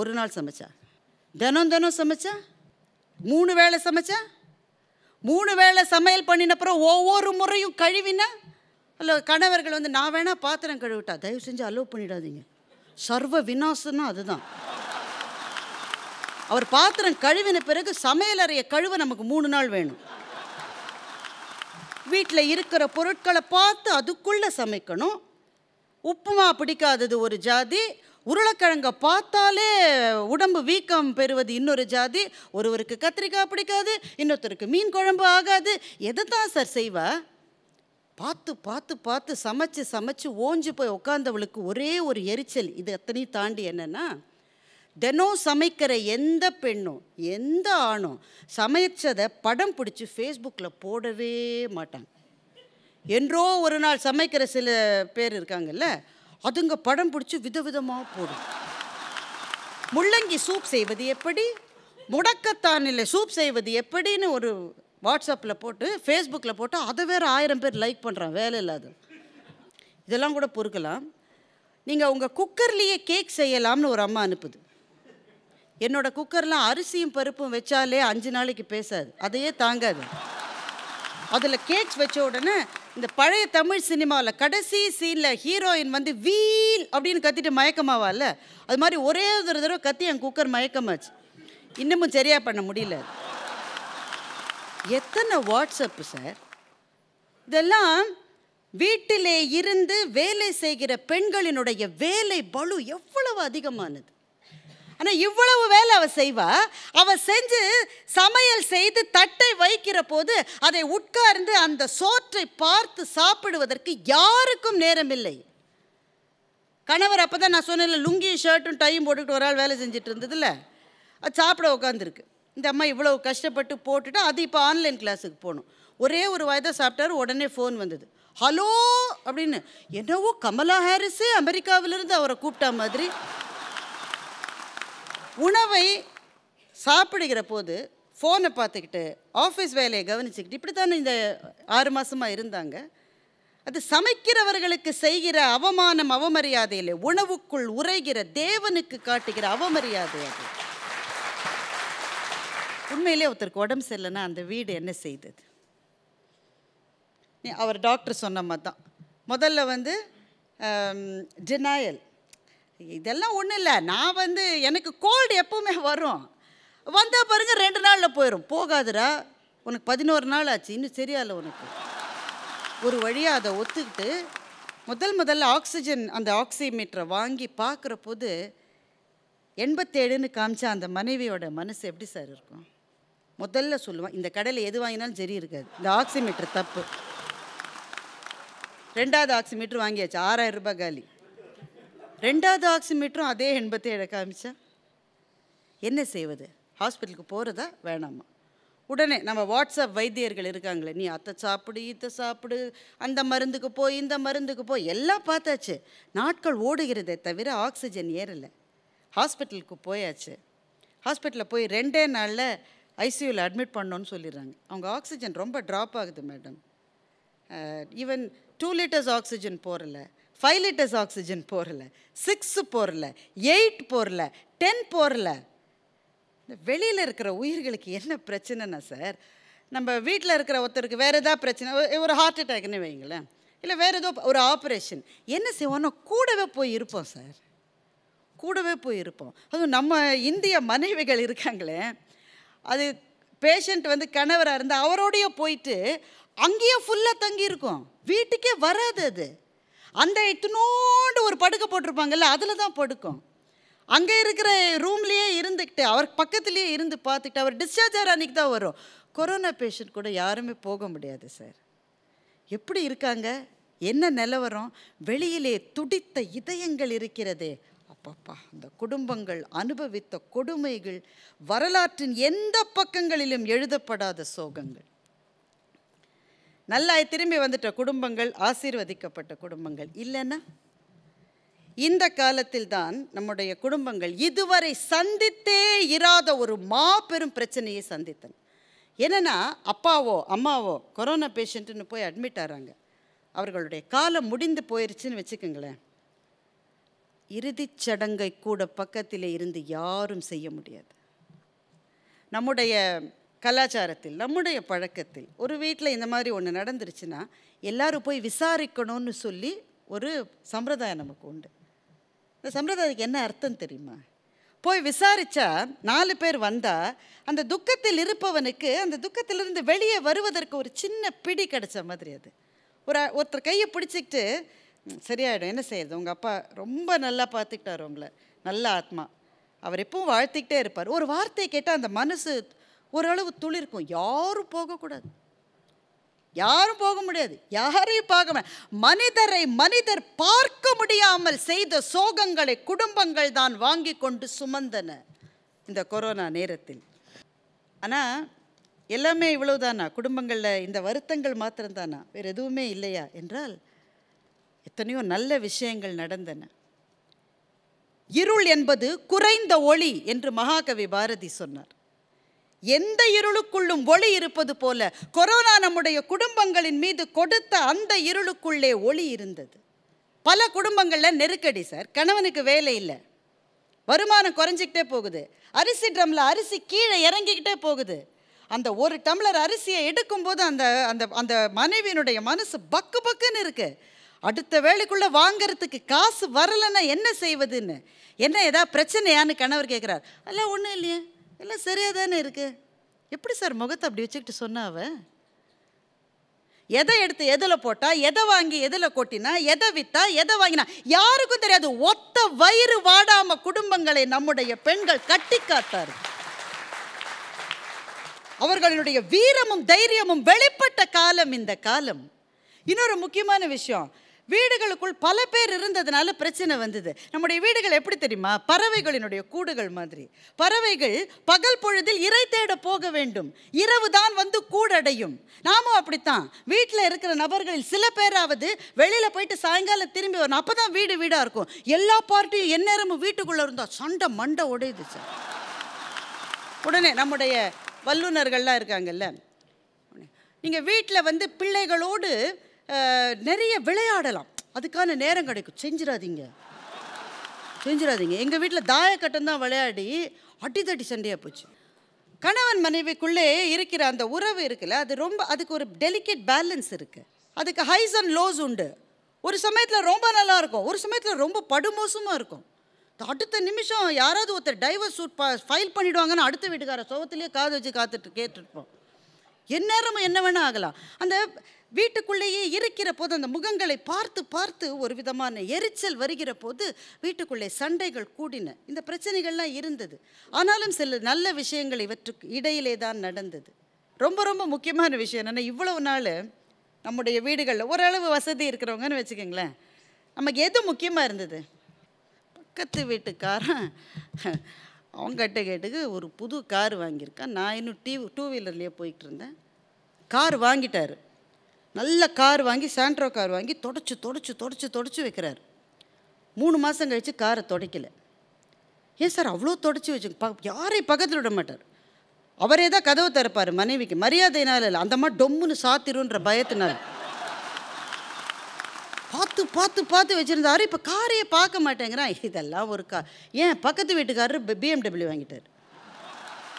ஒரு நாள் சமைச்சா தினம் தினம் சமைச்சா மூணு வேளை சமைச்சா மூணு வேளை சமையல் பண்ணினப்புறம் ஒவ்வொரு முறையும் கழுவினா இல்லை கணவர்கள் வந்து நான் வேணால் பாத்திரம் கழுவிட்டா தயவு செஞ்சு அலோவ் பண்ணிடாதீங்க சர்வ வினாசம்னா அதுதான் அவர் பாத்திரம் கழுவின பிறகு சமையல் அறையை கழுவ நமக்கு மூணு நாள் வேணும் வீட்டில் இருக்கிற பொருட்களை பார்த்து அதுக்குள்ளே சமைக்கணும் உப்புமா பிடிக்காதது ஒரு ஜாதி உருளைக்கிழங்கை பார்த்தாலே உடம்பு வீக்கம் பெறுவது இன்னொரு ஜாதி ஒருவருக்கு கத்திரிக்காய் பிடிக்காது இன்னொருத்தருக்கு மீன் குழம்பு ஆகாது எதை தான் சார் செய்வா பார்த்து பார்த்து பார்த்து சமைச்சு சமைச்சு ஓஞ்சு போய் உட்காந்தவளுக்கு ஒரே ஒரு எரிச்சல் இது எத்தனையும் தாண்டி என்னென்னா தினம் சமைக்கிற எந்த பெண்ணும் எந்த ஆணும் சமைச்சதை படம் பிடிச்சி ஃபேஸ்புக்கில் போடவே மாட்டாங்க என்றோ ஒரு நாள் சமைக்கிற சில பேர் இருக்காங்கல்ல அதுங்க படம் பிடிச்சி விதவிதமாக போடும் முள்ளங்கி சூப் செய்வது எப்படி முடக்கத்தானில் சூப் செய்வது எப்படின்னு ஒரு வாட்ஸ்அப்பில் போட்டு ஃபேஸ்புக்கில் போட்டு அதை வேறு ஆயிரம் பேர் லைக் பண்ணுறான் வேலை இல்லாத இதெல்லாம் கூட பொறுக்கலாம் நீங்கள் உங்கள் குக்கர்லேயே கேக் செய்யலாம்னு ஒரு அம்மா அனுப்புது என்னோட குக்கர்லாம் அரிசியும் பருப்பும் வச்சாலே அஞ்சு நாளைக்கு பேசாது அதையே தாங்காது அதில் கேக்ஸ் வச்ச உடனே இந்த பழைய தமிழ் சினிமாவில் கடைசி சீனில் ஹீரோயின் வந்து வீல் அப்படின்னு கத்திட்டு மயக்கமாவால அது மாதிரி ஒரே ஒரு தடவை கத்தி என் குக்கர் மயக்கமாச்சு இன்னமும் சரியாக பண்ண முடியல எத்தனை வாட்ஸ்அப்பு சார் இதெல்லாம் வீட்டிலே இருந்து வேலை செய்கிற பெண்களினுடைய வேலை பலு எவ்வளவு அதிகமானது ஆனால் இவ்வளவு வேலை அவள் செய்வா அவள் செஞ்சு சமையல் செய்து தட்டை வைக்கிற போது அதை உட்கார்ந்து அந்த சோற்றை பார்த்து சாப்பிடுவதற்கு யாருக்கும் நேரமில்லை கணவர் அப்போ தான் நான் சொன்னேன் லுங்கி ஷர்ட்டும் டையும் போட்டுக்கிட்டு ஒரு ஆள் வேலை செஞ்சுட்டு இருந்ததில்ல அது சாப்பிட உட்காந்துருக்கு இந்த அம்மா இவ்வளோ கஷ்டப்பட்டு போட்டுட்டு அது இப்போ ஆன்லைன் கிளாஸுக்கு போகணும் ஒரே ஒரு வயதாக சாப்பிட்டாரு உடனே ஃபோன் வந்தது ஹலோ அப்படின்னு என்னவோ கமலா ஹாரிஸே அமெரிக்காவிலிருந்து அவரை கூப்பிட்டா மாதிரி உணவை சாப்பிடுகிற போது ஃபோனை பார்த்துக்கிட்டு ஆஃபீஸ் வேலையை கவனிச்சுக்கிட்டு இப்படி தானே இந்த ஆறு மாதமாக இருந்தாங்க அது சமைக்கிறவர்களுக்கு செய்கிற அவமானம் அவமரியாதை இல்லை உணவுக்குள் உரைகிற தேவனுக்கு காட்டுகிற அவமரியாதை அது உண்மையிலே ஒருத்தருக்கு உடம்பு சரியில்லைன்னா அந்த வீடு என்ன செய்தது அவர் டாக்டர் சொன்ன மாதிரி தான் முதல்ல வந்து டினாயல் இதெல்லாம் ஒன்றும் இல்லை நான் வந்து எனக்கு கோல்டு எப்போவுமே வரும் வந்தால் பாருங்க ரெண்டு நாளில் போயிடும் போகாதுரா உனக்கு பதினோரு நாள் ஆச்சு இன்னும் சரியாயில்ல உனக்கு ஒரு வழியாக அதை ஒத்துக்கிட்டு முதல் முதல்ல ஆக்சிஜன் அந்த ஆக்சிமீட்டரை வாங்கி பார்க்குற போது எண்பத்தேழுன்னு காமிச்சா அந்த மனைவியோட மனசு எப்படி சார் இருக்கும் முதல்ல சொல்லுவான் இந்த கடையில் எது வாங்கினாலும் சரி இருக்காது இந்த ஆக்சிமீட்டர் தப்பு ரெண்டாவது ஆக்சிமீட்டர் வாங்கியாச்சு ஆறாயிரம் ரூபாய் காலி ரெண்டாவது ஆக்சிமீட்டரும் அதே எண்பத்தை ஏழை காமிச்சா என்ன செய்வது ஹாஸ்பிட்டலுக்கு போகிறதா வேணாமா உடனே நம்ம வாட்ஸ்அப் வைத்தியர்கள் இருக்காங்களே நீ அத்தை சாப்பிடு இத்தை சாப்பிடு அந்த மருந்துக்கு போய் இந்த மருந்துக்கு போய் எல்லாம் பார்த்தாச்சு நாட்கள் ஓடுகிறதே தவிர ஆக்சிஜன் ஏறலை ஹாஸ்பிட்டலுக்கு போயாச்சு ஹாஸ்பிட்டலில் போய் ரெண்டே நாளில் ஐசியூவில் அட்மிட் பண்ணோன்னு சொல்லிடுறாங்க அவங்க ஆக்சிஜன் ரொம்ப ட்ராப் ஆகுது madam even two litres oxygen போகிறல ஃபைவ் லிட்டர்ஸ் ஆக்சிஜன் போரில் சிக்ஸு போரில் எயிட் போரில் டென் போரில் இந்த வெளியில் இருக்கிற உயிர்களுக்கு என்ன பிரச்சனைனா சார் நம்ம வீட்டில் இருக்கிற ஒருத்தருக்கு வேறு ஏதாவது பிரச்சனை ஒரு ஹார்ட் அட்டாக்னு வைங்களேன் இல்லை வேறு ஏதோ ஒரு ஆப்ரேஷன் என்ன செய்வோம்னா கூடவே போய் இருப்போம் சார் கூடவே போய் இருப்போம் அதுவும் நம்ம இந்திய மனைவிகள் இருக்காங்களே அது பேஷண்ட் வந்து கணவராக இருந்தால் அவரோடைய போயிட்டு அங்கேயே ஃபுல்லாக தங்கியிருக்கும் வீட்டுக்கே வராது அது அந்த இத்தினோண்டு ஒரு படுக்கை போட்டிருப்பாங்கல்ல அதில் தான் படுக்கும் அங்கே இருக்கிற ரூம்லேயே இருந்துக்கிட்டு அவர் பக்கத்துலேயே இருந்து பார்த்துக்கிட்டு அவர் டிஸ்சார்ஜ் ஆகிற அன்றைக்கி தான் வரும் கொரோனா பேஷண்ட் கூட யாருமே போக முடியாது சார் எப்படி இருக்காங்க என்ன நிலவரம் வெளியிலே துடித்த இதயங்கள் இருக்கிறதே அப்பப்பா அந்த குடும்பங்கள் அனுபவித்த கொடுமைகள் வரலாற்றின் எந்த பக்கங்களிலும் எழுதப்படாத சோகங்கள் நல்லா திரும்பி வந்துட்ட குடும்பங்கள் ஆசீர்வதிக்கப்பட்ட குடும்பங்கள் இல்லைன்னா இந்த காலத்தில் தான் நம்முடைய குடும்பங்கள் இதுவரை சந்தித்தே இராத ஒரு மாபெரும் பிரச்சனையை சந்தித்தன என்னென்னா அப்பாவோ அம்மாவோ கொரோனா பேஷண்ட்டுன்னு போய் அட்மிட் ஆகிறாங்க அவர்களுடைய காலம் முடிந்து போயிருச்சுன்னு வச்சுக்கோங்களேன் இறுதிச் சடங்கை கூட பக்கத்தில் இருந்து யாரும் செய்ய முடியாது நம்முடைய கலாச்சாரத்தில் நம்முடைய பழக்கத்தில் ஒரு வீட்டில் இந்த மாதிரி ஒன்று நடந்துருச்சுன்னா எல்லோரும் போய் விசாரிக்கணும்னு சொல்லி ஒரு சம்பிரதாயம் நமக்கு உண்டு இந்த சம்பிரதாயத்துக்கு என்ன அர்த்தம் தெரியுமா போய் விசாரித்தா நாலு பேர் வந்தால் அந்த துக்கத்தில் இருப்பவனுக்கு அந்த துக்கத்திலிருந்து வெளியே வருவதற்கு ஒரு சின்ன பிடி கிடைச்ச மாதிரி அது ஒரு ஒருத்தர் கையை பிடிச்சிக்கிட்டு சரியாயிடும் என்ன செய்யறது உங்கள் அப்பா ரொம்ப நல்லா பார்த்துக்கிட்டார் உங்களை நல்ல ஆத்மா அவர் எப்பவும் வாழ்த்திக்கிட்டே இருப்பார் ஒரு வார்த்தையை கேட்டால் அந்த மனசு ஓரளவு துளிர்க்கும் யாரும் போகக்கூடாது யாரும் போக முடியாது யாரையும் பார்க்க மனிதரை மனிதர் பார்க்க முடியாமல் செய்த சோகங்களை குடும்பங்கள் தான் வாங்கி கொண்டு சுமந்தன இந்த கொரோனா நேரத்தில் ஆனால் எல்லாமே இவ்வளவுதானா குடும்பங்களில் இந்த வருத்தங்கள் மாத்திரம்தானா வேறு எதுவுமே இல்லையா என்றால் எத்தனையோ நல்ல விஷயங்கள் நடந்தன இருள் என்பது குறைந்த ஒளி என்று மகாகவி பாரதி சொன்னார் எந்த இருளுக்குள்ளும் ஒளி இருப்பது போல கொரோனா நம்முடைய குடும்பங்களின் மீது கொடுத்த அந்த இருளுக்குள்ளே ஒளி இருந்தது பல குடும்பங்களில் நெருக்கடி சார் கணவனுக்கு வேலை இல்லை வருமானம் குறைஞ்சிக்கிட்டே போகுது அரிசி ட்ரம்ல அரிசி கீழே இறங்கிக்கிட்டே போகுது அந்த ஒரு டம்ளர் அரிசியை எடுக்கும்போது அந்த அந்த அந்த மனைவியினுடைய மனசு பக்கு பக்குன்னு இருக்குது அடுத்த வேலைக்குள்ளே வாங்கிறதுக்கு காசு வரலைன்னா என்ன செய்வதுன்னு என்ன ஏதாவது பிரச்சனையான்னு கணவர் கேட்குறார் அல்ல ஒன்றும் இல்லையே எல்லாம் சரியாக தானே இருக்குது எப்படி சார் முகத்தை அப்படி வச்சுக்கிட்டு சொன்னாவ எதை எடுத்து எதில் போட்டால் எதை வாங்கி எதில் கொட்டினா எதை விற்றா எதை வாங்கினா யாருக்கும் தெரியாது ஒத்த வயிறு வாடாம குடும்பங்களை நம்முடைய பெண்கள் கட்டி காத்தார் அவர்களுடைய வீரமும் தைரியமும் வெளிப்பட்ட காலம் இந்த காலம் இன்னொரு முக்கியமான விஷயம் வீடுகளுக்குள் பல பேர் இருந்ததுனால பிரச்சனை வந்தது நம்முடைய வீடுகள் எப்படி தெரியுமா பறவைகளினுடைய கூடுகள் மாதிரி பறவைகள் பகல் பொழுதில் இறை தேட போக வேண்டும் இரவு தான் வந்து கூடடையும் நாமும் அப்படித்தான் வீட்டில் இருக்கிற நபர்களில் சில பேராவது வெளியில் போயிட்டு சாயங்காலம் திரும்பி வரணும் அப்போ தான் வீடு வீடாக இருக்கும் எல்லா பார்ட்டியும் எந்நேரமும் வீட்டுக்குள்ளே இருந்தால் சண்டை மண்டை உடையுது சார் உடனே நம்முடைய வல்லுநர்கள்லாம் இருக்காங்கல்ல நீங்கள் வீட்டில் வந்து பிள்ளைகளோடு நிறைய விளையாடலாம் அதுக்கான நேரம் கிடைக்கும் செஞ்சிடாதீங்க செஞ்சிடாதீங்க எங்கள் வீட்டில் தாயக்கட்டம் தான் விளையாடி அடித்தடி சண்டையாக போச்சு கணவன் மனைவிக்குள்ளே இருக்கிற அந்த உறவு இருக்குல்ல அது ரொம்ப அதுக்கு ஒரு டெலிகேட் பேலன்ஸ் இருக்குது அதுக்கு ஹைஸ் அண்ட் லோஸ் உண்டு ஒரு சமயத்தில் ரொம்ப நல்லா இருக்கும் ஒரு சமயத்தில் ரொம்ப படுமோசமாக இருக்கும் அடுத்த நிமிஷம் யாராவது ஒருத்தர் டைவர்ஸ் சூட் ஃபைல் பண்ணிவிடுவாங்கன்னு அடுத்த வீட்டுக்கார சோகத்திலே காது வச்சு காத்துட்டு கேட்டுருப்போம் எந்நேரமும் என்ன வேணால் ஆகலாம் அந்த வீட்டுக்குள்ளேயே இருக்கிற போது அந்த முகங்களை பார்த்து பார்த்து ஒரு விதமான எரிச்சல் வருகிற போது வீட்டுக்குள்ளே சண்டைகள் கூடின இந்த பிரச்சனைகள்லாம் இருந்தது ஆனாலும் சில நல்ல விஷயங்கள் இவற்றுக்கு இடையிலே தான் நடந்தது ரொம்ப ரொம்ப முக்கியமான விஷயம் என்னென்னா இவ்வளவு நாள் நம்முடைய வீடுகளில் ஓரளவு வசதி இருக்கிறவங்கன்னு வச்சுக்கோங்களேன் நமக்கு எது முக்கியமாக இருந்தது பக்கத்து வீட்டுக்காரன் அவங்க கிட்ட கேட்டுக்கு ஒரு புது கார் வாங்கியிருக்கேன் நான் இன்னும் டீ டூ வீலர்லேயே போயிட்டு இருந்தேன் கார் வாங்கிட்டார் நல்ல கார் வாங்கி சாண்ட்ரோ கார் வாங்கி தொடச்சு தொடச்சு தொடச்சு தொடச்சு வைக்கிறார் மூணு மாதம் கழித்து காரை தொடக்கலை ஏன் சார் அவ்வளோ தொடச்சி வச்சு ப யாரையும் பக்கத்தில் விட மாட்டார் அவரே தான் கதவை திறப்பார் மனைவிக்கு மரியாதைனால இல்லை அந்தம்மா டொம்முன்னு சாத்திரும்ன்ற பயத்தினால் பார்த்து பார்த்து பார்த்து வச்சுருந்தாரு இப்போ காரையே பார்க்க மாட்டேங்கிறான் இதெல்லாம் ஒரு கா ஏன் பக்கத்து வீட்டுக்காரர் பிஎம்டபிள்யூ வாங்கிட்டார்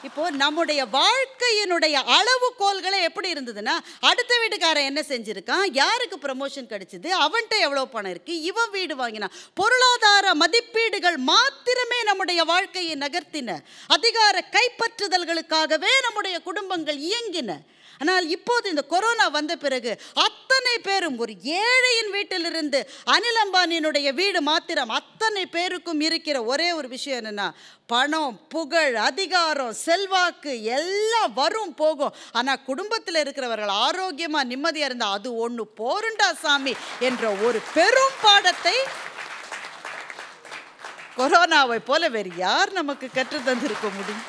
இப்போ நம்முடைய வாழ்க்கையினுடைய அளவுகோல்களை எப்படி இருந்ததுன்னா அடுத்த வீட்டுக்காரன் என்ன செஞ்சிருக்கான் யாருக்கு ப்ரமோஷன் கிடைச்சிது அவன்கிட்ட எவ்வளோ பணம் இருக்கு இவன் வீடு வாங்கினான் பொருளாதார மதிப்பீடுகள் மாத்திரமே நம்முடைய வாழ்க்கையை நகர்த்தின அதிகார கைப்பற்றுதல்களுக்காகவே நம்முடைய குடும்பங்கள் இயங்கின ஆனால் இப்போது இந்த கொரோனா வந்த பிறகு அத்தனை பேரும் ஒரு ஏழையின் வீட்டிலிருந்து அனில் அம்பானியினுடைய வீடு மாத்திரம் அத்தனை பேருக்கும் இருக்கிற ஒரே ஒரு விஷயம் என்னென்னா பணம் புகழ் அதிகாரம் செல்வாக்கு எல்லாம் வரும் போகும் ஆனால் குடும்பத்தில் இருக்கிறவர்கள் ஆரோக்கியமாக நிம்மதியாக இருந்தால் அது ஒன்று போருண்டா சாமி என்ற ஒரு பெரும் பாடத்தை கொரோனாவை போல வேறு யார் நமக்கு கற்று தந்திருக்க முடியும்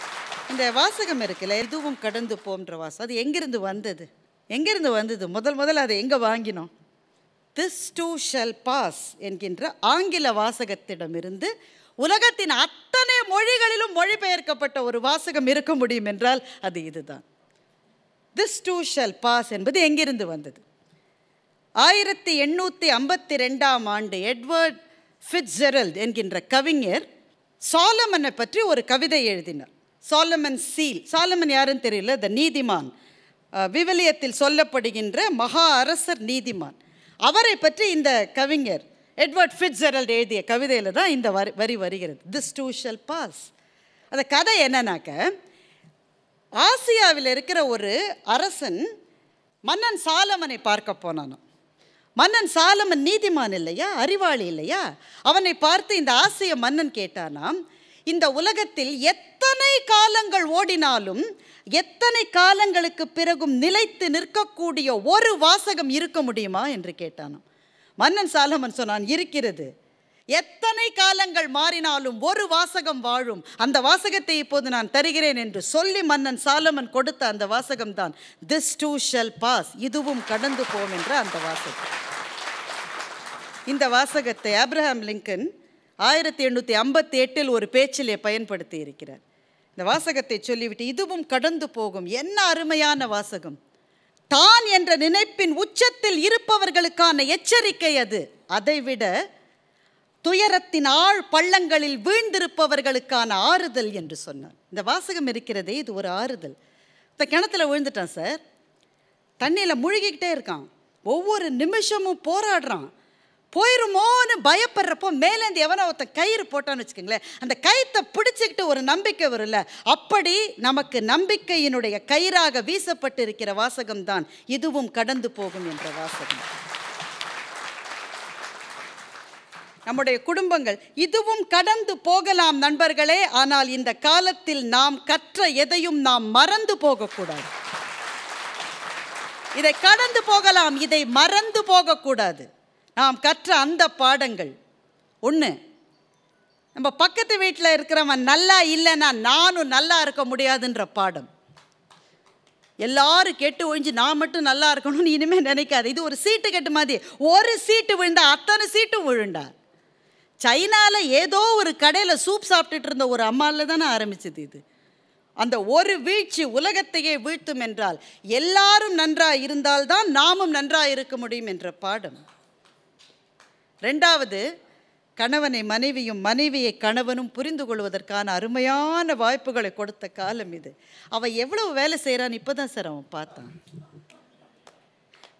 இந்த வாசகம் இருக்குல்ல எதுவும் கடந்து போன்ற வாசம் அது எங்கேருந்து வந்தது எங்கேருந்து வந்தது முதல் முதல் அதை எங்கே வாங்கினோம் திஸ் டூ ஷல் பாஸ் என்கின்ற ஆங்கில வாசகத்திடமிருந்து உலகத்தின் அத்தனை மொழிகளிலும் மொழிபெயர்க்கப்பட்ட ஒரு வாசகம் இருக்க முடியும் என்றால் அது இதுதான் திஸ் டூ ஷல் பாஸ் என்பது எங்கிருந்து வந்தது ஆயிரத்தி எண்ணூற்றி ஐம்பத்தி ரெண்டாம் ஆண்டு எட்வர்ட் ஃபிட்ஜெரல்ட் என்கின்ற கவிஞர் சாலமனை பற்றி ஒரு கவிதை எழுதினார் சாலமன் சீல் சாலமன் யாருன்னு தெரியல த நீதிமான் விவிலியத்தில் சொல்லப்படுகின்ற மகா அரசர் நீதிமான் அவரை பற்றி இந்த கவிஞர் எட்வர்ட் ஃபிட்ஸெரல்ட் எழுதிய கவிதையில் தான் இந்த வரி வரி வருகிறது திஸ் டூ ஷல் பாஸ் அந்த கதை என்னன்னாக்க ஆசியாவில் இருக்கிற ஒரு அரசன் மன்னன் சாலமனை பார்க்க போனானோ மன்னன் சாலமன் நீதிமான் இல்லையா அறிவாளி இல்லையா அவனை பார்த்து இந்த ஆசிய மன்னன் கேட்டானாம் இந்த உலகத்தில் எத்தனை காலங்கள் ஓடினாலும் எத்தனை காலங்களுக்கு பிறகும் நிலைத்து நிற்கக்கூடிய ஒரு வாசகம் இருக்க முடியுமா என்று கேட்டான் மன்னன் சாலமன் சொன்னான் இருக்கிறது எத்தனை காலங்கள் மாறினாலும் ஒரு வாசகம் வாழும் அந்த வாசகத்தை இப்போது நான் தருகிறேன் என்று சொல்லி மன்னன் சாலமன் கொடுத்த அந்த வாசகம் தான் திஸ் டூ ஷெல் பாஸ் இதுவும் கடந்து போம் என்ற அந்த வாசகம் இந்த வாசகத்தை ஆப்ரஹாம் லிங்கன் ஆயிரத்தி எண்ணூற்றி ஐம்பத்தி எட்டில் ஒரு பேச்சிலே பயன்படுத்தி இருக்கிறார் இந்த வாசகத்தை சொல்லிவிட்டு இதுவும் கடந்து போகும் என்ன அருமையான வாசகம் தான் என்ற நினைப்பின் உச்சத்தில் இருப்பவர்களுக்கான எச்சரிக்கை அது அதைவிட துயரத்தின் ஆழ் பள்ளங்களில் வீழ்ந்திருப்பவர்களுக்கான ஆறுதல் என்று சொன்னார் இந்த வாசகம் இருக்கிறதே இது ஒரு ஆறுதல் இப்போ கிணத்துல விழுந்துட்டான் சார் தண்ணியில் முழுகிக்கிட்டே இருக்கான் ஒவ்வொரு நிமிஷமும் போராடுறான் போயிருமோன்னு பயப்படுறப்போ மேலேந்து எவனோ ஒருத்தன் கயிறு போட்டான்னு வச்சுக்கோங்களேன் அந்த கயிற்றை பிடிச்சிக்கிட்டு ஒரு நம்பிக்கை வரும்ல அப்படி நமக்கு நம்பிக்கையினுடைய கயிறாக வீசப்பட்டு இருக்கிற வாசகம்தான் இதுவும் கடந்து போகும் என்ற வாசகம் நம்முடைய குடும்பங்கள் இதுவும் கடந்து போகலாம் நண்பர்களே ஆனால் இந்த காலத்தில் நாம் கற்ற எதையும் நாம் மறந்து போகக்கூடாது இதை கடந்து போகலாம் இதை மறந்து போகக்கூடாது நாம் கற்ற அந்த பாடங்கள் ஒன்று நம்ம பக்கத்து வீட்டில் இருக்கிறவன் நல்லா இல்லைன்னா நானும் நல்லா இருக்க முடியாதுன்ற பாடம் எல்லாரும் கெட்டு ஒழிஞ்சு நான் மட்டும் நல்லா இருக்கணும்னு இனிமேல் நினைக்காது இது ஒரு சீட்டு கெட்டு மாதிரி ஒரு சீட்டு விழுந்தா அத்தனை சீட்டு விழுண்டா சைனாவில் ஏதோ ஒரு கடையில் சூப் சாப்பிட்டுட்டு இருந்த ஒரு அம்மாவில் தானே ஆரம்பிச்சது இது அந்த ஒரு வீழ்ச்சி உலகத்தையே வீழ்த்தும் என்றால் எல்லாரும் நன்றாக இருந்தால்தான் நாமும் நன்றாக இருக்க முடியும் என்ற பாடம் ரெண்டாவது கணவனை மனைவியும் மனைவியை கணவனும் புரிந்து கொள்வதற்கான அருமையான வாய்ப்புகளை கொடுத்த காலம் இது அவள் எவ்வளவு வேலை செய்கிறான்னு இப்போ தான் சார் அவன் பார்த்தான்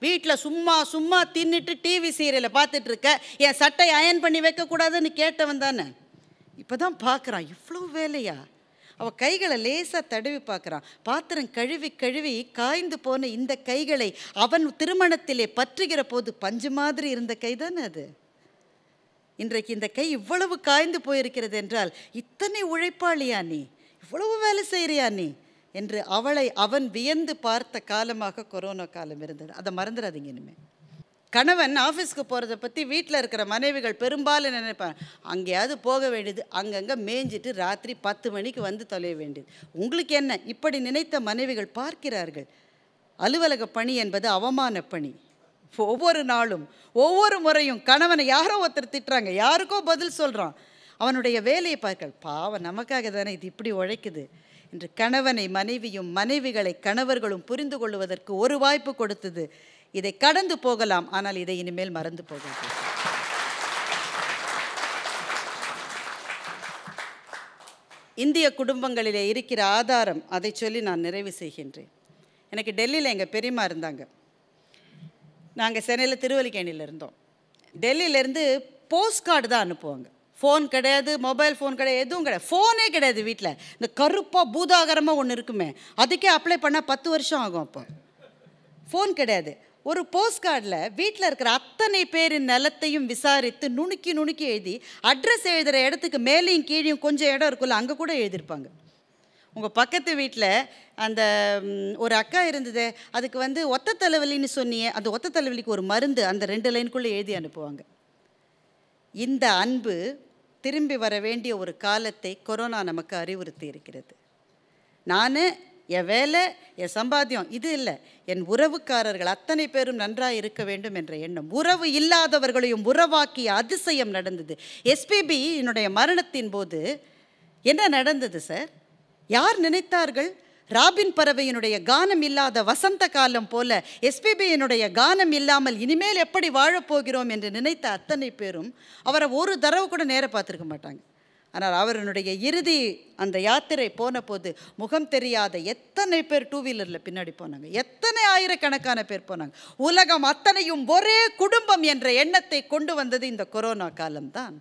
வீட்டில் சும்மா சும்மா தின்னுட்டு டிவி சீரியலை பார்த்துட்டு இருக்க என் சட்டை அயன் பண்ணி வைக்கக்கூடாதுன்னு கேட்டவன் தானே இப்போ தான் பார்க்குறான் இவ்வளோ வேலையா அவள் கைகளை லேசாக தடவி பார்க்குறான் பாத்திரம் கழுவி கழுவி காய்ந்து போன இந்த கைகளை அவன் திருமணத்திலே பற்றுகிற போது பஞ்சு மாதிரி இருந்த கை தானே அது இன்றைக்கு இந்த கை இவ்வளவு காய்ந்து போயிருக்கிறது என்றால் இத்தனை உழைப்பாளியா நீ இவ்வளவு வேலை செய்கிறியா நீ என்று அவளை அவன் வியந்து பார்த்த காலமாக கொரோனா காலம் இருந்தது அதை மறந்துடாதீங்க இனிமேல் கணவன் ஆஃபீஸ்க்கு போகிறத பற்றி வீட்டில் இருக்கிற மனைவிகள் பெரும்பாலும் நினைப்பாங்க அங்கேயாவது போக வேண்டியது அங்கங்கே மேய்ஞ்சிட்டு ராத்திரி பத்து மணிக்கு வந்து தொலைய வேண்டியது உங்களுக்கு என்ன இப்படி நினைத்த மனைவிகள் பார்க்கிறார்கள் அலுவலக பணி என்பது அவமான பணி ஒவ்வொரு நாளும் ஒவ்வொரு முறையும் கணவனை யாரோ ஒருத்தர் திட்டுறாங்க யாருக்கோ பதில் சொல்கிறான் அவனுடைய வேலையை பார்க்க பாவம் நமக்காக தானே இது இப்படி உழைக்குது என்று கணவனை மனைவியும் மனைவிகளை கணவர்களும் புரிந்து கொள்வதற்கு ஒரு வாய்ப்பு கொடுத்தது இதை கடந்து போகலாம் ஆனால் இதை இனிமேல் மறந்து போகலாம் இந்திய குடும்பங்களிலே இருக்கிற ஆதாரம் அதை சொல்லி நான் நிறைவு செய்கின்றேன் எனக்கு டெல்லியில் எங்கள் பெரியம்மா இருந்தாங்க நாங்கள் சென்னையில் திருவல்லிக்கேணியில் இருந்தோம் டெல்லியிலேருந்து போஸ்ட் கார்டு தான் அனுப்புவாங்க ஃபோன் கிடையாது மொபைல் ஃபோன் கிடையாது எதுவும் கிடையாது ஃபோனே கிடையாது வீட்டில் இந்த கருப்பாக பூதாகரமாக ஒன்று இருக்குமே அதுக்கே அப்ளை பண்ணால் பத்து வருஷம் ஆகும் அப்போ ஃபோன் கிடையாது ஒரு போஸ்ட் கார்டில் வீட்டில் இருக்கிற அத்தனை பேரின் நிலத்தையும் விசாரித்து நுணுக்கி நுணுக்கி எழுதி அட்ரஸ் எழுதுகிற இடத்துக்கு மேலேயும் கீழேயும் கொஞ்சம் இடம் இருக்குல்ல அங்கே கூட எழுதியிருப்பாங்க உங்கள் பக்கத்து வீட்டில் அந்த ஒரு அக்கா இருந்தது அதுக்கு வந்து ஒத்த தலைவலின்னு சொன்னியே அந்த ஒத்த தலைவலிக்கு ஒரு மருந்து அந்த ரெண்டு லைனுக்குள்ளே எழுதி அனுப்புவாங்க இந்த அன்பு திரும்பி வர வேண்டிய ஒரு காலத்தை கொரோனா நமக்கு அறிவுறுத்தி இருக்கிறது நான் என் வேலை என் சம்பாத்தியம் இது இல்லை என் உறவுக்காரர்கள் அத்தனை பேரும் நன்றாக இருக்க வேண்டும் என்ற எண்ணம் உறவு இல்லாதவர்களையும் உறவாக்கிய அதிசயம் நடந்தது எஸ்பிபி என்னுடைய மரணத்தின் போது என்ன நடந்தது சார் யார் நினைத்தார்கள் ராபின் பறவையினுடைய கானம் இல்லாத வசந்த காலம் போல எஸ்பிபியினுடைய கானம் இல்லாமல் இனிமேல் எப்படி வாழப்போகிறோம் என்று நினைத்த அத்தனை பேரும் அவரை ஒரு தடவை கூட நேர பார்த்துருக்க மாட்டாங்க ஆனால் அவருடைய இறுதி அந்த யாத்திரை போன போது முகம் தெரியாத எத்தனை பேர் டூ வீலரில் பின்னாடி போனாங்க எத்தனை ஆயிரக்கணக்கான பேர் போனாங்க உலகம் அத்தனையும் ஒரே குடும்பம் என்ற எண்ணத்தை கொண்டு வந்தது இந்த கொரோனா காலம்தான்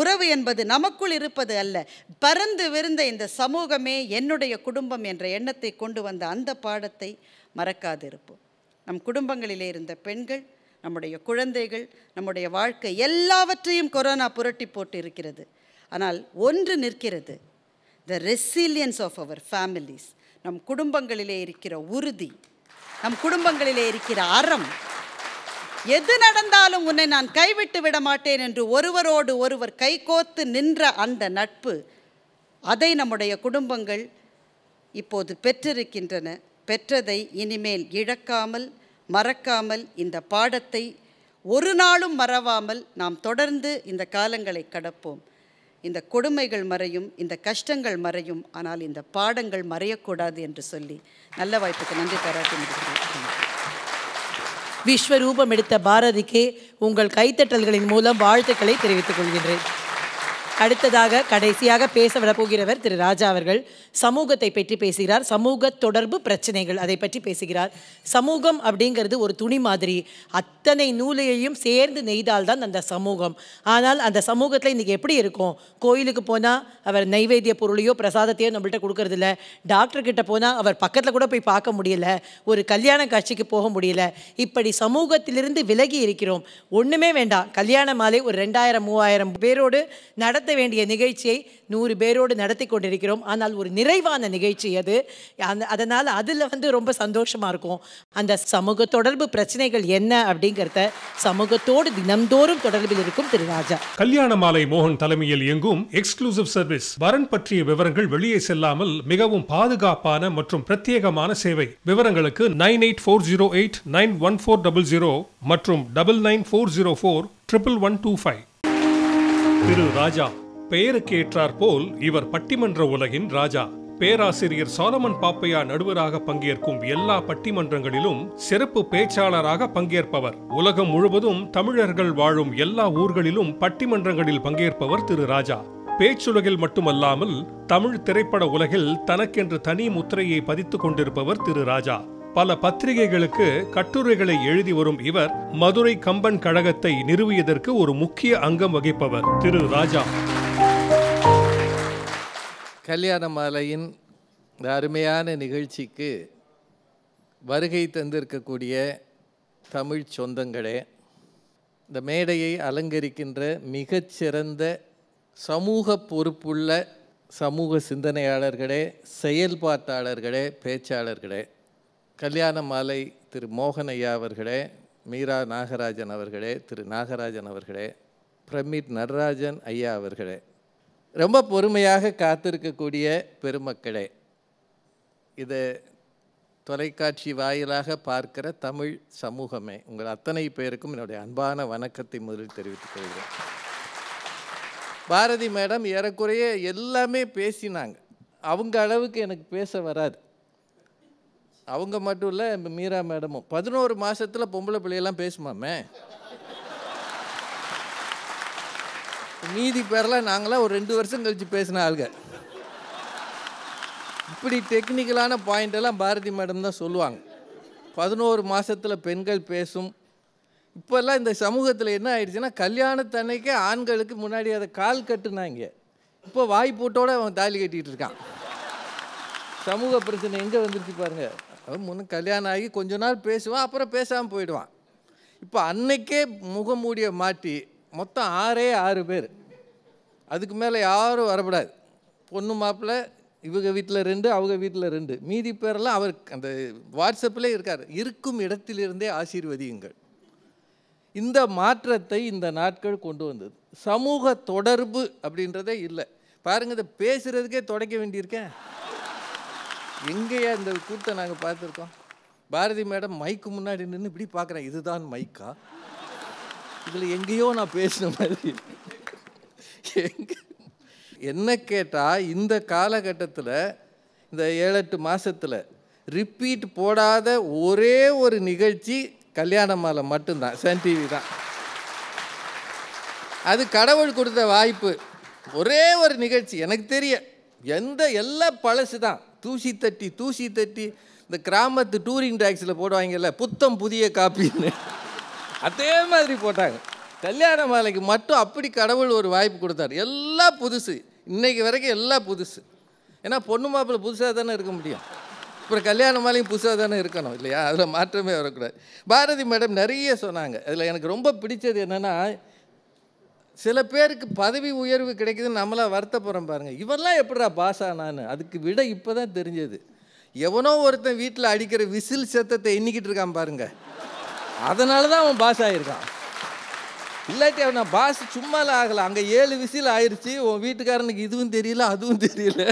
உறவு என்பது நமக்குள் இருப்பது அல்ல பறந்து விருந்த இந்த சமூகமே என்னுடைய குடும்பம் என்ற எண்ணத்தை கொண்டு வந்த அந்த பாடத்தை மறக்காதிருப்போம் நம் குடும்பங்களிலே இருந்த பெண்கள் நம்முடைய குழந்தைகள் நம்முடைய வாழ்க்கை எல்லாவற்றையும் கொரோனா புரட்டி போட்டு இருக்கிறது ஆனால் ஒன்று நிற்கிறது the resilience of our families நம் குடும்பங்களிலே இருக்கிற உறுதி நம் குடும்பங்களிலே இருக்கிற அறம் எது நடந்தாலும் உன்னை நான் கைவிட்டு விட மாட்டேன் என்று ஒருவரோடு ஒருவர் கைகோத்து நின்ற அந்த நட்பு அதை நம்முடைய குடும்பங்கள் இப்போது பெற்றிருக்கின்றன பெற்றதை இனிமேல் இழக்காமல் மறக்காமல் இந்த பாடத்தை ஒரு நாளும் மறவாமல் நாம் தொடர்ந்து இந்த காலங்களை கடப்போம் இந்த கொடுமைகள் மறையும் இந்த கஷ்டங்கள் மறையும் ஆனால் இந்த பாடங்கள் மறையக்கூடாது என்று சொல்லி நல்ல வாய்ப்புக்கு நன்றி பாராட்டி முடிக்கிறேன் விஸ்வரூபம் எடுத்த பாரதிக்கு உங்கள் கைத்தட்டல்களின் மூலம் வாழ்த்துக்களை தெரிவித்துக் கொள்கின்றேன் அடுத்ததாக கடைசியாக பேச விடப்போகிறவர் திரு ராஜா அவர்கள் சமூகத்தை பற்றி பேசுகிறார் சமூக தொடர்பு பிரச்சனைகள் அதை பற்றி பேசுகிறார் சமூகம் அப்படிங்கிறது ஒரு துணி மாதிரி அத்தனை நூலையையும் சேர்ந்து நெய்தால் தான் அந்த சமூகம் ஆனால் அந்த சமூகத்தில் இன்றைக்கி எப்படி இருக்கும் கோயிலுக்கு போனால் அவர் நைவேத்திய பொருளையோ பிரசாதத்தையோ நம்மள்கிட்ட கொடுக்கறதில்ல டாக்டர்கிட்ட போனால் அவர் பக்கத்தில் கூட போய் பார்க்க முடியல ஒரு கல்யாண காட்சிக்கு போக முடியல இப்படி சமூகத்திலிருந்து விலகி இருக்கிறோம் ஒன்றுமே வேண்டாம் கல்யாண மாலை ஒரு ரெண்டாயிரம் மூவாயிரம் பேரோடு நட நடத்த வேண்டிய நிகழ்ச்சியை நூறு பேரோடு நடத்தி கொண்டிருக்கிறோம் ஆனால் ஒரு நிறைவான நிகழ்ச்சி அது அதனால் அதில் வந்து ரொம்ப சந்தோஷமாக இருக்கும் அந்த சமூக தொடர்பு பிரச்சனைகள் என்ன அப்படிங்கிறத சமூகத்தோடு தினம்தோறும் தொடர்பில் இருக்கும் திரு ராஜா கல்யாண மாலை மோகன் தலைமையில் இயங்கும் எக்ஸ்க்ளூசிவ் சர்வீஸ் வரன் பற்றிய விவரங்கள் வெளியே செல்லாமல் மிகவும் பாதுகாப்பான மற்றும் பிரத்யேகமான சேவை விவரங்களுக்கு nine eight four zero eight nine one four double zero மற்றும் double nine four zero four triple one two five Thiru Raja பெயருக்கு ஏற்றார் போல் இவர் பட்டிமன்ற உலகின் ராஜா பேராசிரியர் சாலமன் பாப்பையா நடுவராக பங்கேற்கும் எல்லா பட்டிமன்றங்களிலும் சிறப்பு பேச்சாளராக பங்கேற்பவர் உலகம் முழுவதும் தமிழர்கள் வாழும் எல்லா ஊர்களிலும் பட்டிமன்றங்களில் பங்கேற்பவர் திரு ராஜா பேச்சுலகில் மட்டுமல்லாமல் தமிழ் திரைப்பட உலகில் தனக்கென்று தனி முத்திரையை பதித்துக் கொண்டிருப்பவர் திரு ராஜா பல பத்திரிகைகளுக்கு கட்டுரைகளை எழுதி வரும் இவர் மதுரை கம்பன் கழகத்தை நிறுவியதற்கு ஒரு முக்கிய அங்கம் வகிப்பவர் திரு ராஜா கல்யாண மாலையின் அருமையான நிகழ்ச்சிக்கு வருகை தந்திருக்கக்கூடிய தமிழ் சொந்தங்களே இந்த மேடையை அலங்கரிக்கின்ற மிகச்சிறந்த சமூக பொறுப்புள்ள சமூக சிந்தனையாளர்களே செயல்பாட்டாளர்களே பேச்சாளர்களே கல்யாண மாலை திரு மோகன் ஐயா அவர்களே மீரா நாகராஜன் அவர்களே திரு நாகராஜன் அவர்களே பிரமித் நடராஜன் ஐயா அவர்களே ரொம்ப பொறுமையாக காத்திருக்கக்கூடிய பெருமக்களே இது தொலைக்காட்சி வாயிலாக பார்க்கிற தமிழ் சமூகமே உங்கள் அத்தனை பேருக்கும் என்னுடைய அன்பான வணக்கத்தை முதலில் தெரிவித்துக் கொள்கிறேன் பாரதி மேடம் ஏறக்குறைய எல்லாமே பேசினாங்க அவங்க அளவுக்கு எனக்கு பேச வராது அவங்க மட்டும் இல்லை மீரா மேடமும் பதினோரு மாதத்தில் பொம்பளை பிள்ளையெல்லாம் பேசுமாமே மீதி பேரெலாம் நாங்களாம் ஒரு ரெண்டு வருஷம் கழித்து பேசின ஆளுங்க இப்படி டெக்னிக்கலான பாயிண்டெல்லாம் பாரதி மேடம் தான் சொல்லுவாங்க பதினோரு மாதத்தில் பெண்கள் பேசும் இப்போல்லாம் இந்த சமூகத்தில் என்ன ஆயிடுச்சுன்னா கல்யாணத்தன்னைக்கே ஆண்களுக்கு முன்னாடி அதை கால் கட்டுனாங்க இப்போ வாய்ப்பூட்டோடு அவன் தாலி கட்டிகிட்டு இருக்கான் சமூக பிரச்சனை எங்கே வந்துருச்சு பாருங்கள் அவன் முன்ன கல்யாணம் ஆகி கொஞ்ச நாள் பேசுவான் அப்புறம் பேசாமல் போயிடுவான் இப்போ அன்னைக்கே முகமூடியை மாட்டி மொத்தம் ஆறே ஆறு பேர் அதுக்கு மேலே யாரும் வரக்கூடாது பொண்ணு மாப்பிள்ள இவங்க வீட்டில் ரெண்டு அவங்க வீட்டில் ரெண்டு மீதி பேரெல்லாம் அவர் அந்த வாட்ஸ்அப்பில் இருக்கார் இருக்கும் இடத்திலிருந்தே ஆசீர்வதியுங்கள் இந்த மாற்றத்தை இந்த நாட்கள் கொண்டு வந்தது சமூக தொடர்பு அப்படின்றதே இல்லை பாருங்கள் இதை பேசுகிறதுக்கே தொடக்க வேண்டியிருக்கேன் எங்கேயா இந்த கூத்தை நாங்கள் பார்த்துருக்கோம் பாரதி மேடம் மைக்கு முன்னாடி நின்று இப்படி பார்க்குறேன் இதுதான் மைக்கா இதில் எங்கேயோ நான் பேசின மாதிரி எங்கே என்ன கேட்டால் இந்த காலகட்டத்தில் இந்த ஏழெட்டு மாதத்தில் ரிப்பீட் போடாத ஒரே ஒரு நிகழ்ச்சி கல்யாண மாலை மட்டும்தான் சன் டிவி தான் அது கடவுள் கொடுத்த வாய்ப்பு ஒரே ஒரு நிகழ்ச்சி எனக்கு தெரிய எந்த எல்லாம் பழசு தான் தூசி தட்டி தூசி தட்டி இந்த கிராமத்து டூரிங் டாக்ஸில் போடுவாங்கல்ல புத்தம் புதிய காப்பின்னு அதே மாதிரி போட்டாங்க கல்யாண மாலைக்கு மட்டும் அப்படி கடவுள் ஒரு வாய்ப்பு கொடுத்தார் எல்லாம் புதுசு இன்றைக்கு வரைக்கும் எல்லாம் புதுசு ஏன்னா பொண்ணு மாப்பிள்ள புதுசாக தானே இருக்க முடியும் அப்புறம் கல்யாண மாலையும் புதுசாக தானே இருக்கணும் இல்லையா அதில் மாற்றமே வரக்கூடாது பாரதி மேடம் நிறைய சொன்னாங்க அதில் எனக்கு ரொம்ப பிடிச்சது என்னென்னா சில பேருக்கு பதவி உயர்வு கிடைக்குதுன்னு நம்மளாம் வருத்தப்படுறோம் பாருங்கள் இவெல்லாம் எப்படா பாஸ் நான் அதுக்கு விட இப்போ தான் தெரிஞ்சது எவனோ ஒருத்தன் வீட்டில் அடிக்கிற விசில் சத்தத்தை எண்ணிக்கிட்டு இருக்கான் பாருங்க அதனால தான் அவன் பாஸ் ஆகிருக்கான் இல்லாட்டி அவன் பாஸ் சும்மால ஆகலை அங்கே ஏழு விசில் ஆயிடுச்சு உன் வீட்டுக்காரனுக்கு இதுவும் தெரியல அதுவும் தெரியல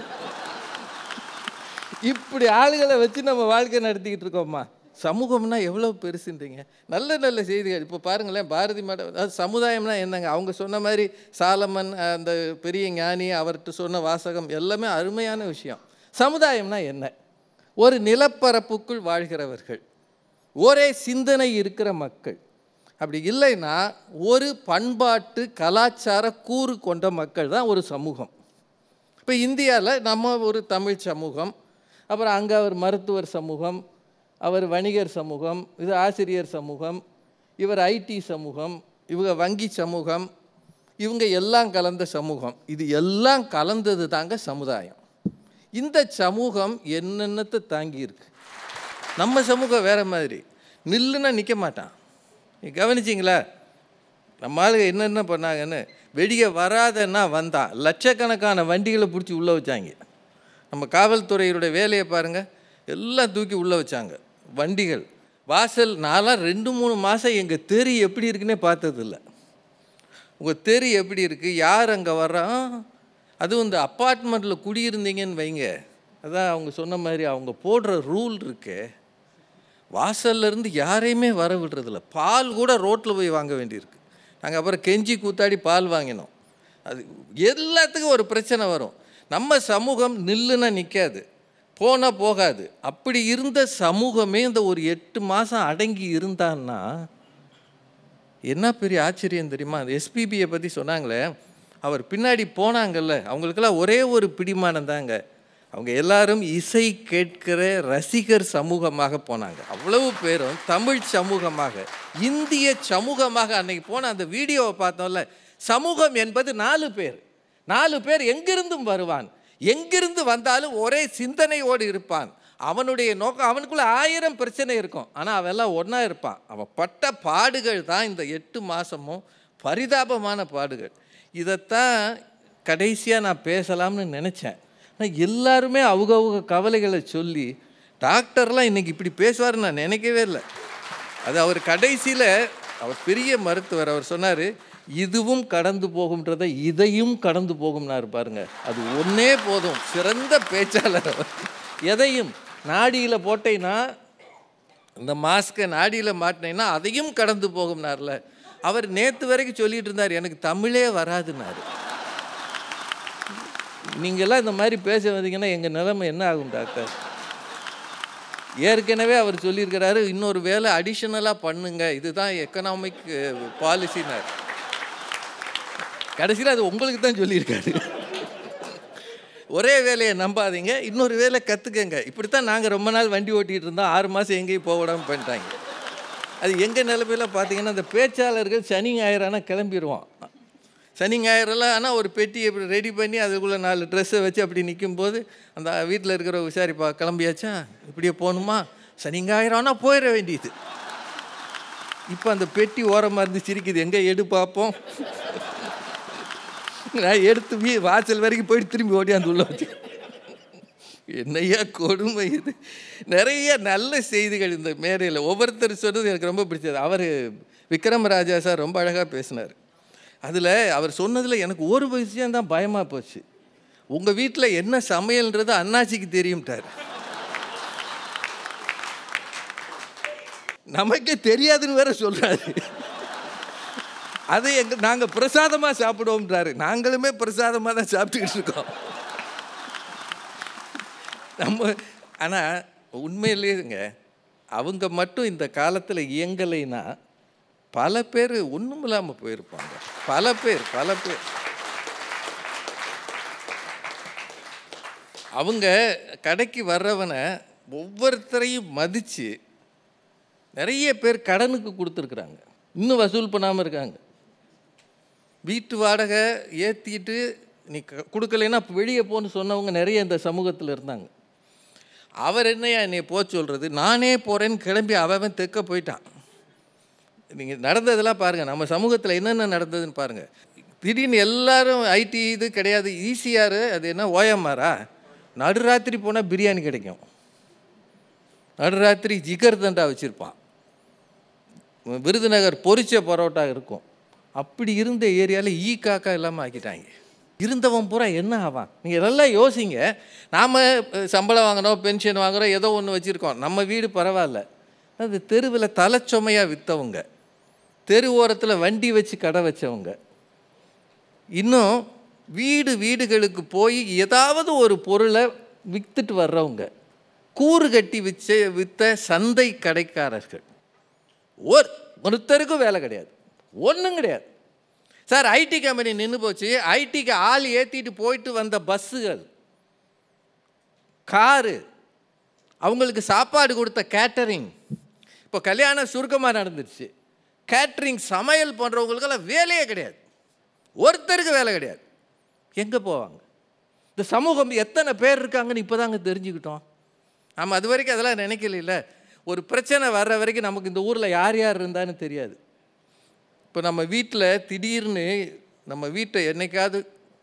இப்படி ஆளுகளை வச்சு நம்ம வாழ்க்கை நடத்திக்கிட்டு இருக்கோம்மா சமூகம்னா எவ்வளோ பெருசுன்றீங்க நல்ல நல்ல செய்திகள் இப்போ பாருங்களேன் பாரதி மடம் அதாவது சமுதாயம்னா என்னங்க அவங்க சொன்ன மாதிரி சாலமன் அந்த பெரிய ஞானி அவர்கிட்ட சொன்ன வாசகம் எல்லாமே அருமையான விஷயம் சமுதாயம்னா என்ன ஒரு நிலப்பரப்புக்குள் வாழ்கிறவர்கள் ஒரே சிந்தனை இருக்கிற மக்கள் அப்படி இல்லைன்னா ஒரு பண்பாட்டு கலாச்சார கூறு கொண்ட மக்கள் தான் ஒரு சமூகம் இப்போ இந்தியாவில் நம்ம ஒரு தமிழ் சமூகம் அப்புறம் அங்கே ஒரு மருத்துவர் சமூகம் அவர் வணிகர் சமூகம் இது ஆசிரியர் சமூகம் இவர் ஐடி சமூகம் இவங்க வங்கி சமூகம் இவங்க எல்லாம் கலந்த சமூகம் இது எல்லாம் கலந்தது தாங்க சமுதாயம் இந்த சமூகம் என்னென்னத்தை தாங்கியிருக்கு நம்ம சமூகம் வேறு மாதிரி நில்லுன்னா நிற்க மாட்டான் கவனிச்சிங்களா நம்ம ஆளுங்க என்னென்ன பண்ணாங்கன்னு வெடிக்க வராதன்னா வந்தான் லட்சக்கணக்கான வண்டிகளை பிடிச்சி உள்ளே வச்சாங்க நம்ம காவல்துறையினுடைய வேலையை பாருங்கள் எல்லாம் தூக்கி உள்ளே வச்சாங்க வண்டிகள் வாசல் நாலாம் ரெண்டு மூணு மாதம் எங்கள் தெரு எப்படி இருக்குன்னே பார்த்ததில்ல உங்கள் தெரு எப்படி இருக்குது யார் அங்கே வரோம் அதுவும் இந்த அப்பார்ட்மெண்ட்டில் குடியிருந்தீங்கன்னு வைங்க அதான் அவங்க சொன்ன மாதிரி அவங்க போடுற ரூல் இருக்கு வாசல்லேருந்து யாரையுமே வர விடுறதில்ல பால் கூட ரோட்டில் போய் வாங்க வேண்டியிருக்கு நாங்கள் அப்புறம் கெஞ்சி கூத்தாடி பால் வாங்கினோம் அது எல்லாத்துக்கும் ஒரு பிரச்சனை வரும் நம்ம சமூகம் நில்லுன்னா நிற்காது போனால் போகாது அப்படி இருந்த சமூகமே இந்த ஒரு எட்டு மாதம் அடங்கி இருந்தான்னா என்ன பெரிய ஆச்சரியம் தெரியுமா அந்த எஸ்பிபியை பற்றி சொன்னாங்களே அவர் பின்னாடி போனாங்கல்ல அவங்களுக்கெல்லாம் ஒரே ஒரு பிடிமானம் தாங்க அவங்க எல்லாரும் இசை கேட்கிற ரசிகர் சமூகமாக போனாங்க அவ்வளவு பேரும் தமிழ் சமூகமாக இந்திய சமூகமாக அன்னைக்கு போன அந்த வீடியோவை பார்த்தோம்ல சமூகம் என்பது நாலு பேர் நாலு பேர் எங்கிருந்தும் வருவான் எங்கிருந்து வந்தாலும் ஒரே சிந்தனையோடு இருப்பான் அவனுடைய நோக்கம் அவனுக்குள்ளே ஆயிரம் பிரச்சனை இருக்கும் ஆனால் அவெல்லாம் ஒன்றா இருப்பான் அவன் பட்ட பாடுகள் தான் இந்த எட்டு மாதமும் பரிதாபமான பாடுகள் இதைத்தான் கடைசியாக நான் பேசலாம்னு நினச்சேன் ஆனால் எல்லாருமே அவங்கவுங்க கவலைகளை சொல்லி டாக்டர்லாம் இன்றைக்கி இப்படி பேசுவார் நான் நினைக்கவே இல்லை அது அவர் கடைசியில் அவர் பெரிய மருத்துவர் அவர் சொன்னார் இதுவும் கடந்து போகும்ன்றதை இதையும் கடந்து போகும்னா இருப்பாருங்க அது ஒன்றே போதும் சிறந்த பேச்சாளர் எதையும் நாடியில் போட்டேன்னா இந்த மாஸ்க்கை நாடியில் மாட்டினேன்னா அதையும் கடந்து போகும்னார்ல அவர் நேற்று வரைக்கும் சொல்லிகிட்டு இருந்தார் எனக்கு தமிழே வராதுனாரு நீங்கள்லாம் இந்த மாதிரி பேச வந்தீங்கன்னா எங்கள் நிலைமை என்ன ஆகும் டாக்டர் ஏற்கனவே அவர் சொல்லியிருக்கிறாரு இன்னொரு வேலை அடிஷ்னலாக பண்ணுங்க இதுதான் எக்கனாமிக் பாலிசினார் uh, கடைசியில் அது உங்களுக்கு தான் சொல்லியிருக்காரு ஒரே வேலையை நம்பாதீங்க இன்னொரு வேலை கற்றுக்கங்க இப்படி தான் நாங்கள் ரொம்ப நாள் வண்டி ஓட்டிகிட்டு இருந்தோம் ஆறு மாதம் எங்கேயும் போக விடாமல் பண்ணிட்டாங்க அது எங்கள் நிலமையில பார்த்தீங்கன்னா அந்த பேச்சாளர்கள் சனி ஞாயிறானா கிளம்பிடுவோம் சனி ஞாயிறெல்லாம் ஆனால் ஒரு பெட்டி இப்படி ரெடி பண்ணி அதுக்குள்ளே நாலு ட்ரெஸ்ஸை வச்சு அப்படி நிற்கும்போது அந்த வீட்டில் இருக்கிற விசாரிப்பா கிளம்பியாச்சா இப்படியே போகணுமா சனி ஞாயிறானா போயிட வேண்டியது இப்போ அந்த பெட்டி ஓரமாக இருந்து சிரிக்குது எங்கே எடு பார்ப்போம் நான் எடுத்து வாசல் வரைக்கும் போயிட்டு திரும்பி ஓடியாந்து உள்ள வச்சு என்னையா கொடுமை இது நிறைய நல்ல செய்திகள் இந்த மேடையில் ஒவ்வொருத்தர் சொன்னது எனக்கு ரொம்ப பிடிச்சது அவர் விக்ரமராஜா ராஜா சார் ரொம்ப அழகாக பேசினார் அதில் அவர் சொன்னதில் எனக்கு ஒரு விஷயம் தான் பயமாக போச்சு உங்கள் வீட்டில் என்ன சமையல்ன்றது அண்ணாச்சிக்கு தெரியும்ட்டார் நமக்கே தெரியாதுன்னு வேற சொல்கிறாரு அது எங்கள் நாங்கள் பிரசாதமாக சாப்பிடுவோம்ன்றாரு நாங்களுமே பிரசாதமாக தான் சாப்பிட்டுக்கிட்டு இருக்கோம் நம்ம ஆனால் உண்மையிலேங்க அவங்க மட்டும் இந்த காலத்தில் இயங்கலைன்னா பல பேர் ஒன்றும் இல்லாமல் போயிருப்பாங்க பல பேர் பல பேர் அவங்க கடைக்கு வர்றவனை ஒவ்வொருத்தரையும் மதித்து நிறைய பேர் கடனுக்கு கொடுத்துருக்குறாங்க இன்னும் வசூல் பண்ணாமல் இருக்காங்க வீட்டு வாடகை ஏற்றிட்டு நீ கொடுக்கலைன்னா வெளியே போன்னு சொன்னவங்க நிறைய இந்த சமூகத்தில் இருந்தாங்க அவர் என்னையா என்னை போக சொல்கிறது நானே போகிறேன்னு கிளம்பி அவன் தெக்க போயிட்டான் நீங்கள் நடந்ததெல்லாம் பாருங்கள் நம்ம சமூகத்தில் என்னென்ன நடந்ததுன்னு பாருங்கள் திடீர்னு எல்லாரும் ஐடி இது கிடையாது ஈஸியார் அது என்ன ஓயம்மாரா நடுராத்திரி போனால் பிரியாணி கிடைக்கும் நடுராத்திரி ஜிகர் தண்டா வச்சுருப்பான் விருதுநகர் பொரிச்ச பரோட்டா இருக்கும் அப்படி இருந்த ஏரியாவில் ஈ காக்கா இல்லாமல் ஆக்கிட்டாங்க இருந்தவன் பூரா என்ன ஆவான் நீங்கள் நல்லா யோசிங்க நாம் சம்பளம் வாங்கினோம் பென்ஷன் வாங்குகிறோம் ஏதோ ஒன்று வச்சுருக்கோம் நம்ம வீடு பரவாயில்ல அது தெருவில் தலைச்சுமையாக விற்றவங்க தெரு ஓரத்தில் வண்டி வச்சு கடை வச்சவங்க இன்னும் வீடு வீடுகளுக்கு போய் ஏதாவது ஒரு பொருளை விற்றுட்டு வர்றவங்க கூறு கட்டி விச்ச விற்ற சந்தை கடைக்காரர்கள் ஒரு ஒருத்தருக்கும் வேலை கிடையாது ஒன்றும் கிடையாது சார் ஐடி கம்பெனி நின்று போச்சு ஐடிக்கு ஆள் ஏற்றிட்டு போயிட்டு வந்த பஸ்ஸுகள் காரு அவங்களுக்கு சாப்பாடு கொடுத்த கேட்டரிங் இப்போ கல்யாணம் சுருக்கமாக நடந்துருச்சு கேட்ரிங் சமையல் பண்ணுறவங்களுக்கெல்லாம் வேலையே கிடையாது ஒருத்தருக்கு வேலை கிடையாது எங்கே போவாங்க இந்த சமூகம் எத்தனை பேர் இருக்காங்கன்னு இப்போ தாங்க தெரிஞ்சுக்கிட்டோம் நம்ம அது வரைக்கும் அதெல்லாம் நினைக்கல ஒரு பிரச்சனை வர்ற வரைக்கும் நமக்கு இந்த ஊரில் யார் யார் இருந்தான்னு தெரியாது இப்போ நம்ம வீட்டில் திடீர்னு நம்ம வீட்டை என்றைக்காவது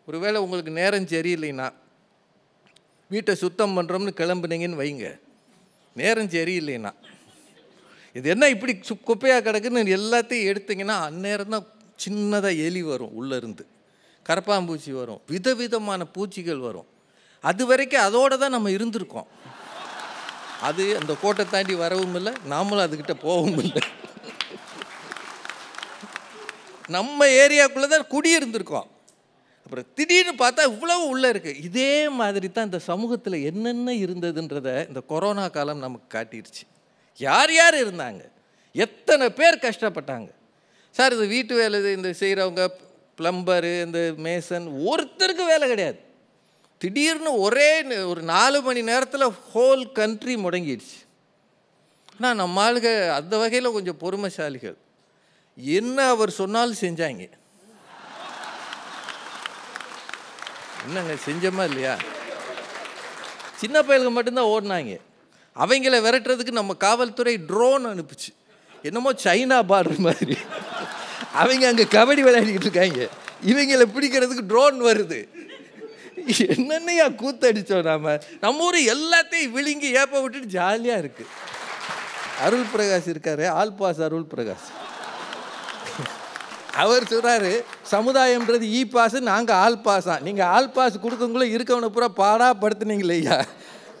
ஒருவேளை உங்களுக்கு நேரம் சரியில்லைன்னா வீட்டை சுத்தம் பண்ணுறோம்னு கிளம்புனீங்கன்னு வைங்க நேரம் சரியில்லைன்னா இது என்ன இப்படி சு குப்பையாக கிடக்குன்னு எல்லாத்தையும் எடுத்திங்கன்னா அந்நேரம் தான் சின்னதாக எலி வரும் உள்ளேருந்து கரப்பாம்பூச்சி வரும் விதவிதமான பூச்சிகள் வரும் அது வரைக்கும் அதோடு தான் நம்ம இருந்திருக்கோம் அது அந்த கோட்டை தாண்டி வரவும் இல்லை நாமளும் அதுக்கிட்ட போகவும் இல்லை நம்ம ஏரியாவுக்குள்ளே தான் குடியிருந்திருக்கோம் அப்புறம் திடீர்னு பார்த்தா இவ்வளவு உள்ளே இருக்குது இதே மாதிரி தான் இந்த சமூகத்தில் என்னென்ன இருந்ததுன்றத இந்த கொரோனா காலம் நமக்கு காட்டிடுச்சு யார் யார் இருந்தாங்க எத்தனை பேர் கஷ்டப்பட்டாங்க சார் இது வீட்டு வேலை இந்த செய்கிறவங்க ப்ளம்பரு இந்த மேசன் ஒருத்தருக்கு வேலை கிடையாது திடீர்னு ஒரே ஒரு நாலு மணி நேரத்தில் ஹோல் கண்ட்ரி முடங்கிடுச்சு ஆனால் நம்ம ஆளுக அந்த வகையில் கொஞ்சம் பொறுமைசாலிகள் என்ன அவர் சொன்னாலும் செஞ்சாங்க என்னங்க செஞ்சமா இல்லையா சின்ன பயலுக்கு மட்டும்தான் ஓடினாங்க அவங்கள விரட்டுறதுக்கு நம்ம காவல்துறை ட்ரோன் அனுப்புச்சு என்னமோ சைனா பாடுற மாதிரி அவங்க அங்கே கபடி விளையாடிக்கிட்டு இருக்காங்க இவங்களை பிடிக்கிறதுக்கு ட்ரோன் வருது என்னென்னையா கூத்தடித்தோம் நாம் நம்ம ஊர் எல்லாத்தையும் விழுங்கி ஏப்ப விட்டுட்டு ஜாலியாக இருக்குது அருள் பிரகாஷ் இருக்காரு ஆல்பாஸ் அருள் பிரகாஷ் அவர் சொல்கிறாரு சமுதாயம்ன்றது இ e பாஸ் நாங்கள் ஆல் பாஸ் தான் நீங்கள் ஆல் பாஸ் கொடுக்கங்கள இருக்கவனை பூரா பாடாப்படுத்துனீங்களே ஐயா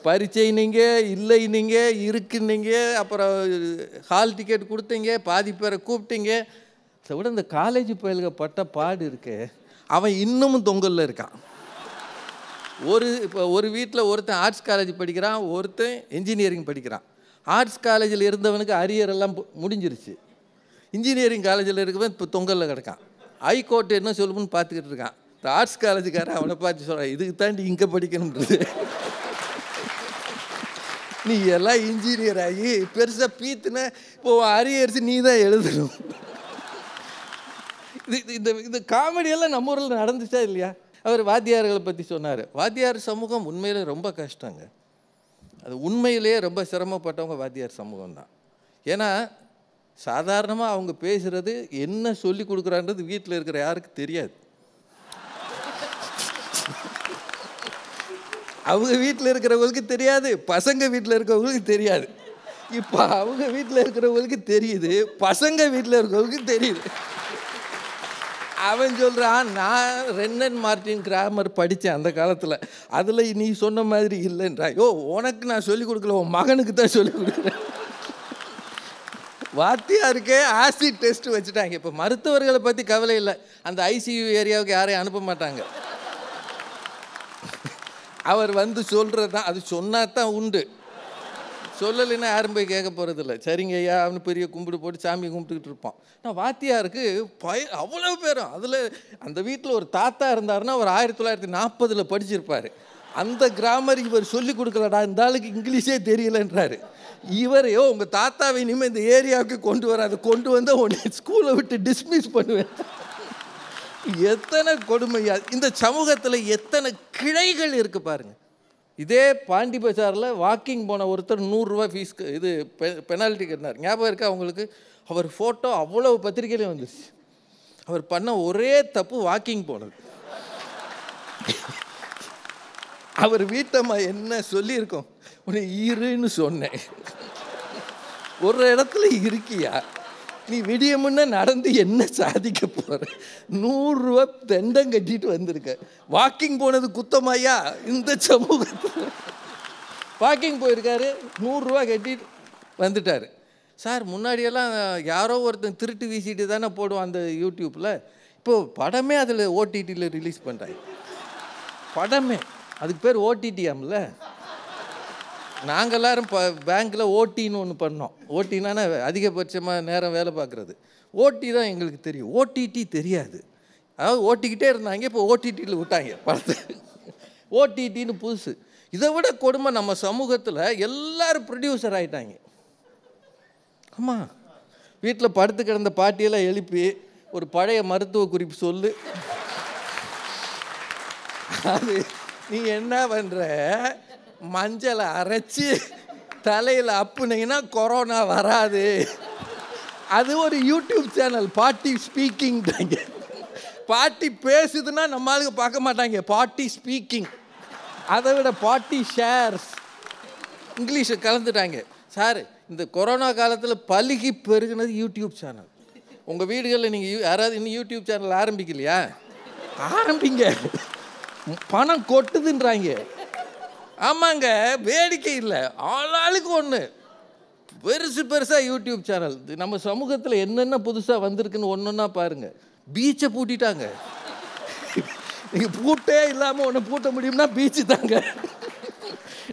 பரிச்சை நீங்கள் இல்லை நீங்கள் இருக்குன்னீங்க அப்புறம் ஹால் டிக்கெட் கொடுத்தீங்க பாதி பேரை கூப்பிட்டீங்க அதை விட இந்த காலேஜ் பயல்க பட்ட பாடு இருக்கு அவன் இன்னமும் தொங்கலில் இருக்கான் ஒரு இப்போ ஒரு வீட்டில் ஒருத்தன் ஆர்ட்ஸ் காலேஜ் படிக்கிறான் ஒருத்தன் இன்ஜினியரிங் படிக்கிறான் ஆர்ட்ஸ் காலேஜில் இருந்தவனுக்கு அரியரெல்லாம் முடிஞ்சிருச்சு இன்ஜினியரிங் காலேஜில் இருக்கவன் இப்போ தொங்கலில் கிடக்கான் ஹைகோர்ட் என்ன சொல்லணும்னு பார்த்துக்கிட்டு இருக்கான் ஆர்ட்ஸ் காலேஜுக்காரன் அவனை பார்த்து சொல்கிறான் இதுக்கு தாண்டி இங்கே படிக்கணுன்றது நீ எல்லாம் இன்ஜினியர் ஆகி பெருசாக பீத்துன இப்போ அரியரிசி நீ தான் எழுதணும் இது இந்த இந்த காமெடியெல்லாம் நம்ம ஊரில் நடந்துச்சா இல்லையா அவர் வாத்தியார்களை பற்றி சொன்னார் வாத்தியார் சமூகம் உண்மையில் ரொம்ப கஷ்டங்க அது உண்மையிலேயே ரொம்ப சிரமப்பட்டவங்க வாத்தியார் சமூகம் தான் ஏன்னா சாதாரணமாக அவங்க பேசுகிறது என்ன சொல்லி கொடுக்குறான்றது வீட்டில் இருக்கிற யாருக்கு தெரியாது அவங்க வீட்டில் இருக்கிறவங்களுக்கு தெரியாது பசங்க வீட்டில் இருக்கிறவங்களுக்கு தெரியாது இப்போ அவங்க வீட்டில் இருக்கிறவங்களுக்கு தெரியுது பசங்க வீட்டில் இருக்கிறவங்களுக்கு தெரியுது அவன் சொல்கிறான் நான் ரென்னன் மார்டின் கிராமர் படித்தேன் அந்த காலத்தில் அதில் நீ சொன்ன மாதிரி இல்லைன்றா யோ உனக்கு நான் சொல்லிக் கொடுக்கல உன் மகனுக்கு தான் சொல்லிக் கொடுக்குறேன் வாத்தியாருக்கே ஆசிட் டெஸ்ட் வச்சுட்டாங்க இப்போ மருத்துவர்களை பற்றி கவலை இல்லை அந்த ஐசியூ ஏரியாவுக்கு யாரையும் அனுப்ப மாட்டாங்க அவர் வந்து சொல்கிறது தான் அது சொன்னா தான் உண்டு சொல்லலைன்னா யாரும் போய் கேட்க போகிறதில்ல சரிங்க ஐயா அவனு பெரிய கும்பிடு போட்டு சாமி கும்பிட்டுக்கிட்டு இருப்பான் நான் வாத்தியாருக்கு பய அவ்வளோ பேரும் அதில் அந்த வீட்டில் ஒரு தாத்தா இருந்தாருன்னா ஒரு ஆயிரத்தி தொள்ளாயிரத்தி நாற்பதில் படிச்சிருப்பார் அந்த கிராமருக்கு இவர் சொல்லி கொடுக்கலடா இந்த ஆளுக்கு இங்கிலீஷே தெரியலன்றாரு இவரையோ உங்கள் தாத்தாவை இனிமேல் இந்த ஏரியாவுக்கு கொண்டு வராது கொண்டு வந்தால் உன்னை ஸ்கூலை விட்டு டிஸ்மிஸ் பண்ணுவேன் எத்தனை கொடுமையா இந்த சமூகத்தில் எத்தனை கிளைகள் இருக்குது பாருங்கள் இதே பாண்டி பஜாரில் வாக்கிங் போன ஒருத்தர் நூறுரூவா ஃபீஸ்க்கு இது பெ பெனால்ட்டி கட்டினார் ஞாபகம் இருக்கா அவங்களுக்கு அவர் ஃபோட்டோ அவ்வளோ பத்திரிகையிலே வந்துச்சு அவர் பண்ண ஒரே தப்பு வாக்கிங் போனது அவர் வீட்டம்மா என்ன சொல்லியிருக்கோம் உன்னை இருன்னு சொன்னேன் ஒரு இடத்துல இருக்கியா நீ விடிய முன்ன நடந்து என்ன சாதிக்க போகிற நூறுரூவா தெண்டம் கட்டிட்டு வந்திருக்க வாக்கிங் போனது குத்தமாயா இந்த சமூகத்தில் வாக்கிங் போயிருக்காரு நூறுரூவா கட்டிட்டு வந்துட்டார் சார் முன்னாடியெல்லாம் யாரோ ஒருத்தன் திருட்டு வீசிட்டு தானே போடுவோம் அந்த யூடியூப்பில் இப்போது படமே அதில் ஓடிடியில் ரிலீஸ் பண்ணுறாங்க படமே அதுக்கு பேர் ஓடிடிஎம்ல நாங்கள் எல்லோரும் ப பேங்க்கில் ஓட்டின்னு ஒன்று பண்ணோம் ஓட்டினா அதிகபட்சமாக நேரம் வேலை பார்க்குறது ஓட்டி தான் எங்களுக்கு தெரியும் ஓடிடி தெரியாது அதாவது ஓட்டிக்கிட்டே இருந்தாங்க இப்போ ஓடிடியில் விட்டாங்க படத்தை ஓடிடின்னு புதுசு இதை விட கொடுமை நம்ம சமூகத்தில் எல்லோரும் ப்ரொடியூசர் ஆகிட்டாங்க ஆமாம் வீட்டில் படுத்து கிடந்த பாட்டியெல்லாம் எழுப்பி ஒரு பழைய மருத்துவ குறிப்பு சொல்லு அது நீ என்ன பண்ணுற மஞ்சளை அரைச்சி தலையில் அப்புனீங்கன்னா கொரோனா வராது அது ஒரு யூடியூப் சேனல் பாட்டி ஸ்பீக்கிங் பாட்டி பேசுதுன்னா நம்மளுக்கு பார்க்க மாட்டாங்க பாட்டி ஸ்பீக்கிங் அதை விட பாட்டி ஷேர்ஸ் இங்கிலீஷை கலந்துட்டாங்க சார் இந்த கொரோனா காலத்தில் பழுகி பெருகினது யூடியூப் சேனல் உங்கள் வீடுகளில் நீங்கள் யாராவது இன்னும் யூடியூப் சேனல் ஆரம்பிக்கலையா ஆரம்பிங்க பணம் கொட்டுதுன்றாங்க ஆமாங்க வேடிக்கை இல்லை ஆளாளுக்கு ஒன்று பெருசு பெருசாக யூடியூப் சேனல் நம்ம சமூகத்தில் என்னென்ன புதுசாக வந்திருக்குன்னு ஒன்று ஒன்றா பாருங்கள் பீச்சை பூட்டிட்டாங்க நீங்கள் பூட்டே இல்லாமல் ஒன்று பூட்ட முடியும்னா பீச்சு தாங்க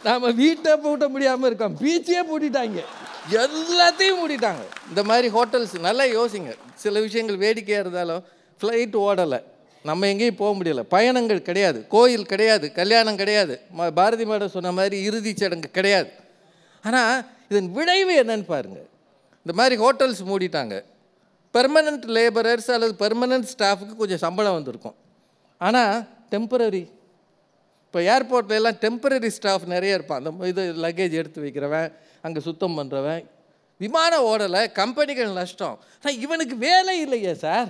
நாம் வீட்டை பூட்ட முடியாமல் இருக்கோம் பீச்சே பூட்டிட்டாங்க எல்லாத்தையும் மூடிட்டாங்க இந்த மாதிரி ஹோட்டல்ஸ் நல்லா யோசிங்க சில விஷயங்கள் வேடிக்கையாக இருந்தாலும் ஃப்ளைட் ஓடலை நம்ம எங்கேயும் போக முடியல பயணங்கள் கிடையாது கோயில் கிடையாது கல்யாணம் கிடையாது பாரதி மேடம் சொன்ன மாதிரி இறுதிச் சடங்கு கிடையாது ஆனால் இதன் விளைவு என்னன்னு பாருங்கள் இந்த மாதிரி ஹோட்டல்ஸ் மூடிட்டாங்க பெர்மனண்ட் லேபரர்ஸ் அல்லது பெர்மனண்ட் ஸ்டாஃபுக்கு கொஞ்சம் சம்பளம் வந்திருக்கும் ஆனால் டெம்பரரி இப்போ ஏர்போர்ட்ல எல்லாம் டெம்பரரி ஸ்டாஃப் நிறைய இருப்பான் அந்த இது லக்கேஜ் எடுத்து வைக்கிறவன் அங்கே சுத்தம் பண்ணுறவன் விமானம் ஓடலை கம்பெனிகள் நஷ்டம் ஆனால் இவனுக்கு வேலை இல்லையே சார்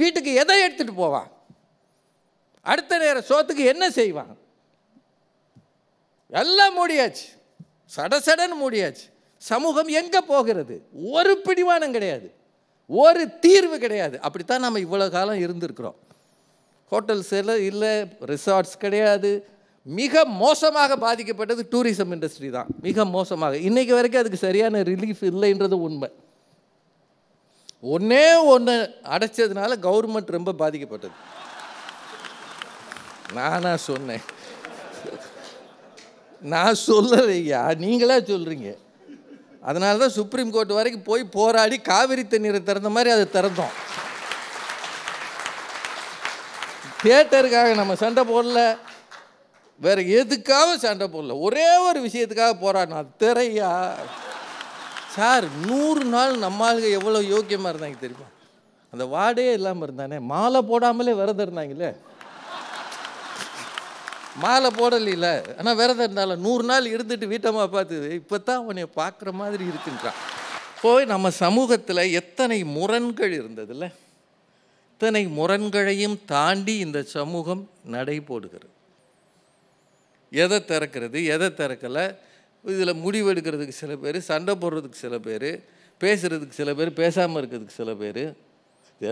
வீட்டுக்கு எதை எடுத்துகிட்டு போவான் அடுத்த நேர சோத்துக்கு என்ன செய்வான் எல்லாம் மூடியாச்சு சடசடன் மூடியாச்சு சமூகம் எங்கே போகிறது ஒரு பிடிவானம் கிடையாது ஒரு தீர்வு கிடையாது அப்படித்தான் நம்ம இவ்வளோ காலம் இருந்திருக்கிறோம் ஹோட்டல்ஸ் எல்லாம் இல்லை ரிசார்ட்ஸ் கிடையாது மிக மோசமாக பாதிக்கப்பட்டது டூரிசம் இண்டஸ்ட்ரி தான் மிக மோசமாக இன்றைக்கு வரைக்கும் அதுக்கு சரியான ரிலீஃப் இல்லைன்றது உண்மை ஒன்றே ஒன்று அடைச்சதுனால கவர்மெண்ட் ரொம்ப பாதிக்கப்பட்டது நானாக சொன்னேன் நான் சொல்லலையா நீங்களாக சொல்கிறீங்க அதனால தான் சுப்ரீம் கோர்ட் வரைக்கும் போய் போராடி காவிரி தண்ணீரை திறந்த மாதிரி அதை திறந்தோம் தேட்டருக்காக நம்ம சண்டை போடல வேறு எதுக்காக சண்டை போடல ஒரே ஒரு விஷயத்துக்காக போராடணும் திரையா சார் நூறு நாள் நம்மளுக்கு எவ்வளோ யோக்கியமாக இருந்தாங்க தெரியுமா அந்த வாடே இல்லாமல் இருந்தானே மாலை போடாமலே விரதம் இருந்தாங்களே மாலை போடலையில ஆனால் விரதம் இருந்தால நூறு நாள் இருந்துட்டு வீட்டமாக பார்த்து இப்போ தான் உன்னை பார்க்குற மாதிரி இருக்குன்றான் போய் நம்ம சமூகத்தில் எத்தனை முரண்கள் இருந்ததில்ல இத்தனை முரண்களையும் தாண்டி இந்த சமூகம் நடைபோடுகிறது எதை திறக்கிறது எதை திறக்கலை இதில் முடிவெடுக்கிறதுக்கு சில பேர் சண்டை போடுறதுக்கு சில பேர் பேசுகிறதுக்கு சில பேர் பேசாமல் இருக்கிறதுக்கு சில பேர்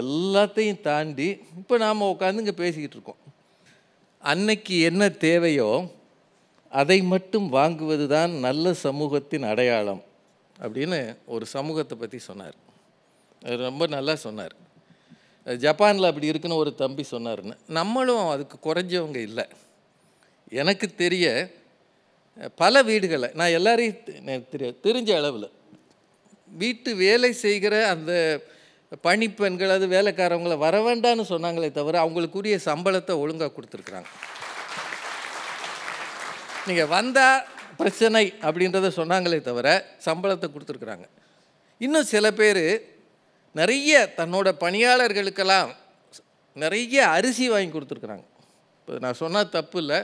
எல்லாத்தையும் தாண்டி இப்போ நாம் உட்காந்து இங்கே பேசிக்கிட்டு இருக்கோம் அன்னைக்கு என்ன தேவையோ அதை மட்டும் வாங்குவது தான் நல்ல சமூகத்தின் அடையாளம் அப்படின்னு ஒரு சமூகத்தை பற்றி சொன்னார் ரொம்ப நல்லா சொன்னார் ஜப்பானில் அப்படி இருக்குன்னு ஒரு தம்பி சொன்னார்னு நம்மளும் அதுக்கு குறைஞ்சவங்க இல்லை எனக்கு தெரிய பல வீடுகளை நான் எல்லாரையும் தெரிஞ்ச அளவில் வீட்டு வேலை செய்கிற அந்த பணிப்பெண்கள் அது வேலைக்காரவங்களை வர வேண்டான்னு சொன்னாங்களே தவிர அவங்களுக்குரிய சம்பளத்தை ஒழுங்காக கொடுத்துருக்குறாங்க நீங்கள் வந்தால் பிரச்சனை அப்படின்றத சொன்னாங்களே தவிர சம்பளத்தை கொடுத்துருக்குறாங்க இன்னும் சில பேர் நிறைய தன்னோட பணியாளர்களுக்கெல்லாம் நிறைய அரிசி வாங்கி கொடுத்துருக்குறாங்க இப்போ நான் சொன்னால் தப்பு இல்லை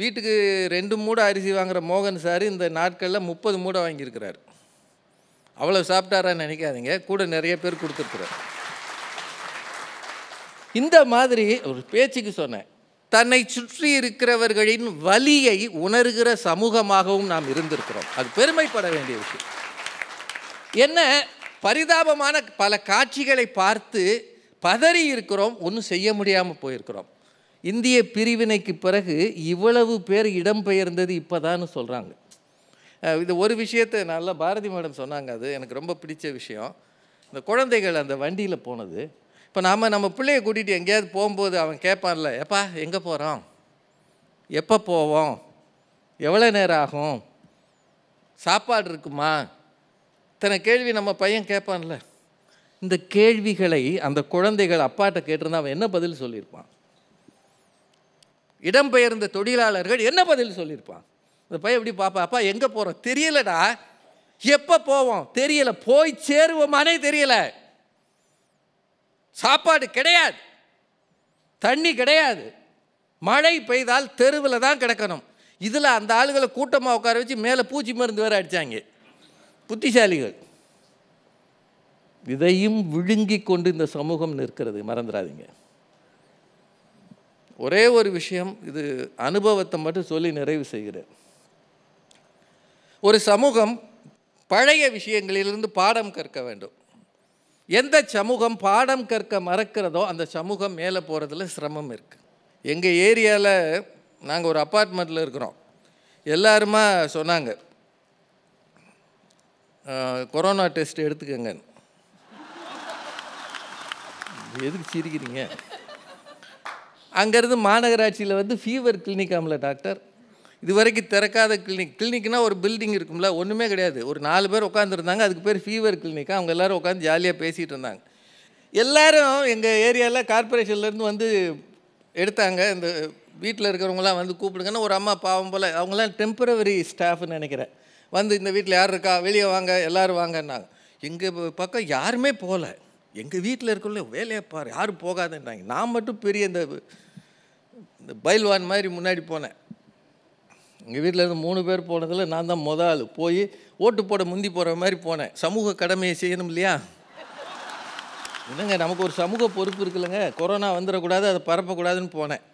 வீட்டுக்கு ரெண்டு மூடை அரிசி வாங்குகிற மோகன் சார் இந்த நாட்களில் முப்பது மூடை வாங்கியிருக்கிறார் அவ்வளோ சாப்பிட்டாரா நினைக்காதீங்க கூட நிறைய பேர் கொடுத்துருக்குறார் இந்த மாதிரி ஒரு பேச்சுக்கு சொன்னேன் தன்னை சுற்றி இருக்கிறவர்களின் வலியை உணர்கிற சமூகமாகவும் நாம் இருந்திருக்கிறோம் அது பெருமைப்பட வேண்டிய விஷயம் என்ன பரிதாபமான பல காட்சிகளை பார்த்து பதறி இருக்கிறோம் ஒன்றும் செய்ய முடியாமல் போயிருக்கிறோம் இந்திய பிரிவினைக்கு பிறகு இவ்வளவு பேர் இடம்பெயர்ந்தது இப்போ தான் சொல்கிறாங்க இது ஒரு விஷயத்தை நல்லா பாரதி மேடம் சொன்னாங்க அது எனக்கு ரொம்ப பிடிச்ச விஷயம் இந்த குழந்தைகள் அந்த வண்டியில் போனது இப்போ நாம் நம்ம பிள்ளைய கூட்டிகிட்டு எங்கேயாவது போகும்போது அவன் கேட்பான்ல எப்பா எங்கே போகிறோம் எப்போ போவோம் எவ்வளோ நேரம் ஆகும் சாப்பாடு இருக்குமா இத்தனை கேள்வி நம்ம பையன் கேட்பான்ல இந்த கேள்விகளை அந்த குழந்தைகள் அப்பாட்ட கேட்டிருந்தா அவன் என்ன பதில் சொல்லியிருப்பான் இடம்பெயர்ந்த தொழிலாளர்கள் என்ன பதில் சொல்லியிருப்பான் இந்த பையன் எப்படி பாப்பா அப்பா எங்கே போகிறோம் தெரியலடா எப்போ போவோம் தெரியல போய் சேருவோமானே தெரியல சாப்பாடு கிடையாது தண்ணி கிடையாது மழை பெய்தால் தெருவில் தான் கிடக்கணும் இதில் அந்த ஆளுகளை கூட்டமாக உட்கார வச்சு மேலே பூச்சி மருந்து வேறு அடித்தாங்க புத்திசாலிகள் இதையும் விழுங்கி கொண்டு இந்த சமூகம் நிற்கிறது மறந்துடாதீங்க ஒரே ஒரு விஷயம் இது அனுபவத்தை மட்டும் சொல்லி நிறைவு செய்கிறேன் ஒரு சமூகம் பழைய விஷயங்களிலிருந்து பாடம் கற்க வேண்டும் எந்த சமூகம் பாடம் கற்க மறக்கிறதோ அந்த சமூகம் மேலே போகிறதுல சிரமம் இருக்குது எங்கள் ஏரியாவில் நாங்கள் ஒரு அப்பார்ட்மெண்ட்டில் இருக்கிறோம் எல்லாருமா சொன்னாங்க கொரோனா டெஸ்ட் எடுத்துக்கோங்க எதுக்கு சிரிக்கிறீங்க அங்கேருந்து மாநகராட்சியில் வந்து ஃபீவர் கிளினிக்காமல டாக்டர் இது வரைக்கும் திறக்காத கிளினிக் கிளினிக்னால் ஒரு பில்டிங் இருக்கும்ல ஒன்றுமே கிடையாது ஒரு நாலு பேர் உட்காந்துருந்தாங்க அதுக்கு பேர் ஃபீவர் கிளினிக்காக அவங்க எல்லோரும் உட்காந்து ஜாலியாக பேசிகிட்டு இருந்தாங்க எல்லோரும் எங்கள் ஏரியாவில் கார்பரேஷன்லேருந்து வந்து எடுத்தாங்க இந்த வீட்டில் இருக்கிறவங்களாம் வந்து கூப்பிடுங்கன்னு ஒரு அம்மா பாவம் போல் அவங்களாம் டெம்பரவரி ஸ்டாஃப்னு நினைக்கிறேன் வந்து இந்த வீட்டில் யார் இருக்கா வெளியே வாங்க எல்லோரும் வாங்கன்னாங்க எங்கள் பக்கம் யாருமே போகல எங்கள் வீட்டில் இருக்கவங்கள வேலையை பாரு யாரும் போகாதுன்றாங்க நான் மட்டும் பெரிய இந்த இந்த பயில்வான் மாதிரி முன்னாடி போனேன் எங்கள் வீட்டில் இருந்து மூணு பேர் போனதில் நான் தான் முத ஆள் போய் ஓட்டு போட முந்தி போகிற மாதிரி போனேன் சமூக கடமையை செய்யணும் இல்லையா என்னங்க நமக்கு ஒரு சமூக பொறுப்பு இருக்குல்லங்க கொரோனா வந்துடக்கூடாது அதை பரப்பக்கூடாதுன்னு போனேன்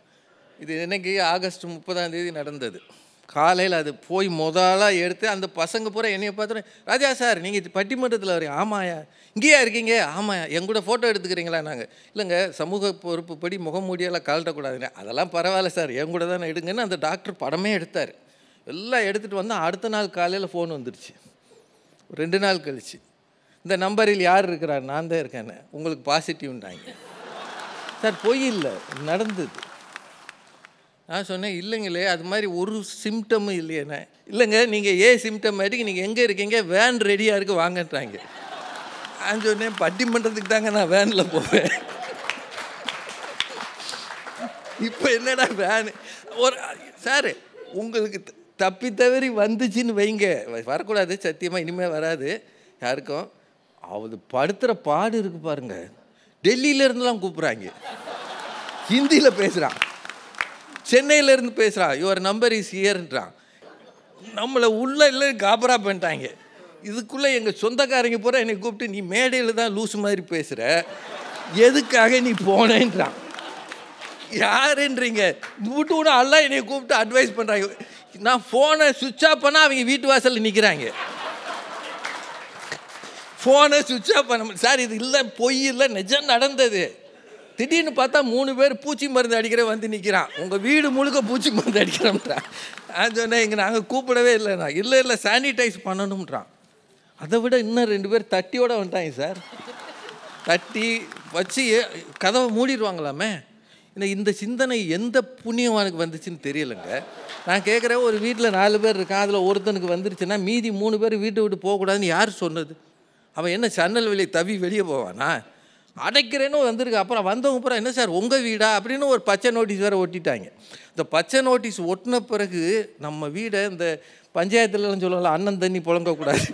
இது இன்றைக்கி ஆகஸ்ட் முப்பதாம் தேதி நடந்தது காலையில் அது போய் முதலாக எடுத்து அந்த பசங்க பூரா என்னையை பார்த்துட்டு ராஜா சார் நீங்கள் பட்டிமன்றத்தில் வரீங்க ஆமாயா இங்கேயா இருக்கீங்க ஆமாயா எங்கூட ஃபோட்டோ எடுத்துக்கிறீங்களா நாங்கள் இல்லைங்க சமூக பொறுப்புப்படி முகமூடியெல்லாம் கழட்டக்கூடாதுங்க அதெல்லாம் பரவாயில்ல சார் என் கூட தானே எடுங்கன்னு அந்த டாக்டர் படமே எடுத்தார் எல்லாம் எடுத்துகிட்டு வந்தால் அடுத்த நாள் காலையில் ஃபோன் வந்துடுச்சு ரெண்டு நாள் கழிச்சு இந்த நம்பரில் யார் இருக்கிறார் நான் தான் இருக்கேன்னு உங்களுக்கு பாசிட்டிவ்ன்றாங்க சார் பொய் இல்லை நடந்தது நான் சொன்னேன் இல்லைங்களே அது மாதிரி ஒரு சிம்டமும் இல்லையேண்ணே இல்லைங்க நீங்கள் ஏ மாதிரி நீங்கள் எங்கே இருக்கீங்க வேன் ரெடியாக இருக்குது வாங்கன்றாங்க நான் சொன்னேன் பட்டிமன்றத்துக்கு தாங்க நான் வேனில் போவேன் இப்போ என்னடா வேனு ஒரு சார் உங்களுக்கு தப்பி தவறி வந்துச்சுன்னு வைங்க வரக்கூடாது சத்தியமாக இனிமேல் வராது யாருக்கும் அது படுத்துகிற பாடு இருக்குது பாருங்கள் டெல்லியிலேருந்துலாம் கூப்பிட்றாங்க ஹிந்தியில் பேசுகிறான் சென்னையிலேருந்து பேசுகிறான் யுவர் நம்பர் இஸ் ஹியர்ன்றான் நம்மளை உள்ளே இல்லை காபரா பண்ணிட்டாங்க இதுக்குள்ளே எங்கள் சொந்தக்காரங்க பூரா என்னை கூப்பிட்டு நீ மேடையில் தான் லூஸ் மாதிரி பேசுகிற எதுக்காக நீ போனேன்றான் யாருன்றீங்க விட்டு எல்லாம் என்னை கூப்பிட்டு அட்வைஸ் பண்ணுறாங்க நான் ஃபோனை சுவிட்ச் ஆஃப் பண்ணால் அவங்க வீட்டு வாசலில் நிற்கிறாங்க ஃபோனை சுவிட்ச் ஆஃப் பண்ண சார் இது இல்லை பொய் இல்லை நிஜம் நடந்தது திடீர்னு பார்த்தா மூணு பேர் பூச்சி மருந்து அடிக்கிற வந்து நிற்கிறான் உங்கள் வீடு முழுக்க பூச்சி மருந்து அடிக்கிறோம்ன்றான் நான் சொன்னேன் இங்கே நாங்கள் கூப்பிடவே இல்லைண்ணா இல்லை இல்லை சானிடைஸ் பண்ணணும்ன்றான் அதை விட இன்னும் ரெண்டு பேர் தட்டியோடு வந்துட்டாங்க சார் தட்டி வச்சு கதவை மூடிடுவாங்களாமே இல்லை இந்த சிந்தனை எந்த புண்ணியவானுக்கு வந்துச்சுன்னு தெரியலைங்க நான் கேட்குற ஒரு வீட்டில் நாலு பேர் இருக்கான் அதில் ஒருத்தனுக்கு வந்துருச்சுன்னா மீதி மூணு பேர் வீட்டை விட்டு போகக்கூடாதுன்னு யார் சொன்னது அவன் என்ன சன்னல் வெளியே தவி வெளியே போவானா அடைக்கிறேன்னு வந்திருக்கு அப்புறம் வந்தவங்க அப்புறம் என்ன சார் உங்கள் வீடா அப்படின்னு ஒரு பச்சை நோட்டீஸ் வேறு ஒட்டிட்டாங்க இந்த பச்சை நோட்டீஸ் ஒட்டின பிறகு நம்ம வீடை இந்த பஞ்சாயத்துலலாம் சொல்லலாம் அண்ணன் தண்ணி புழங்கக்கூடாது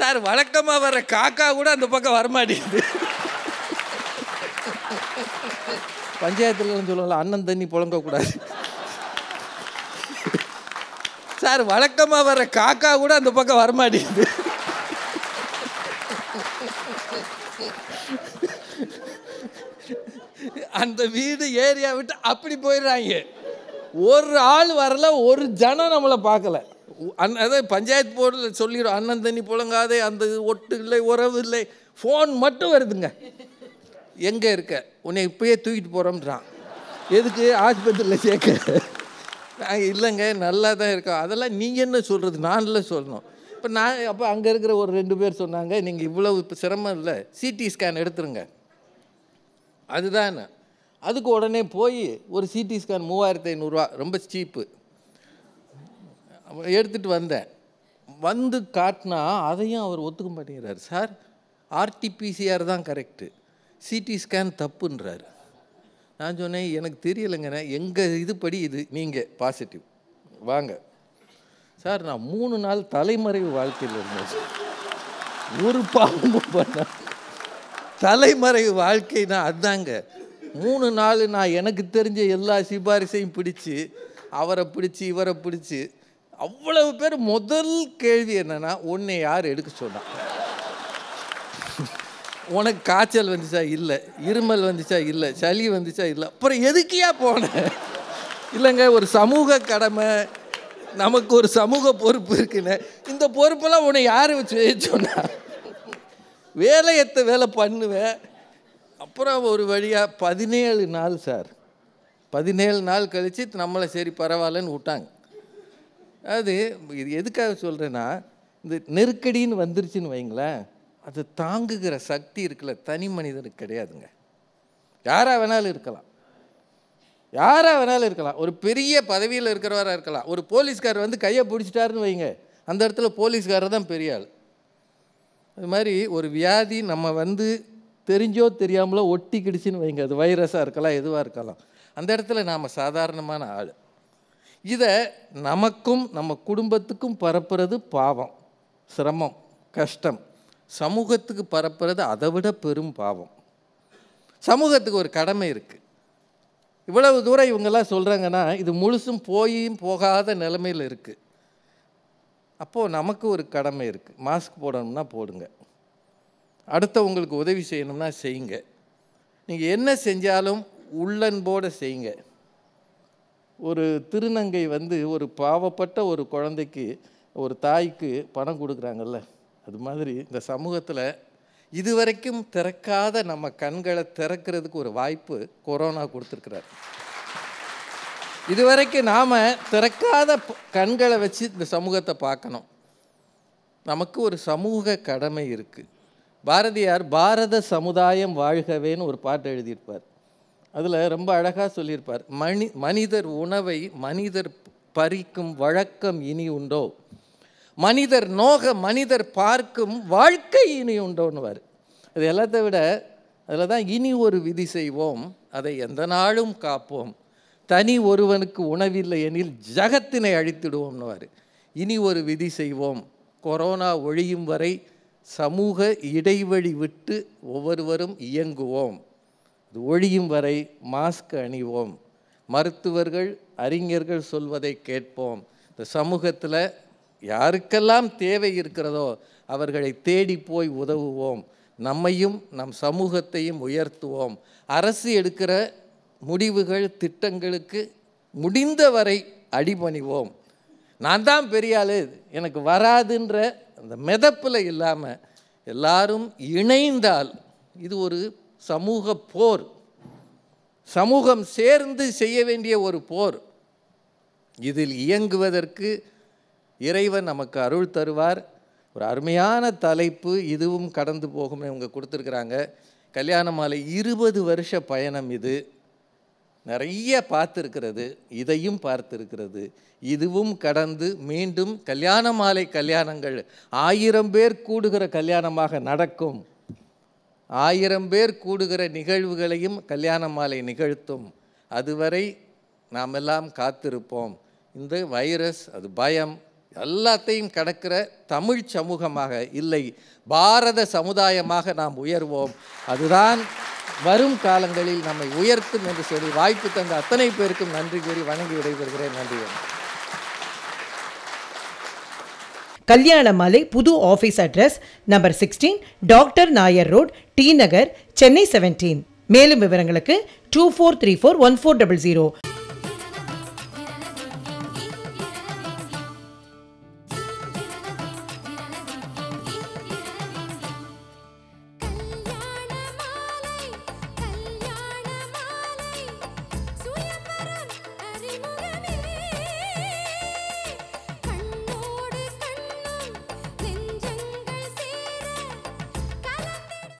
சார் வழக்கமாக வர்ற காக்கா கூட அந்த பக்கம் வரமாட்டேங்குது பஞ்சாயத்துலலாம் சொல்லலாம் அண்ணன் தண்ணி புழங்கக்கூடாது சார் வழக்கமாக வர்ற காக்கா கூட அந்த பக்கம் வரமாட்டேங்குது அந்த வீடு ஏரியா விட்டு அப்படி போயிடுறாங்க ஒரு ஆள் வரல ஒரு ஜனம் நம்மளை பார்க்கல அந் அதாவது பஞ்சாயத்து போர்டில் சொல்லிடும் அண்ணன் தண்ணி புழங்காதே அந்த ஒட்டு இல்லை உறவு இல்லை ஃபோன் மட்டும் வருதுங்க எங்கே இருக்க உன்னை இப்பயே தூக்கிட்டு போகிறோம்ன்றான் எதுக்கு ஆஸ்பத்திரியில் சேர்க்க நாங்கள் இல்லைங்க நல்லா தான் இருக்கோம் அதெல்லாம் நீங்கள் என்ன சொல்கிறது நான்ல சொல்லணும் இப்போ நான் அப்போ அங்கே இருக்கிற ஒரு ரெண்டு பேர் சொன்னாங்க நீங்கள் இவ்வளவு இப்போ சிரமம் இல்லை சிடி ஸ்கேன் எடுத்துருங்க அதுதான் அதுக்கு உடனே போய் ஒரு சிடி ஸ்கேன் மூவாயிரத்து ஐநூறுரூவா ரொம்ப சீப்பு எடுத்துகிட்டு வந்தேன் வந்து காட்டினா அதையும் அவர் ஒத்துக்க மாட்டேங்கிறார் சார் ஆர்டிபிசிஆர் தான் கரெக்டு சிடி ஸ்கேன் தப்புன்றார் நான் சொன்னேன் எனக்கு தெரியலைங்கண்ணே எங்கள் இதுபடி இது நீங்கள் பாசிட்டிவ் வாங்க சார் நான் மூணு நாள் தலைமறைவு வாழ்க்கையில் இருந்தேன் ஒரு பாம்பு பண்ண தலைமறைவு வாழ்க்கைனா அதுதாங்க மூணு நாள் நான் எனக்கு தெரிஞ்ச எல்லா சிபாரிசையும் பிடிச்சி அவரை பிடிச்சி இவரை பிடிச்சி அவ்வளவு பேர் முதல் கேள்வி என்னென்னா உன்னை யார் எடுக்க சொன்னான் உனக்கு காய்ச்சல் வந்துச்சா இல்லை இருமல் வந்துச்சா இல்லை சளி வந்துச்சா இல்லை அப்புறம் எதுக்கியா போனேன் இல்லைங்க ஒரு சமூக கடமை நமக்கு ஒரு சமூக பொறுப்பு இருக்குன்னு இந்த பொறுப்பெல்லாம் உன்னை யார் வச்சு சொன்னா வேலையத்தை வேலை பண்ணுவேன் அப்புறம் ஒரு வழியாக பதினேழு நாள் சார் பதினேழு நாள் கழித்து நம்மளை சரி பரவாயில்லன்னு விட்டாங்க அது இது எதுக்காக சொல்கிறேன்னா இந்த நெருக்கடின்னு வந்துருச்சுன்னு வைங்களேன் அது தாங்குகிற சக்தி இருக்கல தனி மனிதனுக்கு கிடையாதுங்க யாராக வேணாலும் இருக்கலாம் யாராக வேணாலும் இருக்கலாம் ஒரு பெரிய பதவியில் இருக்கிறவராக இருக்கலாம் ஒரு போலீஸ்கார் வந்து கையை பிடிச்சிட்டாருன்னு வைங்க அந்த இடத்துல போலீஸ்காரர் தான் பெரிய ஆள் அது மாதிரி ஒரு வியாதி நம்ம வந்து தெரிஞ்சோ தெரியாமலோ ஒட்டிக்கிடுச்சின்னு வைங்க அது வைரஸாக இருக்கலாம் எதுவாக இருக்கலாம் அந்த இடத்துல நாம் சாதாரணமான ஆள் இதை நமக்கும் நம்ம குடும்பத்துக்கும் பரப்புறது பாவம் சிரமம் கஷ்டம் சமூகத்துக்கு பரப்புறது அதை விட பெரும் பாவம் சமூகத்துக்கு ஒரு கடமை இருக்குது இவ்வளவு தூரம் இவங்கெல்லாம் சொல்கிறாங்கன்னா இது முழுசும் போயும் போகாத நிலமையில் இருக்குது அப்போது நமக்கு ஒரு கடமை இருக்குது மாஸ்க் போடணும்னா போடுங்க அடுத்தவங்களுக்கு உதவி செய்யணும்னா செய்யுங்க நீங்கள் என்ன செஞ்சாலும் உள்ளன்போடு செய்யுங்க ஒரு திருநங்கை வந்து ஒரு பாவப்பட்ட ஒரு குழந்தைக்கு ஒரு தாய்க்கு பணம் கொடுக்குறாங்கல்ல அது மாதிரி இந்த சமூகத்தில் இதுவரைக்கும் திறக்காத நம்ம கண்களை திறக்கிறதுக்கு ஒரு வாய்ப்பு கொரோனா கொடுத்துருக்கிறார் இதுவரைக்கும் நாம் திறக்காத கண்களை வச்சு இந்த சமூகத்தை பார்க்கணும் நமக்கு ஒரு சமூக கடமை இருக்குது பாரதியார் பாரத சமுதாயம் வாழ்கவேன்னு ஒரு பாட்டு எழுதியிருப்பார் அதில் ரொம்ப அழகாக சொல்லியிருப்பார் மனி மனிதர் உணவை மனிதர் பறிக்கும் வழக்கம் இனி உண்டோ மனிதர் நோக மனிதர் பார்க்கும் வாழ்க்கை இனி உண்டோன்னுவார் அது எல்லாத்த விட அதில் தான் இனி ஒரு விதி செய்வோம் அதை எந்த நாளும் காப்போம் தனி ஒருவனுக்கு உணவில்லை எனில் ஜகத்தினை அழித்திடுவோம்னுவார் இனி ஒரு விதி செய்வோம் கொரோனா ஒழியும் வரை சமூக இடைவெளி விட்டு ஒவ்வொருவரும் இயங்குவோம் ஒழியும் வரை மாஸ்க் அணிவோம் மருத்துவர்கள் அறிஞர்கள் சொல்வதை கேட்போம் இந்த சமூகத்தில் யாருக்கெல்லாம் தேவை இருக்கிறதோ அவர்களை தேடி போய் உதவுவோம் நம்மையும் நம் சமூகத்தையும் உயர்த்துவோம் அரசு எடுக்கிற முடிவுகள் திட்டங்களுக்கு முடிந்தவரை அடிபணிவோம் நான் தான் பெரியாளு எனக்கு வராதுன்ற அந்த மிதப்பில் இல்லாமல் எல்லாரும் இணைந்தால் இது ஒரு சமூக போர் சமூகம் சேர்ந்து செய்ய வேண்டிய ஒரு போர் இதில் இயங்குவதற்கு இறைவன் நமக்கு அருள் தருவார் ஒரு அருமையான தலைப்பு இதுவும் கடந்து போகும்னு இவங்க கொடுத்துருக்குறாங்க கல்யாண மாலை இருபது வருஷ பயணம் இது நிறைய பார்த்துருக்கிறது இதையும் பார்த்துருக்கிறது இதுவும் கடந்து மீண்டும் கல்யாண மாலை கல்யாணங்கள் ஆயிரம் பேர் கூடுகிற கல்யாணமாக நடக்கும் ஆயிரம் பேர் கூடுகிற நிகழ்வுகளையும் கல்யாண மாலை நிகழ்த்தும் அதுவரை நாம் எல்லாம் காத்திருப்போம் இந்த வைரஸ் அது பயம் எல்லாத்தையும் கடக்கிற தமிழ் சமூகமாக இல்லை பாரத சமுதாயமாக நாம் உயர்வோம் அதுதான் வரும் காலங்களில் நம்மை உயர்த்தும் என்று சொல்லி வாய்ப்பு தந்த அத்தனை பேருக்கும் நன்றி கூறி வணங்கி விடைபெறுகிறேன் நன்றி கல்யாணமாலை புது office address number sixteen doctor Nair road T Nagar Chennai seventeen மேலும் விவரங்களுக்கு two four three four one four double zero